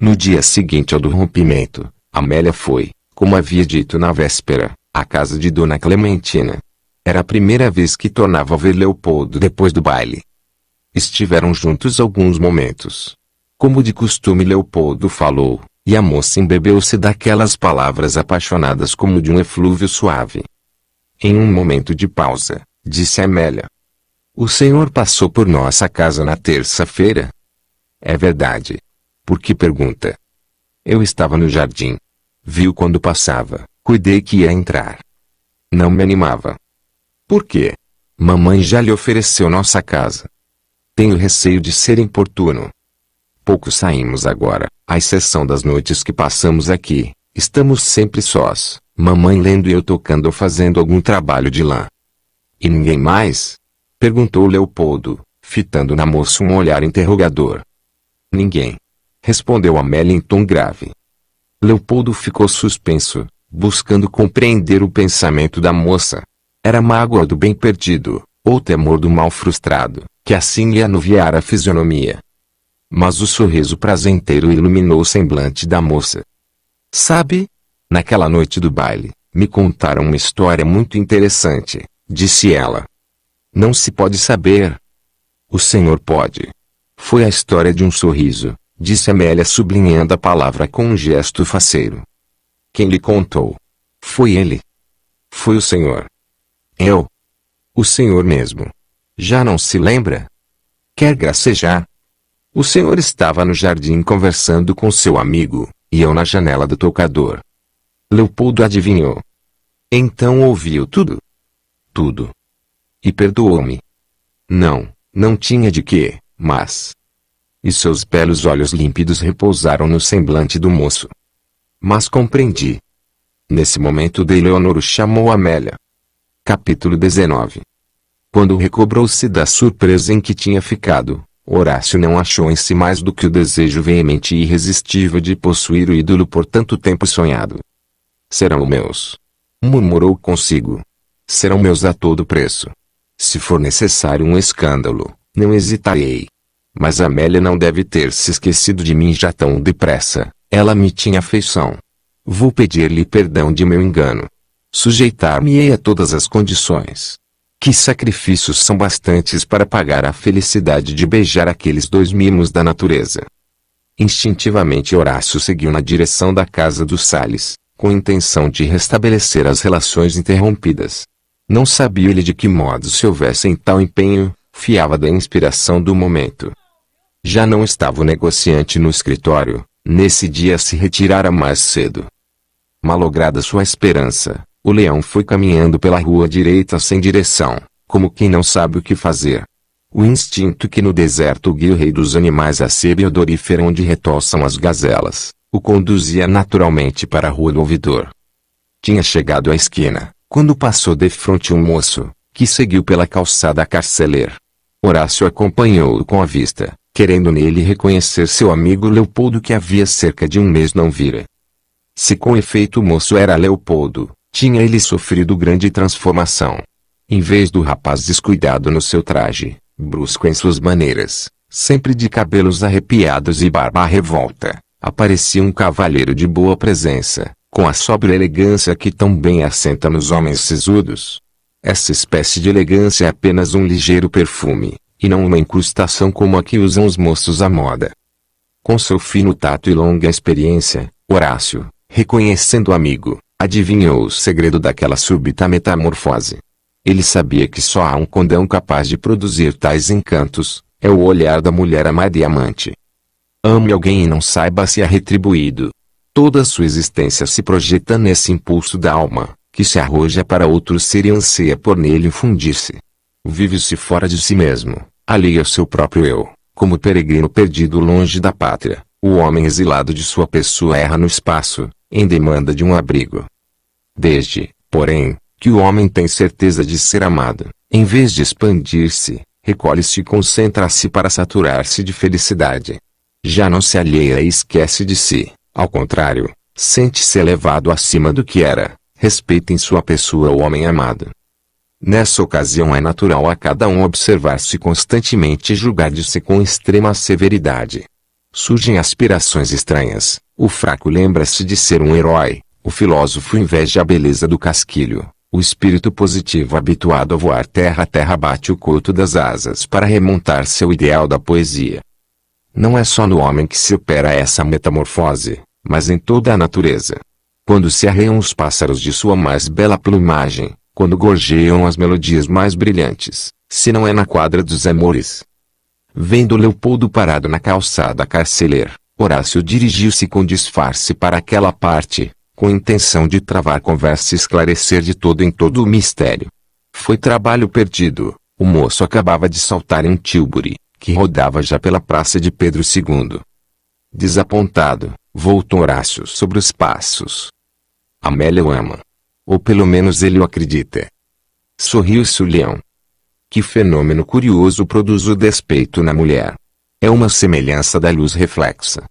No dia seguinte ao do rompimento, Amélia foi, como havia dito na véspera, à casa de Dona Clementina. Era a primeira vez que tornava a ver Leopoldo depois do baile. Estiveram juntos alguns momentos. Como de costume, Leopoldo falou, e a moça embebeu-se daquelas palavras apaixonadas como de um eflúvio suave. Em um momento de pausa, disse Amélia: o Senhor passou por nossa casa na terça-feira. É verdade. Por que pergunta? Eu estava no jardim. Viu quando passava, cuidei que ia entrar. Não me animava. Por quê? Mamãe já lhe ofereceu nossa casa. Tenho receio de ser importuno. Pouco saímos agora, à exceção das noites que passamos aqui. Estamos sempre sós, mamãe lendo e eu tocando ou fazendo algum trabalho de lã. E ninguém mais? Perguntou Leopoldo, fitando na moça um olhar interrogador. Ninguém. Respondeu Amélia em tom grave. Leopoldo ficou suspenso, buscando compreender o pensamento da moça. Era mágoa do bem perdido, ou temor do mal frustrado, que assim lhe anuviara a fisionomia. Mas o sorriso prazenteiro iluminou o semblante da moça. Sabe? Naquela noite do baile, me contaram uma história muito interessante, disse ela. Não se pode saber. O Senhor pode. Foi a história de um sorriso, disse Amélia sublinhando a palavra com um gesto faceiro. Quem lhe contou? Foi ele. Foi o Senhor. Eu. O Senhor mesmo. Já não se lembra? Quer gracejar? O Senhor estava no jardim conversando com seu amigo, e eu na janela do tocador. Leopoldo adivinhou. Então ouviu tudo. Tudo e perdoou-me. Não, não tinha de que, mas. E seus belos olhos límpidos repousaram no semblante do moço. Mas compreendi. Nesse momento de Leonor chamou Amélia. Capítulo 19 Quando recobrou-se da surpresa em que tinha ficado, Horácio não achou em si mais do que o desejo veemente e irresistível de possuir o ídolo por tanto tempo sonhado. Serão meus. Murmurou consigo. Serão meus a todo preço. Se for necessário um escândalo, não hesitarei. Mas Amélia não deve ter se esquecido de mim já tão depressa, ela me tinha afeição. Vou pedir-lhe perdão de meu engano. Sujeitar-me-ei a todas as condições. Que sacrifícios são bastantes para pagar a felicidade de beijar aqueles dois mimos da natureza. Instintivamente Horácio seguiu na direção da casa dos Sales, com intenção de restabelecer as relações interrompidas. Não sabia ele de que modo se houvesse em tal empenho, fiava da inspiração do momento. Já não estava o negociante no escritório, nesse dia se retirara mais cedo. Malograda sua esperança, o leão foi caminhando pela rua direita sem direção, como quem não sabe o que fazer. O instinto que no deserto guia o rei dos animais à sebe odorífera onde retoçam as gazelas, o conduzia naturalmente para a rua do ouvidor. Tinha chegado à esquina, quando passou de frente um moço, que seguiu pela calçada carceler. Horácio acompanhou-o com a vista, querendo nele reconhecer seu amigo Leopoldo que havia cerca de um mês não vira. Se com efeito o moço era Leopoldo, tinha ele sofrido grande transformação. Em vez do rapaz descuidado no seu traje, brusco em suas maneiras, sempre de cabelos arrepiados e barba revolta, aparecia um cavalheiro de boa presença, com a sóbria elegância que tão bem assenta nos homens sisudos. Essa espécie de elegância é apenas um ligeiro perfume, e não uma incrustação como a que usam os moços à moda. Com seu fino tato e longa experiência, Horácio, reconhecendo o amigo, adivinhou o segredo daquela súbita metamorfose. Ele sabia que só há um condão capaz de produzir tais encantos, é o olhar da mulher amada e amante. Ame alguém e não saiba se é retribuído, Toda sua existência se projeta nesse impulso da alma, que se arroja para outro ser e anseia por nele fundir-se. Vive-se fora de si mesmo, alheio ao seu próprio eu, como peregrino perdido longe da pátria, o homem exilado de sua pessoa erra no espaço, em demanda de um abrigo. Desde, porém, que o homem tem certeza de ser amado, em vez de expandir-se, recolhe-se e concentra-se para saturar-se de felicidade. Já não se alheia e esquece de si ao contrário, sente-se elevado acima do que era, respeita em sua pessoa o homem amado. Nessa ocasião é natural a cada um observar-se constantemente e julgar-se com extrema severidade. Surgem aspirações estranhas, o fraco lembra-se de ser um herói, o filósofo inveja a beleza do casquilho, o espírito positivo habituado a voar terra a terra bate o coto das asas para remontar seu ideal da poesia. Não é só no homem que se opera essa metamorfose, mas em toda a natureza. Quando se arreiam os pássaros de sua mais bela plumagem, quando gorjeiam as melodias mais brilhantes, se não é na quadra dos amores. Vendo Leopoldo parado na calçada carceler, Horácio dirigiu-se com disfarce para aquela parte, com intenção de travar conversa e esclarecer de todo em todo o mistério. Foi trabalho perdido. O moço acabava de saltar um tílburi, que rodava já pela praça de Pedro II. Desapontado, Voltou Horácio sobre os passos. Amélia o ama. Ou pelo menos ele o acredita. Sorriu leão. Que fenômeno curioso produz o despeito na mulher. É uma semelhança da luz reflexa.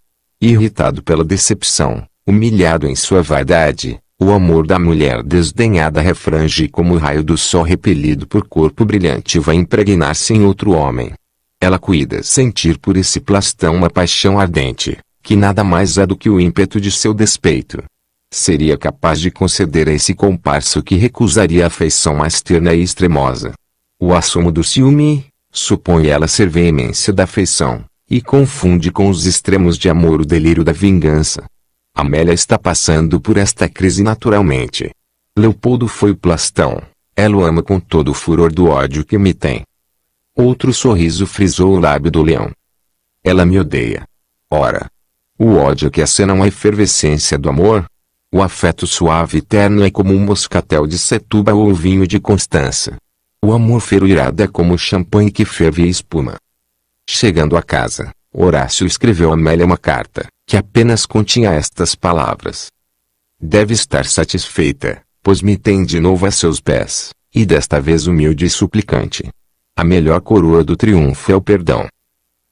Irritado pela decepção, humilhado em sua vaidade, o amor da mulher desdenhada refrange como o raio do sol repelido por corpo brilhante vai impregnar-se em outro homem. Ela cuida sentir por esse plastão uma paixão ardente, que nada mais é do que o ímpeto de seu despeito. Seria capaz de conceder a esse comparso que recusaria a afeição mais terna e extremosa. O assumo do ciúme, supõe ela ser veemência da afeição, e confunde com os extremos de amor o delírio da vingança. Amélia está passando por esta crise naturalmente. Leopoldo foi o plastão. Ela o ama com todo o furor do ódio que me tem. Outro sorriso frisou o lábio do leão. Ela me odeia. Ora, o ódio que acena uma efervescência do amor. O afeto suave e terno é como um moscatel de Setúbal ou o vinho de Constança. O amor feruirado é como o champanhe que ferve e espuma. Chegando a casa, Horácio escreveu a Amélia uma carta, que apenas continha estas palavras. Deve estar satisfeita, pois me tem de novo a seus pés, e desta vez humilde e suplicante. A melhor coroa do triunfo é o perdão.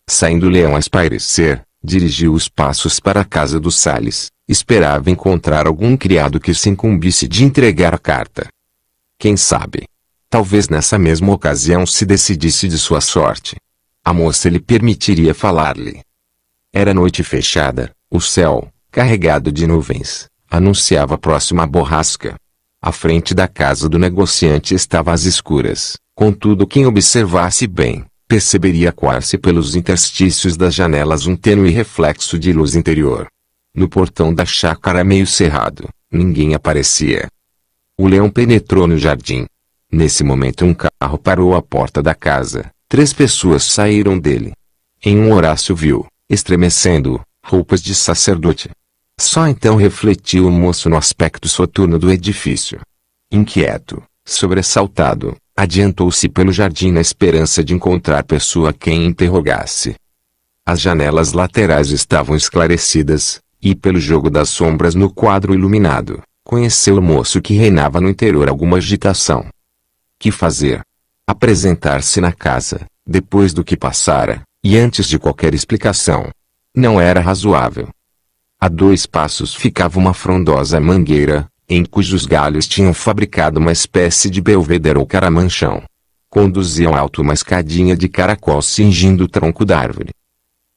Saindo Leão a espairecer, Dirigiu os passos para a casa dos Sales. Esperava encontrar algum criado que se incumbisse de entregar a carta. Quem sabe? Talvez nessa mesma ocasião se decidisse de sua sorte. A moça lhe permitiria falar-lhe. Era noite fechada, o céu, carregado de nuvens, anunciava a próxima borrasca. A frente da casa do negociante estava às escuras, contudo quem observasse bem, perceberia coar-se pelos interstícios das janelas um tênue reflexo de luz interior. No portão da chácara meio cerrado, ninguém aparecia. O leão penetrou no jardim. Nesse momento um carro parou à porta da casa, três pessoas saíram dele. Em um Horácio viu, estremecendo, roupas de sacerdote. Só então refletiu o moço no aspecto soturno do edifício. Inquieto, sobressaltado, Adiantou-se pelo jardim na esperança de encontrar pessoa a quem interrogasse. As janelas laterais estavam esclarecidas, e pelo jogo das sombras no quadro iluminado, conheceu o moço que reinava no interior alguma agitação. Que fazer? Apresentar-se na casa, depois do que passara, e antes de qualquer explicação. Não era razoável. A dois passos ficava uma frondosa mangueira, em cujos galhos tinham fabricado uma espécie de belvedere ou caramanchão. Conduziam alto uma escadinha de caracol cingindo o tronco da árvore.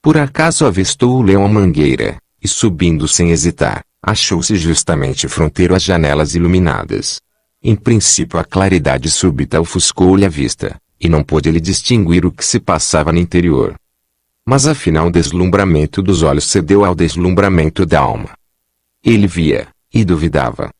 Por acaso avistou o leão a mangueira, e subindo sem hesitar, achou-se justamente fronteiro às janelas iluminadas. Em princípio a claridade súbita ofuscou-lhe a vista, e não pôde ele distinguir o que se passava no interior. Mas afinal o deslumbramento dos olhos cedeu ao deslumbramento da alma. Ele via, e duvidava,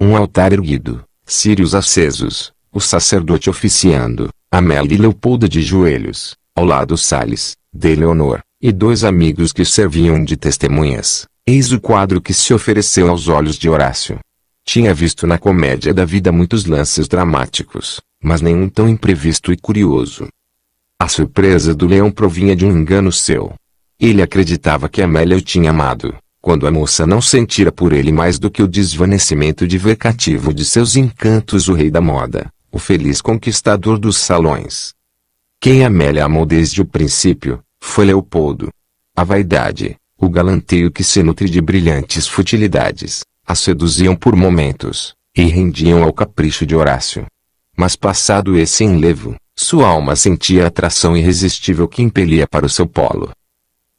um altar erguido, círios acesos, o sacerdote oficiando, Amélia e Leopoldo de joelhos, ao lado Sales, de Leonor, e dois amigos que serviam de testemunhas. Eis o quadro que se ofereceu aos olhos de Horácio. Tinha visto na comédia da vida muitos lances dramáticos, mas nenhum tão imprevisto e curioso. A surpresa do leão provinha de um engano seu. Ele acreditava que Amélia o tinha amado, quando a moça não sentira por ele mais do que o desvanecimento de ver cativo de seus encantos o rei da moda, o feliz conquistador dos salões. Quem Amélia amou desde o princípio, foi Leopoldo. A vaidade, o galanteio que se nutre de brilhantes futilidades, a seduziam por momentos, e rendiam ao capricho de Horácio. Mas passado esse enlevo, sua alma sentia a atração irresistível que impelia para o seu polo.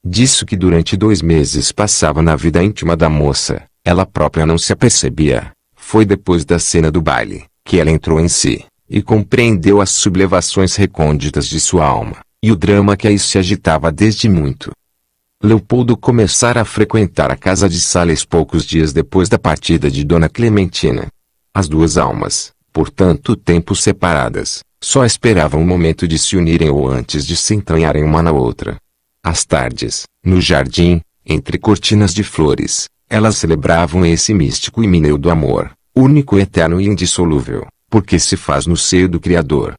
Disso que durante dois meses passava na vida íntima da moça, ela própria não se apercebia. Foi depois da cena do baile, que ela entrou em si, e compreendeu as sublevações recônditas de sua alma, e o drama que aí se agitava desde muito. Leopoldo começara a frequentar a casa de Sales poucos dias depois da partida de Dona Clementina. As duas almas, por tanto tempo separadas, só esperavam o momento de se unirem ou antes de se entranharem uma na outra. Às tardes, no jardim, entre cortinas de flores, elas celebravam esse místico e do amor, único, eterno e indissolúvel, porque se faz no seio do Criador.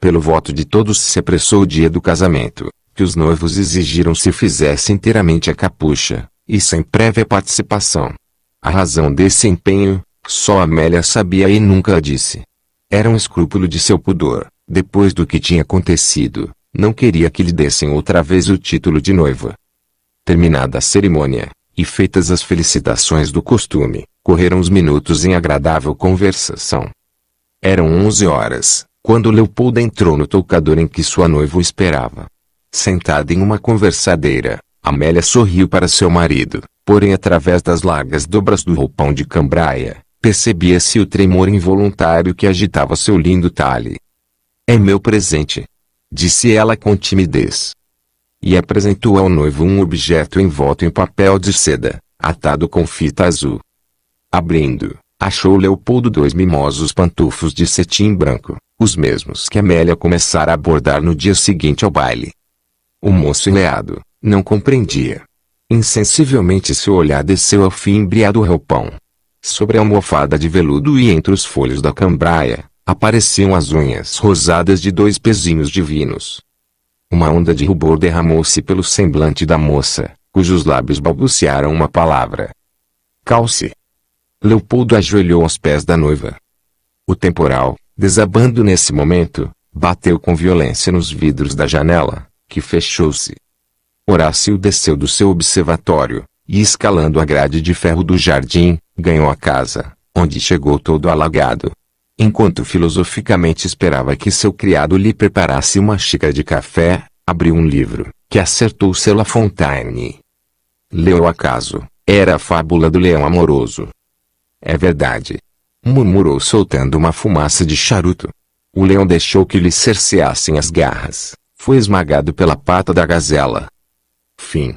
Pelo voto de todos se apressou o dia do casamento, que os noivos exigiram se fizesse inteiramente a capucha, e sem prévia participação. A razão desse empenho, só Amélia sabia e nunca a disse. Era um escrúpulo de seu pudor, depois do que tinha acontecido, não queria que lhe dessem outra vez o título de noiva. Terminada a cerimônia, e feitas as felicitações do costume, correram os minutos em agradável conversação. Eram onze horas, quando Leopoldo entrou no toucador em que sua noiva o esperava. Sentada em uma conversadeira, Amélia sorriu para seu marido, porém através das largas dobras do roupão de cambraia, percebia-se o tremor involuntário que agitava seu lindo talhe. É meu presente, disse ela com timidez. E apresentou ao noivo um objeto envolto em papel de seda, atado com fita azul. Abrindo, achou Leopoldo dois mimosos pantufos de cetim branco, os mesmos que Amélia começara a bordar no dia seguinte ao baile. O moço enleado, não compreendia. Insensivelmente seu olhar desceu ao fim embriado roupão. Sobre a almofada de veludo e entre os folhos da cambraia, Apareciam as unhas rosadas de dois pezinhos divinos. Uma onda de rubor derramou-se pelo semblante da moça, cujos lábios balbuciaram uma palavra. Calce. Leopoldo ajoelhou aos pés da noiva. O temporal, desabando nesse momento, bateu com violência nos vidros da janela, que fechou-se. Horácio desceu do seu observatório, e escalando a grade de ferro do jardim, ganhou a casa, onde chegou todo alagado enquanto filosoficamente esperava que seu criado lhe preparasse uma xícara de café, abriu um livro, que acertou seu La Fontaine. Leu acaso, era a fábula do leão amoroso. É verdade. Murmurou soltando uma fumaça de charuto. O leão deixou que lhe cerceassem as garras, foi esmagado pela pata da gazela. Fim.